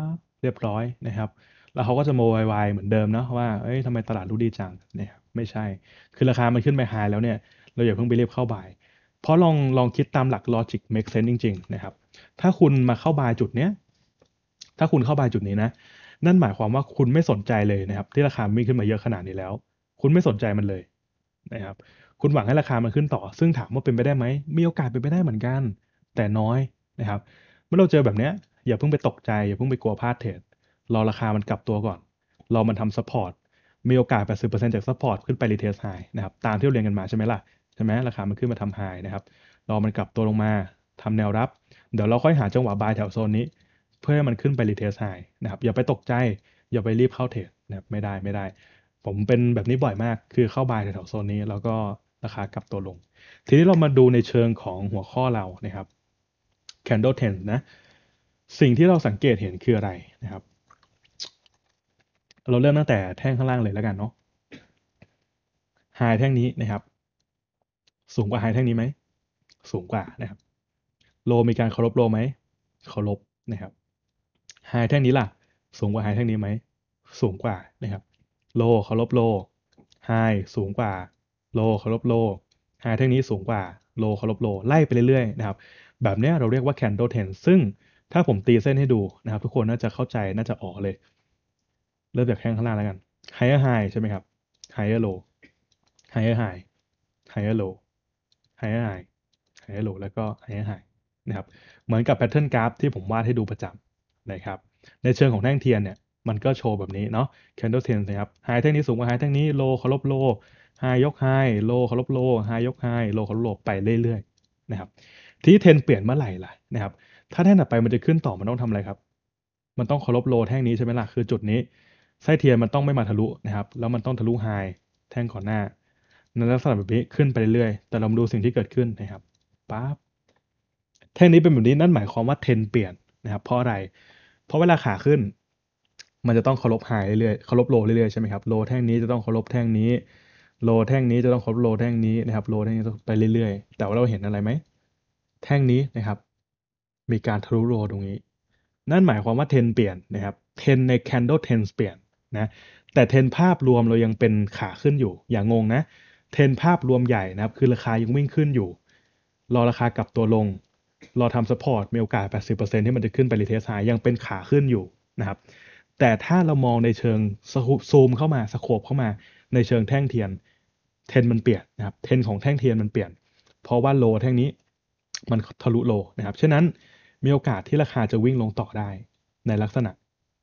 เรียบร้อยนะครับแล้วเขาก็จะโมวายเหมือนเดิมนะว่าเอ้ยทำไมตลาดรู้ดีจังเนี่ยไม่ใช่ คือราคามันขึ้นไปไฮแล้วเนี่ย เราอย่าเพิ่งไปเรียบเข้าบาย เพราะลองลองคิดตามหลักลอจิก make sense จริงๆนะครับ ถ้าคุณมาเข้าบายจุดเนี้ยถ้าคุณเข้าบายจุดนี้นะนั่นหมายความว่าคุณไม่สนใจเลยนะครับ ที่ราคาไม่ขึ้นมาเยอะขนาดนี้แล้วคุณไม่สนใจมันเลยนะครับ คุณหวังให้ราคามันขึ้นต่อ ซึ่งถามว่าเป็นไปได้ไหม มีโอกาสเป็นไปได้เหมือนกัน แต่น้อยนะครับ เมื่อเราเจอแบบเนี้ยอย่าเพิ่งไปตกใจ อย่าเพิ่งไปกลัวพลาดเทรด รอราคามันกลับตัวก่อน รอมันทำซัพพอร์ต มีโอกาส 80%จากซัพพอร์ตขึ้นไปรีเทสไฮนะครับ ตามที่เรียนกันมาใช่ไหมล่ะใช่ไหมราคามันขึ้นมาทำไฮนะครับ รอมันกลับตัวลงมาทำแนวรับ เดี๋ยวเราค่อยหาจังหวะบายแถวโซนนี้ เพื่อให้มันขึ้นไปรีเทสไฮนะครับอย่าไปตกใจ อย่าไปรีบเข้าเทรดนะครับไม่ได้ไม่ได้ผมเป็นแบบนี้บ่อยมาก คือเข้าบายแถวโซนนี้แล้วก็ราคากลับตัวลง ทีนี้เรามาดูในเชิงของหัวข้อเรานะครับ candle trend นะ สิ่งที่เราสังเกตเห็นคืออะไรนะครับ เราเริ่มตั้งแต่แท่งข้างล่างเลยแล้วกันเนาะายแท่งนี้นะครับ สูงกว่าายแท่งนี้ไหม สูงกว่านะครับ โลมีการเคารพโลไหม เคารพนะครับายแท่งนี้ล่ะ สูงกว่าายแท่งนี้ไหม สูงกว่านะครับโลเคารพโลไฮ สูงกว่า โลเคารพโลไฮ i เท่านี้สูงกว่า โลเคารพโลไล่ไปเรื่อยๆนะครับ แบบนี้เราเรียกว่า candle ten ซึ่งถ้าผมตีเส้นให้ดูนะครับทุกคนน่าจะเข้าใจน่าจะออกเลย เริ่มจากแข้งข้างล่างแล้วกัน higher high ใช่ไหมครับ higher low higher high higher low higher high higher low แล้วก็ higher high นะครับ เหมือนกับแพทเทิร์นกราฟที่ผมวาดให้ดูประจำนะครับ ในเชิงของแท่งเทียนเนี่ยมันก็โชว์แบบนี้เนาะ candle trend นะครับ high แท่งนี้สูงกว่า high แท่งนี้ low เคารพ low high ยก high low เคารพ low high ยก high low เคารพไปเรื่อย ๆนะครับ ที่เทรนเปลี่ยนเมื่อไหร่ล่ะนะครับ ถ้าแท่งต่อไปมันจะขึ้นต่อมันต้องทำอะไรครับ มันต้องเคารพ low แท่งนี้ใช่ไหมล่ะคือจุดนี้ไส้เทียนมันต้องไม่มาทะลุนะครับ แล้วมันต้องทะลุ high แท่งก่อนหน้าในลักษณะแบบนี้ขึ้นไปเรื่อยๆ แต่เรามาดูสิ่งที่เกิดขึ้นนะครับปั๊บแท่งนี้เป็นแบบนี้นั่นหมายความว่าเทรนเปลี่ยนนะครับเพราะอะไรเพราะเวลาขาขึ้นมันจะต้องเคารพหายเรื่อยๆ เคารพโลเรื่อยๆ ใช่ไหมครับ โลแท่งนี้จะต้องเคารพแท่งนี้ โลแท่งนี้จะต้องเคารพโลแท่งนี้นะครับ โลแท่งนี้ไปเรื่อย ๆ แต่ว่าเราเห็นอะไรไหม แท่งนี้นะครับ มีการทะลุโลตรงนี้ นั่นหมายความว่าเทนเปลี่ยนนะครับ เทนใน candle t e n เปลี่ยนนะ แต่เทนภาพรวมเรายังเป็นขาขึ้นอยู่ อย่างงงนะ เทนภาพรวมใหญ่นะครับ คือราคายังวิ่งขึ้นอยู่ รอราคากลับตัวลง รอทำสปอร์ตมีโอกาส 80%ที่มันจะขึ้นไปรีเทสไฮยังเป็นขาขึ้นอยู่นะครับแต่ถ้าเรามองในเชิงซูมเข้ามาสโคบเข้ามา ในเชิงแท่งเทียน เทนมันเปลี่ยนนะครับเทนของแท่งเทียนมันเปลี่ยน เพราะว่าโลแท่งนี้มันทะลุโลนะครับฉะนั้นมีโอกาสที่ราคาจะวิ่งลงต่อได้ในลักษณะ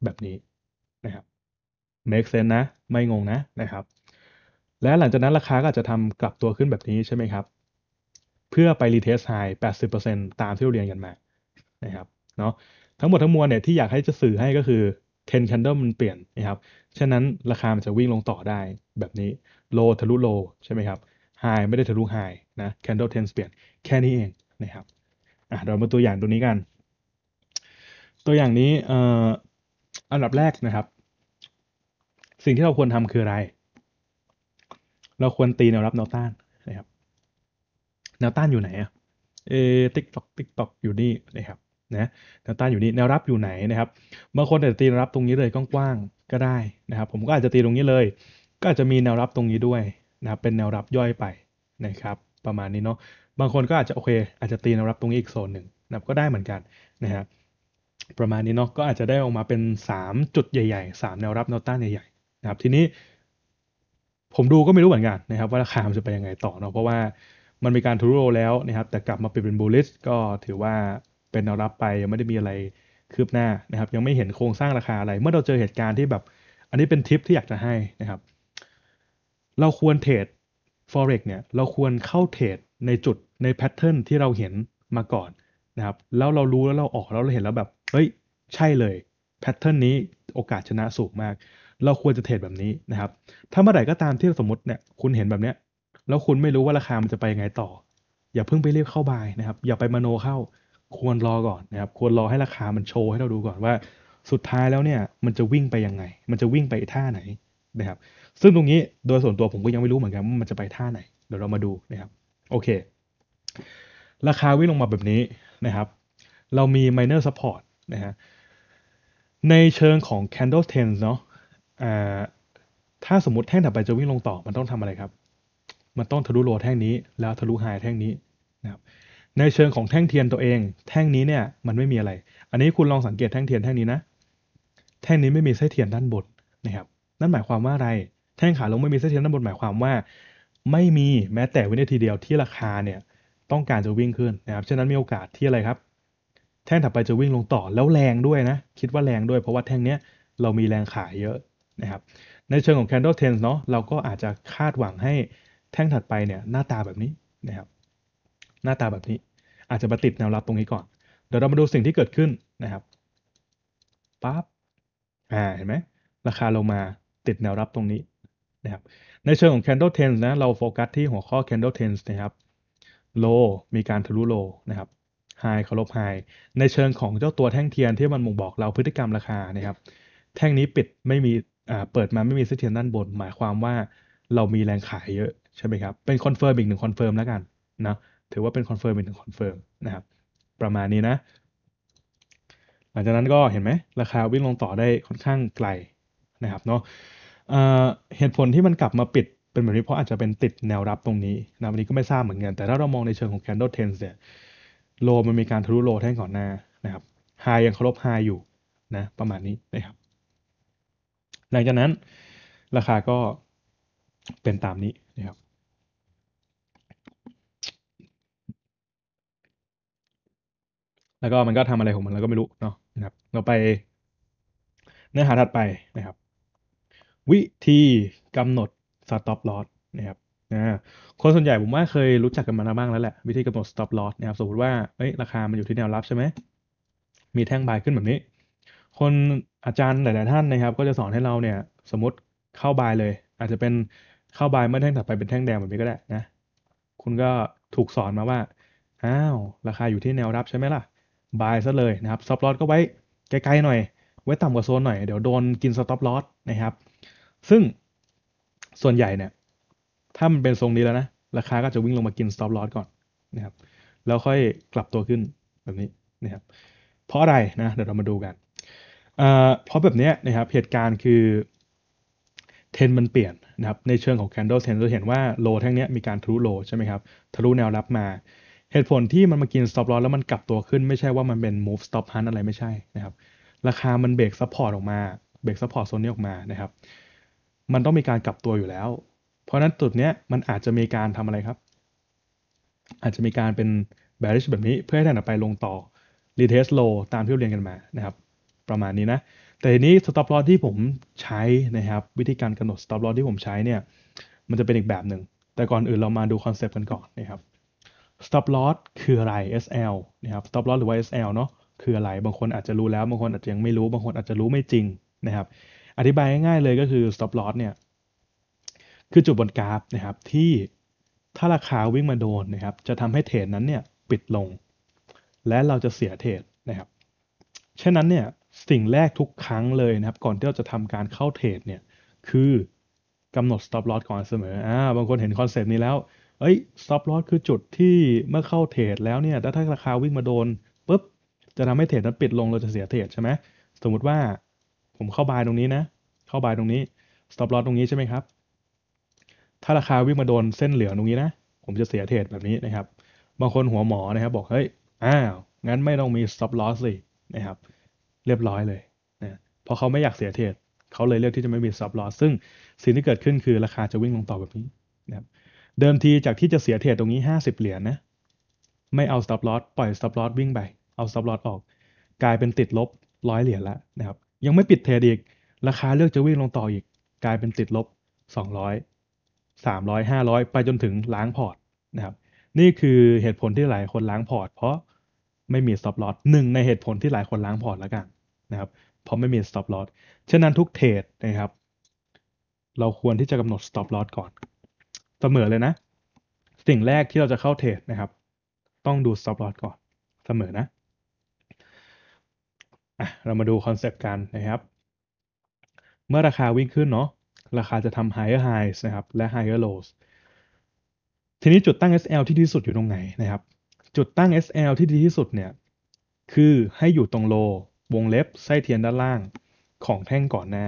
แบบนี้นะครับ make sense นะ ไม่งงนะนะครับ และหลังจากนั้นราคาก็จะทำกลับตัวขึ้นแบบนี้ใช่ไหมครับ เพื่อไปรีเทสไฮ 80%ตามที่เราเรียนกันมานะครับเนาะทั้งหมดทั้งมวลเนี่ยที่อยากให้จะสื่อให้ก็คือเทนคันเดิลมันเปลี่ยนนะครับ ฉะนั้นราคามันจะวิ่งลงต่อได้แบบนี้ โลทะลุโลใช่ไหมครับ ไฮไม่ได้ทะลุไฮนะแคนเดิลเทนเปลี่ยนแค่นี้เองนะครับอ่ะเรามาตัวอย่างตัวนี้กัน ตัวอย่างนี้เอ่ออันดับแรกนะครับ สิ่งที่เราควรทำคืออะไร เราควรตีแนวรับแนวต้านนะครับ แนวต้านอยู่ไหนอะเอติ๊กตอกติ๊กตอกอยู่นี่นะครับนะแนวต้านอยู่นี่แนวรับอยู่ไหนนะครับบางคนอาจจะตีแนวรับตรงนี้เลยกว้างๆก็ได้นะครับ ผมก็อาจจะตีตรงนี้เลย ก็อาจจะมีแนวรับตรงนี้ด้วยนะครับเป็นแนวรับย่อยไปนะครับ ประมาณนี้เนาะบางคนก็อาจจะโอเค อาจจะตีแนวรับตรงนี้อีกโซนหนึ่งนะก็ได้เหมือนกันนะฮะประมาณนี้เนาะก็อาจจะได้ออกมาเป็น 3 จุดใหญ่ ๆ 3 แนวรับแนวต้านใหญ่ๆนะครับ ทีนี้ ผมดูก็ไม่รู้เหมือนกันนะครับ ว่าราคามันจะไปยังไงต่อเนาะเพราะว่ามันมีการทุโรแล้วนะครับ แต่กลับมาเป็นบูลลิสก็ถือว่าเป็นแนวรับไป ยังไม่ได้มีอะไรคืบหน้านะครับ ยังไม่เห็นโครงสร้างราคาอะไรเมื่อเราเจอเหตุการณ์ที่แบบ อันนี้เป็นทิปที่อยากจะให้นะครับ เราควรเทรด forex เนี่ยเราควรเข้าเทรดในจุดในแพทเทิร์นที่เราเห็นมาก่อนนะครับแล้วเรารู้แล้วเราออกแล้วเราเห็นแล้วแบบเฮ้ยใช่เลยแพทเทิร์นนี้โอกาสชนะสูงมาก เราควรจะเทรดแบบนี้นะครับ ถ้าเมื่อไหร่ก็ตามที่สมมติเนี่ยคุณเห็นแบบเนี้ยแล้วคุณไม่รู้ว่าราคามันจะไปยังไงต่อ อย่าเพิ่งไปเรียบเข้าบายนะครับ อย่าไปมโนเข้าควรรอก่อนนะครับ ควรรอให้ราคามันโชว์ให้เราดูก่อนว่า สุดท้ายแล้วเนี่ย มันจะวิ่งไปยังไง มันจะวิ่งไปท่าไหนนะครับ ซึ่งตรงนี้โดยส่วนตัวผมก็ยังไม่รู้เหมือนกันว่ามันจะไปท่าไหน เดี๋ยวเรามาดูนะครับ โอเค ราคาวิ่งลงมาแบบนี้นะครับ เรามี minor support นะฮะ ในเชิงของ candle t r e n เนาะถ้าสมมติแท่งถัดไปจะวิ่งลงต่อ มันต้องทำอะไรครับ มันต้องทะลุโลแท่งนี้ แล้วทะลุไฮแท่งนี้นะครับในเชิงของแท่งเทียนตัวเอง แท่งนี้เนี่ยมันไม่มีอะไร อันนี้คุณลองสังเกตแท่งเทียนแท่งนี้นะ แท่งนี้ไม่มีเส้นเทียนด้านบนนะครับนั่นหมายความว่าอะไรแท่งขาลงไม่มีเส้นเทียนด้านบนหมายความว่า ไม่มีแม้แต่วินาทีเดียวที่ราคาเนี่ย ต้องการจะวิ่งขึ้นนะครับฉะนั้นมีโอกาสที่อะไรครับ แท่งถัดไปจะวิ่งลงต่อ แล้วแรงด้วยนะ คิดว่าแรงด้วยเพราะว่าแท่งเนี้ยเรามีแรงขายเยอะนะครับ ในเชิงของ candle trends เนาะเราก็อาจจะคาดหวังให้แท่งถัดไปเนี่ย หน้าตาแบบนี้นะครับหน้าตาแบบนี้อาจจะมาติดแนวรับตรงนี้ก่อน เดี๋ยวเรามาดูสิ่งที่เกิดขึ้นนะครับปั๊บอ่าเห็นไหมราคาลงมาติดแนวรับตรงนี้นะครับในเชิงของ candle t e n s นะเราโฟกัสที่หัวข้อ candle t e n s นะครับ low มีการทะลุ low นะครับ high เคารพ high ในเชิงของเจ้าตัวแท่งเทียนที่มันบ่งบอกเราพฤติกรรมราคานะครับ แท่งนี้ปิดไม่มีอ่าเปิดมาไม่มีเส้นเทียนด้านบนหมายความว่าเรามีแรงขายเยอะใช่ไหมครับเป็นคอนเฟิร์มอีกหนึ่งคอนเฟิร์มแล้วกันนะถือว่าเป็นคอนเฟิร์มเป็นคอนเฟิร์มนะครับ ประมาณนี้นะ หลังจากนั้นก็เห็นไหมราคาวิ่งลงต่อได้ค่อนข้างไกลนะครับเนาะเหตุผลที่มันกลับมาปิดเป็นแบบนี้เพราะอาจจะเป็นติดแนวรับตรงนี้นะวันนี้ก็ไม่ทราบเหมือนกันแต่ถ้าเรามองในเชิงของแคนโดเทน e n เนี่ยโลมันมีการทะลุโลแท่งก่อนหน้านะครับไฮยังเคารพไฮอยู่นะประมาณนี้นะครับหลังจากนั้น ราคาก็เป็นตามนี้แล้วก็มันก็ทำอะไรของมันเราก็ไม่รู้เนาะนะครับเราไปเนื้อหาถัดไปนะครับ วิธีกำหนดสต็อปลอสนะครับนะคนส่วนใหญ่ผมว่าเคยรู้จักกันมาบ้างแล้วแหละวิธีกำหนดสต็อปลอสนะครับสมมติว่าเอ้ยราคามันอยู่ที่แนวรับใช่ไหมมีแท่งบายขึ้นแบบนี้ คนอาจารย์หลาย ๆท่านนะครับ ก็จะสอนให้เราเนี่ย สมมติเข้าบายเลย อาจจะเป็นเข้าบายเมื่อแท่งถัดไปเป็นแท่งแดงแบบนี้ก็ได้นะคุณก็ถูกสอนมาว่าอ้าวราคาอยู่ที่แนวรับใช่ไหมล่ะบายซะเลยนะครับสต็อปลอสก็ไว้ไกลๆหน่อยไว้ต่ำกว่าโซนหน่อย เดี๋ยวโดนกินสต็อปลอสนะครับซึ่งส่วนใหญ่เนี่ยถ้ามันเป็นทรงนี้แล้วนะ ราคาก็จะวิ่งลงมากินสต็อปลอสก่อนนะครับแล้วค่อยกลับตัวขึ้นแบบนี้นะครับเพราะอะไรนะเดี๋ยวเรามาดูกันเพราะแบบนี้นะครับเหตุการณ์คือ เทรนมันเปลี่ยนนะครับในเชิงของแคนเดลเท e เราเห็นว่าโลแท่งนี้มีการทะลุโลใช่ไหมครับทะลุแนวรับมาเหตุผลที่มันมากิน stop loss แล้วมันกลับตัวขึ้นไม่ใช่ว่ามันเป็น move stop hunt อะไรไม่ใช่นะครับ ราคามันเบรก support ออกมาเบรก support โซนนี้ออกมานะครับ มันต้องมีการกลับตัวอยู่แล้ว เพราะนั้นจุดเนี้ยมันอาจจะมีการทำอะไรครับ อาจจะมีการเป็น bearish แบบนี้เพื่อให้ถัดไปลงต่อ retest low ตามที่เรียนกันมานะครับ ประมาณนี้นะ แต่ทีนี้ stop loss ที่ผมใช้นะครับ วิธีการกำหนด stop loss ที่ผมใช้เนี่ยมันจะเป็นอีกแบบหนึ่งแต่ก่อนอื่นเรามาดูคอนเซปต์กันก่อนนะครับ stop loss คืออะไร SL นะครับ stop loss หรือว่า SL เนาะคืออะไร บางคนอาจจะรู้แล้ว บางคนอาจจะยังไม่รู้ บางคนอาจจะรู้ไม่จริงนะครับ อธิบายง่ายๆเลยก็คือ stop loss เนี่ย คือจุดบนกราฟนะครับที่ถ้าราคาวิ่งมาโดนนะครับ จะทำให้ เทรดนั้นเนี่ยปิดลง และเราจะเสียเทรดนะครับ ฉะนั้นเนี่ยสิ่งแรกทุกครั้งเลยนะครับ ก่อนที่เราจะทำการเข้าเทรดเนี่ย คือกำหนด stop loss ก่อนเสมออ่าบางคนเห็นคอนเซปต์นี้แล้วเอ้ยสต็อปลอสคือจุดที่เมื่อเข้าเทรดแล้วเนี่ย ถ้าราคาวิ่งมาโดนปุ๊บ จะทำให้เทรดนั้นปิดลง เราจะเสียเทรดใช่ไหมสมมุติว่าผมเข้าบายตรงนี้นะ เข้าบายตรงนี้สต็อปลอสตรงนี้ใช่ไหมครับ ถ้าราคาวิ่งมาโดนเส้นเหลืองตรงนี้นะ ผมจะเสียเทรดแบบนี้นะครับ บางคนหัวหมอนะครับ บอก เฮ้ย อ้าว งั้นไม่ต้องมีสต็อปลอสสิ นะครับ เรียบร้อยเลยนะเพราะเขาไม่อยากเสียเทรด เขาเลยเลือกที่จะไม่มีสต็อปลอสซึ่งสิ่งที่เกิดขึ้นคือราคาจะวิ่งลงต่อแบบนี้นะครับเดิมที จากที่จะเสียเทรดตรงนี้ 50 เหรียญนนะไม่เอา stop loss ปล่อย stop loss วิ่งไป เอา stop loss ออก กลายเป็นติดลบร้อยเหรียญแล้วนะครับ ยังไม่ปิดเทรดอีก ราคาเลือกจะวิ่งลงต่ออีก กลายเป็นติดลบ 200 300 500 ไปจนถึงล้างพอร์ตนะครับ นี่คือเหตุผลที่หลายคนล้างพอร์ตเพราะไม่มี stop loss หนึ่งในเหตุผลที่หลายคนล้างพอร์ตแล้วกันนะครับ เพราะไม่มี stop loss ฉะนั้นทุกเทรดนะครับ เราควรที่จะกำหนด stop loss ก่อนเสมอเลยนะ สิ่งแรกที่เราจะเข้าเทรดนะครับ ต้องดู stop loss ก่อน เสมอนะ อ่ะ เรามาดูคอนเซปต์กันนะครับ เมื่อราคาวิ่งขึ้นเนาะราคาจะทำ higher highs นะครับและ higher lows ทีนี้จุดตั้ง SL ที่ดีที่สุดอยู่ตรงไหนนะครับ จุดตั้ง SL ที่ดีที่สุดเนี่ยคือให้อยู่ตรงโลวงเล็บไส้เทียนด้านล่างของแท่งก่อนหน้า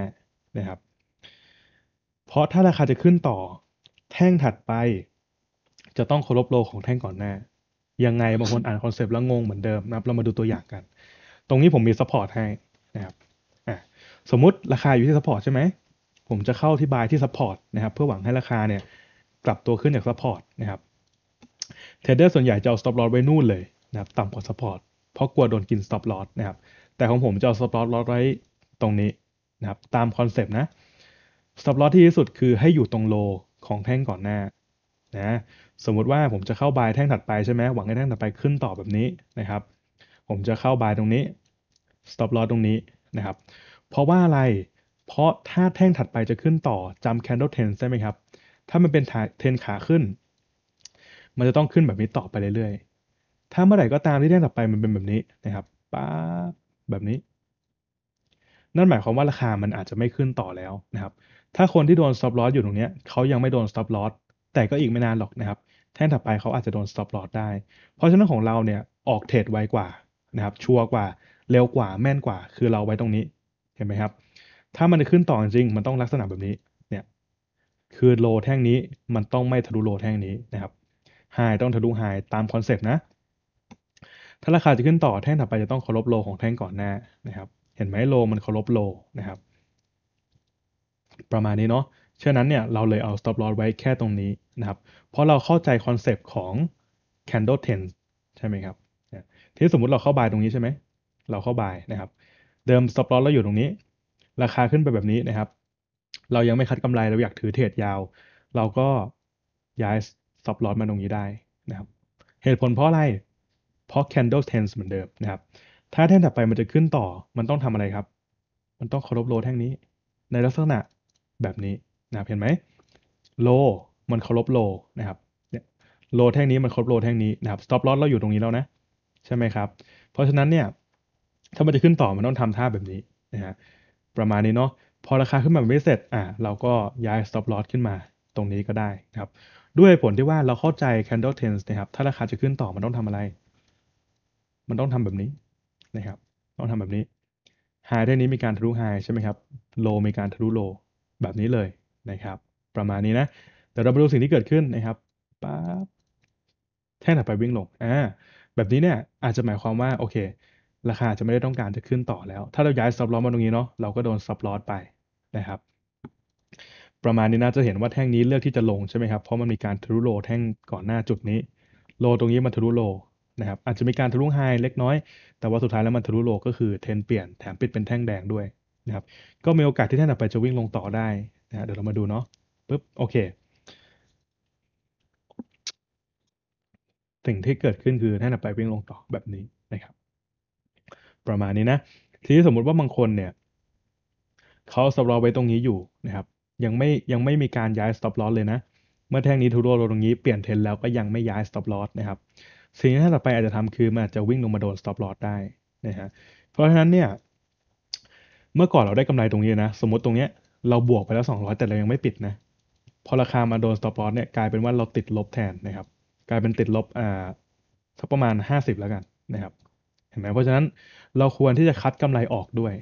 นะครับ เพราะถ้าราคาจะขึ้นต่อแท่งถัดไปจะต้องเคารพโลของแท่งก่อนหน้า ยังไงบางคนอ่านคอนเซปต์แล้วงงเหมือนเดิมนะครับเรามาดูตัวอย่างกัน ตรงนี้ผมมีซัพพอร์ตให้นะครับสมมุติราคาอยู่ที่ซัพพอร์ตใช่ไหม ผมจะเข้าอธิบายที่ซัพพอร์ตนะครับเพื่อหวังให้ราคาเนี่ยกลับตัวขึ้นจากซัพพอร์ตนะครับ เทรดเดอร์ส่วนใหญ่จะเอาสต็อปลอสไว้นู่นเลยนะครับต่ำกว่าซัพพอร์ตเพราะกลัวโดนกินสต็อปลอสนะครับ แต่ของผมจะเอาสต็อปลอสลอไว้ตรงนี้นะครับตามคอนเซปต์นะสต็อปลอสที่ที่สุดคือให้อยู่ตรงโลของแท่งก่อนหน้า นะ สมมุติว่าผมจะเข้าบายแท่งถัดไปใช่ไหมหวังให้แท่งถัดไปขึ้นต่อแบบนี้นะครับ ผมจะเข้าบายตรงนี้ stop loss ตรงนี้นะครับ เพราะว่าอะไร เพราะถ้าแท่งถัดไปจะขึ้นต่อจำ candle trend ไดไหมครับ ถ้ามันเป็นเทรนขาขึ้น มันจะต้องขึ้นแบบนี้ต่อไปเรื่อยๆ ถ้าเมื่อไหร่ก็ตามที่แท่งถัดไปมันเป็นแบบนี้นะครับป๊าแบบนี้ นั่นหมายความว่าราคามันอาจจะไม่ขึ้นต่อแล้วนะครับถ้าคนที่โดน stop loss อยู่ตรงนี้เขายังไม่โดน stop loss แต่ก็อีกไม่นานหรอกนะครับ แท่งถัดไปเขาอาจจะโดน stop loss ได้ เพราะฉะนั้นของเราเนี่ยออกเทรดไวกว่านะครับ ชัวร์กว่า เร็วกว่าแม่นกว่าคือเราไว้ตรงนี้เห็นไหมครับ ถ้ามันจะขึ้นต่อจริงมันต้องลักษณะแบบนี้เนี่ยคือโลแท่งนี้มันต้องไม่ทะลุโลแท่งนี้นะครับไฮต้องทะลุไฮตามคอนเซปต์นะ ถ้าราคาจะขึ้นต่อแท่งถัดไปจะต้องเคารพโลของแท่งก่อนหน้านะครับ เห็นไหมโลมันเคารพโลนะครับประมาณนี้เนาะฉะนั้นเนี่ยเราเลยเอา stop loss ไว้แค่ตรงนี้นะครับ เพราะเราเข้าใจคอนเซปต์ของ candle t e n ใช่ไหมครับที่สมมุติเราเข้าบายตรงนี้ใช่ไหมเราเข้าบายนะครับ เดิม stop loss เราอยู่ตรงนี้ ราคาขึ้นไปแบบนี้นะครับ เรายังไม่คัดกำไรเราอยากถือเทรดยาว เราก็ย้าย stop loss มาตรงนี้ได้นะครับ เหตุผลเพราะอะไร เพราะ candle t e n เหมือนเดิมนะครับถ้าแท่งถัดไปมันจะขึ้นต่อ มันต้องทำอะไรครับ มันต้องเคารพโลแท่งนี้ ในลักษณะแบบนี้นะเห็นไหมโลมันเคารพโลนะครับเนี่ยโลแท่งนี้มันเคารพโลแท่งนี้ นะครับสต็อปลอสเราอยู่ตรงนี้แล้วนะ ใช่ไหมครับ เพราะฉะนั้นเนี่ยถ้ามันจะขึ้นต่อมันต้องทำท่าแบบนี้นะฮะประมาณนี้เนาะพอราคาขึ้นมาไม่เสร็จอ่ะเราก็ย้าย stop loss ขึ้นมาตรงนี้ก็ได้นะครับ ด้วยผลที่ว่าเราเข้าใจ candle t e n s นะครับถ้าราคาจะขึ้นต่อ มันต้องทำอะไร มันต้องทำแบบนี้นะครับต้องทำแบบนี้ high ่ดนี้มีการทะลุ high ใช่ไหมครับ low มีการทะลุ low แบบนี้เลยนะครับประมาณนี้นะเดี๋ยวเราไปดูสิ่งที่เกิดขึ้นนะครับปั๊บแท่งถัดไปวิ่งลงอ่าแบบนี้เนี่ยอาจจะหมายความว่าโอเค ราคาจะไม่ได้ต้องการจะขึ้นต่อแล้ว ถ้าเราย้ายซับล้อมาตรงนี้เนาะเราก็โดนซับล้อไปนะครับ ประมาณนี้นะจะเห็นว่าแท่งนี้เลือกที่จะลงใช่ไหมครับเพราะมันมีการทะลุโลแท่งก่อนหน้าจุดนี้ โลตรงนี้มันทะลุโลนะครับอาจจะมีการทะลุไฮเล็กน้อย แต่ว่าสุดท้ายแล้วมันทะลุโลก็คือเทนเปลี่ยนแถมปิดเป็นแท่งแดงด้วยนะครับก็มีโอกาสที่ท่านต่อไปจะวิ่งลงต่อได้นะเดี๋ยวเรามาดูเนาะปุ๊บโอเคสิ่งที่เกิดขึ้นคือท่านไปวิ่งลงต่อแบบนี้นะครับ ประมาณนี้นะ ทีนี้สมมุติว่าบางคนเนี่ยเขาสต็อปลอไว้ตรงนี้อยู่นะครับ ยังไม่ยังไม่มีการย้ายสต็อปลอสเลยนะ เมื่อแท่งนี้ทุโรลงตรงนี้เปลี่ยนเทนแล้วก็ยังไม่ย้ายสต็อปลอสนะครับสิ่งที่ท่านต่อไปอาจจะทำคือมันอาจจะวิ่งลงมาโดนสต็อปลอสได้นะฮะเพราะฉะนั้นเนี่ยเมื่อก่อนเราได้กำไรตรงนี้นะสมมติตรงเนี้ยเราบวกไปแล้ว 200 แต่เรายังไม่ปิดนะพอราคามาโดน stop loss เนี่ยกลายเป็นว่าเราติดลบแทนนะครับกลายเป็นติดลบอ่าสักประมาณ 50 แล้วกันนะครับเห็นไหมเพราะฉะนั้นเราควรที่จะคัดกำไรออกด้วย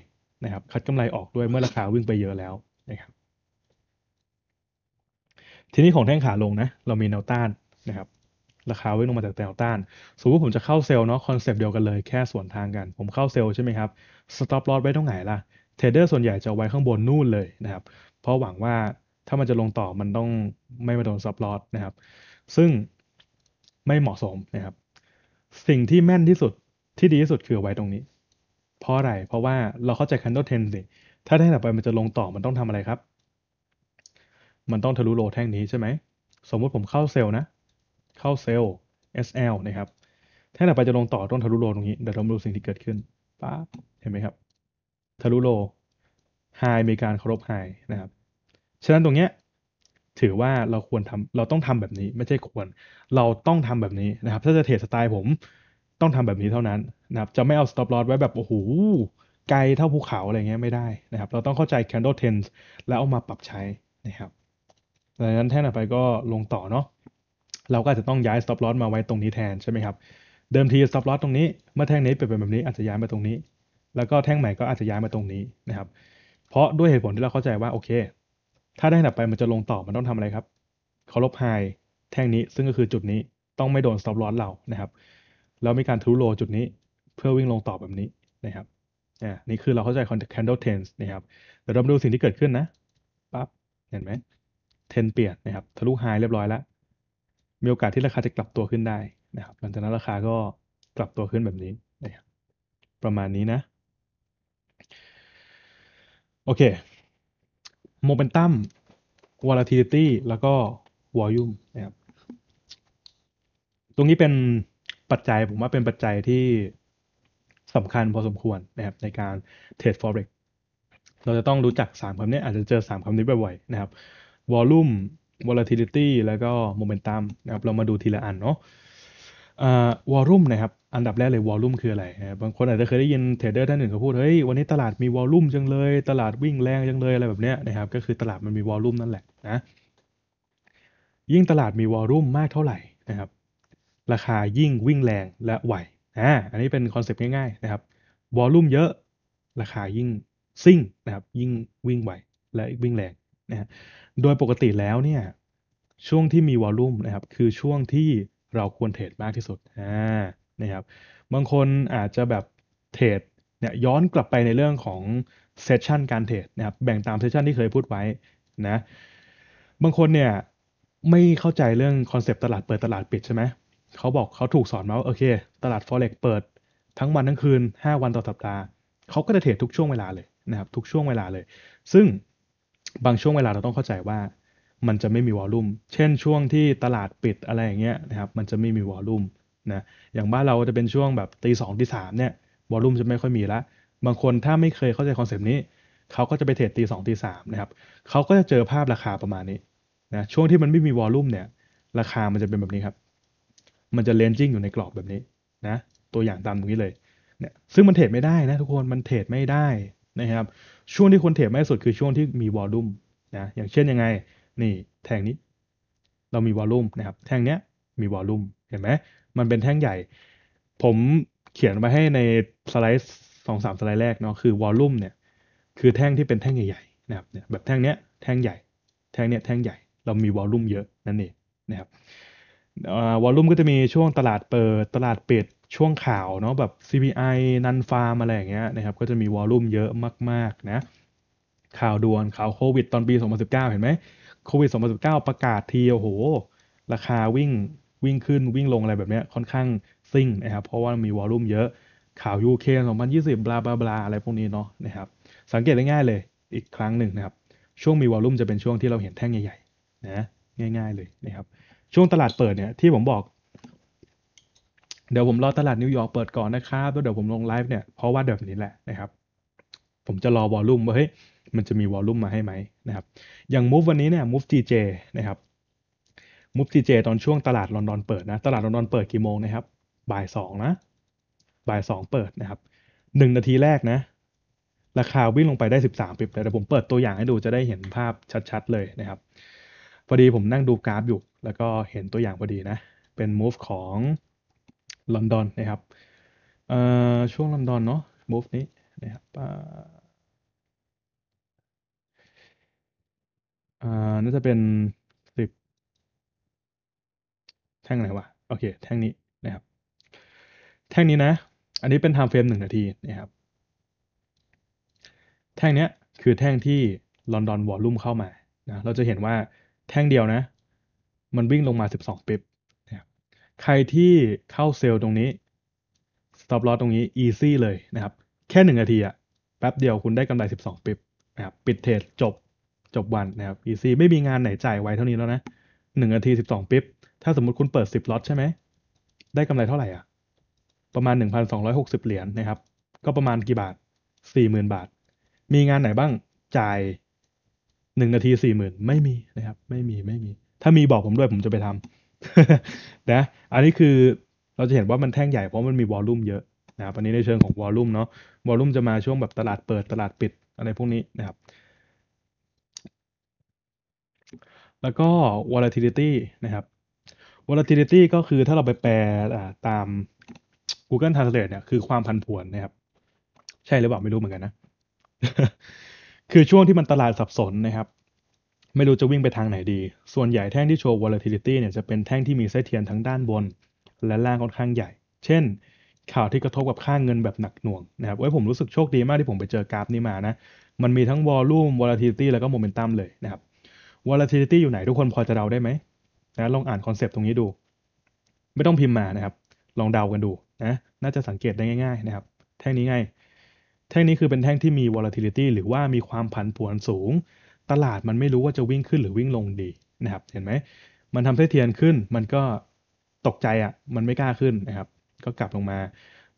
นะครับคัดกำไรออกด้วยเมื่อราคาวิ่งไปเยอะแล้วนะครับทีนี้ของแท่งขาลงนะเรามีแนวต้านนะครับราคาวิ่งลงมาจากแนวต้านสมมติผมจะเข้าเซลล์เนาะคอนเซปต์เดียวกันเลยแค่ส่วนทางกัน ผมเข้าเซลล์ใช่ไหมครับสต็อปลอสไว้ตรงไหนล่ะเทรดเดอร์ส่วนใหญ่จะไว้ข้างบนนู่นเลยนะครับ เพราะหวังว่าถ้ามันจะลงต่อมันต้องไม่มาโดนซับลอตนะครับ ซึ่งไม่เหมาะสมนะครับ สิ่งที่แม่นที่สุดที่ดีที่สุดคือไว้ตรงนี้ เพราะอะไร เพราะว่าเราเข้าใจคันโ l เทน e สิถ้าแท่งต่อไปมันจะลงต่อมันต้องทำอะไรครับ มันต้องทะลุโลแท่งนี้ใช่ไหม สมมุติผมเข้าเซลล์นะ เข้าเซลล์ SL นะครับแท่งต่อไปจะลงต่อต้องทะลุโลตรงนี้ เดี๋ยวเราดูสิ่งที่เกิดขึ้นป๊าเห็นไหมครับทะลุโลไฮมีการเคารพไฮนะครับ ฉะนั้นตรงเนี้ยถือว่าเราควรทำเราต้องทำแบบนี้ ไม่ใช่ควร เราต้องทำแบบนี้นะครับ ถ้าจะเทรดสไตล์ผมต้องทำแบบนี้เท่านั้นนะครับ จะไม่เอาสต็อปลอสไว้แบบโอ้โหไกลเท่าภูเขาอะไรเงี้ยไม่ได้นะครับ เราต้องเข้าใจ candle t e n s แล้วเอามาปรับใช้นะครับดังนั้นแท่นต่อไปก็ลงต่อเนาะเราก็จจะต้องย้าย stop loss มาไว้ตรงนี้แทนใช่ไหมครับเดิมที stop loss ตรงนี้ เมื่อแท่งนี้เปลี่ยนเป็นแบบนี้ อาจจะย้ายมาตรงนี้แล้วก็แท่งใหม่ก็อาจจะย้ายมาตรงนี้นะครับ เพราะด้วยเหตุผลที่เราเข้าใจว่า โอเค ถ้าได้ดับไปมันจะลงต่อ มันต้องทำอะไรครับ เคารพไฮแท่งนี้ซึ่งก็คือจุดนี้ต้องไม่โดนสต็อปลอสเรานะครับ แล้วมีการทุโลจุดนี้ เพื่อวิ่งลงต่อแบบนี้นะครับอ่านี่คือเราเข้าใจคอนแคน d l ลเทนส์นะครับ เดี๋ยวเราดูสิ่งที่เกิดขึ้นนะปั๊บเห็นไหมเทน เปลี่ยนนะครับทะลุไฮเรียบร้อยแล้ว มีโอกาสที่ราคาจะกลับตัวขึ้นได้นะครับหลังจากนั้นราคาก็กลับตัวขึ้นแบบนี้นะครับประมาณนี้นะโอเคโมเมนตัม volatility แล้วก็ volume นะครับ ตรงนี้เป็นปัจจัยผมว่าเป็นปัจจัยที่สำคัญพอสมควรนะครับในการเทรด forex เราจะต้องรู้จัก 3คำนี้ อาจจะเจอ3คำนี้บ่อยๆนะครับ volume volatility แล้วก็โมเมนตัมนะครับ เรามาดูทีละอันเนาะวอลลุ่มนะครับอันดับแรกเลยวอลลุ่มคืออะไรบางคนอาจจะเคยได้ยินเทรดเดอร์ท่านหนึ่งเขาพูดเฮ้ยวันนี้ตลาดมีวอลลุ่มจังเลย ตลาดวิ่งแรงจังเลยอะไรแบบเนี้ยนะครับก็คือตลาดมันมีวอลลุ่มนั่นแหละนะยิ่งตลาดมีวอลลุ่มมากเท่าไหร่นะครับ ราคายิ่งวิ่งแรงและไหวอ่าอันนี้เป็นคอนเซปต์ง่าย ๆ นะครับวอลลุ่มเยอะราคายิ่งซิ่งนะครับ ยิ่งวิ่งไหวและวิ่งแรงนะฮะโดยปกติแล้วเนี่ยช่วงที่มีวอลลุ่มนะครับคือช่วงที่เราควรเทรดมากที่สุดนะครับบางคนอาจจะแบบเทรดเนี่ยย้อนกลับไปในเรื่องของเซสชันการเทรดนะครับแบ่งตามเซสชันที่เคยพูดไว้นะบางคนเนี่ยไม่เข้าใจเรื่องคอนเซปต์ตลาดเปิดตลาดปิดใช่ไหมเขาบอกเขาถูกสอนมาว่าโอเค ตลาด forex เปิด ทั้งวันทั้งคืน 5 วันต่อสัปดาห์เขาก็จะเทรดทุกช่วงเวลาเลยนะครับทุกช่วงเวลาเลย ซึ่งบางช่วงเวลาเราต้องเข้าใจว่ามันจะไม่มีวอลลุ่ม เช่นช่วงที่ตลาดปิดอะไรอย่างเงี้ยนะครับ มันจะไม่มีวอลลุ่มนะ อย่างบ้านเราจะเป็นช่วงแบบตีสองตีสามเนี่ย วอลลุ่มจะไม่ค่อยมีละบางคนถ้าไม่เคยเข้าใจคอนเซปต์นี้เขาก็จะไปเทรดตีสองตีสามนะครับเขาก็จะเจอภาพราคาประมาณนี้นะ ช่วงที่มันไม่มีวอลลุ่มเนี่ย ราคามันจะเป็นแบบนี้ครับ มันจะเลนจิ้งอยู่ในกรอบแบบนี้นะ ตัวอย่างตามตรงนี้เลย เนี่ย ซึ่งมันเทรดไม่ได้นะทุกคน มันเทรดไม่ได้นะครับ ช่วงที่คนเทรดไม่สุดคือช่วงที่มีวอลลุ่มนะ อย่างเช่นยังไงนี่แท่งนี้เรามีวอลลุ่มนะครับแท่งเนี้ยมีวอลลุ่มเห็นไหมมันเป็นแท่งใหญ่ ผมเขียนไว้ให้ในสไลด์สองสามสไลด์แรกเนาะคือวอลลุ่มเนี่ยคือแท่งที่เป็นแท่งใหญ่ๆนะครับเนี่ยแบบแท่งเนี้ยแท่งใหญ่แท่งเนี้ยแท่งใหญ่เรามีวอลลุ่มเยอะนั่นเองนะครับวอลลุ่มก็จะมีช่วงตลาดเปิดตลาดปิดช่วงข่าวเนาะแบบ CPI นันฟาร์มอะไรอย่างเงี้ยนะครับก็จะมีวอลลุ่มเยอะมากๆนะข่าวด่วนข่าวโควิด ตอนปี2019เห็นไหมโควิด2019 ประกาศทีโอ้โห ราคาวิ่งวิ่งขึ้นวิ่งลงอะไรแบบนี้ค่อนข้างซิ่งนะครับ เพราะว่ามีวอลลุ่มเยอะ ข่าวยูเค2020บลาบลาบลา อะไรพวกนี้เนาะนะครับ สังเกตได้ง่ายเลย อีกครั้งหนึ่งนะครับ ช่วงมีวอลลุ่มจะเป็นช่วงที่เราเห็นแท่งใหญ่ๆ นะ ง่าย ๆ เลยนะครับ ช่วงตลาดเปิดเนี่ยที่ผมบอก เดี๋ยวผมรอตลาดนิวยอร์กเปิดก่อนนะครับ แล้วเดี๋ยวผมลงไลฟ์เนี่ย เพราะว่าแบบนี้แหละนะครับ ผมจะรอวอลลุ่มว่าเฮ้ย มันจะมีวอลลุ่มมาให้ไหมะครับอย่างมูฟวันนี้เนี่ยมูฟทีเจนะครับมูฟทีเจตอนช่วงตลาดลอนดอนเปิดนะตลาดลอนดอนเปิดกี่โมงนะครับบ่ายสองนะบ่ายสองเปิดนะครับหนึ่งนาทีแรกนะ ราคาวิ่งลงไปได้สามปิบเลยแต่ผมเปิดตัวอย่างให้ดูจะได้เห็นภาพชัด ๆ เลยนะครับพอดีผมนั่งดูกราฟอยู่ แล้วก็เห็นตัวอย่างพอดีนะ เป็นมูฟของลอนดอนนะครับ ช่วงลอนดอนเนาะมูฟนี้นะครับอ่าน่าจะเป็นสิบแท่งไหนวะ โอเค แท่งนี้นะครับ แท่งนี้นะ อันนี้เป็น i ท e f เฟรมหนึ่งนาทีนะครับ แท่งเนี้ยคือแท่งที่ลอนดอนวอลลุ่มเข้ามา นะ เราจะเห็นว่าแท่งเดียวนะ มันวิ่งลงมา 12 ปิบนะครับใครที่เข้าเซลล์ตรงนี้ stop loss ตรงนี้ easy เลยนะครับ แค่1นาทีอะแป๊บเดียวคุณได้กำไร 12 ปิบนะครับปิดเทรดจบจบวันนะครับ easy ไม่มีงานไหนจ่ายไวเท่านี้แล้วนะหนึ่งนาทีสิบสองปิ๊บถ้าสมมติคุณเปิดสิบล็อตใช่ไหมได้กำไรเท่าไหร่อ่ะประมาณหนึ่งพันสองร้อยหกสิบเหรียญนะครับ ก็ประมาณกี่บาทสี่หมื่นบาท มีงานไหนบ้างจ่ายหนึ่งนาทีสี่หมื่นไม่มีนะครับ ไม่มีไม่มี ถ้ามีบอกผมด้วยผมจะไปทำนะอันนี้คือเราจะเห็นว่ามันแท่งใหญ่เพราะมันมีวอลลุ่มเยอะนะครับอันนี้ในเชิงของวอลลุ่มเนาะวอลลุ่มจะมาช่วงแบบตลาดเปิดตลาดปิดอะไรพวกนี้นะครับแล้วก็ volatility นะครับ volatility ก็คือถ้าเราไปแปลตาม Google Translate เนี่ย คือความผันผวนนะครับ ใช่หรือเปล่าไม่รู้เหมือนกันนะ คือช่วงที่มันตลาดสับสนนะครับ ไม่รู้จะวิ่งไปทางไหนดี ส่วนใหญ่แท่งที่โชว์ volatility เนี่ย จะเป็นแท่งที่มีเส้นเทียนทั้งด้านบน และล่างค่อนข้างใหญ่ เช่น ข่าวที่กระทบกับค่างเงินแบบหนักหน่วงนะครับไว้ผมรู้สึกโชคดีมากที่ผมไปเจอกราฟนี้มานะ มันมีทั้งวอลลุ่ม volatility แล้วก็โมเมนตัมเลยนะครับ volatility อยู่ไหนทุกคนพอจะเดาได้ไหมนะลองอ่านคอนเซปต์ตรงนี้ดู ไม่ต้องพิมพ์มานะครับ ลองเดากันดูนะน่าจะสังเกตได้ง่าย ๆ นะครับ แท่งนี้ง่าย แท่งนี้คือเป็นแท่งที่มี volatility หรือว่ามีความผันผวนสูง ตลาดมันไม่รู้ว่าจะวิ่งขึ้นหรือวิ่งลงดีนะครับ เห็นไหม มันทำเห้เทียนขึ้นมันก็ตกใจอะ่ะมันไม่กล้าขึ้นนะครับ ก็กลับลงมา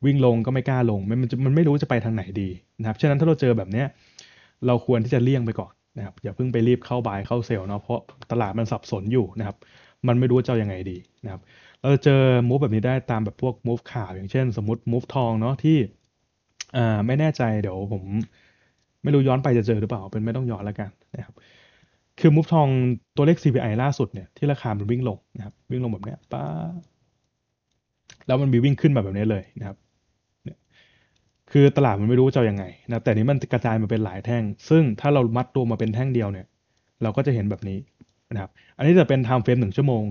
วิ่งลงก็ไม่กล้าลงมันมันไม่รู้จะไปทางไหนดีนะครับฉะนั้นถ้าเราเจอแบบเนี้ยเราควรที่จะเลี่ยงไปก่อนนะครับอย่าเพิ่งไปรีบเข้าบายเข้าเซลล์เนาะเพราะตลาดมันสับสนอยู่นะครับ มันไม่รู้จะยังไงดีนะครับ เราจะเจอมูฟแบบนี้ได้ตามแบบพวกมูฟข่าว อย่างเช่นสมมติมูฟทองเนาะที่อ่าไม่แน่ใจเดี๋ยวผมไม่รู้ย้อนไปจะเจอหรือเปล่า เป็นไม่ต้องย้อนแล้วกันนะครับ คือมูฟทองตัวเลข CPI ล่าสุดเนี่ยที่ราคามันวิ่งลงนะครับวิ่งลงแบบเนี้ยป้าแล้วมันมีวิ่งขึ้นมาแบบนี้เลยนะครับคือ ตลาดมันไม่รู้จะยังไงนะแต่นี้มันกระจายมาเป็นหลายแท่ง ซึ่งถ้าเรามัดตัวมาเป็นแท่งเดียวเนี่ยเราก็จะเห็นแบบนี้นะครับอันนี้จะเป็นไทม์เฟรมหนึ่งชั่วโมง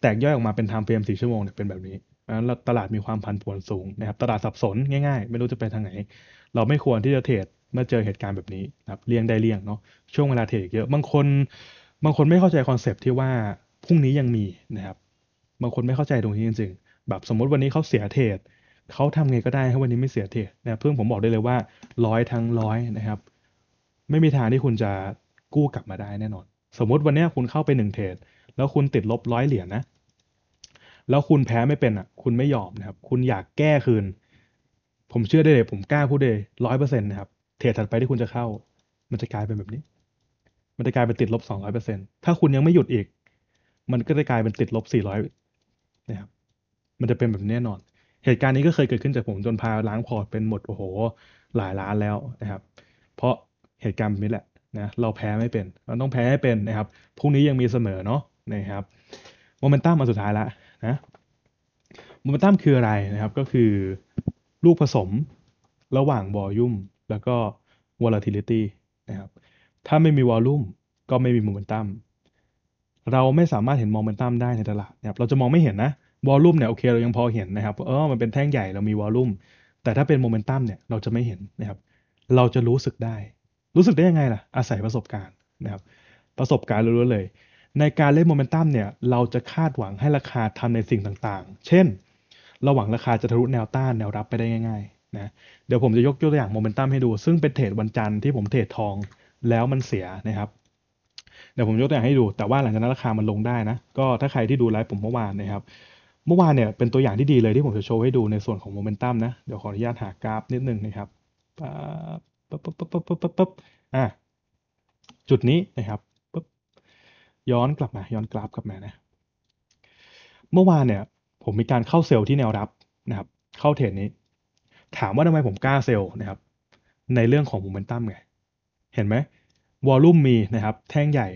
แตกย่อยออกมาเป็นไทม์เฟรมสี่ชั่วโมงเนี่ยเป็นแบบนี้นั้นตลาดมีความผันผวนสูงนะครับตลาดสับสนง่าย ๆ ไม่รู้จะไปทางไหนเราไม่ควรที่จะเทรดเมื่อเจอเหตุการณ์แบบนี้นะครับเลี่ยงได้เลี่ยงเนาะช่วงเวลาเทรดเยอะบางคนบางคนไม่เข้าใจคอนเซปที่ว่าพรุ่งนี้ยังมีนะครับบางคนไม่เข้าใจตรงนี้จริงๆแบบสมมติวันนี้เขาเสียเทรดเขาทำไงก็ได้ให้วันนี้ไม่เสียเทนะเพื่อนผมบอกได้เลยว่าร้อยทั้งร้อยนะครับ ไม่มีทางที่คุณจะกู้กลับมาได้แน่นอน สมมติวันนี้คุณเข้าไปหนึ่งเทรดแล้วคุณติดลบร้อยเหรียญนนะ แล้วคุณแพ้ไม่เป็นอ่ะ คุณไม่ยอมนะครับ คุณอยากแก้คืน ผมเชื่อได้เลยผมกล้าพูดเลยร้อยเปอร์เซ็นต์นะครับเทรดถัดไปที่คุณจะเข้า มันจะกลายเป็นแบบนี้ มันจะกลายเป็นติดลบสองร้อยเปอร์เซ็นต์ถ้าคุณยังไม่หยุดอีก มันก็จะกลายเป็นติดลบสี่ร้อยนะครับ มันจะเป็นแบบแน่นอนเหตุการณ์นี้ก็เคยเกิดขึ้นจากผม จนพาล้างพอร์ตเป็นหมดโอ้โหหลายล้านแล้วนะครับ เพราะเหตุการณ์นี้แหละนะเราแพ้ไม่เป็นเราต้องแพ้ให้เป็นนะครับพรุ่งนี้ยังมีเสมอเนาะนะครับโมเมนตัมมาสุดท้ายละนะโมเมนตัมคืออะไรนะครับก็คือ ลูกผสมระหว่างวอลุ่มแล้วก็ volatility นะครับถ้าไม่มีวอลลุ่มก็ไม่มีโมเมนตัมเราไม่สามารถเห็นโมเมนตัมได้ในตลาดนะครับเราจะมองไม่เห็นนะวอลลุ่มเนี่ยโอเค เรายังพอเห็นนะครับ เออมันเป็นแท่งใหญ่เรามีวอลลุ่ม แต่ถ้าเป็นโมเมนตัมเนี่ยเราจะไม่เห็นนะครับ เราจะรู้สึกได้ รู้สึกได้ยังไงล่ะอาศัยประสบการณ์นะครับ ประสบการณ์รู้เลย ในการเล่นโมเมนตัมเนี่ยเราจะคาดหวังให้ราคาทำในสิ่งต่างๆ เช่น เราหวังราคา จะทะลุแนวต้านแนวรับไปได้ง่ายๆนะ เดี๋ยวผมจะยกตัวอย่างโมเมนตัมให้ดู ซึ่งเป็นเทรดวันจันทร์ที่ผมเทรดทองแล้วมันเสียนะครับ เดี๋ยวผมยกตัวอย่างให้ดู แต่ว่าหลังจากนั้นราคามันลงได้นะ ก็ถ้าใครที่ดูไลฟ์ผมเมื่อวานนะครับเมื่อวานเนี่ยเป็นตัวอย่างที่ดีเลยที่ผมจะโชว์ให้ดูในส่วนของโมเมนตัมนะเดี๋ยวขออนุญาตหากราฟนิดนึงนะครับปั๊บปั๊บปั๊บปั๊บปั๊บปั๊บอ่ะจุดนี้นะครับปั๊บย้อนกลับมาย้อนกราฟกลับมานะเมื่อวานเนี่ยผมมีการเข้าเซลล์ที่แนวรับนะครับ เข้าเทรดนี้ ถามว่าทำไมผมกล้าเซลล์นะครับในเรื่องของโมเมนตัมไงเห็นไหมวอลลุ่มมีนะครับ แท่งใหญ่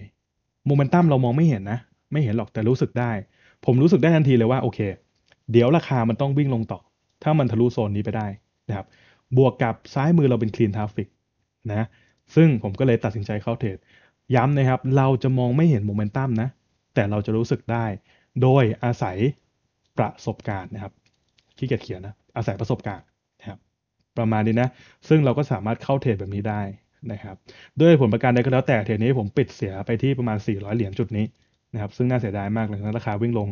โมเมนตัมเรามองไม่เห็นนะไม่เห็นหรอกแต่รู้สึกได้ผมรู้สึกได้ทันทีเลยว่าโอเค เดี๋ยวราคามันต้องวิ่งลงต่อ ถ้ามันทะลุโซนนี้ไปได้นะครับบวกกับซ้ายมือเราเป็นคลีนทราฟิกนะซึ่งผมก็เลยตัดสินใจเข้าเทรดย้ำนะครับเราจะมองไม่เห็นโมเมนตัมนะ แต่เราจะรู้สึกได้ โดยอาศัยประสบการณ์นะครับขี้เกียจเขียนนะ อาศัยประสบการณ์นะครับประมาณนี้นะ ซึ่งเราก็สามารถเข้าเทรดแบบนี้ได้นะครับด้วยผลประการใดก็แล้วแต่เทรดนี้ผมปิดเสียไปที่ประมาณ 400 เหรียญจุดนี้นะครับซึ่งน่าเสียดายมากเลยนะราคาวิ่งลง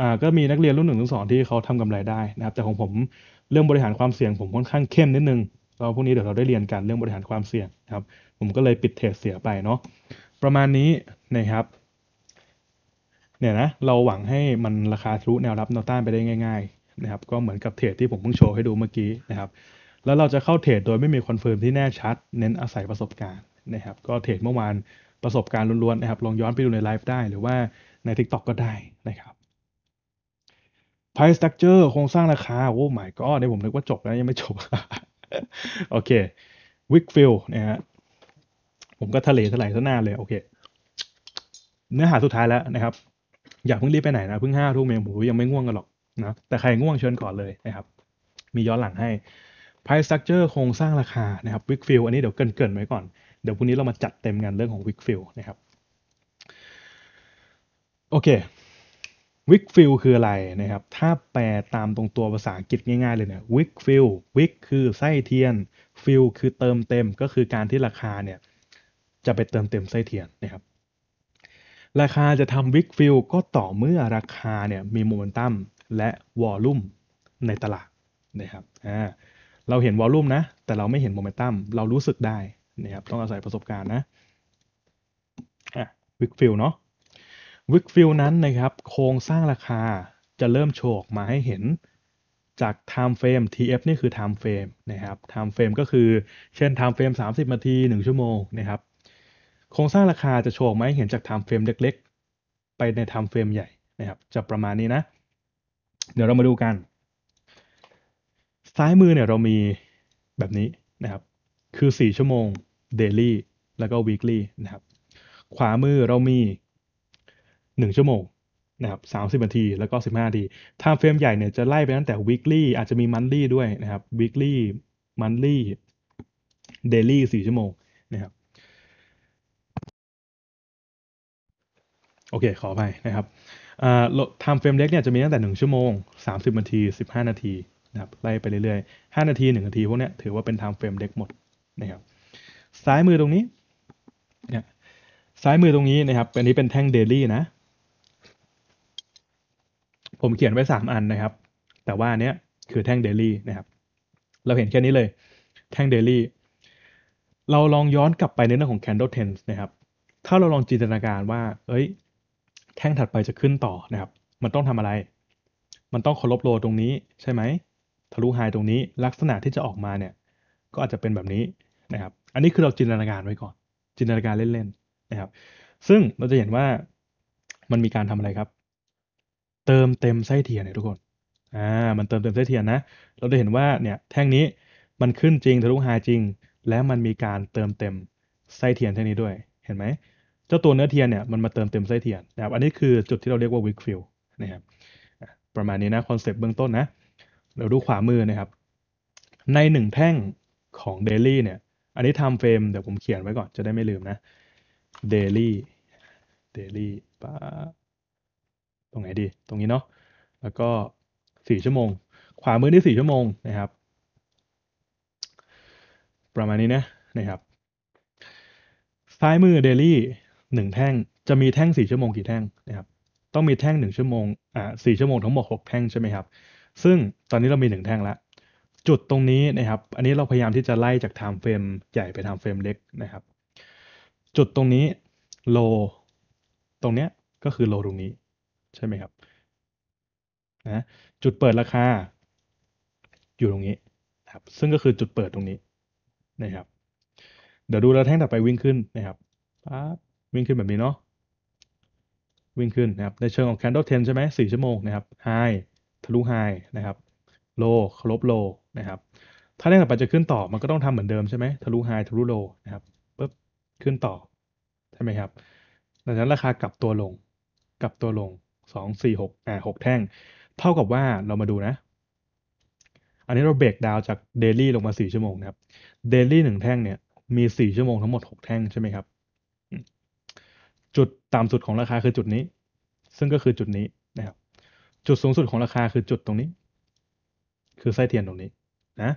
อ่าก็มีนักเรียนรุ่นหนึ่งรุ่นสองที่เขาทำกำไรได้นะครับ แต่ของผมเรื่องบริหารความเสี่ยงผมค่อนข้างเข้มนิดนึงเราพวกนี้เดี๋ยวเราได้เรียนกันเรื่องบริหารความเสี่ยงนะครับ ผมก็เลยปิดเทรดเสียไปเนาะประมาณนี้นะครับเนี่ยนะเราหวังให้มันราคาทะลุแนวรับแนวต้านไปได้ง่าย ๆ นะครับ ก็เหมือนกับเทรดที่ผมเพิ่งโชว์ให้ดูเมื่อกี้นะครับ แล้วเราจะเข้าเทรดโดยไม่มีคอนเฟิร์มที่แน่ชัดเน้นอาศัยประสบการณ์นะครับ ก็เทรดเมื่อวานประสบการณ์ล้วนๆนะครับ ลองย้อนไปดูในไลฟ์ได้หรือว่าใน TikTok ก็ได้นะครับ price structure โครงสร้างราคา โอ้หมายก็เนี่ยผมนึกว่าจบแล้ว ยังไม่จบ โอเค wickfield นะฮะ ผมก็ทะเลทลายซะนาเลยโอเค เนื้อหาสุดท้ายแล้วนะครับ อย่าเพิ่งรีบไปไหนนะ เพิ่งห้าทุ่มเองผมยังไม่ง่วงกันหรอกนะ แต่ใครง่วงเชิญก่อนเลยนะครับ มีย้อนหลังให้ price structure โครงสร้างราคานะครับ wickfield อันนี้เดี๋ยวเกินๆไว้ก่อนเดี๋ยวพรุ่งนี้เรามาจัดเต็มงานเรื่องของวิกฟิลนะครับโอเควิกฟิลคืออะไรนะครับ ถ้าแปลตามตรงตัวภาษาอังกฤษง่ายๆเลยเนี่ยวิกฟิลวิกคือไส้เทียนฟิลคือเติมเต็มก็คือการที่ราคาเนี่ย จะไปเติมเต็มไส้เทียนนะครับ ราคาจะทำวิกฟิลก็ต่อเมื่อราคาเนี่ย มีโมเมนตัมและวอลลุ่มในตลาดนะครับอ่าเราเห็นวอลลุ่มนะแต่เราไม่เห็นโมเมนตัมเรารู้สึกได้นะครับต้องอาศัยประสบการณ์นะวิกฟิลเนาะวิกฟิลนั้นนะครับ โครงสร้างราคาจะเริ่มโชว์ออกมาให้เห็นจาก time frame TF นี่คือ time frame นะครับ time frame ก็คือ เช่น time frame 30นาที 1 ชั่วโมงนะครับโครงสร้างราคาจะโชว์ออกมาให้เห็นจาก time frame เล็กๆ ไปใน time frame ใหญ่นะครับ จะประมาณนี้นะ เดี๋ยวเรามาดูกัน ซ้ายมือเนี่ยเรามีแบบนี้นะครับคือ 4 ชั่วโมง daily แล้วก็ weekly นะครับ ขวามือเรามี 1 ชั่วโมงนะครับ30นาทีแล้วก็ 15นาทีถ้าเฟรมใหญ่เนี่ยจะไล่ไปตั้งแต่ weekly อาจจะมี monthly ด้วยนะครับ weekly monthly daily 4 ชั่วโมงนะครับโอเคขอไปนะครับทำเฟรมเล็กเนี่ยจะมีตั้งแต่ 1 ชั่วโมง 30นาที 15นาทีนะครับไล่ไปเรื่อยๆ5นาที1นาที พวกนี้ถือว่าเป็นทำเฟรมเล็กหมดนะครับซ้ายมือตรงนี้เนี่ยซ้ายมือตรงนี้นะครับอันนี้เป็นแท่งเดลี่นะผมเขียนไว้3อันนะครับแต่ว่าเนี้ยคือแท่งเดลี่นะครับเราเห็นแค่นี้เลย แท่งเดลี่เราลองย้อนกลับไปในเรื่องของ candle tens นะครับ ถ้าเราลองจินตนาการว่าเอ้ย แท่งถัดไปจะขึ้นต่อนะครับ มันต้องทำอะไร มันต้องเคารพโลตรงนี้ใช่ไหมทะลุไฮตรงนี้ ลักษณะที่จะออกมาเนี่ยก็อาจจะเป็นแบบนี้ะครับอันนี้คือเราจินตนาการไว้ก่อน จินตนาการเล่นๆ นะครับ ซึ่งเราจะเห็นว่ามันมีการทำอะไรครับ เติมเต็มไส้เทียนเนี่ยทุกคน อ่า มันเติมเต็มไส้เทียนนะ เราจะเห็นว่าเนี่ยแท่งนี้มันขึ้นจริงทะลุายจริง และมันมีการเติมเต็มไส้เทียนแท่งนี้ด้วย เห็นไหม เจ้าตัวเนื้อเทียนเนี่ยมันมาเติมเต็มไส้เทียนนะครับ อันนี้คือจุดที่เราเรียกว่าวิกฟิลนะครับประมาณนี้นะคอนเซปต์เบื้องต้นนะ เราดูขวามือนะครับ ในหนึ่งแท่งของเดลี่เนี่ยอันนี้ time frame เดี๋ยวผมเขียนไว้ก่อนจะได้ไม่ลืมนะ daily daily ปะตรงไหนดี ตรงนี้เนาะแล้วก็สี่ชั่วโมง ขวามือนี่สี่ชั่วโมงนะครับ ประมาณนี้นะนะครับซ้ายมือ daily หนึ่งแท่งจะมีแท่งสี่ชั่วโมงกี่แท่งนะครับ ต้องมีแท่งหนึ่งชั่วโมงอ่าสี่ชั่วโมงทั้งหมดหกแท่งใช่ไหมครับ ซึ่งตอนนี้เรามีหนึ่งแท่งแล้วจุดตรงนี้นะครับ อันนี้เราพยายามที่จะไล่จากไทม์เฟรมใหญ่ไปไทม์เฟรมเล็กนะครับ จุดตรงนี้โลตรงเนี้ยก็คือโลตรงนี้ใช่ไหมครับ นะจุดเปิดราคาอยู่ตรงนี้ครับ ซึ่งก็คือจุดเปิดตรงนี้นะครับ เดี๋ยวดูแล้วแท่งต่อไปวิ่งขึ้นนะครับปั๊บวิ่งขึ้นแบบนี้เนาะ วิ่งขึ้นนะครับในเชิงของ candle ทนใช่ไหมสี่ชั่วโมงนะครับ high ทะลุ high นะครับ low ครบโลนะครับถ้าแรงถัดไปจะขึ้นต่อมันก็ต้องทำเหมือนเดิมใช่ไหมทะลุไฮทะลุโลนะครับปุ๊บ ขึ้นต่อ ใช่ไหมครับหลังจากราคากลับตัวลง กลับตัวลงสองสี่หกอ่าหกแท่ง เท่ากับว่าเรามาดูนะ อันนี้เราเบรกดาวจากเดลี่ลงมาสี่ชั่วโมงนะครับเดลี่หนึ่งแท่งเนี่ย มีสี่ชั่วโมงทั้งหมดหกแท่งใช่ไหมครับ จุดต่ำสุดของราคาคือจุดนี้ ซึ่งก็คือจุดนี้นะครับ จุดสูงสุดของราคาคือจุดตรงนี้ คือไส้เทียนตรงนี้นะ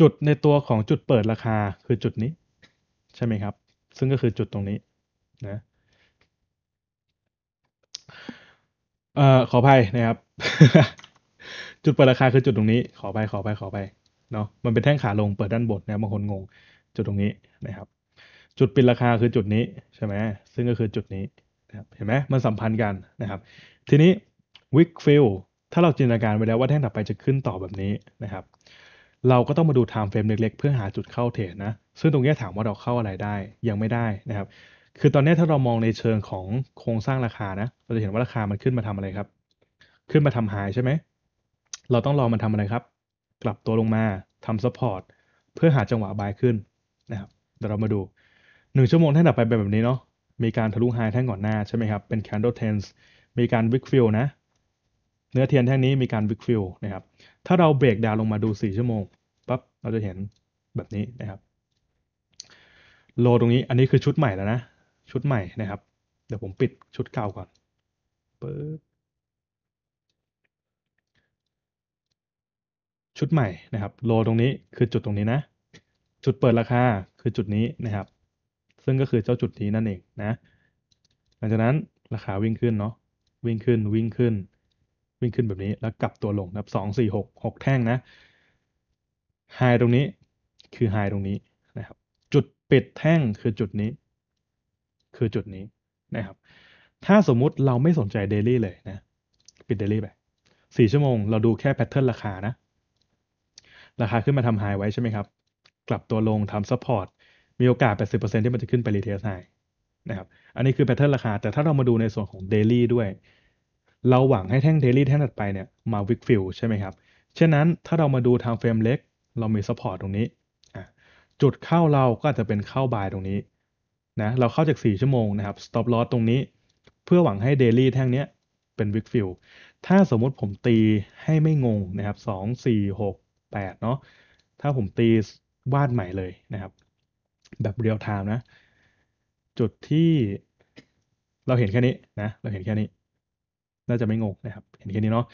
จุดในตัวของจุดเปิดราคาคือจุดนี้ ใช่ไหมครับ ซึ่งก็คือจุดตรงนี้นะเอ่อขออภัยนะครับ จุดเปิดราคาคือจุดตรงนี้ ขออภัยขออภัยขออภัยเนาะมันเป็นแท่งขาลงเปิดด้านบนนะบางคนงง จุดตรงนี้นะครับ จุดปิดราคาคือจุดนี้ใช่ไหมซึ่งก็คือจุดนี้นะครับเห็นไหมมันสัมพันธ์กันนะครับ ทีนี้วิกฟิลถ้าเราจินตนาการไว้แล้วว่าแท่งถัดไปจะขึ้นต่อแบบนี้นะครับ เราก็ต้องมาดูไทม์เฟรมเล็กๆเพื่อหาจุดเข้าเทรดนะ ซึ่งตรงนี้ถามว่าเราเข้าอะไรได้ยังไม่ได้นะครับ คือตอนนี้ถ้าเรามองในเชิงของโครงสร้างราคานะเราจะเห็นว่าราคามันขึ้นมาทำอะไรครับ ขึ้นมาทำไฮใช่ไหมเราต้องรอมันทำอะไรครับกลับตัวลงมาทำซัพพอร์ตเพื่อหาจังหวะบายขึ้นนะครับเดี๋ยวเรามาดู1ชั่วโมงแท่งตัดไปแบบนี้เนาะมีการทะลุไฮแท่งก่อนหน้าใช่ไหมครับเป็น candle tens มีการวิกฟิลนะเนื้อเทียนแท่งนี้มีการวิกฟิลนะครับ ถ้าเราเบรกดาวลงมาดู4ชั่วโมงปั๊บเราจะเห็นแบบนี้นะครับ โลตรงนี้ อันนี้คือชุดใหม่แล้วนะ ชุดใหม่นะครับ เดี๋ยวผมปิดชุดเก่าก่อนปึ๊บชุดใหม่นะครับ โลตรงนี้คือจุดตรงนี้นะ จุดเปิดราคาคือจุดนี้นะครับ ซึ่งก็คือเจ้าจุดนี้นั่นเองนะ หลังจากนั้นราคาวิ่งขึ้นเนาะ วิ่งขึ้นวิ่งขึ้นวิ่งขึ้นแบบนี้แล้วกลับตัวลงนะับสองสี่หกหกแท่งนะไฮตรงนี้คือไฮตรงนี้นะครับ จุดปิดแท่งคือจุดนี้ คือจุดนี้นะครับ ถ้าสมมุติเราไม่สนใจเดลี่เลยนะ ปิดเดลี่ไปสี่ชั่วโมง เราดูแค่แพทเทิร์นราคานะ ราคาขึ้นมาทำไฮไว้ใช่ไหมครับ กลับตัวลงทำซัพพอร์ตมีโอกาส 80%ที่มันจะขึ้นไปรีเทสไฮนะครับ อันนี้คือแพทเทิร์นราคา แต่ถ้าเรามาดูในส่วนของเดลี่ด้วยเราหวังให้แท่งเดลี่แท่งถัดไปเนี่ยมาวิกฟิลใช่ไหมครับเช่นนั้นถ้าเรามาดูทางเฟรมเล็ก เรามีซัพพอร์ตตรงนี้ จุดเข้าเราก็อาจจะเป็นเข้าบายตรงนี้นะเราเข้าจาก 4 ชั่วโมงนะครับสต็อปลอ s ตรงนี้ เพื่อหวังให้เดลี่แท่งนี้เป็นวิกฟิลถ้าสมมติผมตีให้ไม่งงนะครับ 2 4 6 8 เนาะถ้าผมตีวาดใหม่เลยนะครับ แบบเรียลไทม์นะจุดที่เราเห็นแค่นี้นะเราเห็นแค่นี้น่าจะไม่งกนะครับ เห็นแค่นี้เนาะ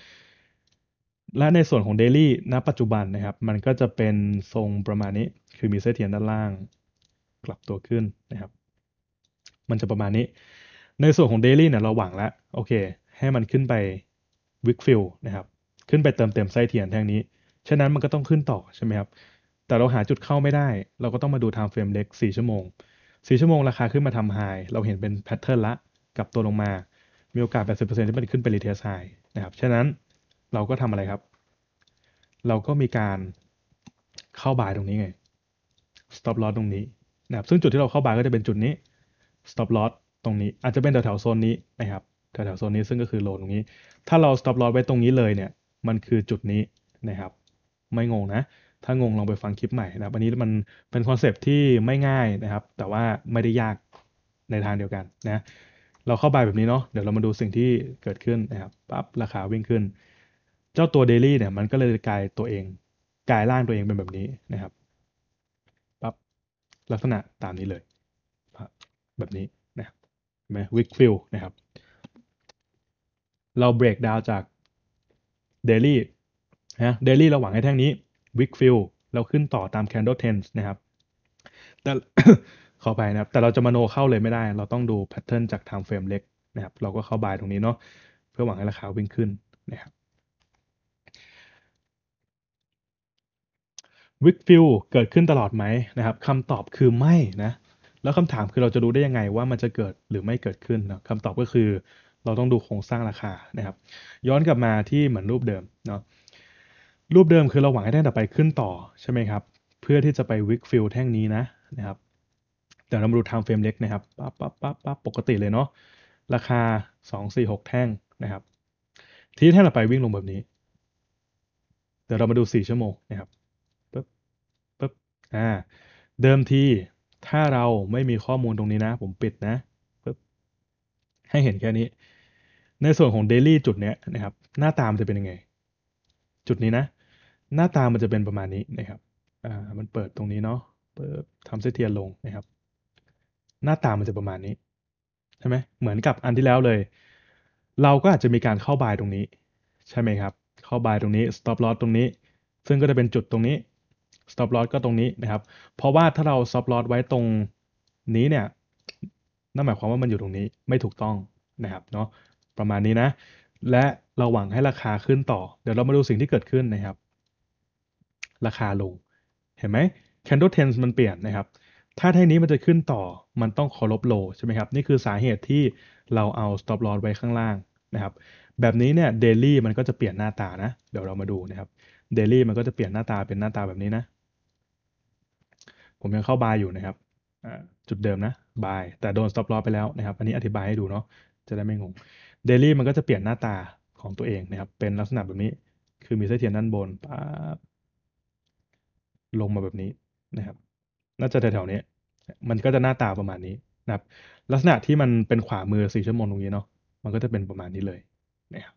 และ ในส่วนของ Daily ณปัจจุบันนะครับ มันก็จะเป็นทรงประมาณนี้ คือมีเส้นเทียนด้านล่าง กลับตัวขึ้นนะครับ มันจะประมาณนี้ ในส่วนของ Daily เนี่ยเราหวังแล้วโอเคให้มันขึ้นไปวิกฟิลนะครับ ขึ้นไปเติมเต็มไส้เทียนแท่งนี้ ฉะนั้นมันก็ต้องขึ้นต่อใช่ไหมครับ แต่เราหาจุดเข้าไม่ได้ เราก็ต้องมาดูไทม์เฟรมเล็ก 4 ชั่วโมง 4 ชั่วโมงราคาขึ้นมาทำไฮเราเห็นเป็นแพทเทิร์นละกลับตัวลงมามีโอกาส 80%ที่มันขึ้นไปรีเทสไฮนะครับ ฉะนั้นเราก็ทำอะไรครับ เราก็มีการเข้าบายตรงนี้ไง stop loss ตรงนี้นะครับ ซึ่งจุดที่เราเข้าบายก็จะเป็นจุดนี้ stop loss ตรงนี้ อาจจะเป็นแถวแถวโซนนี้นะครับ แถวแถวโซนนี้ซึ่งก็คือโลตรงนี้ ถ้าเรา stop loss ไว้ตรงนี้เลยเนี่ย มันคือจุดนี้นะครับ ไม่งงนะ ถ้างงลองไปฟังคลิปใหม่นะครับอันนี้มันเป็นคอนเซปที่ไม่ง่ายนะครับ แต่ว่าไม่ได้ยากในทางเดียวกันนะเราเข้าไปแบบนี้เนาะเดี๋ยวเรามาดูสิ่งที่เกิดขึ้นนะครับปั๊บราคาวิ่งขึ้น เจ้าตัวเดลี่เนี่ยมันก็เลยกลายตัวเอง กลายร่างตัวเองเป็นแบบนี้นะครับปั๊บลักษณะตามนี้เลย แบบนี้นะครับนไหมวิกฟิลนะครับ เราเบรกดาวจากเดลี่นะเดลี่เราหวังให้แท่งนี้ วิกฟิลเราขึ้นต่อตามแคนโดเทนส์นะครับแต่เข้าไปนะครับ แต่เราจะมาโนเข้าเลยไม่ได้ เราต้องดูแพทเทิร์นจากไทม์เฟรมเล็กนะครับ เราก็เข้าบายตรงนี้เนาะ เพื่อหวังให้ราคาวิ่งขึ้นนะครับวิกฟิลเกิดขึ้นตลอดไหมนะครับ คำตอบคือไม่นะ แล้วคำถามคือเราจะรู้ได้ยังไงว่ามันจะเกิดหรือไม่เกิดขึ้นนะคำตอบก็คือเราต้องดูโครงสร้างราคานะครับ ย้อนกลับมาที่เหมือนรูปเดิมเนาะ รูปเดิมคือเราหวังให้แท่งต่อไปขึ้นต่อใช่ไหมครับ เพื่อที่จะไปวิกฟิลแท่งนี้นะนะครับดี๋ยวเรามาดูไทม์เฟรมเล็กนะครับ ปั๊บปั๊บปั๊บปั๊บปกติเลยเนาะ ราคา2 4 6แท่งนะครับ ทีแท่งเราไปวิ่งลงแบบนี้ เดี๋ยวเรามาดู 4ชั่วโมงนะครับปึ๊บปึ๊บ อ่า เดิมที ถ้าเราไม่มีข้อมูลตรงนี้นะ ผมปิดนะปึ๊บให้เห็นแค่นี้ ในส่วนของเดลี่จุดเนี้ยนะครับ หน้าตามจะเป็นยังไง จุดนี้นะ หน้าตามันจะเป็นประมาณนี้นะครับ อ่า มันเปิดตรงนี้เนาะเปิดทำเสตเทียนลงนะครับหน้าตามันจะประมาณนี้ใช่ไหมเหมือนกับอันที่แล้วเลย เราก็อาจจะมีการเข้าบายตรงนี้ ใช่ไหมครับ เข้าบายตรงนี้ stop loss ตรงนี้ ซึ่งก็จะเป็นจุดตรงนี้ stop loss ก็ตรงนี้นะครับ เพราะว่าถ้าเรา stop loss ไว้ตรงนี้เนี่ยนั่นหมายความว่ามันอยู่ตรงนี้ไม่ถูกต้องนะครับเนาะประมาณนี้นะ และเราหวังให้ราคาขึ้นต่อ เดี๋ยวเรามาดูสิ่งที่เกิดขึ้นนะครับ ราคาลงเห็นไหม candle t e n d มันเปลี่ยนนะครับถ้าเทนี้มันจะขึ้นต่อ มันต้องขอลบโล ใช่ไหมครับ นี่คือสาเหตุที่เราเอา stop loss ไว้ข้างล่างนะครับ แบบนี้เนี่ย daily มันก็จะเปลี่ยนหน้าตานะ เดี๋ยวเรามาดูนะครับ daily มันก็จะเปลี่ยนหน้าตาเป็นหน้าตาแบบนี้นะ ผมยังเข้าบายอยู่นะครับ จุดเดิมนะบายแต่โดน stop loss ไปแล้วนะครับ อันนี้อธิบายให้ดูเนาะ จะได้ไม่งง daily มันก็จะเปลี่ยนหน้าตาของตัวเองนะครับ เป็นลักษณะแบบนี้ คือมีเส้นเทียนด้านบนปลงมาแบบนี้นะครับน่าจะแถวๆนี้ มันก็จะหน้าตาประมาณนี้นะครับ ลักษณะที่มันเป็นขวามือสีชั่วโมงตรงนี้เนาะ มันก็จะเป็นประมาณนี้เลยนะครับ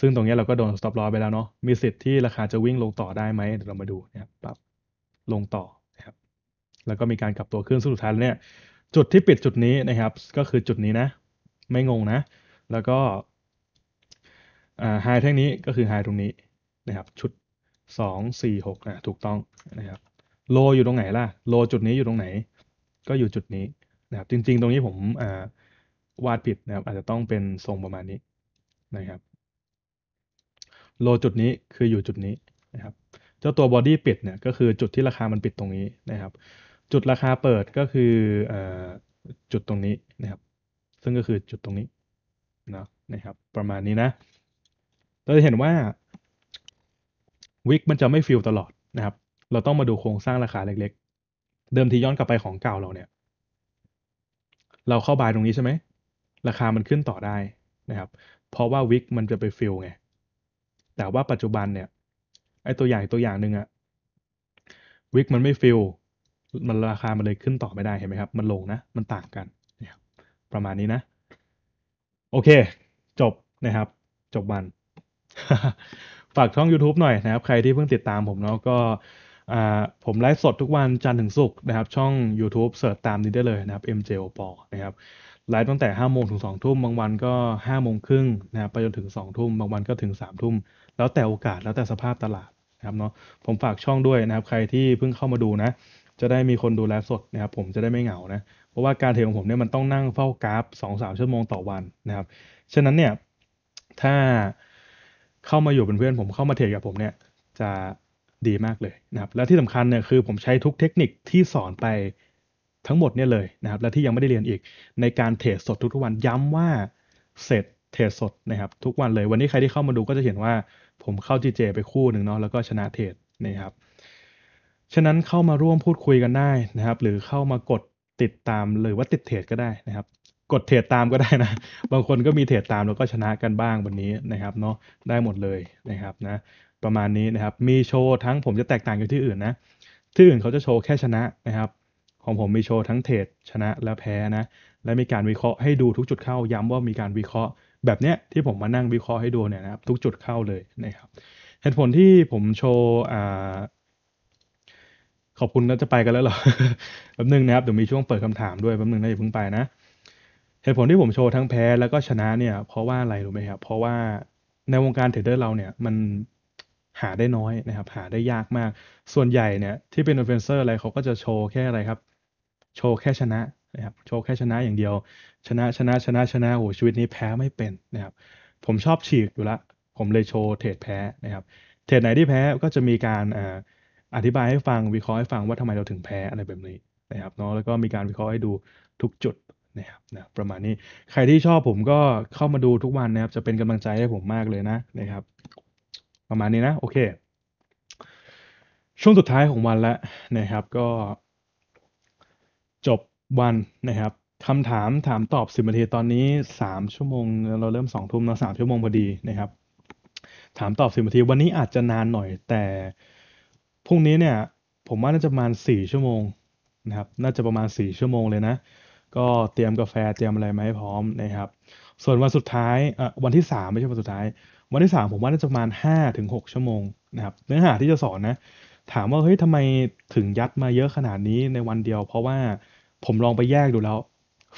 ซึ่งตรงนี้เราก็โดนสต็อปลอไปแล้วเนาะ มีสิทธิ์ที่ราคาจะวิ่งลงต่อได้ไหมเดี๋ยวเรามาดูนะครับปรับลงต่อนะครับ แล้วก็มีการกลับตัวขึ้นสุดท้ายเนี่ย จุดที่ปิดจุดนี้นะครับ ก็คือจุดนี้นะ ไม่งงนะ แล้วก็ไฮแท่งนี้ก็คือไฮตรงนี้นะครับ ชุด2 4 6ี่หะถูกต้องนะครับโลอยู่ตรงไหนล่ะ โล จุดนี้อยู่ตรงไหน ก็อยู่จุดนี้นะครับจริงๆ ตรงนี้ผมวาดผิดนะครับ อาจจะต้องเป็นทรงประมาณนี้นะครับ โลจุดนี้คืออยู่จุดนี้นะครับ เจ้าตัวบอดี้ปิดเนี่ยก็คือจุดที่ราคามันปิดตรงนี้นะครับ จุดราคาเปิดก็คืออจุดตรงนี้นะครับ ซึ่งก็คือจุดตรงนี้นะนะครับ ประมาณนี้นะเราจะเห็นว่าวิกมันจะไม่ฟิลตลอดนะครับเราต้องมาดูโครงสร้างราคาเล็กๆ เดิมทีย้อนกลับไปของเก่าเราเนี่ย เราเข้าบายตรงนี้ใช่ไหม ราคามันขึ้นต่อได้นะครับ เพราะว่าวิกมันจะไปฟิลไง แต่ว่าปัจจุบันเนี่ย ไอตัวอย่างตัวอย่างหนึ่งอะวิกมันไม่ฟิล มันราคามันเลยขึ้นต่อไม่ได้เห็นไหมครับ มันลงนะ มันต่างกันประมาณนี้นะ โอเค จบนะครับ จบวัน ฝากช่อง YouTube หน่อยนะครับ ใครที่เพิ่งติดตามผมเนาะก็ผมไลฟ์สดทุกวันจันทร์ถึงศุกร์นะครับช่อง YouTube เสิร์ชตามนี้ได้เลยนะครับ MJ o p o นะครับไลฟ์ตั้งแต่ 5 โมงถึง 2 ทุ่มบางวันก็ 5 โมงครึ่งนะครับไปจนถึง 2 ทุ่มบางวันก็ถึง 3 ทุ่ม แล้วแต่โอกาสแล้วแต่สภาพตลาดนะครับเนาะผมฝากช่องด้วยนะครับ ใครที่เพิ่งเข้ามาดูนะจะได้มีคนดูไลฟ์สดนะครับผมจะได้ไม่เหงานะเพราะว่าการเทรดของผมเนี่ยมันต้องนั่งเฝ้ากราฟ2-3ชั่วโมงต่อวันนะครับฉะนั้นเนี่ยถ้าเข้ามาอยู่เป็นเพื่อนผมเข้ามาเทรดกับผมเนี่ย จะดีมากเลยนะครับและที่สำคัญเนี่ย คือผมใช้ทุกเทคนิคที่สอนไปทั้งหมดเนี่ยเลยนะครับ และที่ยังไม่ได้เรียนอีกในการเทรดสดทุกๆวันย้ำว่าเสร็จเทรดสดนะครับ ทุกวันเลยวันนี้ใครที่เข้ามาดูก็จะเห็นว่าผมเข้าจีเจไปคู่หนึ่งเนาะแล้วก็ชนะเทรดนะครับ ฉะนั้นเข้ามาร่วมพูดคุยกันได้นะครับ หรือเข้ามากดติดตามหรือว่าติดเทรดก็ได้นะครับ กดเทรดตามก็ได้นะบางคนก็มีเทรดตามแล้วก็ชนะกันบ้างวันนี้นะครับเนาะได้หมดเลยนะครับนะประมาณนี้นะครับ มีโชว์ทั้งผมจะแตกต่างกับที่อื่นนะ ที่อื่นเขาจะโชว์แค่ชนะนะครับ ของผมมีโชว์ทั้งเทรดชนะและแพ้นะ และมีการวิเคราะห์ให้ดูทุกจุดเข้า ย้ำว่ามีการวิเคราะห์แบบเนี้ยที่ผมมานั่งวิเคราะห์ให้ดูเนี่ยนะครับทุกจุดเข้าเลยนะครับ เหตุผลที่ผมโชว์อ่าขอบคุณแล้วจะไปกันแล้วหรอแป๊บนึงนะครับเดี๋ยวมีช่วงเปิดคำถามด้วยแป๊บนึงนะอย่าเพิ่งไปนะ เหตุผลที่ผมโชว์ทั้งแพ้แล้วก็ชนะเนี่ย เพราะว่าอะไรรู้ไหมครับเพราะว่าในวงการเทรดเดอร์เราเนี่ยมันหาได้น้อยนะครับหาได้ยากมากส่วนใหญ่เนี่ยที่เป็นอินฟลูเอนเซอร์อะไรเขาก็จะโชว์แค่อะไรครับ โชว์แค่ชนะนะครับโชว์แค่ชนะอย่างเดียว ชนะชนะชนะชนะโอ้ชีวิตนี้แพ้ไม่เป็นนะครับผมชอบฉีกอยู่ละผมเลยโชว์เทรดแพ้นะครับเทรดไหนที่แพ้ก็จะมีการอธิบายให้ฟังวิเคราะห์ให้ฟังว่าทำไมเราถึงแพ้อะไรแบบนี้นะครับเนาะแล้วก็มีการวิเคราะห์ให้ดูทุกจุดนะครับนะประมาณนี้ใครที่ชอบผมก็เข้ามาดูทุกวันนะครับจะเป็นกำลังใจให้ผมมากเลยนะนะครับประมาณนี้นะโอเค ช่วงสุดท้ายของวันแล้วนะครับก็ จบวันนะครับคำถามถามตอบสิบนาทีตอนนี้สามชั่วโมงเราเริ่มสองทุ่มเราสามชั่วโมงพอดีนะครับถามตอบสิบนาทีวันนี้อาจจะนานหน่อยแต่พรุ่งนี้เนี่ยผมว่าน่าจะประมาณสี่ชั่วโมงนะครับ น่าจะประมาณสี่ชั่วโมงเลยนะ ก็เตรียมกาแฟเตรียมอะไรมาให้พร้อมนะครับ ส่วนวันสุดท้ายวันที่สามไม่ใช่วันสุดท้ายวันที่สามผมว่าน่าจะประมาณห้าถึงหกชั่วโมงนะครับเนื้อหาที่จะสอนนะ ถามว่าเฮ้ยทำไมถึงยัดมาเยอะขนาดนี้ในวันเดียว เพราะว่าผมลองไปแยกดูแล้ว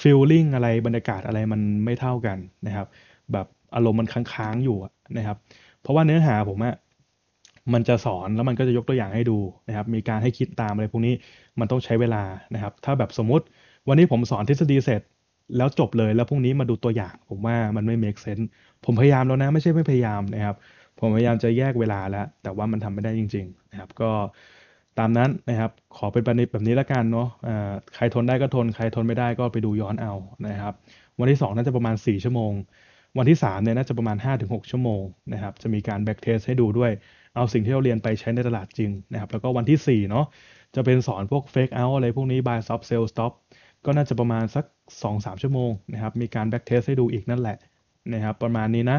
ฟิลลิ่งอะไรบรรยากาศอะไรมันไม่เท่ากันนะครับ แบบอารมณ์มันค้างๆ อยู่นะครับ เพราะว่าเนื้อหาผมอะมันจะสอนแล้วมันก็จะยกตัวอย่างให้ดูนะครับ มีการให้คิดตามอะไรพวกนี้มันต้องใช้เวลานะครับ ถ้าแบบสมมติวันนี้ผมสอนทฤษฎีเสร็จแล้วจบเลยแล้วพรุ่งนี้มาดูตัวอย่างผมว่ามันไม่ make sense ผมพยายามแล้วนะไม่ใช่ไม่พยายามนะครับผมพยายามจะแยกเวลาแล้ว แต่ว่ามันทำไม่ได้จริงๆนะครับก็ตามนั้นนะครับขอเป็นปแบบนี้ละกันเนาะใครทนได้ก็ทนใครทนไม่ได้ก็ไปดูย้อนเอานะครับวันที่2น่าจะประมาณ 4 ชั่วโมง วันที่3เนี่ยน่าจะประมาณ 5-6 ชั่วโมงนะครับจะมีการแบ็กเทสให้ดูด้วยเอาสิ่งที่เราเรียนไปใช้ในตลาดจริงนะครับแล้วก็วันที่4เนาะจะเป็นสอน พวก fake out อะไรพวกนี้ buy stop sell stop ก็น่าจะประมาณสัก 2-3 ชั่วโมงนะครับ มีการแบ็กเทสให้ดูอีกนั่นแหละนะครับ ประมาณนี้นะ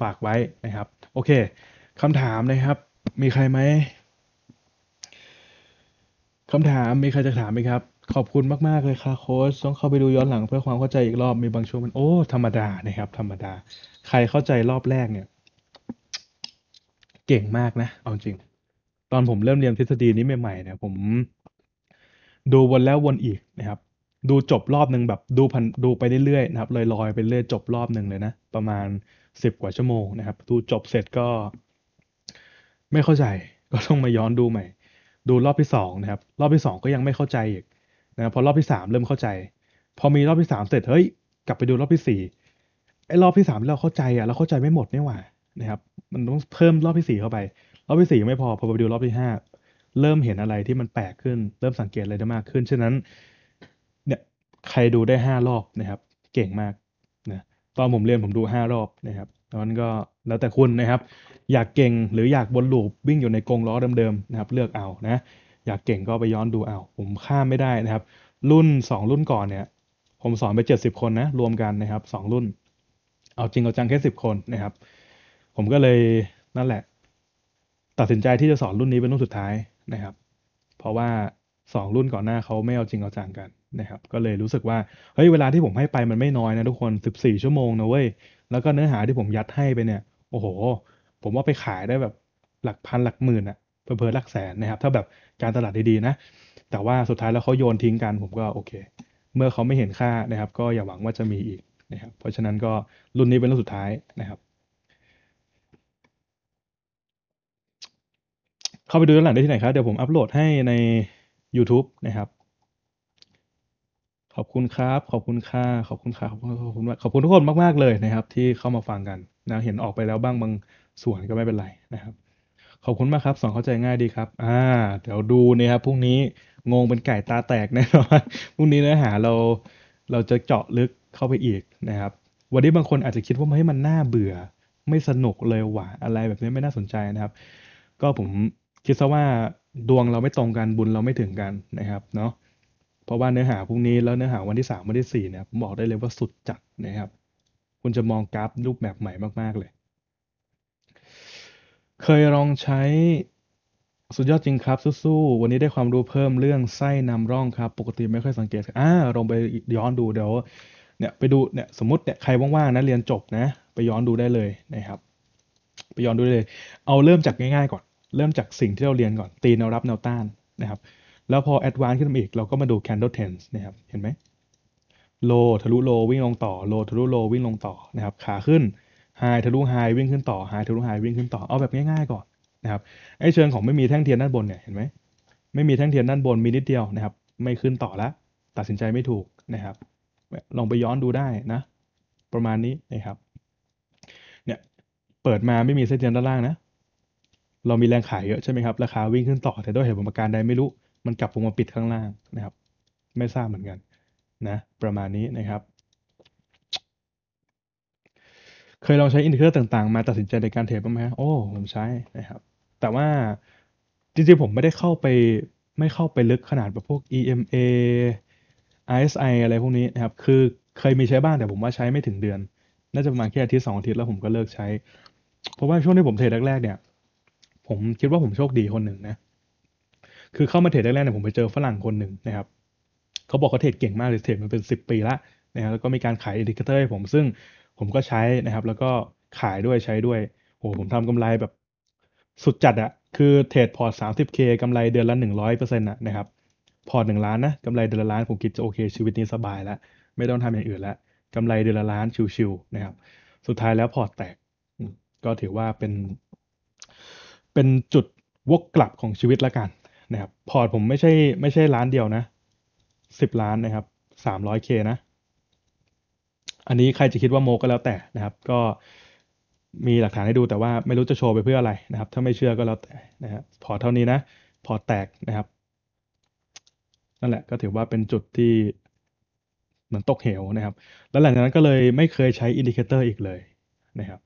ฝากไว้นะครับ โอเคคำถามนะครับมีใครไหมคำถามมีใครจะถามไหมครับ ขอบคุณมาก ๆ เลยครับโค้ชต้องเข้าไปดูย้อนหลัง เพื่อความเข้าใจอีกรอบมีบางช่วงมันโอ้ธรรมดานะครับ ธรรมดา ใครเข้าใจรอบแรกเนี่ย เก่งมากนะ เอาจริง ตอนผมเริ่มเรียนทฤษฎีนี้ใหม่ ๆ เนี่ย ผมดูวนแล้ววนอีกนะครับดูจบรอบหนึ่งแบบดูพันดูไปเรื่อยๆนะครับลอยๆไปเรื่อยจบรอบหนึ่งเลยนะ ประมาณสิบกว่าชั่วโมงนะครับดูจบเสร็จก็ ไม่เข้าใจ ก็ต้องมาย้อนดูใหม่ ดูรอบที่สองนะครับรอบที่สองก็ยังไม่เข้าใจอีกนะครับพอรอบที่สามเริ่มเข้าใจพอมีรอบที่สามเสร็จเฮ้ยกลับไปดูรอบที่สี่ไอ้รอบที่สามเราเข้าใจอ่ะเราเข้าใจไม่หมดนี่หว่านะครับมันต้องเพิ่มรอบที่สี่เข้าไป รอบที่สีงไม่พอพอไปดูรอบที่ห้าเริ่มเห็นอะไรที่มันแปลกขึ้นเริ่มสังเกตอะไรได้มากขึ้นฉะนั้นใครดูได้ห้ารอบนะครับ เก่งมากนะตอนผมเรียนผมดูห้ารอบนะครับตอนันก็แล้วแต่คุณนะครับ อยากเก่งหรืออยากบนลูปวิ่งอยู่ในกรงล้อเดิมๆนะครับ เลือกเอานะ อยากเก่งก็ไปย้อนดูเอาผมข้ามไม่ได้นะครับ รุ่น 2 รุ่นก่อนเนี่ยผมสอนไป 70 คนนะรวมกันนะครับ 2 รุ่นเอาจริงเอาจังแค่10 คนนะครับผมก็เลยนั่นแหละ ตัดสินใจที่จะสอนรุ่นนี้เป็นรุ่นสุดท้ายนะครับ เพราะว่า2รุ่นก่อนหน้าเขาไม่เอาจริงเอาจังกันนะครับก็เลยรู้สึกว่า เฮ้ย เวลาที่ผมให้ไปมันไม่น้อยนะทุกคน 14 ชั่วโมงนะเว้ย แล้วก็เนื้อหาที่ผมยัดให้ไปเนี่ย โอ้โห ผมว่าไปขายได้แบบหลักพันหลักหมื่นอะเพิ่มหลักแสนนะครับถ้าแบบการตลาดดีๆนะ แต่ว่าสุดท้ายแล้วเขาโยนทิ้งกัน ผมก็โอเค เมื่อเขาไม่เห็นค่านะครับ ก็อย่าหวังว่าจะมีอีกนะครับเพราะฉะนั้นก็รุ่นนี้เป็นรุ่นสุดท้ายนะครับเข้าไปดูต้นหลังได้ที่ไหนครับเดี๋ยวผมอัปโหลดให้ใน YouTube นะครับขอบคุณครับ ขอบคุณค่ะขอบคุณค่ะขอบคุณขอบคุณขอบคุณทุกคนมากๆเลยนะครับ ที่เข้ามาฟังกันนะเห็นออกไปแล้วบ้างบางส่วนก็ไม่เป็นไรนะครับขอบคุณมากครับ สอนเข้าใจง่ายดีครับ อ่าเดี๋ยวดูนะครับพรุ่งนี้งงเป็นไก่ตาแตกแน่นอนพรุ่งนี้เนื้อหาเรา เราจะเจาะลึกเข้าไปอีกนะครับวันนี้บางคนอาจจะคิดว่าเฮ้ยมันน่าเบื่อ ไม่สนุกเลยว่ะอะไรแบบนี้ไม่น่าสนใจนะครับ ก็ผมคิดซะว่าดวงเราไม่ตรงกันบุญเราไม่ถึงกันนะครับ เนาะเพราะว่าเนื้อหาพรุ่งนี้แล้วเนื้อหาวันที่ 3 วันที่4เนี่ยผมบอกได้เลยว่าสุดจัดนะครับ คุณจะมองกราฟรูปแบบใหม่มาก ๆเลย เคยลองใช้สุดยอดจริงครับสู้ๆวันนี้ได้ความรู้เพิ่มเรื่องไส้นำร่องครับ ปกติไม่ค่อยสังเกตอ่าลองไปย้อนดูเดี๋ยวเนี่ยไปดูเนี่ยสมมติเนี่ยใครว่างๆนะเรียนจบนะ ไปย้อนดูได้เลยนะครับ ไปย้อนดูได้เลย เอาเริ่มจากง่ายๆ ก่อน เริ่มจากสิ่งที่เราเรียนก่อนตีแนวรับแนวต้านนะครับแล้วพอแอดวานซ์ขึ้นมาอีก เราก็มาดูแคน d ด e t r e n d นะครับเห็นไหมโลทะลุโลวิ่งลงต่อโลทะลุโลวิ่งลงต่อนะครับขาขึ้นไฮทะลุไฮวิ่งขึ้นต่อไฮทะลุไฮวิ่งขึ้นต่อ เอาแบบง่ายๆก่อนนะครับไอเชิงของไม่มีแท่งเทียนด้านบนเนี่ยเห็นไหมไม่มีแท่งเทียนด้านบนมีนิดเดียวนะครับไม่ขึ้นต่อละตัดสินใจไม่ถูกนะครับ ลองไปย้อนดูได้นะ ประมาณนี้นะครับเนี่ยเปิดมาไม่มีเส้นเทียนด้านล่างนะเรามีแรงขายเยอะใช่ไหมครับราคาวิ่งขึ้นต่อแต่ด้วยเหตุผลประการใดไม่รู้มันกลับลงมาปิดข้างล่างนะครับ ไม่ทราบเหมือนกันนะประมาณนี้นะครับ เคยลองใช้อินดิเคเตอร์ต่างๆมาตัดสินใจในการเทรดบ้างไหมโอ้ ผมใช้นะครับแต่ว่าจริงๆ ผมไม่ได้เข้าไปไม่เข้าไปลึกขนาดแบบพวก EMA r s i อะไรพวกนี้นะครับ คือเคยมีใช้บ้างแต่ผมว่าใช้ไม่ถึงเดือน น่าจะประมาณแค่อาทิตย์สองอาทิตย์แล้วผมก็เลิกใช้ เพราะว่าช่วงที่ผมเทรดแรกๆเนี่ยผมคิดว่าผมโชคดีคนหนึ่งนะคือเข้ามาเทรดแรกๆเนี่ยผมไปเจอฝรั่งคนหนึ่งนะครับเขาบอกเขาเทรดเก่งมากเลยเทรดมันเป็น 10 ปีละนะแล้วก็มีการขายอินดิเคเตอร์ให้ผมซึ่งผมก็ใช้นะครับ แล้วก็ขายด้วยใช้ด้วยโอ้ผมทำกำไรแบบ สุดจัดอะคือเทรดพอร์ต 30K กำไรเดือนละ 100%อะนะครับพอร์ต 1 ล้านนะกำไรเดือนละล้าน ผมคิดจะโอเค ชีวิตนี้สบายแล้ว ไม่ต้องทำอย่างอื่นแล้วกำไรเดือนละล้านชิวๆนะครับ สุดท้ายแล้วพอร์ตแตก ก็ถือว่าเป็น เป็นจุดวกกลับของชีวิตละกันะครับพอร์ตผมไม่ใช่ไม่ใช่ล้านเดียวนะสิบล้านนะครับสามร้อยเคนะ อันนี้ใครจะคิดว่าโม ก็แล้วแต่นะครับ ก็มีหลักฐานให้ดูแต่ว่าไม่รู้จะโชว์ไปเพื่ออะไรนะครับถ้าไม่เชื่อก็แล้วแต่นะครับพอเท่านี้นะ พอแตกนะครับนั่นแหละก็ถือว่าเป็นจุดที่เหมือนตกเหวนะครับ แล้วหลังจากนั้นก็เลยไม่เคยใช้อินดิเคเตอร์อีกเลยนะครับ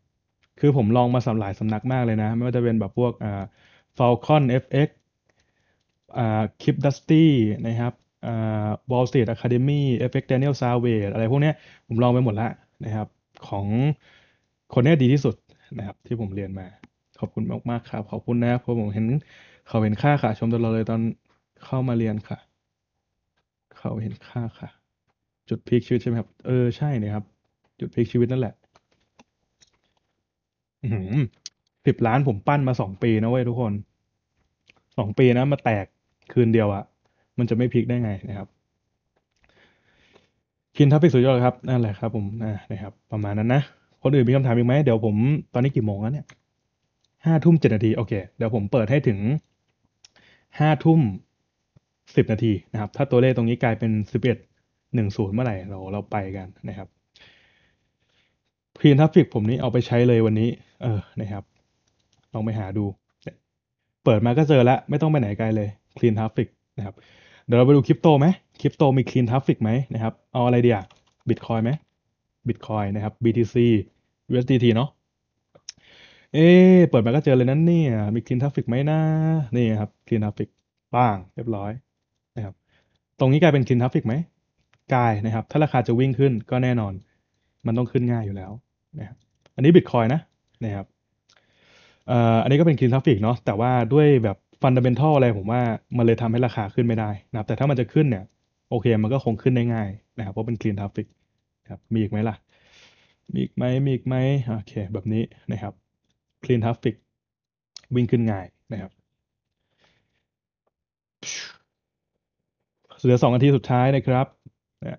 คือผมลองมาสำหลายสำนักมากเลยนะ ไม่ว่าจะเป็นแบบพวกอ่า Falcon FX คลิปดัสตี้นะครับวอลสตีทอะคาเดมี่เอฟเฟกต์แดเนียลซาเวดอะไรพวกนี้ผมลองไปหมดแล้วนะครับ ของคนนี้ดีที่สุดนะครับที่ผมเรียนมา ขอบคุณมากมากครับ ขอบคุณนะเพราะผมเห็นเขาเห็นค่าค่ะ ชมตลอดเลยตอนเข้ามาเรียนค่ะ เขาเห็นค่าค่ะ จุดพีคชีวิตใช่ไหมครับ เออ ใช่นะครับ จุดพีคชีวิตนั่นแหละสิบล้านผมปั้นมาสองปีนะเว้ยทุกคนสองปีนะมาแตกคืนเดียวอะมันจะไม่พลิกได้ไงนะครับคินทับฟิสุดยอดครับ นั่นแหละครับผมนะนะครับ ประมาณนั้นนะ คนอื่นมีคำถามอีกไหมเดี๋ยวผมตอนนี้กี่โมงแล้วเนี่ยห้าทุ่มเจ็ดนาที โอเค เดี๋ยวผมเปิดให้ถึงห้าทุ่มสิบนาทีนะครับ ถ้าตัวเลขตรงนี้กลายเป็นสิบเอ็ดหนึ่งศูนย์เมื่อไหร่เราเราไปกันนะครับพีนทัฟฟิกผมนี้เอาไปใช้เลยวันนี้ เออนะครับลองไปหาดู เปิดมาก็เจอแล้วไม่ต้องไปไหนไกลเลยคลีนทราฟิกนะครับ เดี๋ยวเราไปดูคริปโตไหมคริปโตมีคลีนทราฟิกไหมนะครับเอาอะไรเดียวิตคอยไหมบิตคอยนะครับ BTC USDT เนาะเอ๊เปิดมาก็เจอเลยนั่นเนี่ย มีคลีนทราฟิกไหมนะนี่ครับคลีนทราฟิกบ้าง เรียบร้อยนะครับ ตรงนี้กลายเป็นคลีนทราฟิกไหม กลายนะครับ ถ้าราคาจะวิ่งขึ้นก็แน่นอนมันต้องขึ้นง่ายอยู่แล้วนะครับอันนี้บิตคอยนะนะครับออันนี้ก็เป็นคลีนทราฟิกเนาะแต่ว่าด้วยแบบฟันดัมเบนทัลอะไรผมว่ามันเลยทำให้ราคาขึ้นไม่ได้นะครับแต่ถ้ามันจะขึ้นเนี่ย โอเคมันก็คงขึ้นได้ง่ายนะครับเพราะเป็นคลีนทราฟิกครับ มีอีกไหมล่ะ มีอีกไหมมีอีกไหมโอเค แบบนี้นะครับคลีนทราฟิกวิ่งขึ้นง่ายนะครับเหลือสองนาทีสุดท้ายนะครับเนี่ย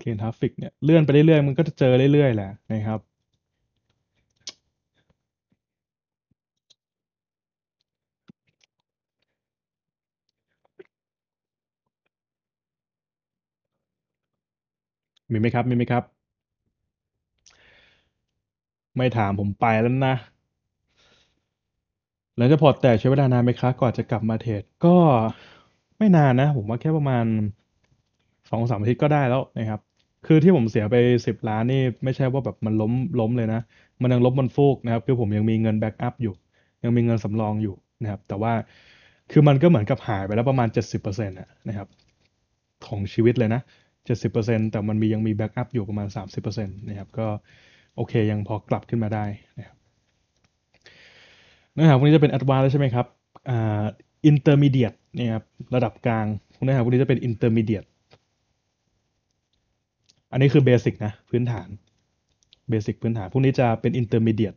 คลีนทราฟิกเนี่ยเลื่อนไปเรื่อยๆมันก็จะเจอเรื่อยๆแหละนะครับมีไหมครับ มีไหมครับ ไม่ถามผมไปแล้วนะหลังจากพอร์ตแตกใช้เวลานานไหมครับกว่อนจะกลับมาเทรดก็ไม่นานนะ ผมว่าแค่ประมาณสองสามอาทิตย์ก็ได้แล้วนะครับ คือที่ผมเสียไปสิบล้านนี่ไม่ใช่ว่าแบบมันล้มล้มเลยนะ มันยังล้มบนฟูกนะครับ คือผมยังมีเงินแบ็กอัพอยู่ ยังมีเงินสำรองอยู่นะครับ แต่ว่า คือมันก็เหมือนกับหายไปแล้วประมาณเจ็ดสิบเปอร์เซ็นต์นะครับ ของชีวิตเลยนะเเจ็ดสิบปอร์ซต์แต่มันมียังมีแบ็กอัพอยู่ประมาณสสามิบเเปอร์ซ็นตนะครับก็โอเคยังพอกลับขึ้นมาได้นะครับเนื้อหาพวกนี้จะเป็นอัต a n c e d ใช่ไหมครับอ่าอินเตอร์มีเดียตนะครับระดับกลางเนื้อหาพวกนี้จะเป็นอินเตอร์มีเดียตอันนี้คือเบสิกนะ พื้นฐานเบสิกพื้นฐานพวกนี้จะเป็นอินเตอร์มีเดียต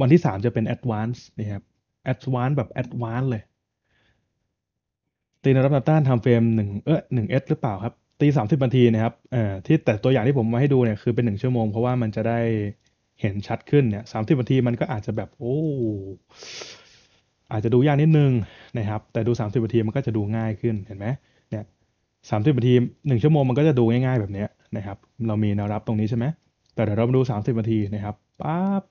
วันที่สามจะเป็นแอดวานซ์นะครับแอดวานซ์แบบแอดวานซ์เลยตีนรับนต้านทำเฟรมหนึ่งเอออสหรือเปล่าครับตีสามสิบนาทีนะครับ เอ่อ ที่แต่ตัวอย่างที่ผมมาให้ดูเนี่ยคือเป็นหนึ่งชั่วโมงเพราะว่ามันจะได้เห็นชัดขึ้นเนี่ยสามสิบนาทีมันก็อาจจะแบบโอ้ อาจจะดูยากนิดนึงนะครับแต่ดูสามสิบนาทีมันก็จะดูง่ายขึ้นเห็นไหมเนี่ยสามสิบนาทีหนึ่งชั่วโมงมันก็จะดูง่ายๆ แบบนี้นะครับเรามีแนวรับตรงนี้ใช่ไหมแต่เดี๋ยวเรามาดูสามสิบนาทีนะครับปั๊บ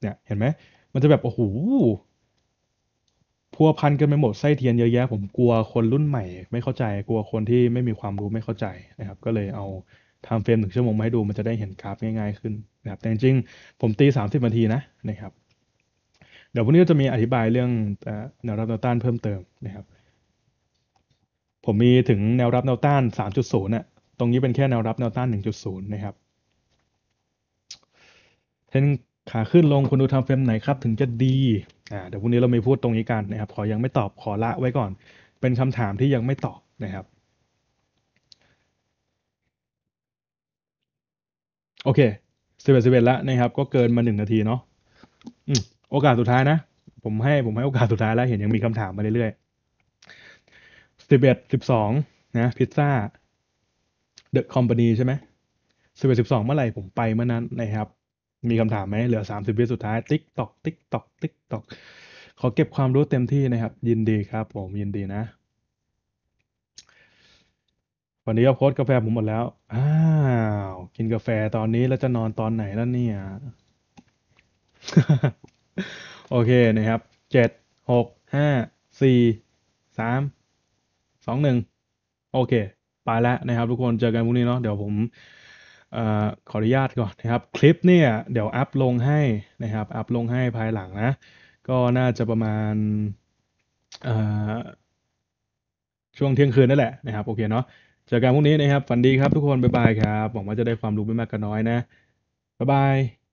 เนี่ยเห็นไหมมันจะแบบโอ้โหพัวพันกันไปหมดไส้เทียนเยอะแยะผมกลัวคนรุ่นใหม่ไม่เข้าใจกลัวคนที่ไม่มีความรู้ไม่เข้าใจนะครับ ก็เลยเอาทำเฟรมหนึ่งชั่วโมงมาให้ดูมันจะได้เห็นกราฟง่ายๆขึ้นนะครับแต่จริงผมตี 30นาทีนะนะครับเดี๋ยววันนี้จะมีอธิบายเรื่องแนวรับแนวต้านเพิ่มเติมนะครับ ผมมีถึงแนวรับแนวต้าน 3.0นะ่ะตรงนี้เป็นแค่แนวรับแนวต้าน1.0นะครับเทนขาขึ้นลงคุณดูทำเฟรมไหนครับถึงจะดีอ่าเดี๋ยวพรุ่งนี้เราไม่พูดตรงนี้กันนะครับ ขอยังไม่ตอบ ขอละไว้ก่อน เป็นคำถามที่ยังไม่ตอบนะครับ โอเค สิบเอ็ดสิบเอ็ดละนะครับ ก็เกินมาหนึ่งนาทีเนาะอืมโอกาสสุดท้ายนะ ผมให้ ผมให้โอกาสสุดท้ายแล้ว เห็นยังมีคำถามมาเรื่อยๆสิบเอ็ดสิบสองนะ พิซซ่าเดอะคอมพานีใช่ไหม สิบเอ็ดสิบสอง เมื่อไหร่ผมไปเมื่อนั้นนะครับมีคำถามไหมเหลือ 30วิสุดท้าย ติ๊กตอก ติ๊กตอก ติ๊กตอกขอเก็บความรู้เต็มที่นะครับ ยินดีครับผมยินดีนะ วันนี้เอาโค้ดกาแฟผมหมดแล้ว อ้าว กินกาแฟตอนนี้แล้วจะนอนตอนไหนแล้วเนี่ย โอเคนะครับ เจ็ด หก ห้า สี่ สาม สองหนึ่ง โอเค ไปแล้วนะครับทุกคน เจอกันพรุ่งนี้เนาะ เดี๋ยวผมอขออนุญาตก่อนนะครับ คลิปเนี่ยเดี๋ยวอัพลงให้นะครับ อัพลงให้ภายหลังนะ ก็น่าจะประมาณช่วงเที่ยงคืนนั่นแหละนะครับโอเคเนาะเจอกันพรุ่งนี้นะครับ ฝันดีครับทุกคนบ๊ายบายครับหวังว่าจะได้ความรู้ไม่มากก็น้อยนะบ๊ายบาย